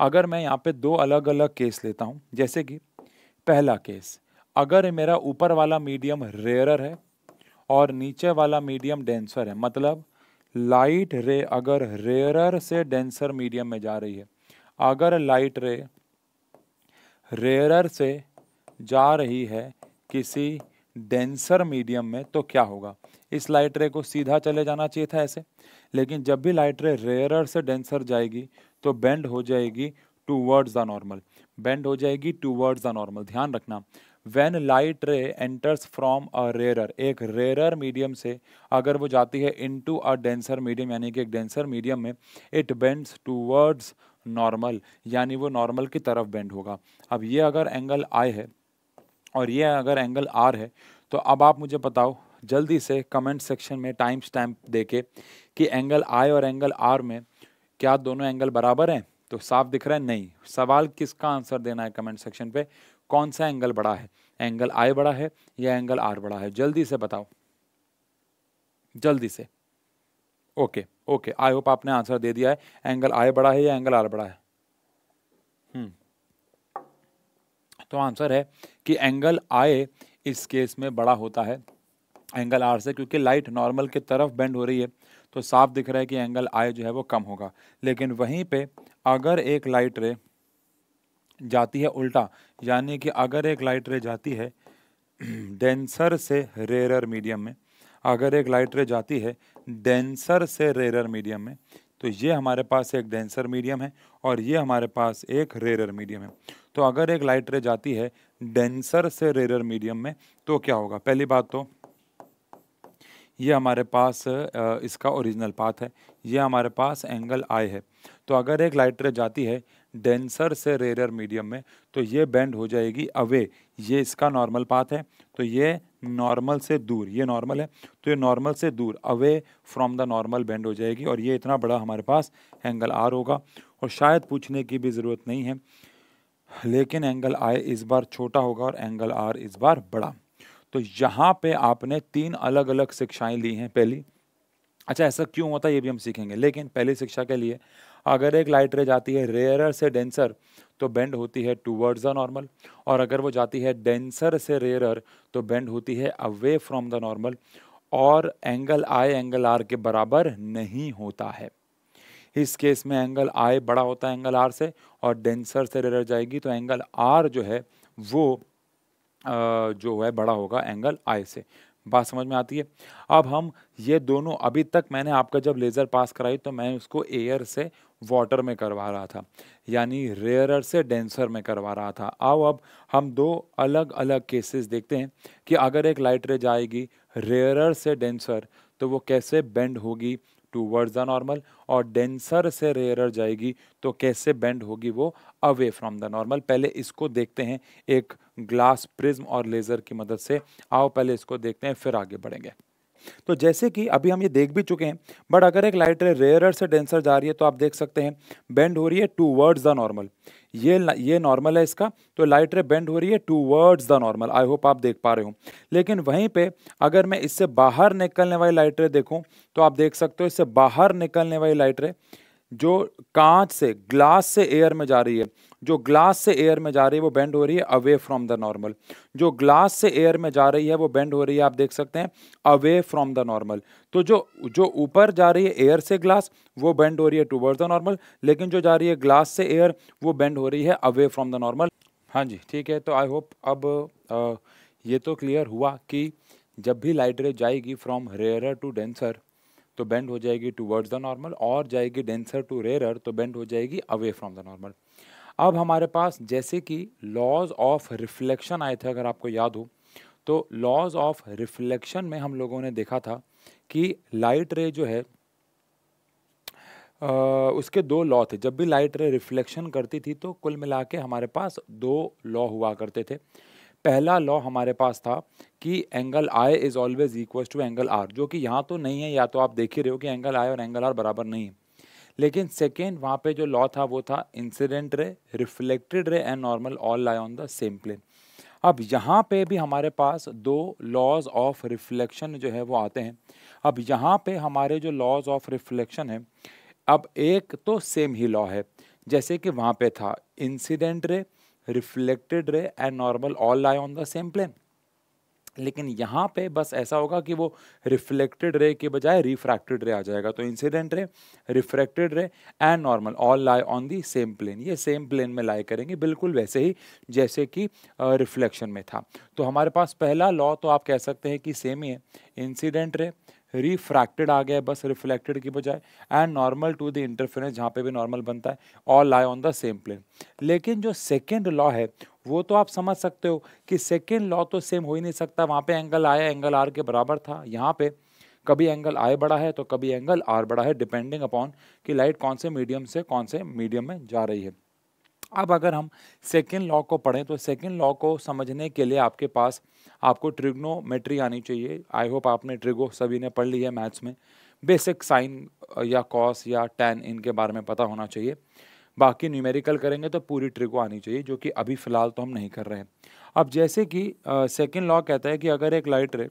अगर मैं यहाँ पे दो अलग अलग केस लेता हूँ जैसे कि पहला केस अगर मेरा ऊपर वाला मीडियम रेयरर है और नीचे वाला मीडियम डेंसर है मतलब लाइट रे अगर रेयरर से डेंसर मीडियम में जा रही है अगर लाइट रे रेयरर से जा रही है किसी डेंसर मीडियम में तो क्या होगा इस लाइट रे को सीधा चले जाना चाहिए था ऐसे लेकिन जब भी लाइट रे रेयरर से डेंसर जाएगी तो बेंड हो जाएगी towards the normal bend हो जाएगी टू वर्ड्स द नॉर्मल ध्यान रखना when light ray enters from a rarer एक रेरर मीडियम से अगर वो जाती है इनटू अ डेंसर मीडियम यानी कि एक डेंसर मीडियम में इट बेंड्स टूवर्ड्स नॉर्मल यानी वो नॉर्मल की तरफ बेंड होगा अब ये अगर एंगल आई है और ये अगर एंगल आर है तो अब आप मुझे बताओ जल्दी से कमेंट सेक्शन में टाइम स्टैम्प देके कि एंगल आई और एंगल आर में क्या दोनों एंगल बराबर हैं तो साफ दिख रहा है नहीं सवाल किसका आंसर देना है कमेंट सेक्शन पे कौन सा एंगल बड़ा है एंगल आई बड़ा है या एंगल आर बड़ा है जल्दी से बताओ जल्दी से ओके ओके आई होप आपने आंसर दे दिया है एंगल आई बड़ा है या एंगल आर बड़ा है hmm. तो आंसर है कि एंगल आए इस केस में बड़ा होता है एंगल आर से क्योंकि लाइट नॉर्मल की तरफ बेंड हो रही है तो साफ दिख रहा है कि एंगल आए जो है वो कम होगा लेकिन वहीं पे अगर एक लाइट रे जाती है उल्टा यानी कि अगर एक लाइट रे जाती है डेंसर से रेरर मीडियम में अगर एक लाइट रे जाती है डेंसर से रेरर मीडियम में तो ये हमारे पास एक डेंसर मीडियम है और ये हमारे पास एक रेरर मीडियम है तो अगर एक लाइट रे जाती है डेंसर से रेरर मीडियम में तो क्या होगा पहली बात तो ये हमारे पास इसका ओरिजिनल पाथ है ये हमारे पास एंगल आई है तो अगर एक लाइट रे जाती है डेंसर से रेयर मीडियम में तो ये बैंड हो जाएगी अवे ये इसका नॉर्मल पाथ है तो ये नॉर्मल से दूर ये नॉर्मल है तो ये नॉर्मल से दूर away from the normal bend हो जाएगी और ये इतना बड़ा हमारे पास एंगल आर होगा और शायद पूछने की भी ज़रूरत नहीं है लेकिन एंगल आई इस बार छोटा होगा और एंगल आर इस बार बड़ा तो यहाँ पे आपने तीन अलग अलग शिक्षाएं ली हैं पहली अच्छा ऐसा क्यों होता है ये भी हम सीखेंगे लेकिन पहली शिक्षा के लिए अगर एक लाइट रे जाती है रेयरर से डेंसर तो बेंड होती है टूवर्ड्स द नॉर्मल और अगर वो जाती है डेंसर से रेयरर तो बेंड होती है अवे फ्रॉम द नॉर्मल और एंगल आई एंगल आर के बराबर नहीं होता है इस केस में एंगल आई बड़ा होता है एंगल आर से और डेंसर से रेयर जाएगी तो एंगल आर जो है वो जो है बड़ा होगा एंगल आई से बात समझ में आती है अब हम ये दोनों अभी तक मैंने आपका जब लेज़र पास कराई तो मैं उसको एयर से वाटर में करवा रहा था यानी रेयरर से डेंसर में करवा रहा था आओ अब हम दो अलग अलग केसेस देखते हैं कि अगर एक लाइट रे जाएगी रेयरर से डेंसर तो वो कैसे बेंड होगी टू वर्ड्स द नॉर्मल और डेंसर से रेयरर जाएगी तो कैसे बेंड होगी वो अवे फ्रॉम द नॉर्मल पहले इसको देखते हैं एक ग्लास प्रिज्म और लेज़र की मदद से आओ पहले इसको देखते हैं फिर आगे बढ़ेंगे तो जैसे कि अभी हम ये देख भी चुके हैं बट अगर एक लाइट रे रेयर से डेंसर जा रही है तो आप देख सकते हैं बेंड हो रही है टू वर्ड्स द नॉर्मल ये ये नॉर्मल है इसका तो लाइट रे बेंड हो रही है towards the normal I hope आप देख पा रहे हो लेकिन वहीं पे अगर मैं इससे बाहर निकलने वाली लाइट रे देखूँ तो आप देख सकते हो इससे बाहर निकलने वाली लाइट रे जो कांच से ग्लास से एयर में जा रही है जो ग्लास से एयर में जा रही है वो बेंड हो रही है अवे फ्रॉम द नॉर्मल जो ग्लास से एयर में जा रही है वो बेंड हो रही है आप देख सकते हैं अवे फ्रॉम द नॉर्मल तो जो जो ऊपर जा रही है एयर से ग्लास वो बेंड हो रही है टूवर्ड्स द नॉर्मल लेकिन जो जा रही है ग्लास से एयर वो बेंड हो रही है अवे फ्रॉम द नॉर्मल हाँ जी ठीक है तो आई होप अब आ, ये तो क्लियर हुआ कि जब भी लाइट रे जाएगी फ्रॉम रेयर टू डेंसर तो बेंड हो जाएगी टूवर्ड्स द नॉर्मल और जाएगी डेंसर टू रेयर तो बेंड हो जाएगी अवे फ्रॉम द नॉर्मल अब हमारे पास जैसे कि लॉज ऑफ रिफ्लेक्शन आए थे अगर आपको याद हो तो लॉज ऑफ रिफ्लेक्शन में हम लोगों ने देखा था कि लाइट रे जो है आ, उसके दो लॉ थे जब भी लाइट रे रिफ्लेक्शन करती थी तो कुल मिला के हमारे पास दो लॉ हुआ करते थे पहला लॉ हमारे पास था कि angle I is always equal to angle R जो कि यहाँ तो नहीं है या तो आप देख ही रहे हो कि एंगल आई और एंगल आर बराबर नहीं है लेकिन सेकेंड वहाँ पे जो लॉ था वो था incident ray reflected ray and normal all lie on the same plane अब यहाँ पे भी हमारे पास दो लॉज ऑफ रिफ्लेक्शन जो है वो आते हैं अब यहाँ पे हमारे जो लॉज ऑफ रिफ्लेक्शन है अब एक तो सेम ही लॉ है जैसे कि वहाँ पे था incident ray reflected ray and normal all lie on the same plane लेकिन यहाँ पे बस ऐसा होगा कि वो रिफ्लेक्टेड रे के बजाय रिफ्रैक्टेड रे आ जाएगा तो incident ray refracted ray and normal all lie on the same plane ये सेम प्लेन में लाई करेंगे बिल्कुल वैसे ही जैसे कि रिफ्लेक्शन में था तो हमारे पास पहला लॉ तो आप कह सकते हैं कि सेम ही है इंसिडेंट रे रिफ्रैक्टेड आ गया बस रिफ्लेक्टेड की बजाय and normal to the interference जहाँ पे भी नॉर्मल बनता है और lie on the same plane लेकिन जो सेकेंड लॉ है वो तो आप समझ सकते हो कि सेकेंड लॉ तो सेम हो ही नहीं सकता वहाँ पे एंगल आया एंगल आर के बराबर था यहाँ पे कभी एंगल आई बड़ा है तो कभी एंगल आर बड़ा है डिपेंडिंग अपॉन कि लाइट कौन से मीडियम से कौन से मीडियम में जा रही है अब अगर हम सेकेंड लॉ को पढ़ें तो सेकेंड लॉ को समझने के लिए आपके पास आपको ट्रिग्नोमेट्री आनी चाहिए आई होप आपने ट्रिगो सभी ने पढ़ ली है मैथ्स में बेसिक साइन uh, या कॉस या टेन इनके बारे में पता होना चाहिए बाकी न्यूमेरिकल करेंगे तो पूरी ट्रिगो आनी चाहिए जो कि अभी फ़िलहाल तो हम नहीं कर रहे हैं अब जैसे कि सेकेंड uh, लॉ कहता है कि अगर एक लाइट रे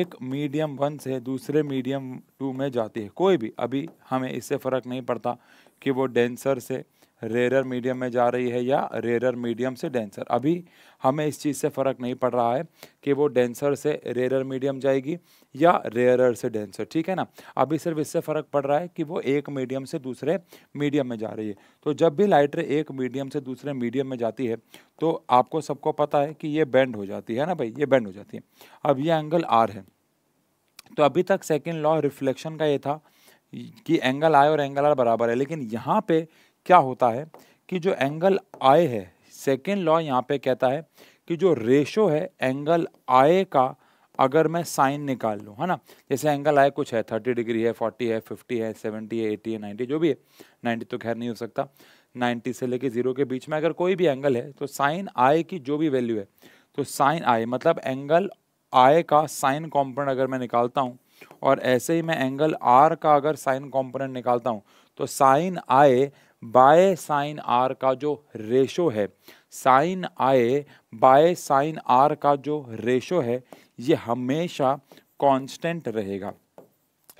एक मीडियम वन से दूसरे मीडियम टू में जाती है कोई भी अभी हमें इससे फ़र्क नहीं पड़ता कि वो डेंसर से रेरर मीडियम में जा रही है या रेरर मीडियम से डेंसर अभी हमें इस चीज़ से फ़र्क नहीं पड़ रहा है कि वो डेंसर से रेरर मीडियम जाएगी या रेरर से डेंसर ठीक है ना अभी सिर्फ इससे फ़र्क पड़ रहा है कि वो एक मीडियम से दूसरे मीडियम में जा रही है तो जब भी लाइटर एक मीडियम से दूसरे मीडियम में जाती है तो आपको सबको पता है कि ये बैंड हो जाती है ना भाई ये बैंड हो जाती है अब ये एंगल आर है तो अभी तक सेकेंड लॉ रिफ्लेक्शन का ये था कि एंगल आए और एंगल आर बराबर है लेकिन यहाँ पे क्या होता है कि जो एंगल आए है सेकेंड लॉ यहाँ पे कहता है कि जो रेशो है एंगल आए का अगर मैं साइन निकाल लूँ है ना जैसे एंगल आए कुछ है थर्टी डिग्री है फोर्टी है फिफ्टी है सेवेंटी है एटी है नाइन्टी जो भी है नाइन्टी तो खैर नहीं हो सकता नाइन्टी से लेके ज़ीरो के बीच में अगर कोई भी एंगल है तो साइन आए की जो भी वैल्यू है तो साइन आए मतलब एंगल आए का साइन कॉम्पोनेंट अगर मैं निकालता हूँ और ऐसे ही मैं एंगल आर का अगर साइन कॉम्पोनेंट निकालता हूँ तो sign i by sine r का जो रेशो है sign i by sine r का जो रेशो है ये हमेशा कांस्टेंट रहेगा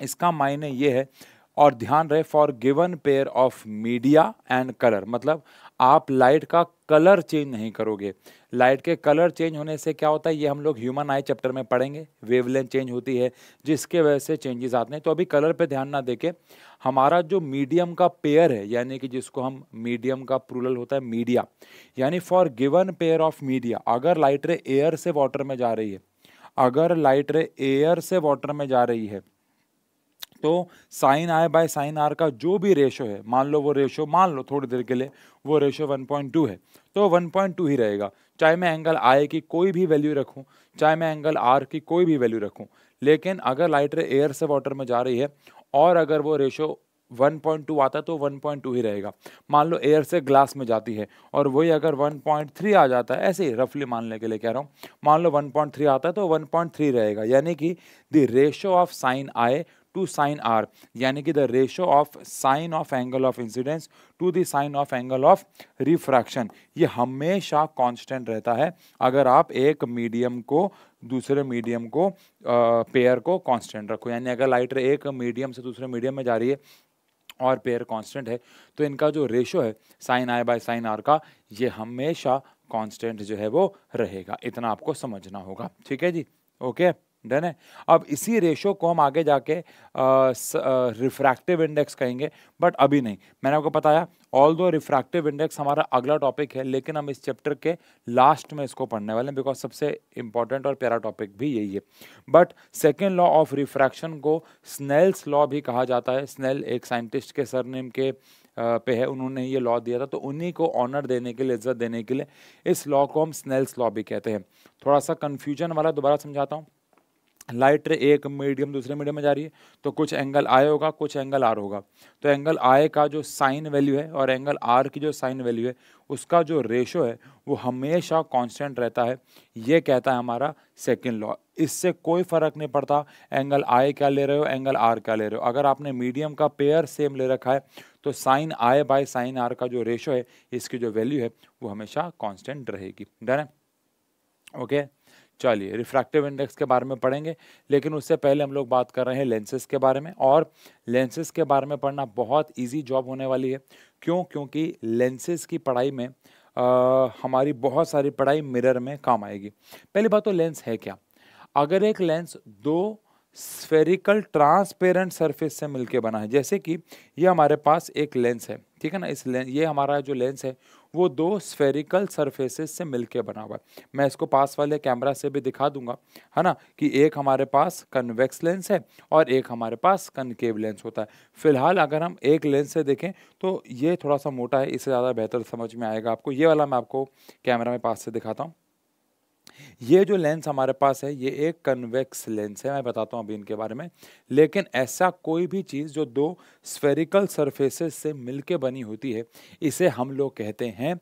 इसका मायने ये है और ध्यान रहे for given pair of media and colour मतलब आप लाइट का कलर चेंज नहीं करोगे लाइट के कलर चेंज होने से क्या होता है ये हम लोग ह्यूमन आई चैप्टर में पढ़ेंगे वेवलेंथ चेंज होती है जिसके वजह से चेंजेस आते हैं तो अभी कलर पे ध्यान ना देके हमारा जो मीडियम का पेयर है यानी कि जिसको हम मीडियम का प्रूरल होता है मीडिया यानी for given pair of media अगर लाइट रे एयर से वाटर में जा रही है अगर लाइट रे एयर से वाटर में जा रही है तो sine i by sine r का जो भी रेशो है मान लो वो रेशो मान लो थोड़ी देर के लिए वो रेशो 1.2 है तो 1.2 ही रहेगा चाहे मैं एंगल आई की कोई भी वैल्यू रखूं चाहे मैं एंगल आर की कोई भी वैल्यू रखूं लेकिन अगर लाइटर एयर से वाटर में जा रही है और अगर वो रेशो 1.2 आता है तो 1.2 ही रहेगा मान लो एयर से ग्लास में जाती है और वही अगर 1.3 आ जाता है ऐसे ही रफली मानने के लिए कह रहा हूँ मान लो 1.3 आता है तो 1.3 रहेगा यानी कि the ratio of sine i to sine r यानी कि the ratio of sine of angle of incidence to the sine of angle of refraction ये हमेशा कांस्टेंट रहता है अगर आप एक मीडियम को दूसरे मीडियम को पेयर को कांस्टेंट रखो यानी अगर लाइट एक मीडियम से दूसरे मीडियम में जा रही है और पेयर कांस्टेंट है तो इनका जो रेशो है sine i by sine r का ये हमेशा कांस्टेंट जो है वो रहेगा इतना आपको समझना होगा ठीक है जी ओके okay? डन है अब इसी रेशो को हम आगे जाके रिफ्रैक्टिव इंडेक्स कहेंगे बट अभी नहीं मैंने आपको बताया ऑल दो रिफ्रैक्टिव इंडेक्स हमारा अगला टॉपिक है लेकिन हम इस चैप्टर के लास्ट में इसको पढ़ने वाले हैं बिकॉज सबसे इंपॉर्टेंट और प्यारा टॉपिक भी यही है but second law of refraction को स्नेल्स लॉ भी कहा जाता है स्नेल एक साइंटिस्ट के सरनेम के पे है उन्होंने ये लॉ दिया था तो उन्हीं को ऑनर देने के लिए इज्जत देने के लिए इस लॉ को हम स्नेल्स लॉ भी कहते हैं थोड़ा सा कन्फ्यूजन वाला दोबारा समझाता हूँ लाइट रे एक मीडियम दूसरे मीडियम में जा रही है तो कुछ एंगल आय होगा कुछ एंगल आर होगा तो एंगल आय का जो साइन वैल्यू है और एंगल आर की जो साइन वैल्यू है उसका जो रेशो है वो हमेशा कांस्टेंट रहता है ये कहता है हमारा सेकंड लॉ इससे कोई फ़र्क नहीं पड़ता एंगल आय क्या ले रहे हो एंगल आर क्या ले रहे हो अगर आपने मीडियम का पेयर सेम ले रखा है तो sine i by sine r का जो रेशो है इसकी जो वैल्यू है वो हमेशा कॉन्स्टेंट रहेगी डन है ओके okay? चलिए रिफ्रैक्टिव इंडेक्स के बारे में पढ़ेंगे लेकिन उससे पहले हम लोग बात कर रहे हैं लेंसेज के बारे में और लेंसेज के बारे में पढ़ना बहुत ईजी जॉब होने वाली है क्यों क्योंकि लेंसेज की पढ़ाई में आ, हमारी बहुत सारी पढ़ाई मिरर में काम आएगी पहली बात तो लेंस है क्या अगर एक लेंस दो स्फेरिकल ट्रांसपेरेंट सरफेस से मिलके बना है जैसे कि ये हमारे पास एक लेंस है ठीक है ना इस लेंस ये हमारा जो लेंस है वो दो स्फेरिकल सरफेसेस से मिलके बना हुआ है मैं इसको पास वाले कैमरा से भी दिखा दूंगा है ना कि एक हमारे पास कन्वेक्स लेंस है और एक हमारे पास कनकेव लेंस होता है फिलहाल अगर हम एक लेंस से देखें तो ये थोड़ा सा मोटा है इससे ज़्यादा बेहतर समझ में आएगा आपको ये वाला मैं आपको कैमरा में पास से दिखाता हूँ ये जो लेंस हमारे पास है ये एक कन्वेक्स लेंस है मैं बताता हूँ अभी इनके बारे में लेकिन ऐसा कोई भी चीज़ जो दो स्फेरिकल सरफेसेस से मिलके बनी होती है इसे हम लोग कहते हैं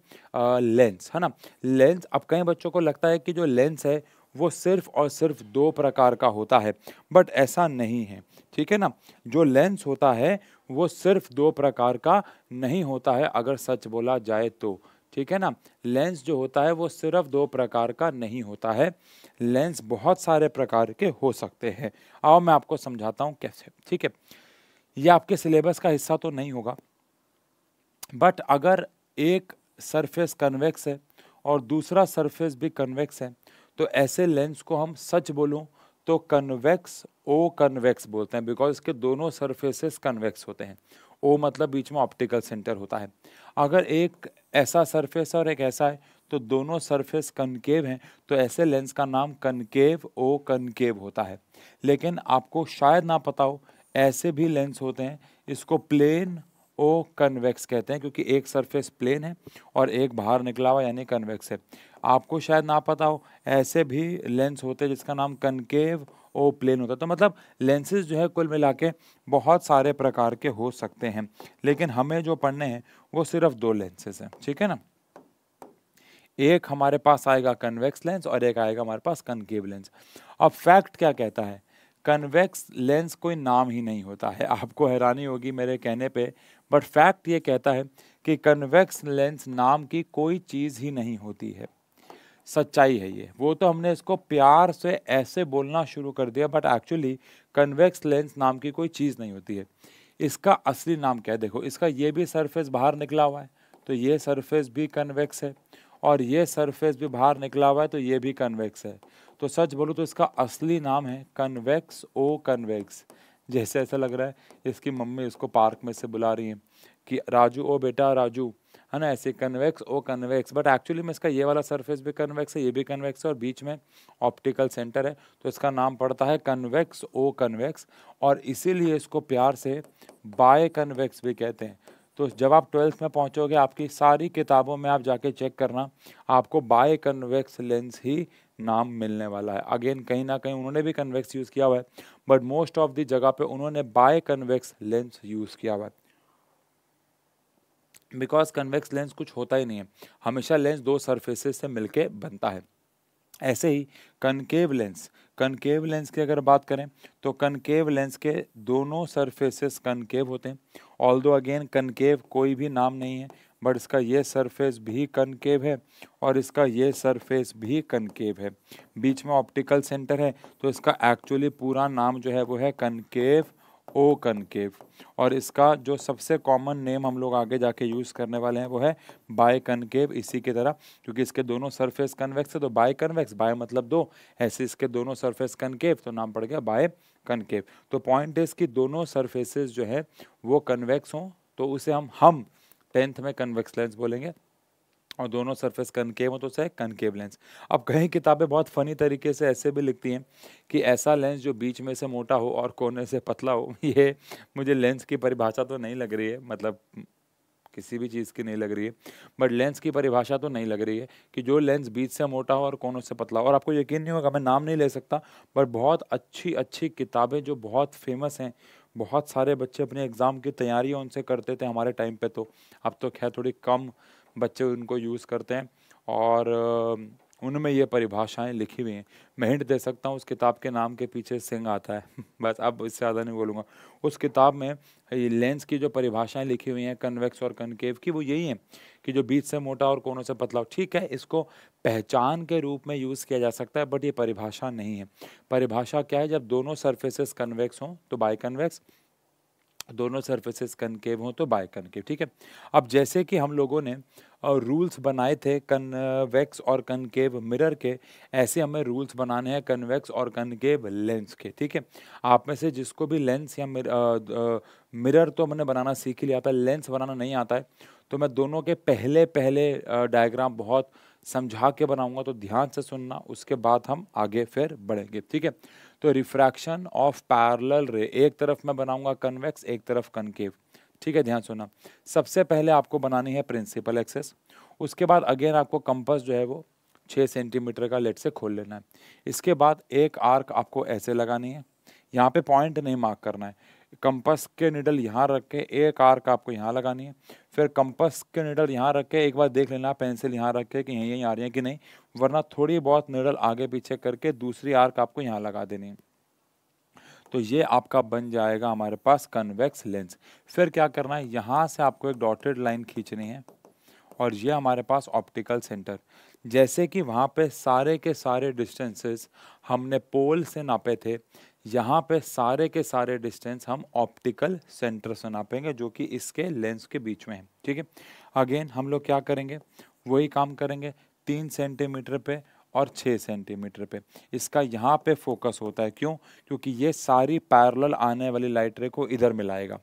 लेंस है ना लेंस अब कई बच्चों को लगता है कि जो लेंस है वो सिर्फ और सिर्फ दो प्रकार का होता है बट ऐसा नहीं है ठीक है ना जो लेंस होता है वो सिर्फ दो प्रकार का नहीं होता है अगर सच बोला जाए तो ठीक है ना लेंस जो होता है वो सिर्फ दो प्रकार का नहीं होता है लेंस बहुत सारे प्रकार के हो सकते हैं आओ मैं आपको समझाता हूँ कैसे ठीक है ये आपके सिलेबस का हिस्सा तो नहीं होगा बट अगर एक सरफेस कन्वेक्स है और दूसरा सरफेस भी कन्वेक्स है तो ऐसे लेंस को हम सच बोलूँ तो कन्वेक्स ओ कन्वेक्स बोलते हैं बिकॉज इसके दोनों सरफेसेस कन्वेक्स होते हैं ओ मतलब बीच में ऑप्टिकल सेंटर होता है अगर एक ऐसा सरफेस और एक ऐसा है तो दोनों सरफेस कनकेव हैं तो ऐसे लेंस का नाम कनकेव ओ कनकेव होता है लेकिन आपको शायद ना पता हो ऐसे भी लेंस होते हैं इसको प्लेन ओ कन्वेक्स कहते हैं क्योंकि एक सरफेस प्लेन है और एक बाहर निकला हुआ यानी कन्वेक्स है आपको शायद ना पता हो ऐसे भी लेंस होते हैं जिसका नाम कनकेव ओ प्लेन होता है तो मतलब लेंसेज जो है कुल मिला के बहुत सारे प्रकार के हो सकते हैं लेकिन हमें जो पढ़ने हैं वो सिर्फ दो लेंसेज हैं ठीक है ना एक हमारे पास आएगा कन्वेक्स लेंस और एक आएगा हमारे पास कनकेव लेंस अब फैक्ट क्या कहता है कन्वेक्स लेंस कोई नाम ही नहीं होता है आपको हैरानी होगी मेरे कहने पे बट फैक्ट ये कहता है कि कन्वेक्स लेंस नाम की कोई चीज़ ही नहीं होती है सच्चाई है ये वो तो हमने इसको प्यार से ऐसे बोलना शुरू कर दिया बट एक्चुअली कन्वेक्स लेंस नाम की कोई चीज़ नहीं होती है इसका असली नाम क्या है देखो इसका ये भी सरफेस बाहर निकला हुआ है तो ये सरफेस भी कन्वेक्स है और ये सरफेस भी बाहर निकला हुआ है तो ये भी कन्वेक्स है तो सच बोलूँ तो इसका असली नाम है कन्वेक्स ओ कन्वेक्स जैसे ऐसा लग रहा है इसकी मम्मी इसको पार्क में से बुला रही हैं कि राजू ओ बेटा राजू है ना ऐसे convex oh convex but actually में इसका ये वाला सरफेस भी कन्वेक्स है ये भी कन्वेक्स है और बीच में ऑप्टिकल सेंटर है तो इसका नाम पड़ता है कन्वेक्स ओ कन्वेक्स और इसीलिए इसको प्यार से बाय कन्वेक्स भी कहते हैं तो जब आप ट्वेल्थ में पहुंचोगे आपकी सारी किताबों में आप जाके चेक करना आपको बाय कन्वेक्स लेंस ही नाम मिलने वाला है अगेन कहीं ना कहीं उन्होंने भी कन्वेक्स यूज़ किया हुआ है बट मोस्ट ऑफ दी जगह पे उन्होंने बाय कन्वेक्स लेंस यूज़ किया हुआ है बिकॉज कन्वेक्स लेंस कुछ होता ही नहीं है हमेशा लेंस दो सरफेसेस से मिलके बनता है ऐसे ही कनकेव लेंस कनकेव लेंस की अगर बात करें तो कनकेव लेंस के दोनों सरफेसेस कनकेव होते हैं ऑल दो अगेन कनकेव कोई भी नाम नहीं है बट इसका ये सरफेस भी कनकेव है और इसका ये सरफेस भी कनकेव है बीच में ऑप्टिकल सेंटर है तो इसका एक्चुअली पूरा नाम जो है वो है कनकेव ओ कनकेव और इसका जो सबसे कॉमन नेम हम लोग आगे जाके यूज़ करने वाले हैं वो है बाय कनकेव इसी की तरह क्योंकि इसके दोनों सरफेस कन्वेक्स है तो बाय कन्वेक्स बाय मतलब दो ऐसे इसके दोनों सरफेस कनकेव तो नाम पड़ गया बाय कनकेव तो पॉइंट इस की दोनों सरफेसेस जो है वो कन्वेक्स हों तो उसे हम हम टेंथ में कन्वेक्स लेंस बोलेंगे और दोनों सरफेस कनकेव हो तो उसे कनकेव लेंस अब कई किताबें बहुत फ़नी तरीके से ऐसे भी लिखती हैं कि ऐसा लेंस जो बीच में से मोटा हो और कोने से पतला हो ये मुझे लेंस की परिभाषा तो नहीं लग रही है मतलब किसी भी चीज़ की नहीं लग रही है बट लेंस की परिभाषा तो नहीं लग रही है कि जो लेंस बीच से मोटा हो और कोनों से पतला हो और आपको यकीन नहीं होगा मैं नाम नहीं ले सकता बट बहुत अच्छी अच्छी किताबें जो बहुत फेमस हैं बहुत सारे बच्चे अपने एग्ज़ाम की तैयारियाँ उनसे करते थे हमारे टाइम पे तो अब तो खैर थोड़ी कम बच्चे उनको यूज़ करते हैं और उनमें ये परिभाषाएं लिखी हुई हैं मैं हिंट दे सकता हूँ उस किताब के नाम के पीछे सिंह आता है बस अब इससे ज़्यादा नहीं बोलूँगा उस किताब में लेंस की जो परिभाषाएं लिखी हुई हैं कन्वेक्स और कनकेव की वो यही है कि जो बीच से मोटा और कोनों से पतला ठीक है इसको पहचान के रूप में यूज़ किया जा सकता है बट ये परिभाषा नहीं है परिभाषा क्या है जब दोनों सर्फेसेस कन्वेक्स हों तो बाई कन्वेक्स दोनों सर्फेसेस कनकेव हों तो बाय कनकेव ठीक है अब जैसे कि हम लोगों ने रूल्स बनाए थे कनवेक्स और कनकेव मिरर के ऐसे हमें रूल्स बनाने हैं कनवेक्स और कनकेव लेंस के ठीक है आप में से जिसको भी लेंस या मिर, आ, आ, मिरर तो हमने बनाना सीख लिया था लेंस बनाना नहीं आता है तो मैं दोनों के पहले पहले डायग्राम बहुत समझा के बनाऊंगा तो ध्यान से सुनना उसके बाद हम आगे फिर बढ़ेंगे ठीक है तो रिफ्रैक्शन ऑफ पैरल रे एक तरफ मैं बनाऊंगा कन्वेक्स एक तरफ कनकेव ठीक है ध्यान सुना सबसे पहले आपको बनानी है प्रिंसिपल एक्सेस उसके बाद अगेन आपको कंपस जो है वो छः सेंटीमीटर का लेट से खोल लेना है इसके बाद एक आर्क आपको ऐसे लगानी है यहाँ पे पॉइंट नहीं मार्क करना है कंपस के निडल यहाँ रख के एक आर का आपको यहाँ लगानी है फिर कंपस के निडल यहाँ रख के एक बार देख लेना पेंसिल यहाँ रख के कि यहीं यहीं आ रही है कि नहीं वरना थोड़ी बहुत निडल आगे पीछे करके दूसरी आर का आपको यहाँ लगा देनी है तो ये आपका बन जाएगा हमारे पास कन्वेक्स लेंस फिर क्या करना है यहाँ से आपको एक डॉटेड लाइन खींचनी है और ये हमारे पास ऑप्टिकल सेंटर जैसे कि वहाँ पे सारे के सारे डिस्टेंसेस हमने पोल से नापे थे यहाँ पे सारे के सारे डिस्टेंस हम ऑप्टिकल सेंटर से नापेंगे जो कि इसके लेंस के बीच में है ठीक है अगेन हम लोग क्या करेंगे वही काम करेंगे तीन सेंटीमीटर पे और छः सेंटीमीटर पे इसका यहाँ पे फोकस होता है क्यों क्योंकि ये सारी पैरल आने वाली लाइट रे को इधर मिलाएगा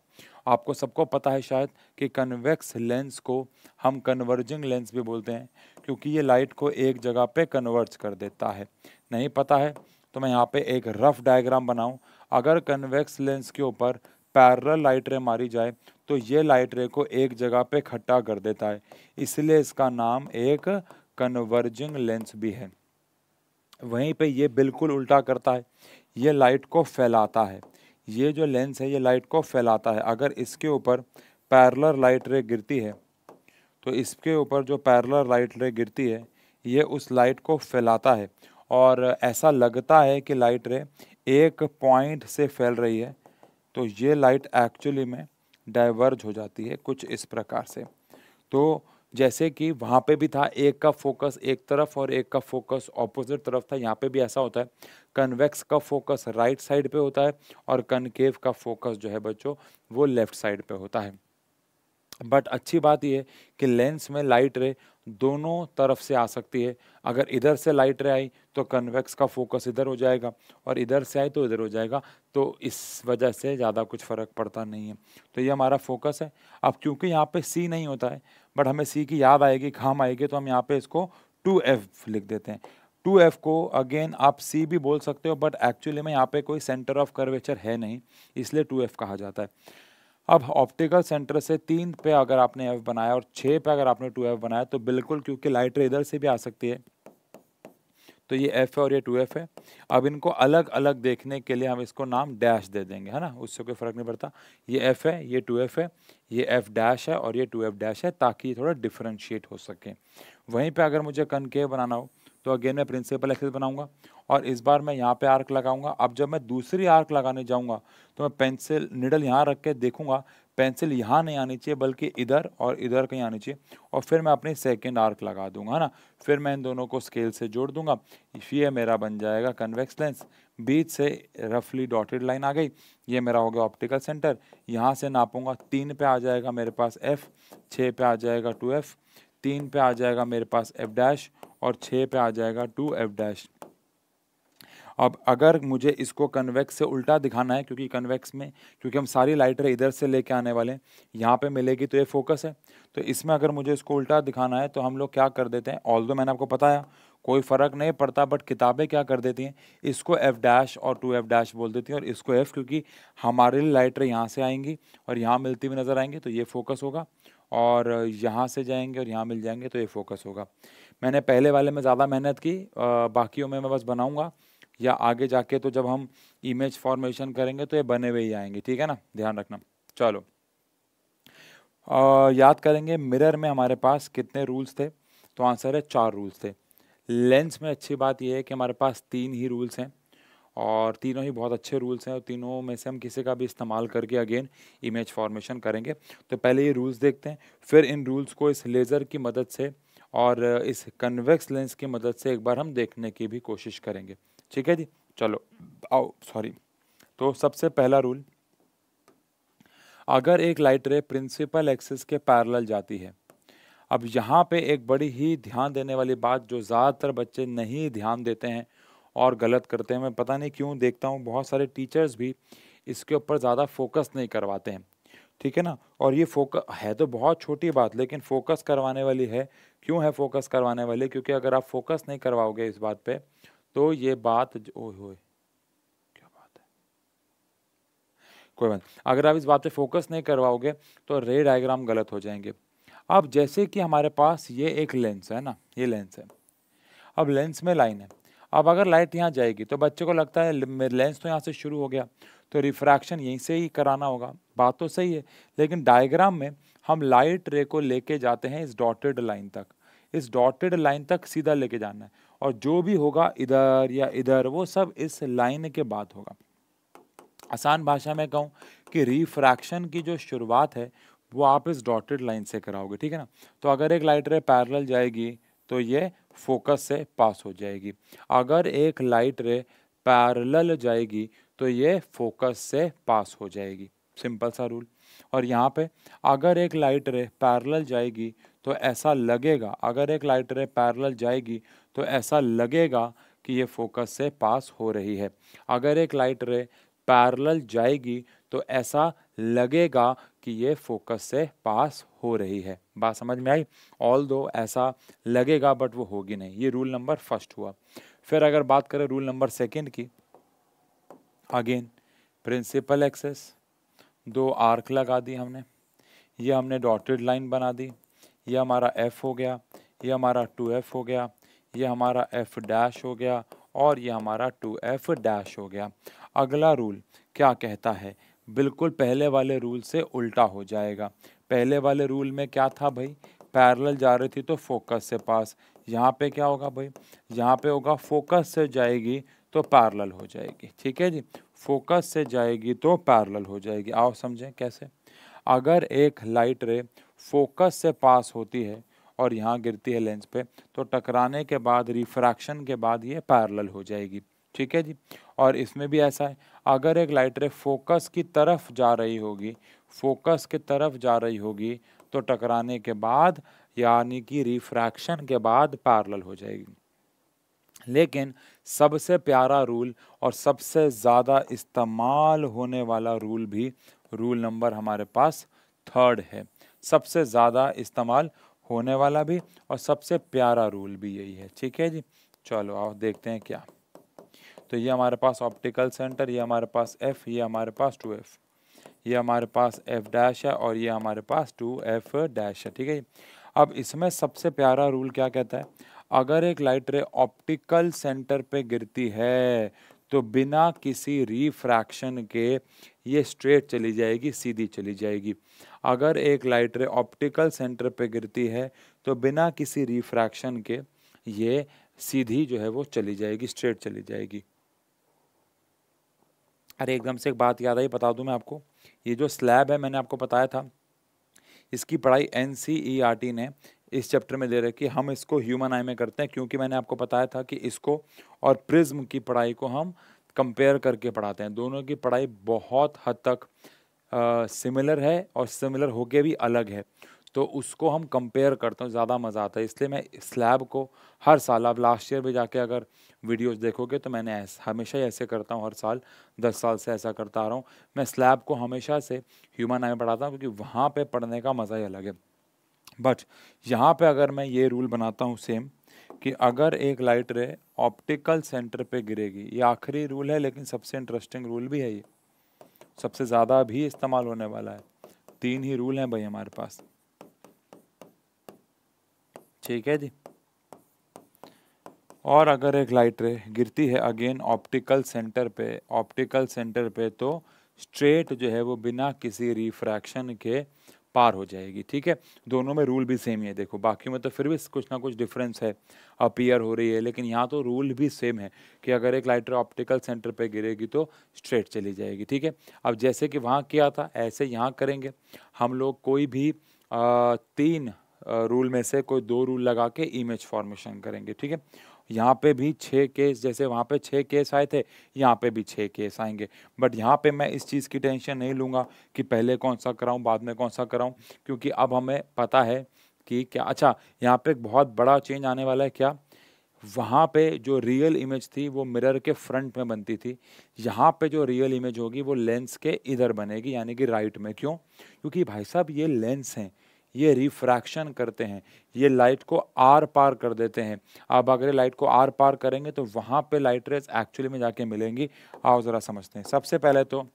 आपको सबको पता है शायद कि कन्वेक्स लेंस को हम कन्वर्जिंग लेंस भी बोलते हैं क्योंकि ये लाइट को एक जगह पे कन्वर्ज कर देता है नहीं पता है तो मैं यहाँ पे एक रफ डायग्राम बनाऊँ अगर कन्वेक्स लेंस के ऊपर पैरल लाइट रे मारी जाए तो ये लाइट रे को एक जगह पे इकट्ठा कर देता है इसलिए इसका नाम एक कन्वर्जिंग लेंस भी है वहीं पे ये बिल्कुल उल्टा करता है ये लाइट को फैलाता है ये जो लेंस है ये लाइट को फैलाता है अगर इसके ऊपर पैरलर लाइट रे गिरती है तो इसके ऊपर जो पैरलर लाइट रे गिरती है ये उस लाइट को फैलाता है और ऐसा लगता है कि लाइट रे एक पॉइंट से फैल रही है तो ये लाइट एक्चुअली में डाइवर्ज हो जाती है कुछ इस प्रकार से तो जैसे कि वहाँ पे भी था एक का फोकस एक तरफ और एक का फोकस ऑपोजिट तरफ था यहाँ पे भी ऐसा होता है कन्वेक्स का फोकस राइट साइड पे होता है और कनकेव का फोकस जो है बच्चों वो लेफ्ट साइड पे होता है बट अच्छी बात यह है कि लेंस में लाइट रे दोनों तरफ से आ सकती है अगर इधर से लाइट रे आई तो कन्वेक्स का फोकस इधर हो जाएगा और इधर से आई तो इधर हो जाएगा तो इस वजह से ज़्यादा कुछ फ़र्क पड़ता नहीं है तो ये हमारा फोकस है अब क्योंकि यहाँ पे सी नहीं होता है बट हमें सी की याद आएगी घाम आएगी तो हम यहाँ पे इसको टू एफ लिख देते हैं टू एफ को अगेन आप सी भी बोल सकते हो बट एक्चुअली में यहाँ पर कोई सेंटर ऑफ कर्वेचर है नहीं इसलिए टू एफ कहा जाता है अब ऑप्टिकल सेंटर से तीन पे अगर आपने एफ बनाया और छः पे अगर आपने टू एफ बनाया तो बिल्कुल क्योंकि लाइट रे इधर से भी आ सकती है तो ये एफ है और ये टू एफ है अब इनको अलग अलग देखने के लिए हम इसको नाम डैश दे देंगे है ना उससे कोई फ़र्क नहीं पड़ता ये एफ है ये टू एफ है ये एफ डैश है और ये टू एफ डैश है ताकि ये थोड़ा डिफ्रेंशिएट हो सके वहीं पे अगर मुझे कनकेव बनाना हो तो अगेन मैं प्रिंसिपल एक्सेस बनाऊंगा और इस बार मैं यहाँ पे आर्क लगाऊंगा अब जब मैं दूसरी आर्क लगाने जाऊँगा तो मैं पेंसिल निडल यहाँ रख के देखूँगा पेंसिल यहाँ नहीं आनी चाहिए बल्कि इधर और इधर कहीं आनी चाहिए और फिर मैं अपनी सेकेंड आर्क लगा दूंगा है ना फिर मैं इन दोनों को स्केल से जोड़ दूंगा ये मेरा बन जाएगा कन्वेक्स लेंस बीच से रफली डॉटेड लाइन आ गई ये मेरा हो गया ऑप्टिकल सेंटर यहाँ से नापूंगा तीन पे आ जाएगा मेरे पास एफ छः पे आ जाएगा टू एफ तीन पे आ जाएगा मेरे पास एफ डैश और छः पे आ जाएगा टू एफ डैश अब अगर मुझे इसको कन्वेक्स से उल्टा दिखाना है क्योंकि कन्वेक्स में क्योंकि हम सारी लाइटर इधर से लेके आने वाले हैं यहाँ पे मिलेगी तो ये फोकस है तो इसमें अगर मुझे इसको उल्टा दिखाना है तो हम लोग क्या कर देते हैं ऑल मैंने आपको बताया कोई फ़र्क नहीं पड़ता बट किताबें क्या कर देती हैं इसको एफ़ डैश और टू एफ़ डैश बोल देती हैं और इसको एफ़ क्योंकि हमारे लिए लाइटर यहाँ से आएंगी और यहाँ मिलती हुई नज़र आएंगी तो ये फोकस होगा और यहाँ से जाएंगे और यहाँ मिल जाएंगे तो ये फोकस होगा मैंने पहले वाले में ज़्यादा मेहनत की बाकियों में मैं बस बनाऊँगा या आगे जाके तो जब हम इमेज फॉर्मेशन करेंगे तो ये बने हुए ही आएंगे ठीक है ना ध्यान रखना चलो आ, याद करेंगे मिरर में हमारे पास कितने रूल्स थे तो आंसर है चार रूल्स थे लेंस में अच्छी बात यह है कि हमारे पास तीन ही रूल्स हैं और तीनों ही बहुत अच्छे रूल्स हैं और तीनों में से हम किसी का भी इस्तेमाल करके अगेन इमेज फॉर्मेशन करेंगे तो पहले ये रूल्स देखते हैं फिर इन रूल्स को इस लेज़र की मदद से और इस कन्वेक्स लेंस की मदद से एक बार हम देखने की भी कोशिश करेंगे ठीक है जी चलो आओ सॉरी तो सबसे पहला रूल अगर एक लाइट रे प्रिंसिपल एक्सिस के पैरेलल जाती है अब यहाँ पे एक बड़ी ही ध्यान देने वाली बात जो ज़्यादातर बच्चे नहीं ध्यान देते हैं और गलत करते हैं मैं पता नहीं क्यों देखता हूँ बहुत सारे टीचर्स भी इसके ऊपर ज़्यादा फोकस नहीं करवाते हैं ठीक है ना और ये फोकस है तो बहुत छोटी बात लेकिन फोकस करवाने वाली है क्यों है फोकस करवाने वाली क्योंकि अगर आप फोकस नहीं करवाओगे इस बात पे तो ये बात ओ हो कोई बात अगर आप इस बात पे फोकस नहीं करवाओगे तो रे डायग्राम गलत हो जाएंगे अब जैसे कि हमारे पास ये एक लेंस है ना ये लेंस है अब लेंस में लाइन है अब अगर लाइट यहाँ जाएगी तो बच्चे को लगता है लेंस तो यहाँ से शुरू हो गया तो रिफ्रैक्शन यहीं से ही कराना होगा बात तो सही है लेकिन डायग्राम में हम लाइट रे को लेके जाते हैं इस डॉटेड लाइन तक इस डॉटेड लाइन तक सीधा लेके जाना है और जो भी होगा इधर या इधर वो सब इस लाइन के बाद होगा आसान भाषा में कहूँ कि रिफ्रैक्शन की जो शुरुआत है वो आप इस डॉटेड लाइन से कराओगे ठीक है ना तो अगर एक लाइट रे पैरल जाएगी तो ये फोकस से पास हो जाएगी अगर एक लाइट रे पैरल जाएगी तो ये फोकस से पास हो जाएगी सिंपल सा रूल और यहाँ पे अगर एक लाइट रे पैरेलल जाएगी तो ऐसा लगेगा अगर एक लाइट रे पैरेलल जाएगी तो ऐसा लगेगा कि ये फोकस से पास हो रही है अगर एक लाइट रे पैरेलल जाएगी तो ऐसा लगेगा कि ये फोकस से पास हो रही है बात समझ में आई ऑल दो ऐसा लगेगा बट वो होगी नहीं ये रूल नंबर फर्स्ट हुआ फिर अगर बात करें रूल नंबर सेकेंड की अगेन प्रिंसिपल एक्सेस दो आर्क लगा दी हमने ये हमने डॉटेड लाइन बना दी ये हमारा एफ हो गया ये हमारा टू एफ हो गया ये हमारा एफ डैश हो गया और ये हमारा टू एफ डैश हो गया अगला रूल क्या कहता है बिल्कुल पहले वाले रूल से उल्टा हो जाएगा पहले वाले रूल में क्या था भाई पैरेलल जा रही थी तो फोकस से पास यहाँ पे क्या होगा भाई यहाँ पे होगा फोकस से जाएगी तो पैरल हो जाएगी ठीक है जी फोकस से जाएगी तो पैरल हो जाएगी आओ समझें कैसे अगर एक लाइट रे फोकस से पास होती है और यहाँ गिरती है लेंस पे तो टकराने के बाद रिफ्रैक्शन के बाद ये पैरल हो जाएगी ठीक है जी और इसमें भी ऐसा है अगर एक लाइट रे फोकस की तरफ जा रही होगी फोकस की तरफ जा रही होगी तो टकराने के बाद यानी कि रिफ्रैक्शन के बाद पैरल हो जाएगी लेकिन सबसे प्यारा रूल और सबसे ज़्यादा इस्तेमाल होने वाला रूल भी रूल नंबर हमारे पास थर्ड है सबसे ज़्यादा इस्तेमाल होने वाला भी और सबसे प्यारा रूल भी यही है ठीक है जी चलो आओ देखते हैं क्या तो ये हमारे पास ऑप्टिकल सेंटर ये हमारे पास एफ ये हमारे पास टू एफ ये हमारे पास एफ डैश है और ये हमारे पास टू एफ डैश है ठीक है अब इसमें सबसे प्यारा रूल क्या कहता है अगर एक लाइट रे ऑप्टिकल सेंटर पे गिरती है तो बिना किसी रिफ्रैक्शन के ये स्ट्रेट चली जाएगी सीधी चली जाएगी अगर एक लाइट रे ऑप्टिकल सेंटर पे गिरती है तो बिना किसी रिफ्रैक्शन के ये सीधी जो है वो चली जाएगी स्ट्रेट चली जाएगी अरे एकदम से एक बात याद आई बता दूं मैं आपको ये जो स्लैब है मैंने आपको बताया था इसकी पढ़ाई एन ने इस चैप्टर में दे रहे कि हम इसको ह्यूमन आई में करते हैं क्योंकि मैंने आपको बताया था कि इसको और प्रिज्म की पढ़ाई को हम कंपेयर करके पढ़ाते हैं दोनों की पढ़ाई बहुत हद तक सिमिलर है और सिमिलर होके भी अलग है तो उसको हम कंपेयर करते हैं ज़्यादा मज़ा आता है इसलिए मैं स्लैब को हर साल अब लास्ट ईयर भी जाके अगर वीडियोस देखोगे तो मैंने ऐसा हमेशा ही ऐसे करता हूँ हर साल दस साल से ऐसा करता आ रहा हूँ मैं स्लैब को हमेशा से ह्यूमन आई में पढ़ाता हूँ क्योंकि वहाँ पे पढ़ने का मज़ा ही अलग है बट यहाँ पे अगर मैं ये रूल बनाता हूँ सेम कि अगर एक लाइट रे ऑप्टिकल सेंटर पे गिरेगी ये आखिरी रूल है लेकिन सबसे इंटरेस्टिंग रूल भी है ये सबसे ज़्यादा भी इस्तेमाल होने वाला है तीन ही रूल हैं भाई हमारे पास ठीक है जी और अगर एक लाइट रे गिरती है अगेन ऑप्टिकल सेंटर पे ऑप्टिकल सेंटर पे तो स्ट्रेट जो है वो बिना किसी रिफ्रैक्शन के पार हो जाएगी ठीक है दोनों में रूल भी सेम ही है देखो बाकी में तो फिर भी कुछ ना कुछ डिफरेंस है अपीयर हो रही है लेकिन यहाँ तो रूल भी सेम है कि अगर एक लाइटर ऑप्टिकल सेंटर पर गिरेगी तो स्ट्रेट चली जाएगी ठीक है अब जैसे कि वहाँ किया था ऐसे यहाँ करेंगे हम लोग कोई भी आ, तीन रूल में से कोई दो रूल लगा के इमेज फॉर्मेशन करेंगे ठीक है यहाँ पे भी छः केस जैसे वहाँ पे छः केस आए थे यहाँ पे भी छः केस आएंगे बट यहाँ पे मैं इस चीज़ की टेंशन नहीं लूँगा कि पहले कौन सा कराऊँ बाद में कौन सा कराऊँ क्योंकि अब हमें पता है कि क्या अच्छा यहाँ पे एक बहुत बड़ा चेंज आने वाला है क्या वहाँ पे जो रियल इमेज थी वो मिरर के फ्रंट में बनती थी यहाँ पे जो रियल इमेज होगी वो लेंस के इधर बनेगी यानी कि राइट में क्यों क्योंकि भाई साहब ये लेंस हैं ये रिफ्रैक्शन करते हैं ये लाइट को आर पार कर देते हैं आप अगर लाइट को आर पार करेंगे तो वहाँ पे लाइट रेस एक्चुअली में जाके मिलेंगी आओ ज़रा समझते हैं सबसे पहले तो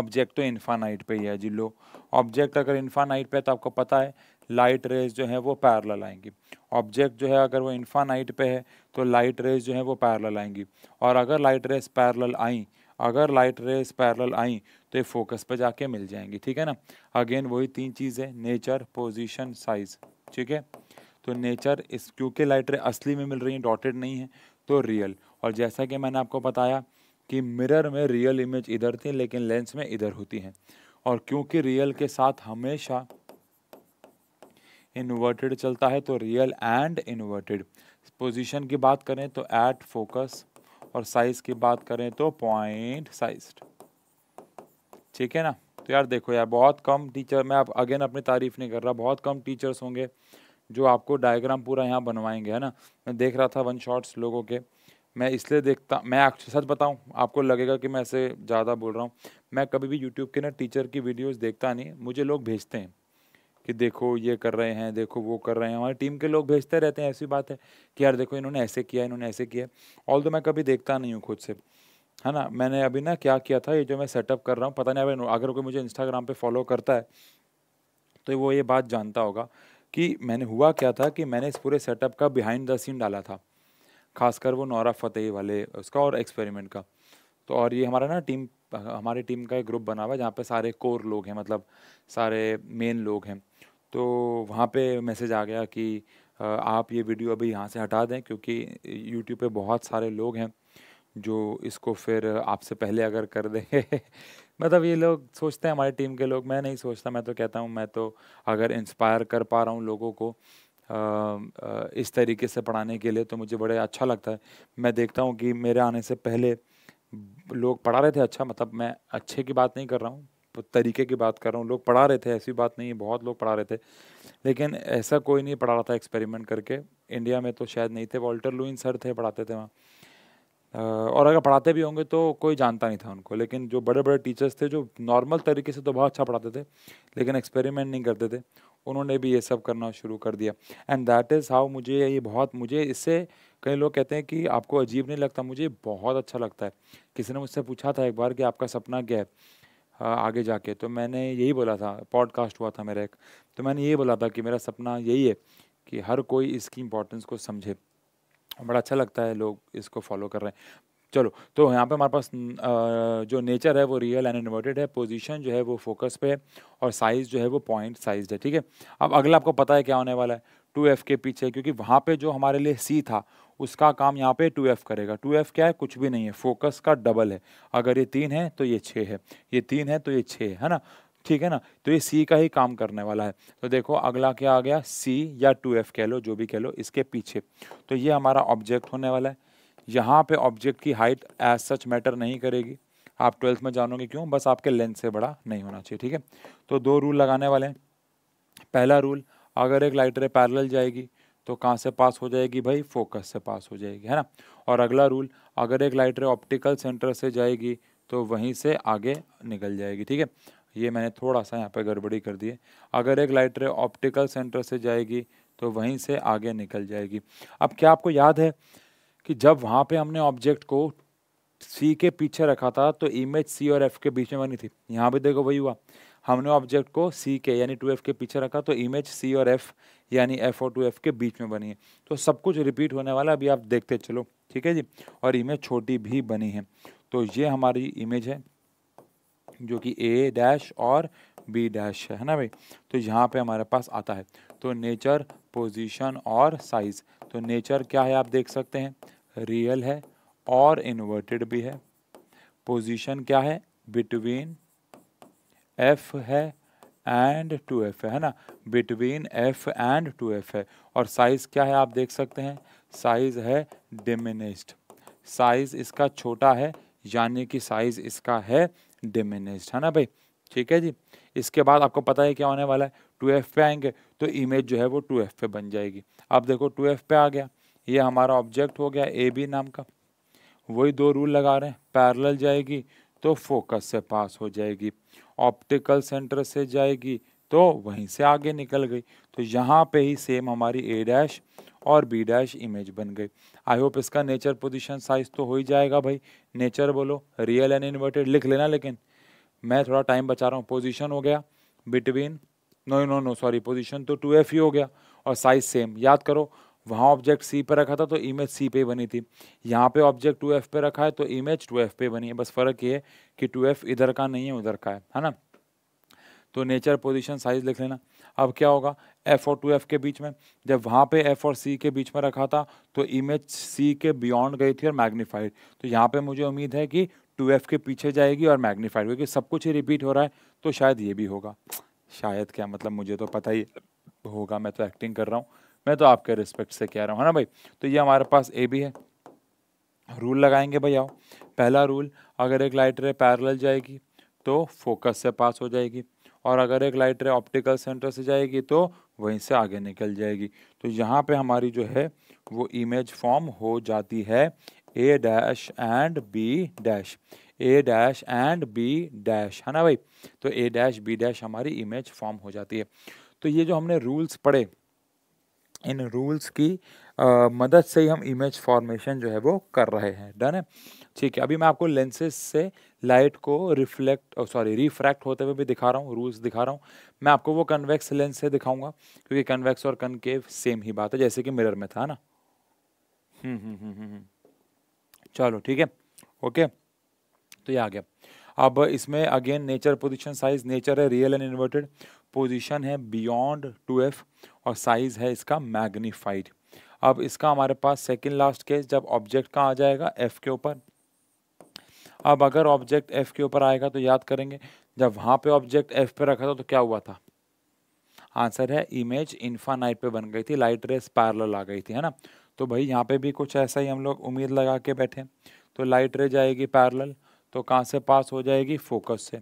ऑब्जेक्ट तो इन्फानाइट पे ही है जी लो ऑब्जेक्ट अगर इन्फानाइट पे है तो आपको पता है लाइट रेज जो है वो पैरल आएंगी ऑब्जेक्ट जो है अगर वो इन्फानाइट पे है तो लाइट रेज जो है वो पैरल आएंगी और अगर लाइट रेस पैरल आई अगर लाइट रेस पैरल आई तो ये फोकस पर जाके मिल जाएंगी ठीक है ना अगेन वही तीन चीज़ें नेचर पोजिशन साइज ठीक है तो नेचर इस क्योंकि लाइटर असली में मिल रही हैं डॉटेड नहीं है तो रियल और जैसा कि मैंने आपको बताया कि मिरर में रियल इमेज इधर थी लेकिन लेंस में इधर होती है और क्योंकि रियल के साथ हमेशा इन्वर्टेड चलता है तो रियल एंड इन्वर्टेड पोजीशन की बात करें तो एट फोकस और साइज़ की बात करें तो पॉइंट साइज ठीक है ना तो यार देखो यार बहुत कम टीचर मैं आप अगेन अपनी तारीफ़ नहीं कर रहा बहुत कम टीचर्स होंगे जो आपको डायग्राम पूरा यहाँ बनवाएंगे है ना मैं देख रहा था वन शॉट्स लोगों के मैं इसलिए देखता मैं सच बताऊँ आपको लगेगा कि मैं ऐसे ज़्यादा बोल रहा हूँ मैं कभी भी यूट्यूब के ना टीचर की वीडियोज़ देखता नहीं मुझे लोग भेजते हैं कि देखो ये कर रहे हैं देखो वो कर रहे हैं हमारी टीम के लोग भेजते रहते हैं ऐसी बात है कि यार देखो इन्होंने ऐसे किया इन्होंने ऐसे किया ऑल तो मैं कभी देखता नहीं हूँ खुद से है ना मैंने अभी ना क्या किया था ये जो मैं सेटअप कर रहा हूँ पता नहीं अभी अगर कोई मुझे इंस्टाग्राम पे फॉलो करता है तो वो ये बात जानता होगा कि मैंने हुआ क्या था कि मैंने इस पूरे सेटअप का बिहाइंड द सीन डाला था खासकर वो नौरा फतेह वाले उसका और एक्सपेरिमेंट का तो और ये हमारा ना टीम हमारी टीम का एक ग्रुप बना हुआ है जहाँ पे सारे कोर लोग हैं मतलब सारे मेन लोग हैं तो वहाँ पे मैसेज आ गया कि आप ये वीडियो अभी यहाँ से हटा दें क्योंकि यूट्यूब पे बहुत सारे लोग हैं जो इसको फिर आपसे पहले अगर कर दे मतलब ये लोग सोचते हैं हमारी टीम के लोग मैं नहीं सोचता मैं तो कहता हूँ मैं तो अगर इंस्पायर कर पा रहा हूँ लोगों को आ, आ, इस तरीके से पढ़ाने के लिए तो मुझे बड़े अच्छा लगता है मैं देखता हूँ कि मेरे आने से पहले लोग पढ़ा रहे थे अच्छा मतलब मैं अच्छे की बात नहीं कर रहा हूँ तरीके की बात कर रहा हूँ लोग पढ़ा रहे थे ऐसी बात नहीं है बहुत लोग पढ़ा रहे थे लेकिन ऐसा कोई नहीं पढ़ा रहा था एक्सपेरिमेंट करके इंडिया में तो शायद नहीं थे वॉल्टर लुइन सर थे पढ़ाते थे वहाँ और अगर पढ़ाते भी होंगे तो कोई जानता नहीं था उनको लेकिन जो बड़े बड़े टीचर्स थे जो नॉर्मल तरीके से तो बहुत अच्छा पढ़ाते थे लेकिन एक्सपेरिमेंट नहीं करते थे उन्होंने भी ये सब करना शुरू कर दिया एंड दैट इज़ हाउ मुझे ये बहुत मुझे इससे कई लोग कहते हैं कि आपको अजीब नहीं लगता मुझे बहुत अच्छा लगता है किसी ने मुझसे पूछा था एक बार कि आपका सपना क्या है आगे जाके तो मैंने यही बोला था पॉडकास्ट हुआ था मेरा एक तो मैंने यही बोला था कि मेरा सपना यही है कि हर कोई इसकी इम्पोर्टेंस को समझे बड़ा अच्छा लगता है लोग इसको फॉलो कर रहे हैं चलो तो यहाँ पे हमारे पास जो नेचर है वो रियल एंड इन्वर्टेड है पोजीशन जो है वो फोकस पे है और साइज़ जो है वो पॉइंट साइज है ठीक है अब अगला आपको पता है क्या होने वाला है टू एफ़ के पीछे क्योंकि वहाँ पे जो हमारे लिए सी था उसका काम यहाँ पे टू एफ़ करेगा टू एफ़ क्या है कुछ भी नहीं है फोकस का डबल है अगर ये तीन है तो ये छः है ये तीन है तो ये छः है है ना ठीक है ना तो ये सी का ही काम करने वाला है तो देखो अगला क्या आ गया सी या टू एफ कह लो जो भी कह लो इसके पीछे तो ये हमारा ऑब्जेक्ट होने वाला है यहाँ पे ऑब्जेक्ट की हाइट एज सच मैटर नहीं करेगी आप ट्वेल्थ में जानोगे क्यों बस आपके लेंथ से बड़ा नहीं होना चाहिए ठीक है तो दो रूल लगाने वाले हैं पहला रूल अगर एक लाइटर पैरल जाएगी तो कहाँ से पास हो जाएगी भाई फोकस से पास हो जाएगी है ना और अगला रूल अगर एक लाइटर ऑप्टिकल सेंटर से जाएगी तो वहीं से आगे निकल जाएगी ठीक है ये मैंने थोड़ा सा यहाँ पर गड़बड़ी कर दी है अगर एक लाइट रे ऑप्टिकल सेंटर से जाएगी तो वहीं से आगे निकल जाएगी अब क्या आपको याद है कि जब वहाँ पे हमने ऑब्जेक्ट को सी के पीछे रखा था तो इमेज सी और एफ के बीच में बनी थी यहाँ भी देखो वही हुआ हमने ऑब्जेक्ट को सी के यानी टू एफ के पीछे रखा तो इमेज सी और एफ यानी एफ और टू एफ के बीच में बनी है तो सब कुछ रिपीट होने वाला अभी आप देखते चलो ठीक है जी और इमेज छोटी भी बनी है तो ये हमारी इमेज है जो कि ए डैश और बी डैश है ना भाई तो यहाँ पे हमारे पास आता है तो नेचर पोजीशन और साइज तो नेचर क्या है आप देख सकते हैं रियल है और इन्वर्टेड भी है पोजीशन क्या है बिटवीन एफ है एंड टू एफ है ना between F and two F है और साइज क्या है आप देख सकते हैं साइज है डिमिनिस्ड साइज इसका छोटा है यानी कि साइज इसका है डिमिनिस्ड है ना भाई ठीक है जी इसके बाद आपको पता है क्या होने वाला है टू एफ पे आएंगे तो इमेज जो है वो टू एफ पे बन जाएगी अब देखो टू एफ पे आ गया ये हमारा ऑब्जेक्ट हो गया ए बी नाम का वही दो रूल लगा रहे हैं पैरेलल जाएगी तो फोकस से पास हो जाएगी ऑप्टिकल सेंटर से जाएगी तो वहीं से आगे निकल गई तो यहाँ पे ही सेम हमारी ए डैश और बी डैश इमेज बन गई आई होप इसका नेचर पोजीशन साइज तो हो ही जाएगा भाई नेचर बोलो रियल एंड इन्वर्टेड लिख लेना लेकिन मैं थोड़ा टाइम बचा रहा हूँ पोजीशन हो गया between no no no sorry position तो टू एफ ही हो गया और साइज सेम याद करो वहाँ ऑब्जेक्ट सी पे रखा था तो इमेज सी पे बनी थी यहाँ पे ऑब्जेक्ट टू एफ पे रखा है तो इमेज टू एफ पे बनी है बस फ़र्क ये है कि टू एफ इधर का नहीं है उधर का है है ना तो नेचर पोजीशन साइज लिख लेना अब क्या होगा एफ और टू एफ के बीच में जब वहाँ पे एफ और सी के बीच में रखा था तो इमेज सी के बियॉन्ड गई थी और मैग्नीफाइड तो यहाँ पे मुझे उम्मीद है कि टू एफ के पीछे जाएगी और मैग्नीफाइड क्योंकि सब कुछ ही रिपीट हो रहा है तो शायद ये भी होगा शायद क्या मतलब मुझे तो पता ही होगा मैं तो एक्टिंग कर रहा हूँ मैं तो आपके रिस्पेक्ट से कह रहा हूँ है ना भाई तो ये हमारे पास ए भी है रूल लगाएंगे भाई आओ पहला रूल अगर एक लाइट रे पैरेलल जाएगी तो फोकस से पास हो जाएगी और अगर एक लाइट रे ऑप्टिकल सेंटर से जाएगी तो वहीं से आगे निकल जाएगी तो यहाँ पे हमारी जो है वो इमेज फॉर्म हो जाती है A dash and B dash A dash and B dash है ना भाई तो ए डैश बी डैश हमारी इमेज फॉर्म हो जाती है तो ये जो हमने रूल्स पढ़े इन रूल्स की आ, मदद से ही हम इमेज फॉर्मेशन जो है वो कर रहे हैं डन है ठीक है अभी मैं आपको लेंसेज से लाइट को रिफ्लेक्ट सॉरी रिफ्रैक्ट होते हुए भी दिखा रहा हूँ रूल्स दिखा रहा हूँ मैं आपको वो कन्वेक्स लेंस से दिखाऊंगा क्योंकि कन्वेक्स और कनकेव सेम ही बात है जैसे कि मिरर में था ना हम्म हम्म, हम्म, हम्म, हम्म। चलो ठीक है ओके तो ये आ गया अब इसमें again nature position size nature है रियल एंड इन्वर्टेड पोजिशन है बियॉन्ड टू एफ और साइज है इसका मैग्नीफाइड अब इसका हमारे पास सेकंड लास्ट केस जब ऑब्जेक्ट का आ जाएगा एफ के ऊपर अब अगर ऑब्जेक्ट एफ के ऊपर आएगा तो याद करेंगे जब वहाँ पे ऑब्जेक्ट एफ पे रखा था तो क्या हुआ था आंसर है इमेज इन्फानाइट पे बन गई थी लाइट रेस पैरल आ गई थी है ना तो भाई यहाँ पे भी कुछ ऐसा ही हम लोग उम्मीद लगा के बैठे तो लाइट रे जाएगी पैरल तो कहाँ से पास हो जाएगी फोकस से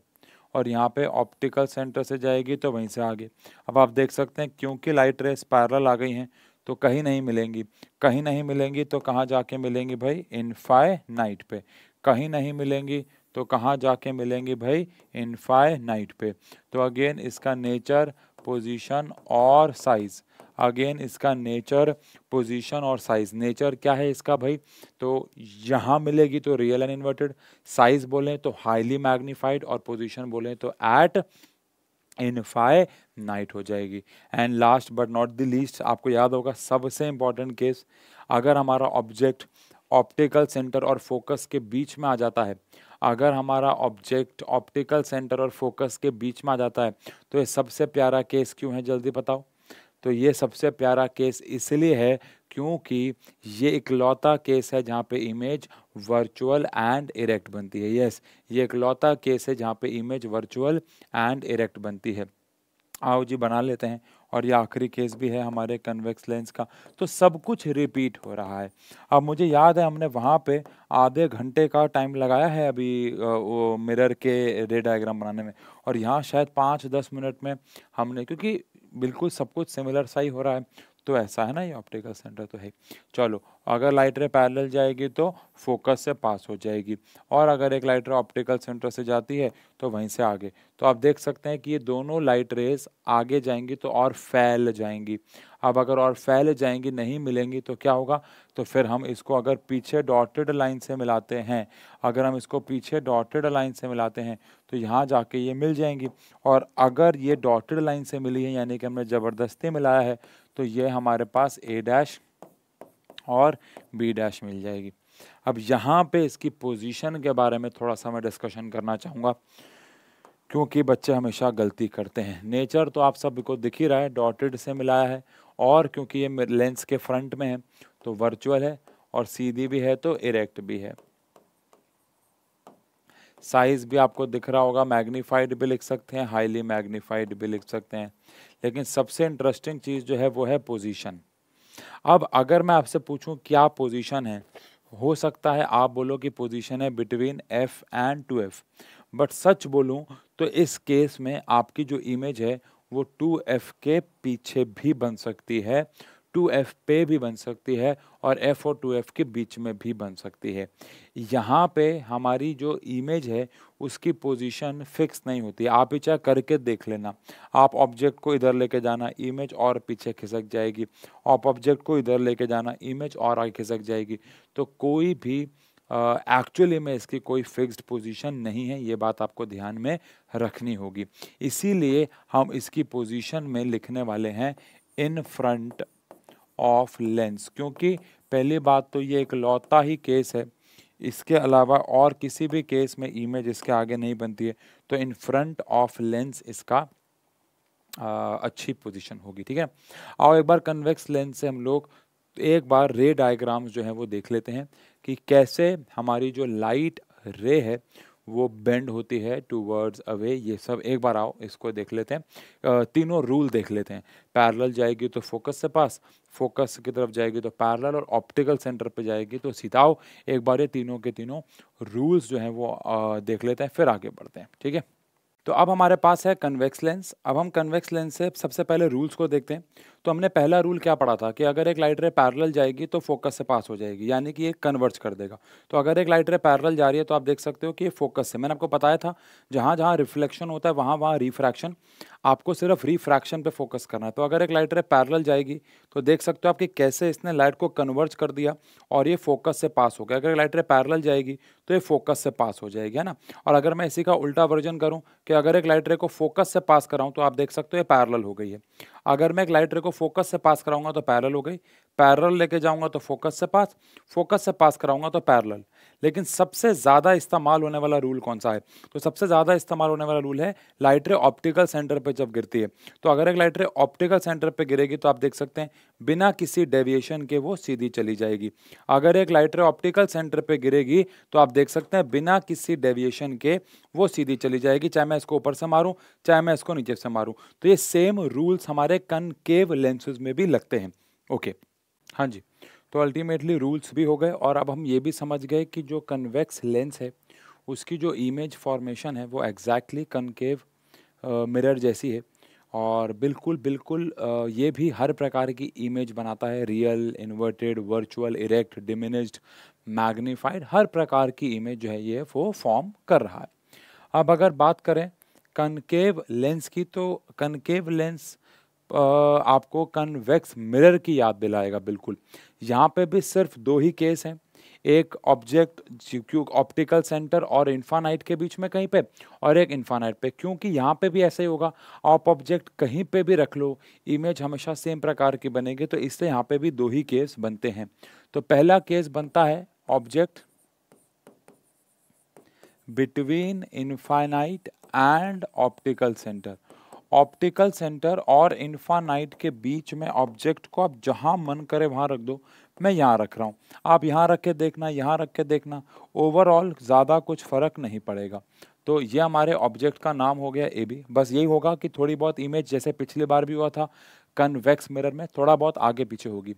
और यहाँ पे ऑप्टिकल सेंटर से जाएगी तो वहीं से आगे अब आप देख सकते हैं क्योंकि लाइट रेस पैरल आ गई हैं तो कहीं नहीं मिलेंगी कहीं नहीं मिलेंगी तो कहाँ जाके मिलेंगी भाई इनफाइनाइट पे कहीं नहीं मिलेंगी तो कहाँ जाके मिलेंगी भाई इनफाइनाइट पे तो अगेन इसका नेचर पोजीशन और साइज़ अगेन इसका नेचर पोजीशन और साइज़ नेचर क्या है इसका भाई तो यहाँ मिलेगी तो रियल एंड इन्वर्टेड साइज़ बोलें तो हाईली मैग्नीफाइड और पोजीशन बोलें तो एट इनफाई नाइट हो जाएगी and last but not the least आपको याद होगा सबसे इंपॉर्टेंट केस अगर हमारा ऑब्जेक्ट ऑप्टिकल सेंटर और फोकस के बीच में आ जाता है अगर हमारा ऑब्जेक्ट ऑप्टिकल सेंटर और फोकस के बीच में आ जाता है तो ये सबसे प्यारा केस क्यों है जल्दी बताओ तो ये सबसे प्यारा केस इसलिए है क्योंकि ये इकलौता केस है जहाँ पे इमेज वर्चुअल एंड इरेक्ट बनती है यस ये इकलौता केस है जहाँ पे इमेज वर्चुअल एंड इरेक्ट बनती है आओ जी बना लेते हैं और ये आखिरी केस भी है हमारे कन्वेक्स लेंस का तो सब कुछ रिपीट हो रहा है अब मुझे याद है हमने वहाँ पे आधे घंटे का टाइम लगाया है अभी वो मिरर के रे डायग्राम बनाने में और यहाँ शायद पाँच दस मिनट में हमने क्योंकि बिल्कुल सब कुछ सिमिलर सा ही हो रहा है तो ऐसा है ना ये ऑप्टिकल सेंटर तो है चलो अगर लाइट रे पैरेलल जाएगी तो फोकस से पास हो जाएगी और अगर एक लाइट रे ऑप्टिकल सेंटर से जाती है तो वहीं से आगे तो आप देख सकते हैं कि ये दोनों लाइट रेस आगे जाएंगी तो और फैल जाएंगी अब अगर और फैल जाएंगी नहीं मिलेंगी तो क्या होगा तो फिर हम इसको अगर पीछे डॉटेड लाइन से मिलाते हैं अगर हम इसको पीछे डॉटेड लाइन से मिलाते हैं तो यहाँ जाके ये मिल जाएंगी और अगर ये डॉटेड लाइन से मिली है यानी कि हमने ज़बरदस्ती मिलाया है तो ये हमारे पास ए डैश और बी डैश मिल जाएगी अब यहाँ पे इसकी पोजीशन के बारे में थोड़ा सा मैं डिस्कशन करना चाहूँगा क्योंकि बच्चे हमेशा गलती करते हैं नेचर तो आप को दिख ही रहा है डॉटेड से मिलाया है और क्योंकि ये लेंस के फ्रंट में है तो वर्चुअल है और सीधी भी है तो इरेक्ट भी है साइज़ भी आपको दिख रहा होगा मैग्नीफाइड भी लिख सकते हैं हाईली मैग्नीफाइड भी लिख सकते हैं लेकिन सबसे इंटरेस्टिंग चीज़ जो है वो है पोजीशन अब अगर मैं आपसे पूछूं क्या पोजीशन है हो सकता है आप बोलो कि पोजीशन है between F and two F but सच बोलूं तो इस केस में आपकी जो इमेज है वो टू एफ के पीछे भी बन सकती है टू एफ पे भी बन सकती है और एफ और टू एफ के बीच में भी बन सकती है यहाँ पे हमारी जो इमेज है उसकी पोजीशन फिक्स नहीं होती आप ही चाहे करके देख लेना आप ऑब्जेक्ट को इधर लेके जाना इमेज और पीछे खिसक जाएगी आप ऑब्जेक्ट को इधर लेके जाना इमेज और आगे खिसक जाएगी तो कोई भी एक्चुअली में इसकी कोई फिक्स्ड पोजीशन नहीं है ये बात आपको ध्यान में रखनी होगी इसीलिए हम इसकी पोजीशन में लिखने वाले हैं इन फ्रंट ऑफ लेंस क्योंकि पहली बात तो ये एक लौता ही केस है इसके अलावा और किसी भी केस में इमेज इसके आगे नहीं बनती है तो इन फ्रंट ऑफ लेंस इसका आ, अच्छी पोजीशन होगी ठीक है आओ एक बार कन्वेक्स लेंस से हम लोग एक बार रे डायग्राम जो है वो देख लेते हैं कि कैसे हमारी जो लाइट रे है वो बेंड होती है टू वर्ड्स अवे ये सब एक बार आओ इसको देख लेते हैं तीनों रूल देख लेते हैं पैरल जाएगी तो फोकस से पास फोकस की तरफ जाएगी तो पैरल और ऑप्टिकल सेंटर पे जाएगी तो सीताओ एक बार ये तीनों के तीनों रूल्स जो हैं वो देख लेते हैं फिर आगे बढ़ते हैं ठीक है तो अब हमारे पास है कन्वेक्स लेंस अब हम कन्वेक्स लेंस से सबसे पहले रूल्स को देखते हैं तो हमने पहला रूल क्या पढ़ा था कि अगर एक लाइट रे पैरल जाएगी तो फोकस से पास हो जाएगी यानी कि ये कन्वर्ज कर देगा तो अगर एक लाइट रे पैरल जा रही है तो आप देख सकते हो कि ये फोकस से मैंने आपको बताया था जहाँ जहाँ रिफ्लेक्शन होता है वहाँ वहाँ रिफ्रैक्शन आपको सिर्फ रिफ्रैक्शन पर फोकस करना है तो अगर एक लाइट रे पैरल जाएगी तो देख सकते हो आप कि कैसे इसने लाइट को कन्वर्ज कर दिया और ये फोकस से पास हो गया अगर लाइट रे पैरल जाएगी तो ये फोकस से पास हो जाएगी है ना और अगर मैं इसी का उल्टा वर्जन करूँ कि अगर एक लाइट रे को फोकस से पास कराऊँ तो आप देख सकते हो ये पैरल हो गई है अगर मैं एक लाइट रे को फोकस से पास कराऊंगा तो पैरल हो गई पैरल लेके जाऊंगा तो फोकस से पास फोकस से पास कराऊंगा तो पैरल लेकिन सबसे ज़्यादा इस्तेमाल होने वाला रूल कौन सा है तो सबसे ज़्यादा इस्तेमाल होने वाला रूल है लाइटरे ऑप्टिकल सेंटर पर जब गिरती है तो अगर एक लाइटरे ऑप्टिकल सेंटर पर गिरेगी तो आप देख सकते हैं बिना किसी डेविएशन के वो सीधी चली जाएगी अगर एक लाइटरे ऑप्टिकल सेंटर पर गिरेगी तो आप देख सकते हैं बिना किसी डेविएशन के वो सीधी चली जाएगी चाहे मैं इसको ऊपर से मारूँ चाहे मैं इसको नीचे से मारूँ तो ये सेम रूल्स हमारे कनकेव लेंसेज में भी लगते हैं ओके हाँ जी तो अल्टीमेटली रूल्स भी हो गए और अब हम ये भी समझ गए कि जो कन्वेक्स लेंस है उसकी जो इमेज फॉर्मेशन है वो एग्जैक्टली कनकेव मिरर जैसी है और बिल्कुल बिल्कुल आ, ये भी हर प्रकार की इमेज बनाता है real inverted virtual erect diminished magnified हर प्रकार की इमेज जो है ये वो फॉर्म कर रहा है अब अगर बात करें कनकेव लेंस की तो कनकेव लेंस आपको कन्वेक्स मिरर की याद दिलाएगा बिल्कुल यहाँ पे भी सिर्फ दो ही केस हैं एक ऑब्जेक्ट ऑप्टिकल सेंटर और इन्फानाइट के बीच में कहीं पे और एक इन्फानाइट पे क्योंकि यहाँ पे भी ऐसा ही होगा आप ऑब्जेक्ट कहीं पे भी रख लो इमेज हमेशा सेम प्रकार की बनेगी तो इससे यहाँ पे भी दो ही केस बनते हैं तो पहला केस बनता है object between infinite and optical centre optical centre और इन्फानाइट के बीच में ऑब्जेक्ट को आप जहाँ मन करे वहाँ रख दो मैं यहाँ रख रहा हूँ आप यहाँ रख के देखना यहाँ रख के देखना ओवरऑल ज़्यादा कुछ फ़र्क नहीं पड़ेगा तो ये हमारे ऑब्जेक्ट का नाम हो गया ए बी बस यही होगा कि थोड़ी बहुत इमेज जैसे पिछली बार भी हुआ था कन्वेक्स मिरर में थोड़ा बहुत आगे पीछे होगी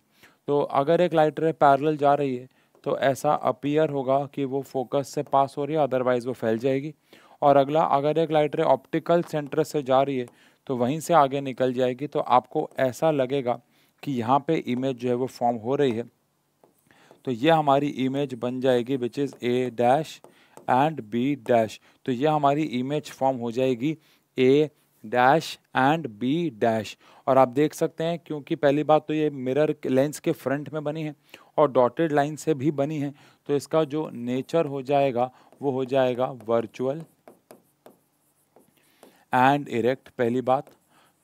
तो अगर एक लाइट रे पैरल जा रही है तो ऐसा अपीयर होगा कि वो फोकस से पास हो रही है अदरवाइज़ वो फैल जाएगी और अगला अगर एक लाइट रे ऑप्टिकल सेंटर से जा रही है तो वहीं से आगे निकल जाएगी तो आपको ऐसा लगेगा कि यहाँ पे इमेज जो है वो फॉर्म हो रही है तो ये हमारी इमेज बन जाएगी which is A dash and B dash तो ये हमारी इमेज फॉर्म हो जाएगी A dash and B dash और आप देख सकते हैं क्योंकि पहली बात तो ये मिरर लेंस के फ्रंट में बनी है और डॉटेड लाइन से भी बनी है तो इसका जो नेचर हो जाएगा वो हो जाएगा वर्चुअल एंड इरेक्ट पहली बात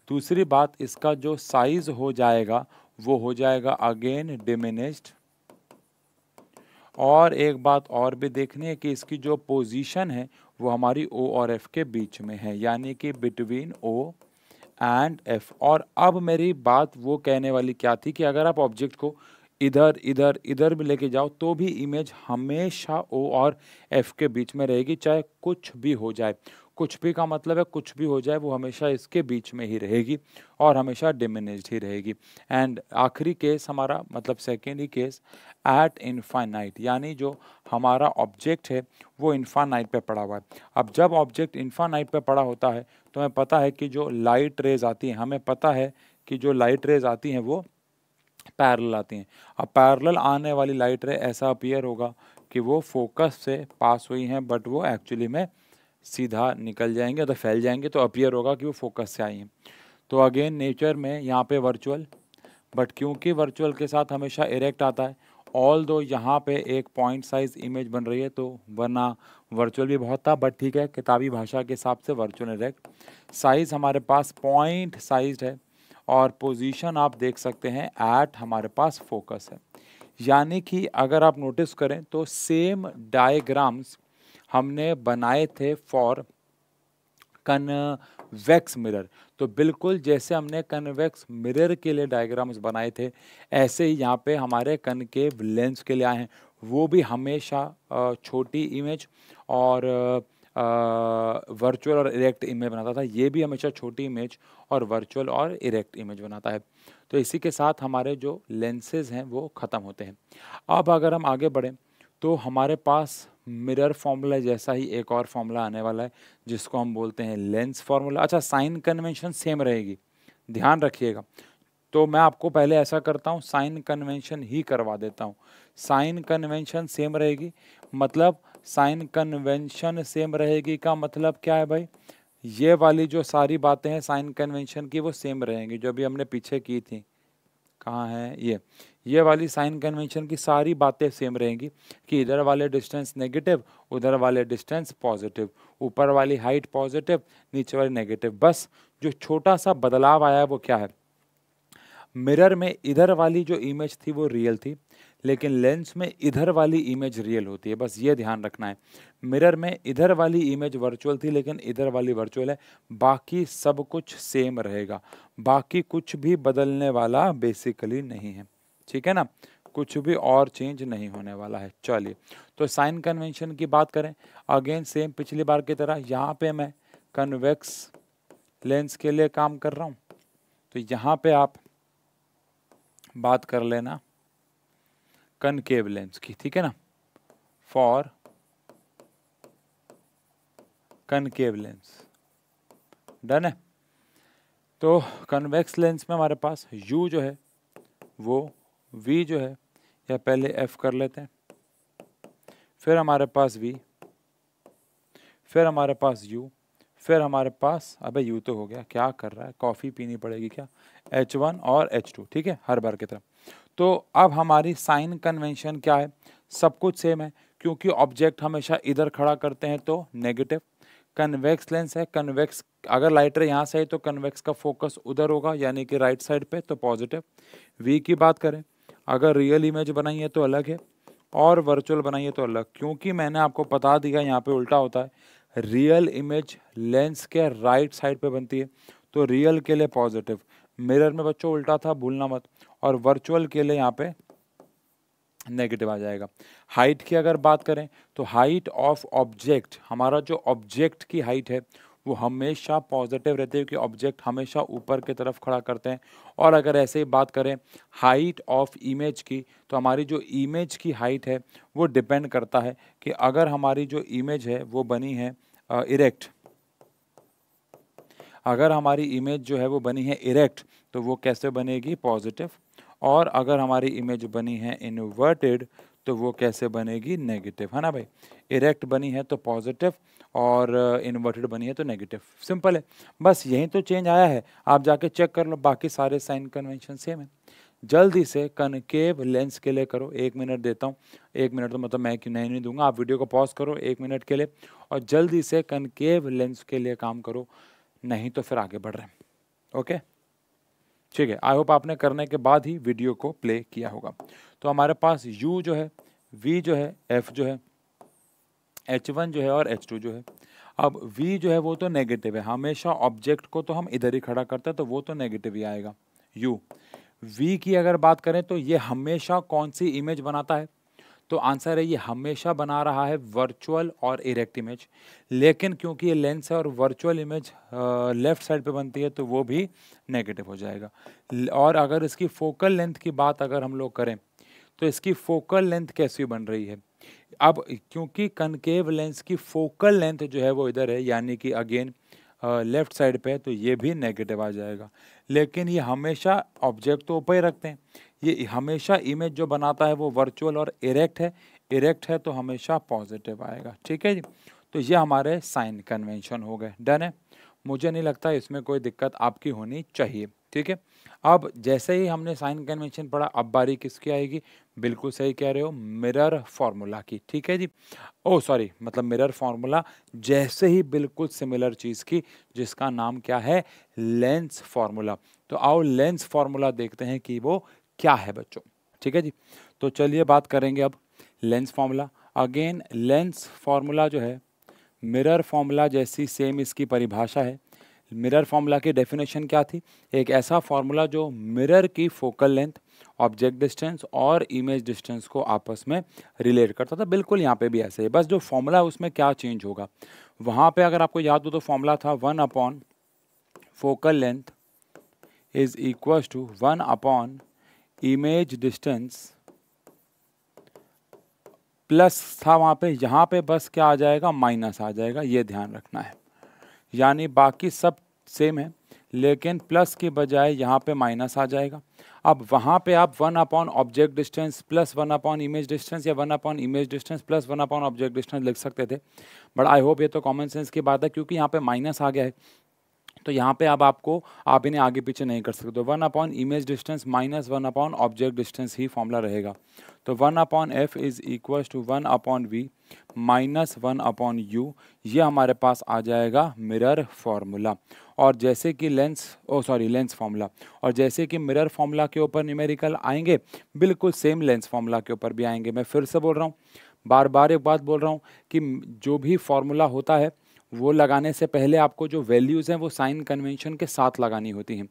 दूसरी बात इसका जो साइज हो जाएगा वो हो जाएगा अगेन डिमिनिस्ड और एक बात और भी देखनी है कि इसकी जो पोजीशन है वो हमारी ओ और एफ के बीच में है यानी कि बिटवीन ओ एंड एफ और अब मेरी बात वो कहने वाली क्या थी कि अगर आप ऑब्जेक्ट को इधर इधर इधर भी लेके जाओ तो भी इमेज हमेशा ओ और एफ के बीच में रहेगी चाहे कुछ भी हो जाए कुछ भी का मतलब है कुछ भी हो जाए वो हमेशा इसके बीच में ही रहेगी और हमेशा डिमिनिश्ड ही रहेगी एंड आखिरी केस हमारा मतलब सेकेंड ही केस एट इनफाइनाइट यानी जो हमारा ऑब्जेक्ट है वो इनफाइनाइट पे पड़ा हुआ है अब जब ऑब्जेक्ट इनफाइनाइट पे पड़ा होता है तो हमें पता है कि जो लाइट रेज आती है हमें पता है कि जो लाइट रेज आती हैं वो पैरल आती हैं अब पैरल आने वाली लाइट रे ऐसा अपीयर होगा कि वो फोकस से पास हुई हैं बट वो एक्चुअली में सीधा निकल जाएंगे अगर फैल जाएंगे तो अपियर होगा कि वो फोकस से आई हैं तो अगेन नेचर में यहाँ पे वर्चुअल बट क्योंकि वर्चुअल के साथ हमेशा इरेक्ट आता है ऑल दो यहाँ पे एक पॉइंट साइज इमेज बन रही है तो वरना वर्चुअल भी बहुत था बट ठीक है किताबी भाषा के हिसाब से वर्चुअल इरेक्ट साइज़ हमारे पास पॉइंट साइज है और पोजीशन आप देख सकते हैं एट हमारे पास फोकस है यानी कि अगर आप नोटिस करें तो सेम डायग्राम्स हमने बनाए थे फॉर कन्वेक्स मिरर तो बिल्कुल जैसे हमने कन्वेक्स मिरर के लिए डायग्राम्स बनाए थे ऐसे ही यहाँ पे हमारे कन के लेंस के लिए आए हैं वो भी हमेशा छोटी इमेज और वर्चुअल और इरेक्ट इमेज बनाता था ये भी हमेशा छोटी इमेज और वर्चुअल और इरेक्ट इमेज बनाता है तो इसी के साथ हमारे जो लेंसेज हैं वो ख़त्म होते हैं अब अगर हम आगे बढ़ें तो हमारे पास मिरर फार्मूला जैसा ही एक और फार्मूला आने वाला है जिसको हम बोलते हैं लेंस फार्मूला अच्छा साइन कन्वेंशन सेम रहेगी ध्यान रखिएगा तो मैं आपको पहले ऐसा करता हूँ साइन कन्वेंशन ही करवा देता हूँ साइन कन्वेंशन सेम रहेगी मतलब साइन कन्वेंशन सेम रहेगी का मतलब क्या है भाई ये वाली जो सारी बातें हैं साइन कन्वेंशन की वो सेम रहेंगी जो अभी हमने पीछे की थी कहाँ है ये ये वाली साइन कन्वेंशन की सारी बातें सेम रहेंगी कि इधर वाले डिस्टेंस नेगेटिव उधर वाले डिस्टेंस पॉजिटिव ऊपर वाली हाइट पॉजिटिव नीचे वाली नेगेटिव बस जो छोटा सा बदलाव आया है वो क्या है मिरर में इधर वाली जो इमेज थी वो रियल थी लेकिन लेंस में इधर वाली इमेज रियल होती है बस ये ध्यान रखना है मिरर में इधर वाली इमेज वर्चुअल थी लेकिन इधर वाली वर्चुअल है बाकी सब कुछ सेम रहेगा बाकी कुछ भी बदलने वाला बेसिकली नहीं है ठीक है ना कुछ भी और चेंज नहीं होने वाला है चलिए तो साइन कन्वेंशन की बात करें अगेन सेम पिछली बार की तरह यहाँ पे मैं कन्वेक्स लेंस के लिए काम कर रहा हूँ तो यहाँ पे आप बात कर लेना कनकेव लेंस की ठीक है ना फॉर कनकेव लेंस डन है तो कन्वेक्स लेंस में हमारे पास यू जो है वो v जो है या पहले f कर लेते हैं फिर हमारे पास v फिर हमारे पास u फिर हमारे पास अबे u तो हो गया क्या कर रहा है कॉफ़ी पीनी पड़ेगी क्या h1 और h2 ठीक है हर बार की तरह तो अब हमारी साइन कन्वेंशन क्या है सब कुछ सेम है क्योंकि ऑब्जेक्ट हमेशा इधर खड़ा करते हैं तो नेगेटिव कन्वेक्स लेंस है कन्वेक्स अगर लाइटर यहाँ से है तो कन्वेक्स का फोकस उधर होगा यानी कि राइट साइड पे तो पॉजिटिव वी की बात करें अगर रियल इमेज बनाई है तो अलग है और वर्चुअल बनाइए तो अलग क्योंकि मैंने आपको बता दिया यहाँ पे उल्टा होता है रियल इमेज लेंस के राइट साइड पे बनती है तो रियल के लिए पॉजिटिव मिरर में बच्चों उल्टा था भूलना मत और वर्चुअल के लिए यहाँ पे नेगेटिव आ जाएगा हाइट की अगर बात करें तो हाइट ऑफ ऑब्जेक्ट हमारा जो ऑब्जेक्ट की हाइट है वो हमेशा पॉजिटिव रहते हैं क्योंकि ऑब्जेक्ट हमेशा ऊपर की तरफ खड़ा करते हैं और अगर ऐसे ही बात करें हाइट ऑफ इमेज की तो हमारी जो इमेज की हाइट है वो डिपेंड करता है कि अगर हमारी जो इमेज है वो बनी है इरेक्ट uh, अगर हमारी इमेज जो है वो बनी है इरेक्ट तो वो कैसे बनेगी पॉजिटिव और अगर हमारी इमेज बनी है इन्वर्टेड तो वो कैसे बनेगी नेगेटिव है ना भाई इरेक्ट बनी है तो पॉजिटिव और इन्वर्टेड uh, बनी है तो नेगेटिव सिंपल है बस यही तो चेंज आया है आप जाके चेक कर लो बाकी सारे साइन कन्वेंशन सेम है जल्दी से कनकेव लेंस के लिए करो एक मिनट देता हूँ एक मिनट तो मतलब मैं नहीं नहीं दूंगा आप वीडियो को पॉज करो एक मिनट के लिए और जल्दी से कनकेव लेंस के लिए काम करो नहीं तो फिर आगे बढ़ रहे हैं ओके ठीक है आई होप आपने करने के बाद ही वीडियो को प्ले किया होगा तो हमारे पास यू जो है वी जो है एफ जो है एच वन जो है और एच टू जो है अब वी जो है वो तो नेगेटिव है हमेशा ऑब्जेक्ट को तो हम इधर ही खड़ा करते हैं तो वो तो नेगेटिव ही आएगा यू वी की अगर बात करें तो ये हमेशा कौन सी इमेज बनाता है तो आंसर है ये हमेशा बना रहा है वर्चुअल और इरेक्ट इमेज लेकिन क्योंकि ये लेंस है और वर्चुअल इमेज लेफ़्ट साइड पे बनती है तो वो भी नेगेटिव हो जाएगा और अगर इसकी फोकल लेंथ की बात अगर हम लोग करें तो इसकी फोकल लेंथ कैसी बन रही है अब क्योंकि कनकेव लेंस की फोकल लेंथ जो है वो इधर है यानी कि अगेन लेफ़्ट साइड पे तो ये भी नेगेटिव आ जाएगा लेकिन ये हमेशा ऑब्जेक्ट तो ऊपर ही रखते हैं ये हमेशा इमेज जो बनाता है वो वर्चुअल और इरेक्ट है इरेक्ट है तो हमेशा पॉजिटिव आएगा ठीक है जी तो ये हमारे साइन कन्वेंशन हो गए डन है मुझे नहीं लगता इसमें कोई दिक्कत आपकी होनी चाहिए ठीक है अब जैसे ही हमने साइन कन्वेंशन पढ़ा अब बारी किसकी आएगी बिल्कुल सही कह रहे हो मिरर फार्मूला की ठीक है जी ओ सॉरी मतलब मिरर फार्मूला जैसे ही बिल्कुल सिमिलर चीज़ की जिसका नाम क्या है लेंस फार्मूला तो आओ लेंस फार्मूला देखते हैं कि वो क्या है बच्चों ठीक है जी तो चलिए बात करेंगे अब lens formula again lens formula जो है मिरर फॉर्मूला जैसी सेम इसकी परिभाषा है मिरर फॉर्मूला की डेफिनेशन क्या थी एक ऐसा फॉर्मूला जो मिरर की फोकल लेंथ ऑब्जेक्ट डिस्टेंस और इमेज डिस्टेंस को आपस में रिलेट करता था बिल्कुल यहाँ पे भी ऐसे है बस जो फॉर्मूला है उसमें क्या चेंज होगा वहाँ पे अगर आपको याद हो तो फॉर्मूला था one upon focal length is equal to one upon image distance plus था वहाँ पे यहाँ पे बस क्या आ जाएगा माइनस आ जाएगा ये ध्यान रखना है यानी बाकी सब सेम है लेकिन प्लस के बजाय यहाँ पे माइनस आ जाएगा अब वहाँ पे आप one upon object distance plus one upon image distance या one upon image distance plus one upon object distance लिख सकते थे बट आई होप ये तो कॉमन सेंस की बात है क्योंकि यहाँ पे माइनस आ गया है तो यहाँ पे अब आपको आप इन्हें आगे पीछे नहीं कर सकते one upon image distance minus one upon object distance ही फॉर्मूला रहेगा तो one upon F is equal to one upon v minus one upon you ये हमारे पास आ जाएगा मिरर फार्मूला और जैसे कि lens oh sorry lens formula और जैसे कि मिरर फार्मूला के ऊपर न्यूमेरिकल आएंगे बिल्कुल सेम लेंस फार्मूला के ऊपर भी आएंगे मैं फिर से बोल रहा हूँ बार बार एक बात बोल रहा हूँ कि जो भी फार्मूला होता है वो लगाने से पहले आपको जो वैल्यूज़ हैं वो साइन कन्वेंशन के साथ लगानी होती हैं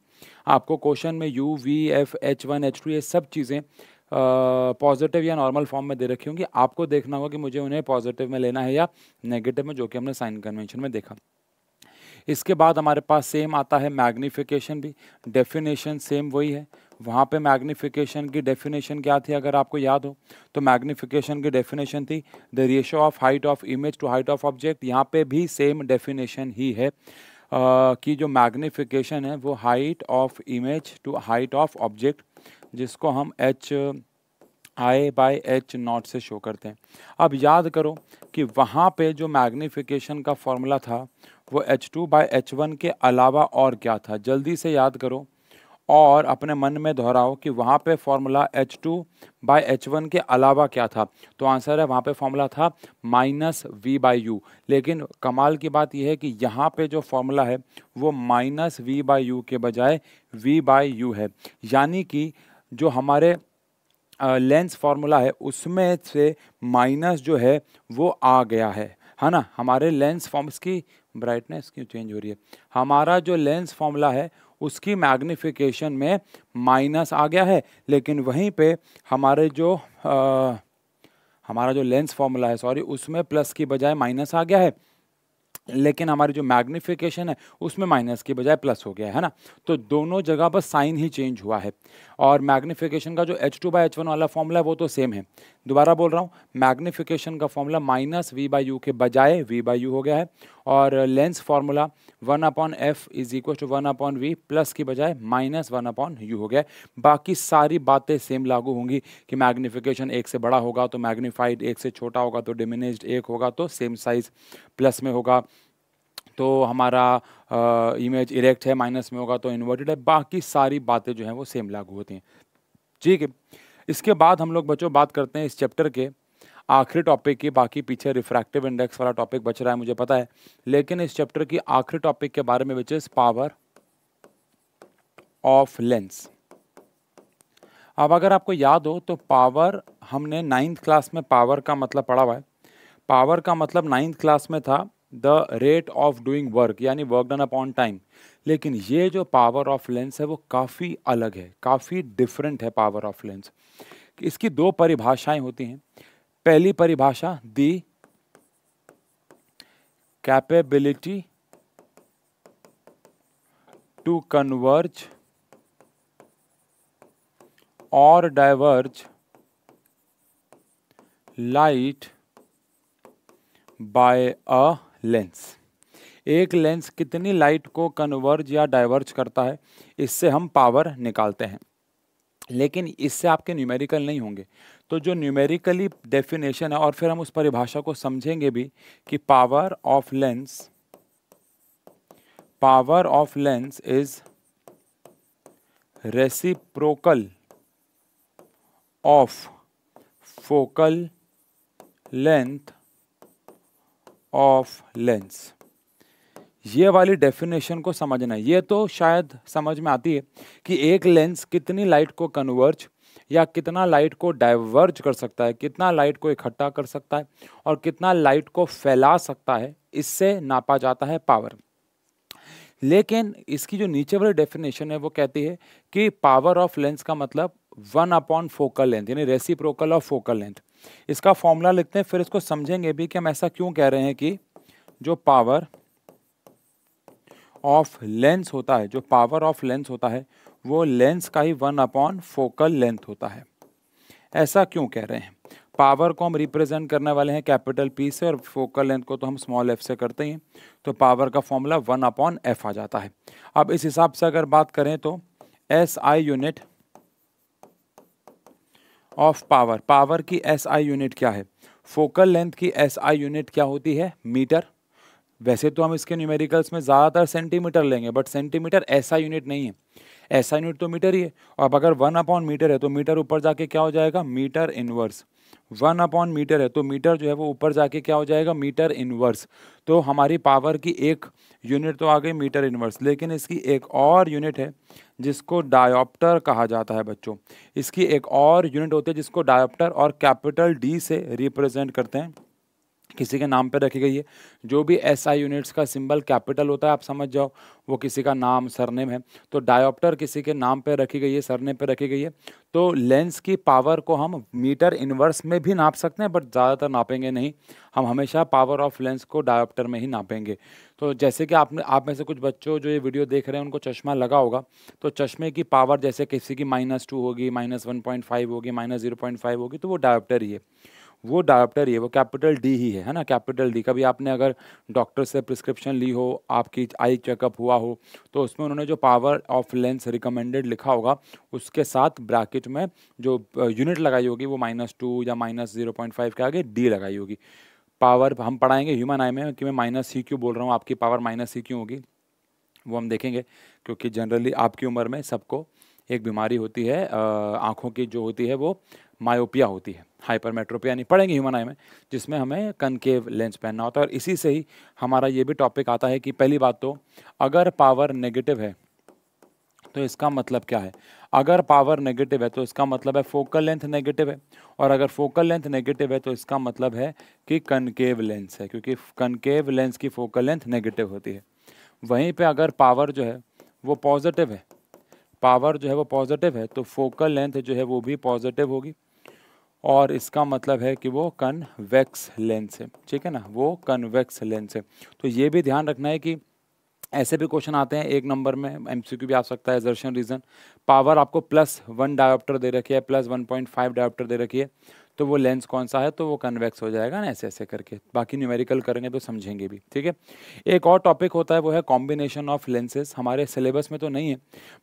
आपको क्वेश्चन में u v f h one h two ये सब चीज़ें पॉजिटिव या नॉर्मल फॉर्म में दे रखी होंगी आपको देखना होगा कि मुझे उन्हें पॉजिटिव में लेना है या नेगेटिव में जो कि हमने साइन कन्वेंशन में देखा इसके बाद हमारे पास सेम आता है मैग्नीफिकेशन भी डेफिनेशन सेम वही है वहाँ पे मैग्नीफिकेशन की डेफिनेशन क्या थी अगर आपको याद हो तो मैग्नीफिकेशन की डेफिनेशन थी the ratio of height of image to height of object यहाँ पे भी सेम डेफिनेशन ही है आ, कि जो मैग्नीफिकेशन है वो height of image to height of object जिसको हम h i by h naught से शो करते हैं अब याद करो कि वहाँ पे जो मैग्नीफिकेशन का फॉर्मूला था वो h two by h one के अलावा और क्या था जल्दी से याद करो और अपने मन में दोहराओ कि वहाँ पे formula h two by h one के अलावा क्या था तो आंसर है वहाँ पे फॉर्मूला था माइनस वी बाई यू लेकिन कमाल की बात यह है कि यहाँ पे जो फॉर्मूला है वो माइनस वी बाई यू के बजाय वी बाई यू है यानी कि जो हमारे लेंस फार्मूला है उसमें से माइनस जो है वो आ गया है है ना हमारे लेंस फॉर्म्स की ब्राइटनेस क्यों चेंज हो रही है हमारा जो लेंस फॉर्मूला है उसकी मैग्निफिकेशन में माइनस आ गया है लेकिन वहीं पे हमारे जो आ, हमारा जो लेंस फॉर्मूला है सॉरी उसमें प्लस की बजाय माइनस आ गया है लेकिन हमारी जो मैग्निफिकेशन है उसमें माइनस की बजाय प्लस हो गया है ना तो दोनों जगह पर साइन ही चेंज हुआ है और मैग्नीफिकेशन का जो h two by h one वाला फॉर्मूला है वो तो सेम है दोबारा बोल रहा हूँ मैग्नीफिकेशन का formula minus v by u के बजाय वी बाई यू हो गया है और lens formula one upon F is equal to one upon we plus की बजाय माइनस वन अपॉन यू हो गया बाकी सारी बातें सेम लागू होंगी कि मैग्नीफिकेशन एक से बड़ा होगा तो मैग्नीफाइड एक से छोटा होगा तो डिमिनेज एक होगा तो सेम साइज प्लस में होगा तो हमारा इमेज इरेक्ट है माइनस में होगा तो इन्वर्टेड है बाकी सारी बातें जो हैं वो सेम लागू होती हैं ठीक है इसके बाद हम लोग बच्चों बात करते हैं इस चैप्टर के आखिरी टॉपिक की बाकी पीछे रिफ्रैक्टिव इंडेक्स वाला टॉपिक बच रहा है मुझे पता है लेकिन इस चैप्टर की आखिरी टॉपिक के बारे में which is power of lens अब अगर आपको याद हो तो पावर हमने नाइन्थ क्लास में पावर का मतलब पढ़ा हुआ है पावर का मतलब नाइन्थ क्लास में था the rate of doing work यानी वर्क डन अपॉन टाइम लेकिन ये जो पावर ऑफ लेंस है वो काफ़ी अलग है काफ़ी डिफरेंट है पावर ऑफ लेंस इसकी दो परिभाषाएं होती हैं पहली परिभाषा दी कैपेबिलिटी टू कन्वर्ज और diverge light by a lens एक लेंस कितनी लाइट को कन्वर्ज या डाइवर्ज करता है इससे हम पावर निकालते हैं लेकिन इससे आपके न्यूमेरिकल नहीं होंगे तो जो न्यूमेरिकली डेफिनेशन है और फिर हम उस परिभाषा को समझेंगे भी कि power of lens power of lens is reciprocal of focal length of lens ये वाली डेफिनेशन को समझना है ये तो शायद समझ में आती है कि एक लेंस कितनी लाइट को कन्वर्ज या कितना लाइट को डाइवर्ज कर सकता है कितना लाइट को इकट्ठा कर सकता है और कितना लाइट को फैला सकता है इससे नापा जाता है पावर लेकिन इसकी जो नीचे वाली डेफिनेशन है वो कहती है कि पावर ऑफ लेंस का मतलब वन अपॉन फोकल लेंथ यानी रेसिप्रोकल ऑफ फोकल लेंथ इसका फॉर्मूला लिखते हैं फिर इसको समझेंगे भी कि हम ऐसा क्यों कह रहे हैं कि जो पावर ऑफ लेंस होता है जो पावर ऑफ लेंस होता है वो लेंस का ही वन अपॉन फोकल लेंथ होता है ऐसा क्यों कह रहे हैं पावर को हम रिप्रेजेंट करने वाले हैं कैपिटल पी से और फोकल लेंथ को तो हम स्मॉल एफ से करते हैं तो पावर का फॉर्मूला वन अपॉन एफ आ जाता है अब इस हिसाब से अगर बात करें तो S I unit of power power की एस आई यूनिट क्या है फोकल लेंथ की एस आई यूनिट क्या होती है मीटर वैसे तो हम इसके न्यूमेरिकल्स में ज़्यादातर सेंटीमीटर लेंगे बट सेंटीमीटर ऐसा यूनिट नहीं है ऐसा यूनिट तो मीटर ही है अब अगर वन अपॉन मीटर है तो मीटर ऊपर जाके क्या हो जाएगा metre inverse one upon metre है तो मीटर जो है वो ऊपर जाके क्या हो जाएगा मीटर इनवर्स तो हमारी पावर की एक यूनिट तो आ गई मीटर इनवर्स लेकिन इसकी एक और यूनिट है जिसको डायोप्टर कहा जाता है बच्चों इसकी एक और यूनिट होती है जिसको डायोप्टर और कैपिटल डी से रिप्रेजेंट करते हैं किसी के नाम पे रखी गई है जो भी एसआई यूनिट्स का सिंबल कैपिटल होता है आप समझ जाओ वो किसी का नाम सरनेम है तो डायोप्टर किसी के नाम पे रखी गई है सरनेम पे रखी गई है तो लेंस की पावर को हम मीटर इन्वर्स में भी नाप सकते हैं बट ज़्यादातर नापेंगे नहीं हम हमेशा पावर ऑफ लेंस को डायोप्टर में ही नापेंगे तो जैसे कि आपने आप में से कुछ बच्चों जो ये वीडियो देख रहे हैं उनको चश्मा लगा होगा तो चश्मे की पावर जैसे किसी की माइनस टू होगी माइनस वन पॉइंट फाइव होगी माइनस जीरो पॉइंट फाइव होगी तो वो डायोप्टर ही है वो डायोप्टर ही है वो कैपिटल डी ही है है ना कैपिटल डी कभी आपने अगर डॉक्टर से प्रिस्क्रिप्शन ली हो आपकी आई चेकअप हुआ हो तो उसमें उन्होंने जो पावर ऑफ लेंस रिकमेंडेड लिखा होगा उसके साथ ब्रैकेट में जो यूनिट लगाई होगी वो माइनस टू या माइनस जीरो पॉइंट फाइव के आगे डी लगाई होगी पावर हम पढ़ाएंगे ह्यूमन आई में कि मैं माइनस सी क्यों बोल रहा हूँ आपकी पावर माइनस सी क्यों होगी वो हम देखेंगे क्योंकि जनरली आपकी उम्र में सबको एक बीमारी होती है आँखों की जो होती है वो मायोपिया होती है हाइपरमेट्रोपिया नहीं पढ़ेंगे ह्यूमन आई में जिसमें हमें कनकेव लेंस पहनना होता है और इसी से ही हमारा ये भी टॉपिक आता है कि पहली बात तो अगर पावर नेगेटिव है तो इसका मतलब क्या है अगर पावर नेगेटिव है तो इसका मतलब है फोकल लेंथ नेगेटिव है और अगर फोकल लेंथ नेगेटिव है तो इसका मतलब है कि कनकेव लेंस है क्योंकि कनकेव लेंस की फोकल लेंथ नेगेटिव होती है वहीं पे अगर पावर जो है वो पॉजिटिव है पावर जो है वो पॉजिटिव है तो फोकल लेंथ जो है वो भी पॉजिटिव होगी और इसका मतलब है कि वो कन्वेक्स लेंस है ठीक है ना वो कन्वेक्स लेंस है तो ये भी ध्यान रखना है कि ऐसे भी क्वेश्चन आते हैं एक नंबर में एमसीक्यू भी आ सकता है जर्शन रीजन पावर आपको प्लस वन डायोप्टर दे रखी है plus one point five dioptre दे रखी है तो वो लेंस कौन सा है तो वो कन्वेक्स हो जाएगा ना ऐसे ऐसे करके बाकी न्यूमेरिकल करेंगे तो समझेंगे भी ठीक है एक और टॉपिक होता है वो है कॉम्बिनेशन ऑफ लेंसेज हमारे सिलेबस में तो नहीं है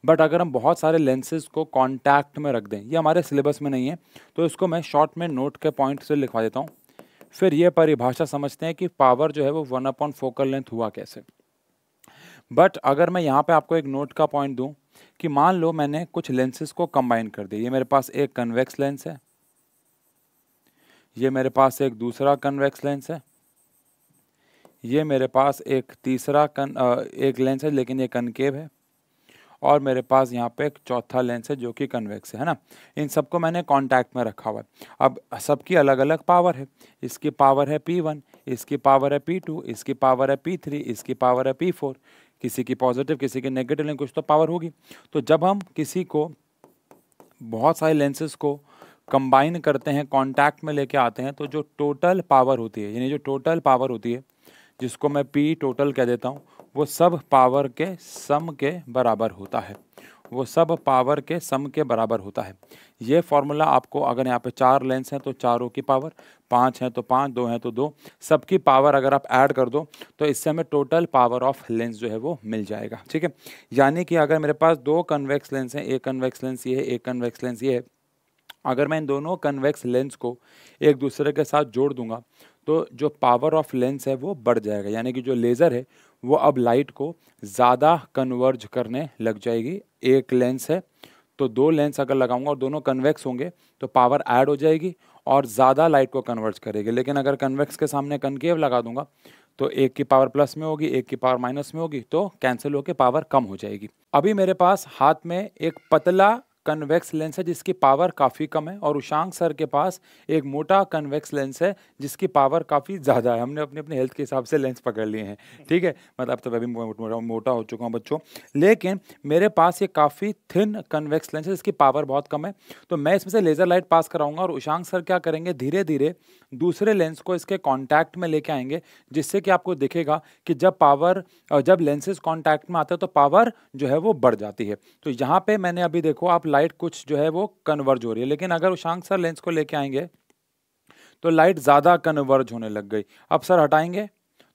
बट अगर हम बहुत सारे लेंसेज को कॉन्टैक्ट में रख दें ये हमारे सिलेबस में नहीं है तो इसको मैं शॉर्ट में नोट के पॉइंट से लिखवा देता हूँ फिर ये परिभाषा समझते हैं कि पावर जो है वो वन अपॉन फोकल लेंथ हुआ कैसे बट अगर मैं यहाँ पे आपको एक नोट का पॉइंट दूँ कि मान लो मैंने कुछ लेंसेज को कंबाइन कर दिया ये मेरे पास एक कन्वेक्स लेंस है ये मेरे पास एक दूसरा कन्वेक्स लेंस है ये मेरे पास एक तीसरा कन आ, एक लेंस है लेकिन ये कनकेव है और मेरे पास यहाँ पे एक चौथा लेंस है जो कि कन्वेक्स है ना इन सबको मैंने कांटेक्ट में रखा हुआ है अब सबकी अलग अलग पावर है इसकी पावर है पी वन इसकी पावर है पी टू इसकी पावर है पी थ्री इसकी पावर है पी फोर किसी की पॉजिटिव किसी की नेगेटिव लेंस कुछ तो पावर होगी तो जब हम किसी को बहुत सारे लेंसेज को कंबाइन करते हैं कॉन्टैक्ट में लेके आते हैं तो जो टोटल पावर होती है यानी जो टोटल पावर होती है जिसको मैं पी टोटल कह देता हूँ वो सब पावर के सम के बराबर होता है वो सब पावर के सम के बराबर होता है ये फॉर्मूला आपको अगर यहाँ पे चार लेंस हैं तो चारों की पावर पाँच हैं तो पाँच दो हैं तो दो सबकी पावर अगर आप ऐड कर दो तो इससे हमें टोटल पावर ऑफ लेंस जो है वो मिल जाएगा ठीक है यानी कि अगर मेरे पास दो कन्वेक्स लेंस हैं एक कन्वेक्स लेंस ये है एक कन्वेक्स लेंस ये है अगर मैं इन दोनों कन्वेक्स लेंस को एक दूसरे के साथ जोड़ दूंगा तो जो पावर ऑफ लेंस है वो बढ़ जाएगा यानी कि जो लेज़र है वो अब लाइट को ज़्यादा कन्वर्ज करने लग जाएगी एक लेंस है तो दो लेंस अगर लगाऊंगा और दोनों कन्वेक्स होंगे तो पावर ऐड हो जाएगी और ज़्यादा लाइट को कन्वर्ज करेगी लेकिन अगर कन्वेक्स के सामने कनकेव लगा दूंगा तो एक की पावर प्लस में होगी एक की पावर माइनस में होगी तो कैंसिल होकर पावर कम हो जाएगी अभी मेरे पास हाथ में एक पतला कन्वेक्स लेंस है जिसकी पावर काफ़ी कम है और उशांक सर के पास एक मोटा कन्वेक्स लेंस है जिसकी पावर काफ़ी ज़्यादा है हमने अपने अपने हेल्थ के हिसाब से लेंस पकड़ लिए हैं ठीक है मतलब तो मैं भी मोटा मोटा हो चुका हूँ बच्चों लेकिन मेरे पास ये काफ़ी थिन कन्वेक्स लेंस है जिसकी पावर बहुत कम है तो मैं इसमें से लेज़र लाइट पास कराऊंगा और उशांक सर क्या करेंगे धीरे धीरे दूसरे लेंस को इसके कॉन्टैक्ट में लेके आएंगे जिससे कि आपको दिखेगा कि जब पावर जब लेंसेज कॉन्टैक्ट में आते हैं तो पावर जो है वो बढ़ जाती है तो यहाँ पर मैंने अभी देखो आप लाइट कुछ जो है वो कन्वर्ज हो रही है लेकिन अगर उशांक सर लेंस को लेके आएंगे तो लाइट ज़्यादा कन्वर्ज होने लग गई अब सर हटाएंगे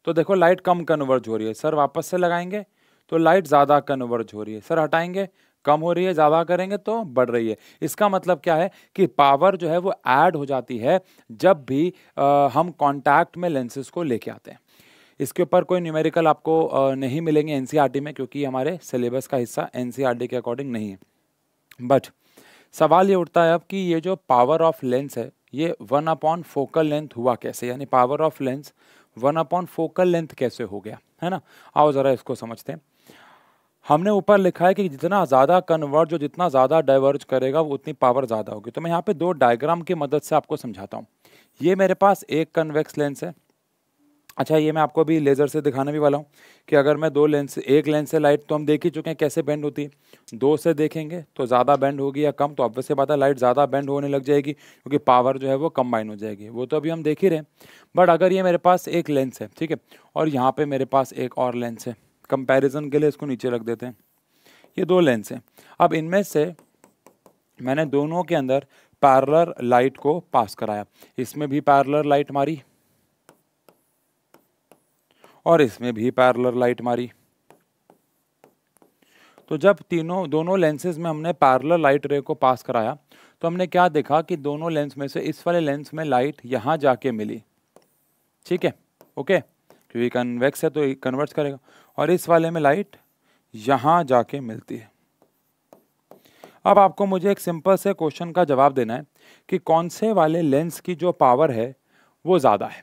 तो देखो लाइट कम कन्वर्ज हो रही है सर वापस से लगाएंगे तो लाइट ज़्यादा कन्वर्ज हो रही है सर हटाएंगे कम हो रही है ज़्यादा करेंगे तो बढ़ रही है इसका मतलब क्या है कि पावर जो है वो ऐड हो जाती है जब भी आ, हम कॉन्टैक्ट में लेंसेज को लेके आते हैं इसके ऊपर कोई न्यूमेरिकल आपको नहीं मिलेंगे एन में क्योंकि हमारे सिलेबस का हिस्सा एन के अकॉर्डिंग नहीं है बट सवाल ये उठता है अब कि ये जो पावर ऑफ लेंस है ये वन अपॉन फोकल लेंथ हुआ कैसे यानी power of lens one upon focal length कैसे हो गया है ना आओ ज़रा इसको समझते हैं हमने ऊपर लिखा है कि जितना ज़्यादा कन्वर्ट जो जितना ज़्यादा डाइवर्ज करेगा वो उतनी पावर ज़्यादा होगी तो मैं यहाँ पे दो डायग्राम की मदद से आपको समझाता हूँ ये मेरे पास एक कन्वेक्स लेंस है अच्छा ये मैं आपको अभी लेज़र से दिखाने भी वाला हूँ कि अगर मैं दो लेंस एक लेंस से लाइट तो हम देख ही चुके हैं कैसे बेंड होती है दो से देखेंगे तो ज़्यादा बेंड होगी या कम तो अब वैसे बात है लाइट ज़्यादा बेंड होने लग जाएगी क्योंकि पावर जो है वो कम्बाइन हो जाएगी वो तो अभी हम देख ही रहे हैं बट अगर ये मेरे पास एक लेंस है ठीक है और यहाँ पर मेरे पास एक और लेंस है कंपेरिजन के लिए इसको नीचे रख देते हैं ये दो लेंस हैं अब इनमें से मैंने दोनों के अंदर पैरलर लाइट को पास कराया इसमें भी पैरलर लाइट मारी और इसमें भी पैरलर लाइट मारी तो जब तीनों दोनों लेंसेज में हमने पैरलर लाइट रे को पास कराया तो हमने क्या देखा कि दोनों लेंस में से इस वाले लेंस में लाइट यहाँ जाके मिली ठीक है ओके क्योंकि कन्वेक्स है तो कन्वर्ट करेगा और इस वाले में लाइट यहाँ जाके मिलती है अब आपको मुझे एक सिंपल से क्वेश्चन का जवाब देना है कि कौन से वाले लेंस की जो पावर है वो ज़्यादा है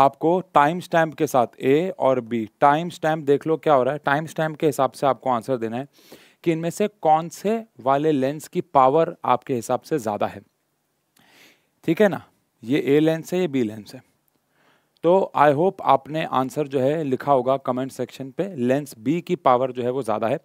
आपको टाइम स्टैम्प के साथ ए और बी टाइम स्टैम्प देख लो क्या हो रहा है टाइम स्टैम्प के हिसाब से आपको आंसर देना है कि इनमें से कौन से वाले लेंस की पावर आपके हिसाब से ज़्यादा है ठीक है ना ये ए लेंस है ये बी लेंस है तो आई होप आपने आंसर जो है लिखा होगा कमेंट सेक्शन पे लेंस बी की पावर जो है वो ज़्यादा है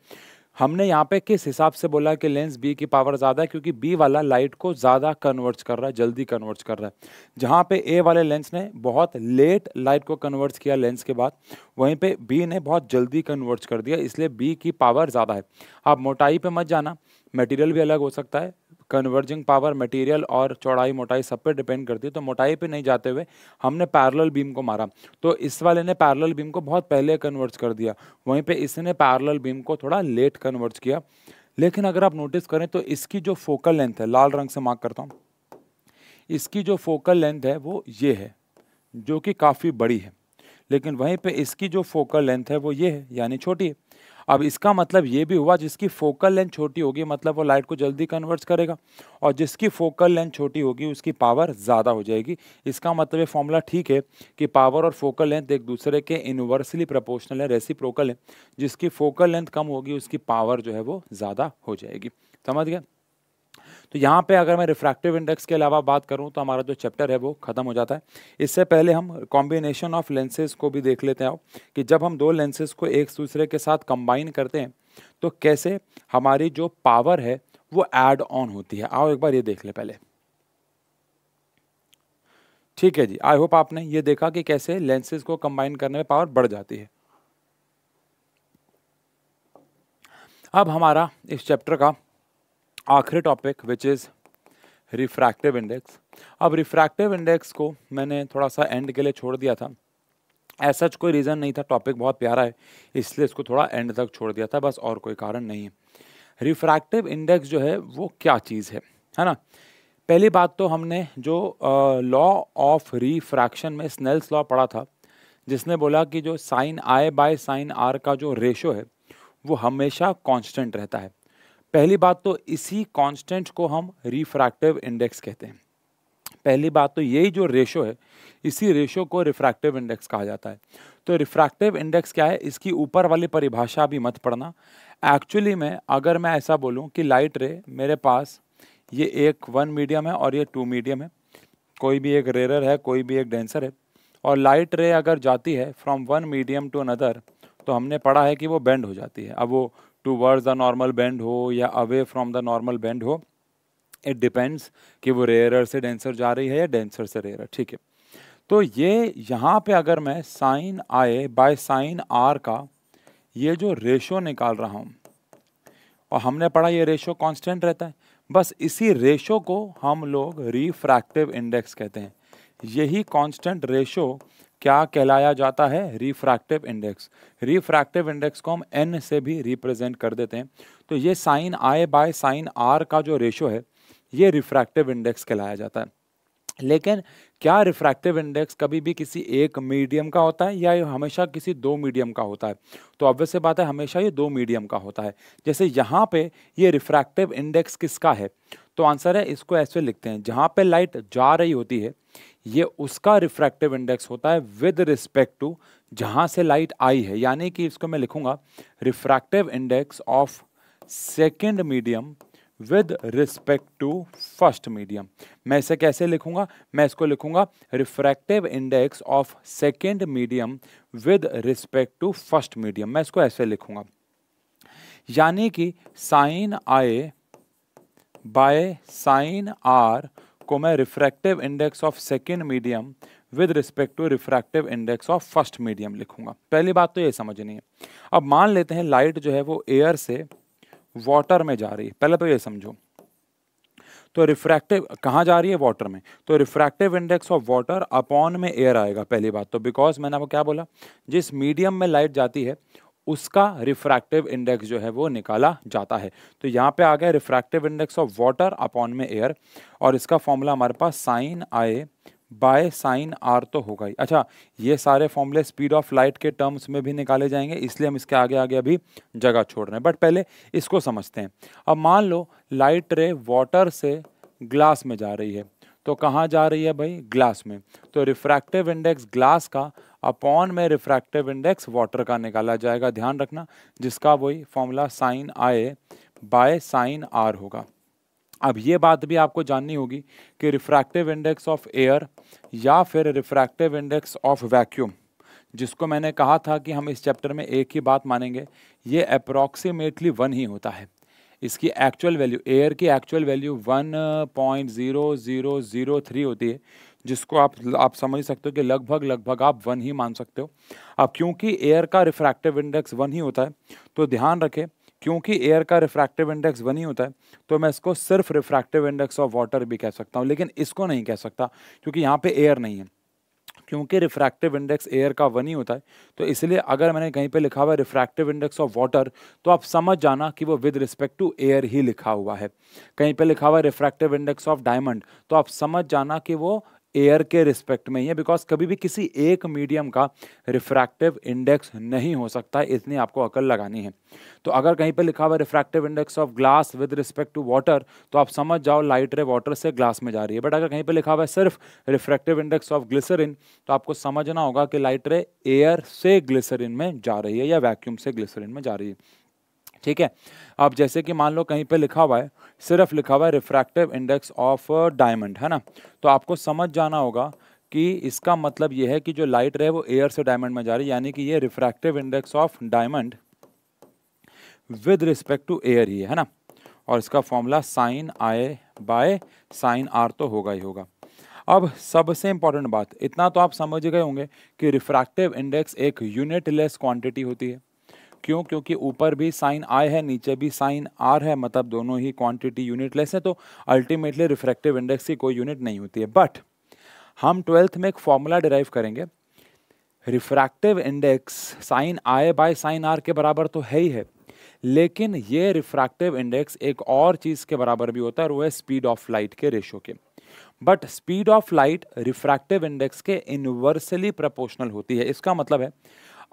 हमने यहाँ पे किस हिसाब से बोला कि लेंस बी की पावर ज़्यादा है क्योंकि बी वाला लाइट को ज़्यादा कन्वर्ट कर रहा है जल्दी कन्वर्ट कर रहा है जहाँ पे ए वाले लेंस ने बहुत लेट लाइट को कन्वर्ट किया लेंस के बाद वहीं पे बी ने बहुत जल्दी कन्वर्ट कर दिया इसलिए बी की पावर ज़्यादा है आप मोटाई पे मत जाना मटेरियल भी अलग हो सकता है कन्वर्जिंग पावर मटेरियल और चौड़ाई मोटाई सब पे डिपेंड करती है तो मोटाई पे नहीं जाते हुए हमने पैरल बीम को मारा तो इस वाले ने पैरल बीम को बहुत पहले कन्वर्ज कर दिया वहीं पे इसने पैरल बीम को थोड़ा लेट कन्वर्ज किया लेकिन अगर आप नोटिस करें तो इसकी जो फोकल लेंथ है लाल रंग से मार्क करता हूँ इसकी जो फोकल लेंथ है वो ये है जो कि काफ़ी बड़ी है लेकिन वहीं पर इसकी जो फोकल लेंथ है वो ये है यानी छोटी है अब इसका मतलब ये भी हुआ जिसकी फोकल लेंथ छोटी होगी मतलब वो लाइट को जल्दी कन्वर्ट करेगा और जिसकी फोकल लेंथ छोटी होगी उसकी पावर ज़्यादा हो जाएगी इसका मतलब ये फॉर्मूला ठीक है कि पावर और फोकल लेंथ एक दूसरे के इनवर्सली प्रपोर्शनल है रेसी है जिसकी फोकल लेंथ कम होगी उसकी पावर जो है वो ज़्यादा हो जाएगी समझ गया तो यहाँ पे अगर मैं रिफ्रैक्टिव इंडेक्स के अलावा बात करूँ तो हमारा जो चैप्टर है वो ख़त्म हो जाता है इससे पहले हम कॉम्बिनेशन ऑफ लेंसेज को भी देख लेते हैं कि जब हम दो लेंसेज को एक दूसरे के साथ कंबाइन करते हैं तो कैसे हमारी जो पावर है वो एड ऑन होती है आओ एक बार ये देख ले पहले ठीक है जी आई होप आपने ये देखा कि कैसे लेंसेज को कंबाइन करने में पावर बढ़ जाती है अब हमारा इस चैप्टर का आखिरी topic which is refractive index अब रिफ्रैक्टिव इंडेक्स को मैंने थोड़ा सा एंड के लिए छोड़ दिया था ऐसा कोई रीज़न नहीं था टॉपिक बहुत प्यारा है इसलिए इसको थोड़ा एंड तक छोड़ दिया था बस और कोई कारण नहीं है रिफ्रैक्टिव इंडेक्स जो है वो क्या चीज़ है है ना पहली बात तो हमने जो लॉ ऑफ रिफ्रैक्शन में स्नेल्स लॉ पढ़ा था जिसने बोला कि जो sine i by sine r का जो रेशो है वो हमेशा कांस्टेंट रहता है पहली बात तो इसी कांस्टेंट को हम रिफ्रैक्टिव इंडेक्स कहते हैं पहली बात तो यही जो रेशो है इसी रेशो को रिफ्रैक्टिव इंडेक्स कहा जाता है तो रिफ्रैक्टिव इंडेक्स क्या है इसकी ऊपर वाली परिभाषा भी मत पढ़ना एक्चुअली में अगर मैं ऐसा बोलूँ कि लाइट रे मेरे पास ये एक वन मीडियम है और ये टू मीडियम है कोई भी एक रेरर है कोई भी एक डेंसर है और लाइट रे अगर जाती है from one medium to another तो हमने पढ़ा है कि वो बेंड हो जाती है अब वो टूवर्ड्स द नॉर्मल बैंड हो या away from the normal bend हो इट डिपेंड्स कि वो रेयरर से डेंसर जा रही है या डेंसर से रेयरर ठीक है तो ये यहाँ पे अगर मैं sign i by sine r का ये जो रेशो निकाल रहा हूँ और हमने पढ़ा ये रेशो कांस्टेंट रहता है बस इसी रेशो को हम लोग रिफ्रैक्टिव इंडेक्स कहते हैं यही कांस्टेंट रेशो क्या कहलाया जाता है रिफ्रैक्टिव इंडेक्स रिफ्रैक्टिव इंडेक्स को हम एन से भी रिप्रेजेंट कर देते हैं तो ये sine i by sine r का जो रेशो है ये रिफ्रैक्टिव इंडेक्स कहलाया जाता है लेकिन क्या रिफ्रैक्टिव इंडेक्स कभी भी किसी एक मीडियम का होता है या ये हमेशा किसी दो मीडियम का होता है तो ऑब्वियस सी बात है हमेशा ये दो मीडियम का होता है जैसे यहाँ पे ये रिफ्रैक्टिव इंडेक्स किसका है तो आंसर है इसको ऐसे लिखते हैं जहाँ पे लाइट जा रही होती है ये उसका रिफ्रैक्टिव इंडेक्स होता है विद रिस्पेक्ट टू जहाँ से लाइट आई है यानी कि इसको मैं लिखूंगा refractive index of second medium with respect to first medium मैं इसे कैसे लिखूंगा मैं इसको लिखूंगा refractive index of second medium with respect to first medium मैं इसको ऐसे लिखूंगा यानी कि sine i by sine r मैं refractive index of second medium with respect to refractive index of first medium लिखूंगा पहली बात तो ये समझनी है अब मान लेते हैं लाइट जो है वो एयर से वाटर में जा रही है पहले तो ये समझो तो रिफ्रैक्टिव कहाँ जा रही है वाटर में तो refractive index of water upon में एयर आएगा पहली बात तो बिकॉज मैंने आपको क्या बोला जिस मीडियम में लाइट जाती है उसका रिफ्रैक्टिव इंडेक्स जो है वो निकाला जाता है तो यहाँ पे आ गया refractive index of water upon में एयर और इसका फॉर्मूला हमारे पास sine i by sine r तो होगा ही अच्छा ये सारे फॉर्मूले स्पीड ऑफ लाइट के टर्म्स में भी निकाले जाएंगे इसलिए हम इसके आगे आगे अभी जगह छोड़ रहे हैं बट पहले इसको समझते हैं अब मान लो लाइट रे वाटर से ग्लास में जा रही है तो कहाँ जा रही है भाई ग्लास में तो रिफ्रैक्टिव इंडेक्स ग्लास का अपॉन में रिफ्रैक्टिव इंडेक्स वाटर का निकाला जाएगा ध्यान रखना जिसका वही formula sine i by sine r होगा अब ये बात भी आपको जाननी होगी कि रिफ्रैक्टिव इंडेक्स ऑफ एयर या फिर रिफ्रैक्टिव इंडेक्स ऑफ वैक्यूम जिसको मैंने कहा था कि हम इस चैप्टर में एक ही बात मानेंगे ये अप्रॉक्सीमेटली वन ही होता है इसकी एक्चुअल वैल्यू एयर की actual value one point zero zero zero three होती है जिसको आप आप समझ सकते हो कि लगभग लगभग आप वन ही मान सकते हो अब क्योंकि एयर का रिफ्रैक्टिव इंडेक्स वन ही होता है तो ध्यान रखें क्योंकि एयर का रिफ्रैक्टिव इंडेक्स वन ही होता है तो मैं इसको सिर्फ रिफ्रैक्टिव इंडेक्स ऑफ वाटर भी कह सकता हूँ लेकिन इसको नहीं कह सकता क्योंकि यहाँ पे एयर नहीं है क्योंकि रिफ्रैक्टिव इंडेक्स एयर का वन ही होता है तो इसलिए अगर मैंने कहीं पे लिखा हुआ है रिफ्रैक्टिव इंडेक्स ऑफ वाटर तो आप समझ जाना कि वो विद रिस्पेक्ट टू एयर ही लिखा हुआ है कहीं पे लिखा हुआ है रिफ्रैक्टिव इंडेक्स ऑफ डायमंड तो आप समझ जाना कि वो एयर के रिस्पेक्ट में ही है बिकॉज कभी भी किसी एक मीडियम का रिफ्रैक्टिव इंडेक्स नहीं हो सकता इतनी आपको अकल लगानी है तो अगर कहीं पर लिखा हुआ refractive index of glass with respect to water तो आप समझ जाओ लाइट रे वाटर से ग्लास में जा रही है बट अगर कहीं पर लिखा हुआ है सिर्फ रिफ्रैक्टिव इंडेक्स ऑफ ग्लिसरिन तो आपको समझना होगा कि लाइट रे एयर से ग्लिसरिन में जा रही है या वैक्यूम से ग्लिसरिन में जा रही है ठीक है अब जैसे कि मान लो कहीं पे लिखा हुआ है सिर्फ लिखा हुआ है रिफ्रैक्टिव इंडेक्स ऑफ डायमंड है ना तो आपको समझ जाना होगा कि इसका मतलब यह है कि जो लाइट रहे वो एयर से डायमंड में जा रही है यानी कि ये refractive index of diamond with respect to air ही है ना और इसका formula sine i by sine r तो होगा ही होगा अब सबसे इंपॉर्टेंट बात इतना तो आप समझ गए होंगे कि रिफ्रैक्टिव इंडेक्स एक यूनिट लेस क्वांटिटी होती है क्यों क्योंकि ऊपर भी साइन आई है नीचे भी साइन आर है मतलब दोनों ही क्वांटिटी यूनिटलेस है तो अल्टीमेटली रिफ्रैक्टिव इंडेक्स की कोई यूनिट नहीं होती है बट हम ट्वेल्थ में एक फॉर्मूला डिराइव करेंगे refractive index sine i by sine r के बराबर तो है ही है लेकिन ये रिफ्रैक्टिव इंडेक्स एक और चीज़ के बराबर भी होता है और वो है स्पीड ऑफ लाइट के रेशो के but speed of light refractive index के इनवर्सली प्रपोर्शनल होती है इसका मतलब है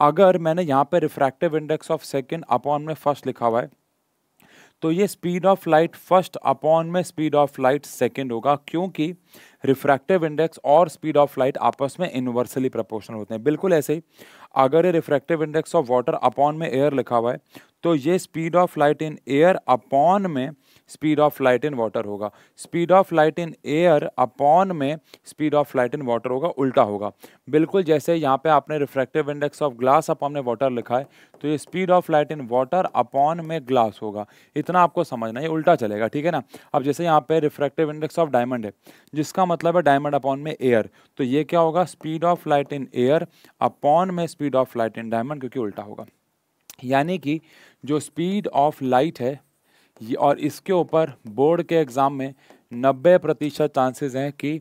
अगर मैंने यहाँ पे refractive index of second upon में फर्स्ट लिखा हुआ है तो ये speed of light first upon में स्पीड ऑफ लाइट सेकेंड होगा क्योंकि रिफ्रैक्टिव इंडेक्स और स्पीड ऑफ लाइट आपस में इन्वर्सली प्रपोर्शनल होते हैं बिल्कुल ऐसे ही अगर ये refractive index of water upon में एयर लिखा हुआ है तो ये speed of light in air upon में speed of light in water होगा speed of light in air upon में speed of light in water होगा उल्टा होगा बिल्कुल जैसे यहाँ पे आपने refractive index of glass upon में वाटर लिखा है तो ये speed of light in water upon में ग्लास होगा इतना आपको समझना ये उल्टा चलेगा ठीक है ना अब जैसे यहाँ पे रिफ्रैक्टिव इंडेक्स ऑफ डायमंड है जिसका मतलब है डायमंड अपॉन में एयर तो ये क्या होगा speed of light in air upon में speed of light in diamond क्योंकि उल्टा होगा यानी कि जो स्पीड ऑफ लाइट है और इसके ऊपर बोर्ड के एग्ज़ाम में नब्बे प्रतिशत चांसेज हैं कि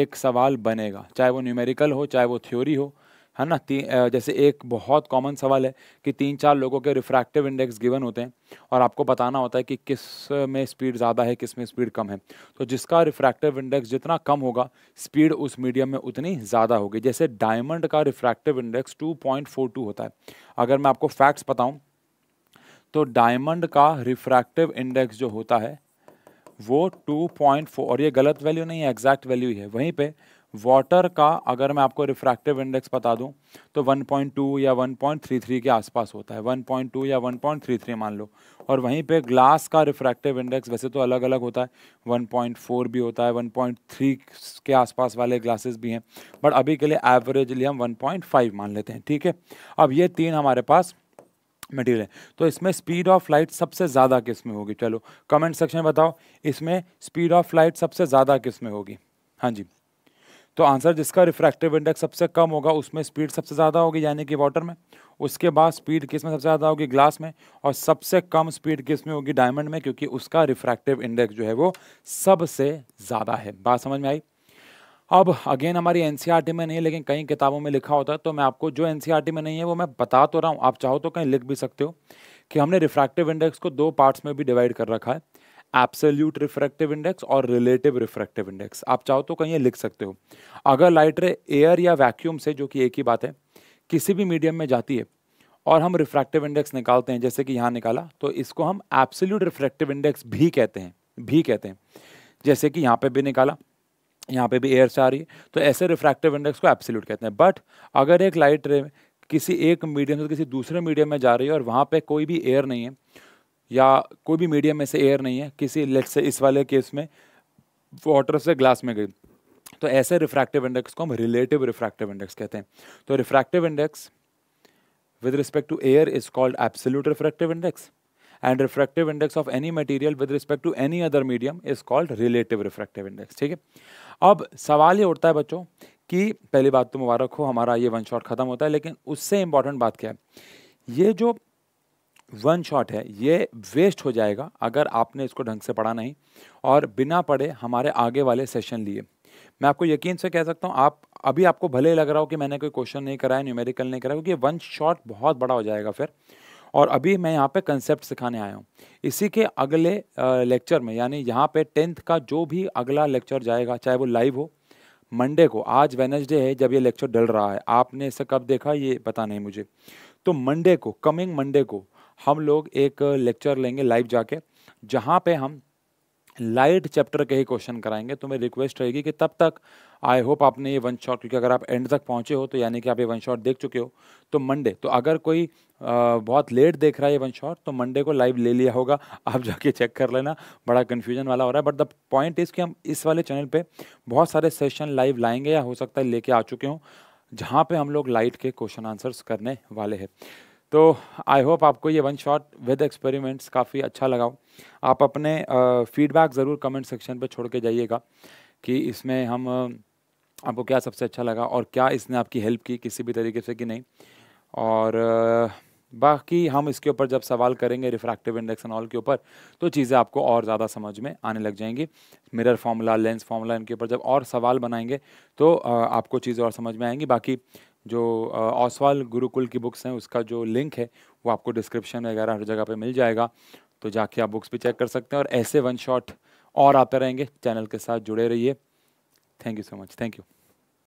एक सवाल बनेगा चाहे वो न्यूमेरिकल हो चाहे वो थ्योरी हो है ना तीन जैसे एक बहुत कॉमन सवाल है कि तीन चार लोगों के रिफ्रैक्टिव इंडेक्स गिवन होते हैं और आपको बताना होता है कि किस में स्पीड ज़्यादा है किस में स्पीड कम है तो जिसका रिफ्रैक्टिव इंडेक्स जितना कम होगा स्पीड उस मीडियम में उतनी ज़्यादा होगी जैसे डायमंड का रिफ्रैक्टिव इंडेक्स टू होता है अगर मैं आपको फैक्ट्स बताऊँ तो डायमंड का रिफ्रैक्टिव इंडेक्स जो होता है वो 2.4 और ये गलत वैल्यू नहीं है एग्जैक्ट वैल्यू ही है वहीं पे वाटर का अगर मैं आपको रिफ्रैक्टिव इंडेक्स बता दूं तो 1.2 या 1.33 के आसपास होता है 1.2 या 1.33 मान लो और वहीं पे ग्लास का रिफ्रैक्टिव इंडेक्स वैसे तो अलग अलग होता है 1.4 भी होता है 1.3 के आसपास वाले ग्लासेस भी हैं बट अभी के लिए एवरेजली हम 1.5 मान लेते हैं ठीक है अब ये तीन हमारे पास मटीरियल है तो इसमें स्पीड ऑफ लाइट सबसे ज़्यादा किस में होगी चलो कमेंट सेक्शन में बताओ इसमें स्पीड ऑफ लाइट सबसे ज़्यादा किस में होगी हाँ जी तो आंसर जिसका रिफ्रैक्टिव इंडेक्स सबसे कम होगा उसमें स्पीड सबसे ज़्यादा होगी यानी कि वाटर में उसके बाद स्पीड किस में सबसे ज़्यादा होगी ग्लास में और सबसे कम स्पीड किस में होगी डायमंड में क्योंकि उसका रिफ्रैक्टिव इंडेक्स जो है वो सबसे ज़्यादा है बात समझ में आई अब अगेन हमारी एन e में नहीं है लेकिन कई किताबों में लिखा होता है तो मैं आपको जो एन e में नहीं है वो मैं बता तो रहा हूँ आप चाहो तो कहीं लिख भी सकते हो कि हमने रिफ्रैक्टिव इंडेक्स को दो पार्ट्स में भी डिवाइड कर रखा है एप्सल्यूट रिफ्रैक्टिव इंडेक्स और रिलेटिव रिफ्रैक्टिव इंडेक्स आप चाहो तो कहीं लिख सकते हो अगर लाइट रे एयर या वैक्यूम से जो कि एक ही बात है किसी भी मीडियम में जाती है और हम रिफ्रैक्टिव इंडेक्स निकालते हैं जैसे कि यहाँ निकाला तो इसको हम एप्सल्यूट रिफ्रैक्टिव इंडेक्स भी कहते हैं भी कहते हैं जैसे कि यहाँ पे भी निकाला यहाँ पे भी एयर से आ रही है तो ऐसे रिफ्रैक्टिव इंडेक्स को एप्सिल्यूट कहते हैं बट अगर एक लाइट रे किसी एक मीडियम से किसी दूसरे मीडियम में जा रही है और वहाँ पे कोई भी एयर नहीं है या कोई भी मीडियम में से एयर नहीं है किसी लेट से इस वाले केस में वाटर से ग्लास में गई तो ऐसे रिफ्रैक्टिव इंडेक्स को हम रिलेटिव रिफ्रैक्टिव इंडेक्स कहते हैं तो refractive index with respect to air is called absolute refractive index and refractive index of any material with respect to any other medium is called relative refractive index ठीक है अब सवाल ये उठता है बच्चों कि पहली बात तो मुबारक हो हमारा ये वन शॉट ख़त्म होता है लेकिन उससे इम्पॉर्टेंट बात क्या है ये जो वन शॉट है ये वेस्ट हो जाएगा अगर आपने इसको ढंग से पढ़ा नहीं और बिना पढ़े हमारे आगे वाले सेशन लिए मैं आपको यकीन से कह सकता हूँ आप अभी आपको भले ही लग रहा हो कि मैंने कोई क्वेश्चन नहीं कराया न्यूमेरिकल नहीं कराया क्योंकि वन शॉट बहुत बड़ा हो जाएगा फिर और अभी मैं यहाँ पे कंसेप्ट सिखाने आया हूँ इसी के अगले लेक्चर में यानी यहाँ पे टेंथ का जो भी अगला लेक्चर जाएगा चाहे वो लाइव हो मंडे को आज वेनसडे है जब ये लेक्चर डल रहा है आपने इसे कब देखा ये पता नहीं मुझे तो मंडे को कमिंग मंडे को हम लोग एक लेक्चर लेंगे लाइव जाके जहाँ पे हम लाइट चैप्टर के ही क्वेश्चन कराएंगे तो मेरी रिक्वेस्ट रहेगी कि तब तक आई होप आपने ये वन शॉट क्योंकि अगर आप एंड तक पहुंचे हो तो यानी कि आप ये वन शॉट देख चुके हो तो मंडे तो अगर कोई आ, बहुत लेट देख रहा है ये वन शॉट तो मंडे को लाइव ले लिया होगा आप जाके चेक कर लेना बड़ा कन्फ्यूजन वाला हो रहा है बट द पॉइंट इज़ कि हम इस वाले चैनल पर बहुत सारे सेशन लाइव लाएंगे या हो सकता है लेके आ चुके हों जहाँ पर हम लोग लाइट के क्वेश्चन आंसर्स करने वाले हैं तो आई होप आपको ये वन शॉट विद एक्सपेरिमेंट्स काफ़ी अच्छा लगा आप अपने फीडबैक ज़रूर कमेंट सेक्शन पर छोड़ के जाइएगा कि इसमें हम आपको क्या सबसे अच्छा लगा और क्या इसने आपकी हेल्प की किसी भी तरीके से कि नहीं और बाकी हम इसके ऊपर जब सवाल करेंगे रिफ्रैक्टिव इंडेक्स एंड ऑल के ऊपर तो चीज़ें आपको और ज़्यादा समझ में आने लग जाएंगी मिरर फार्मूला लेंस फार्मूला इनके ऊपर जब और सवाल बनाएंगे तो आपको चीज़ें और समझ में आएंगी बाकी जो ओसवाल गुरुकुल की बुक्स हैं उसका जो लिंक है वो आपको डिस्क्रिप्शन वगैरह हर जगह पे मिल जाएगा तो जाके आप बुक्स भी चेक कर सकते हैं और ऐसे वन शॉट और आते रहेंगे चैनल के साथ जुड़े रहिए thank you so much thank you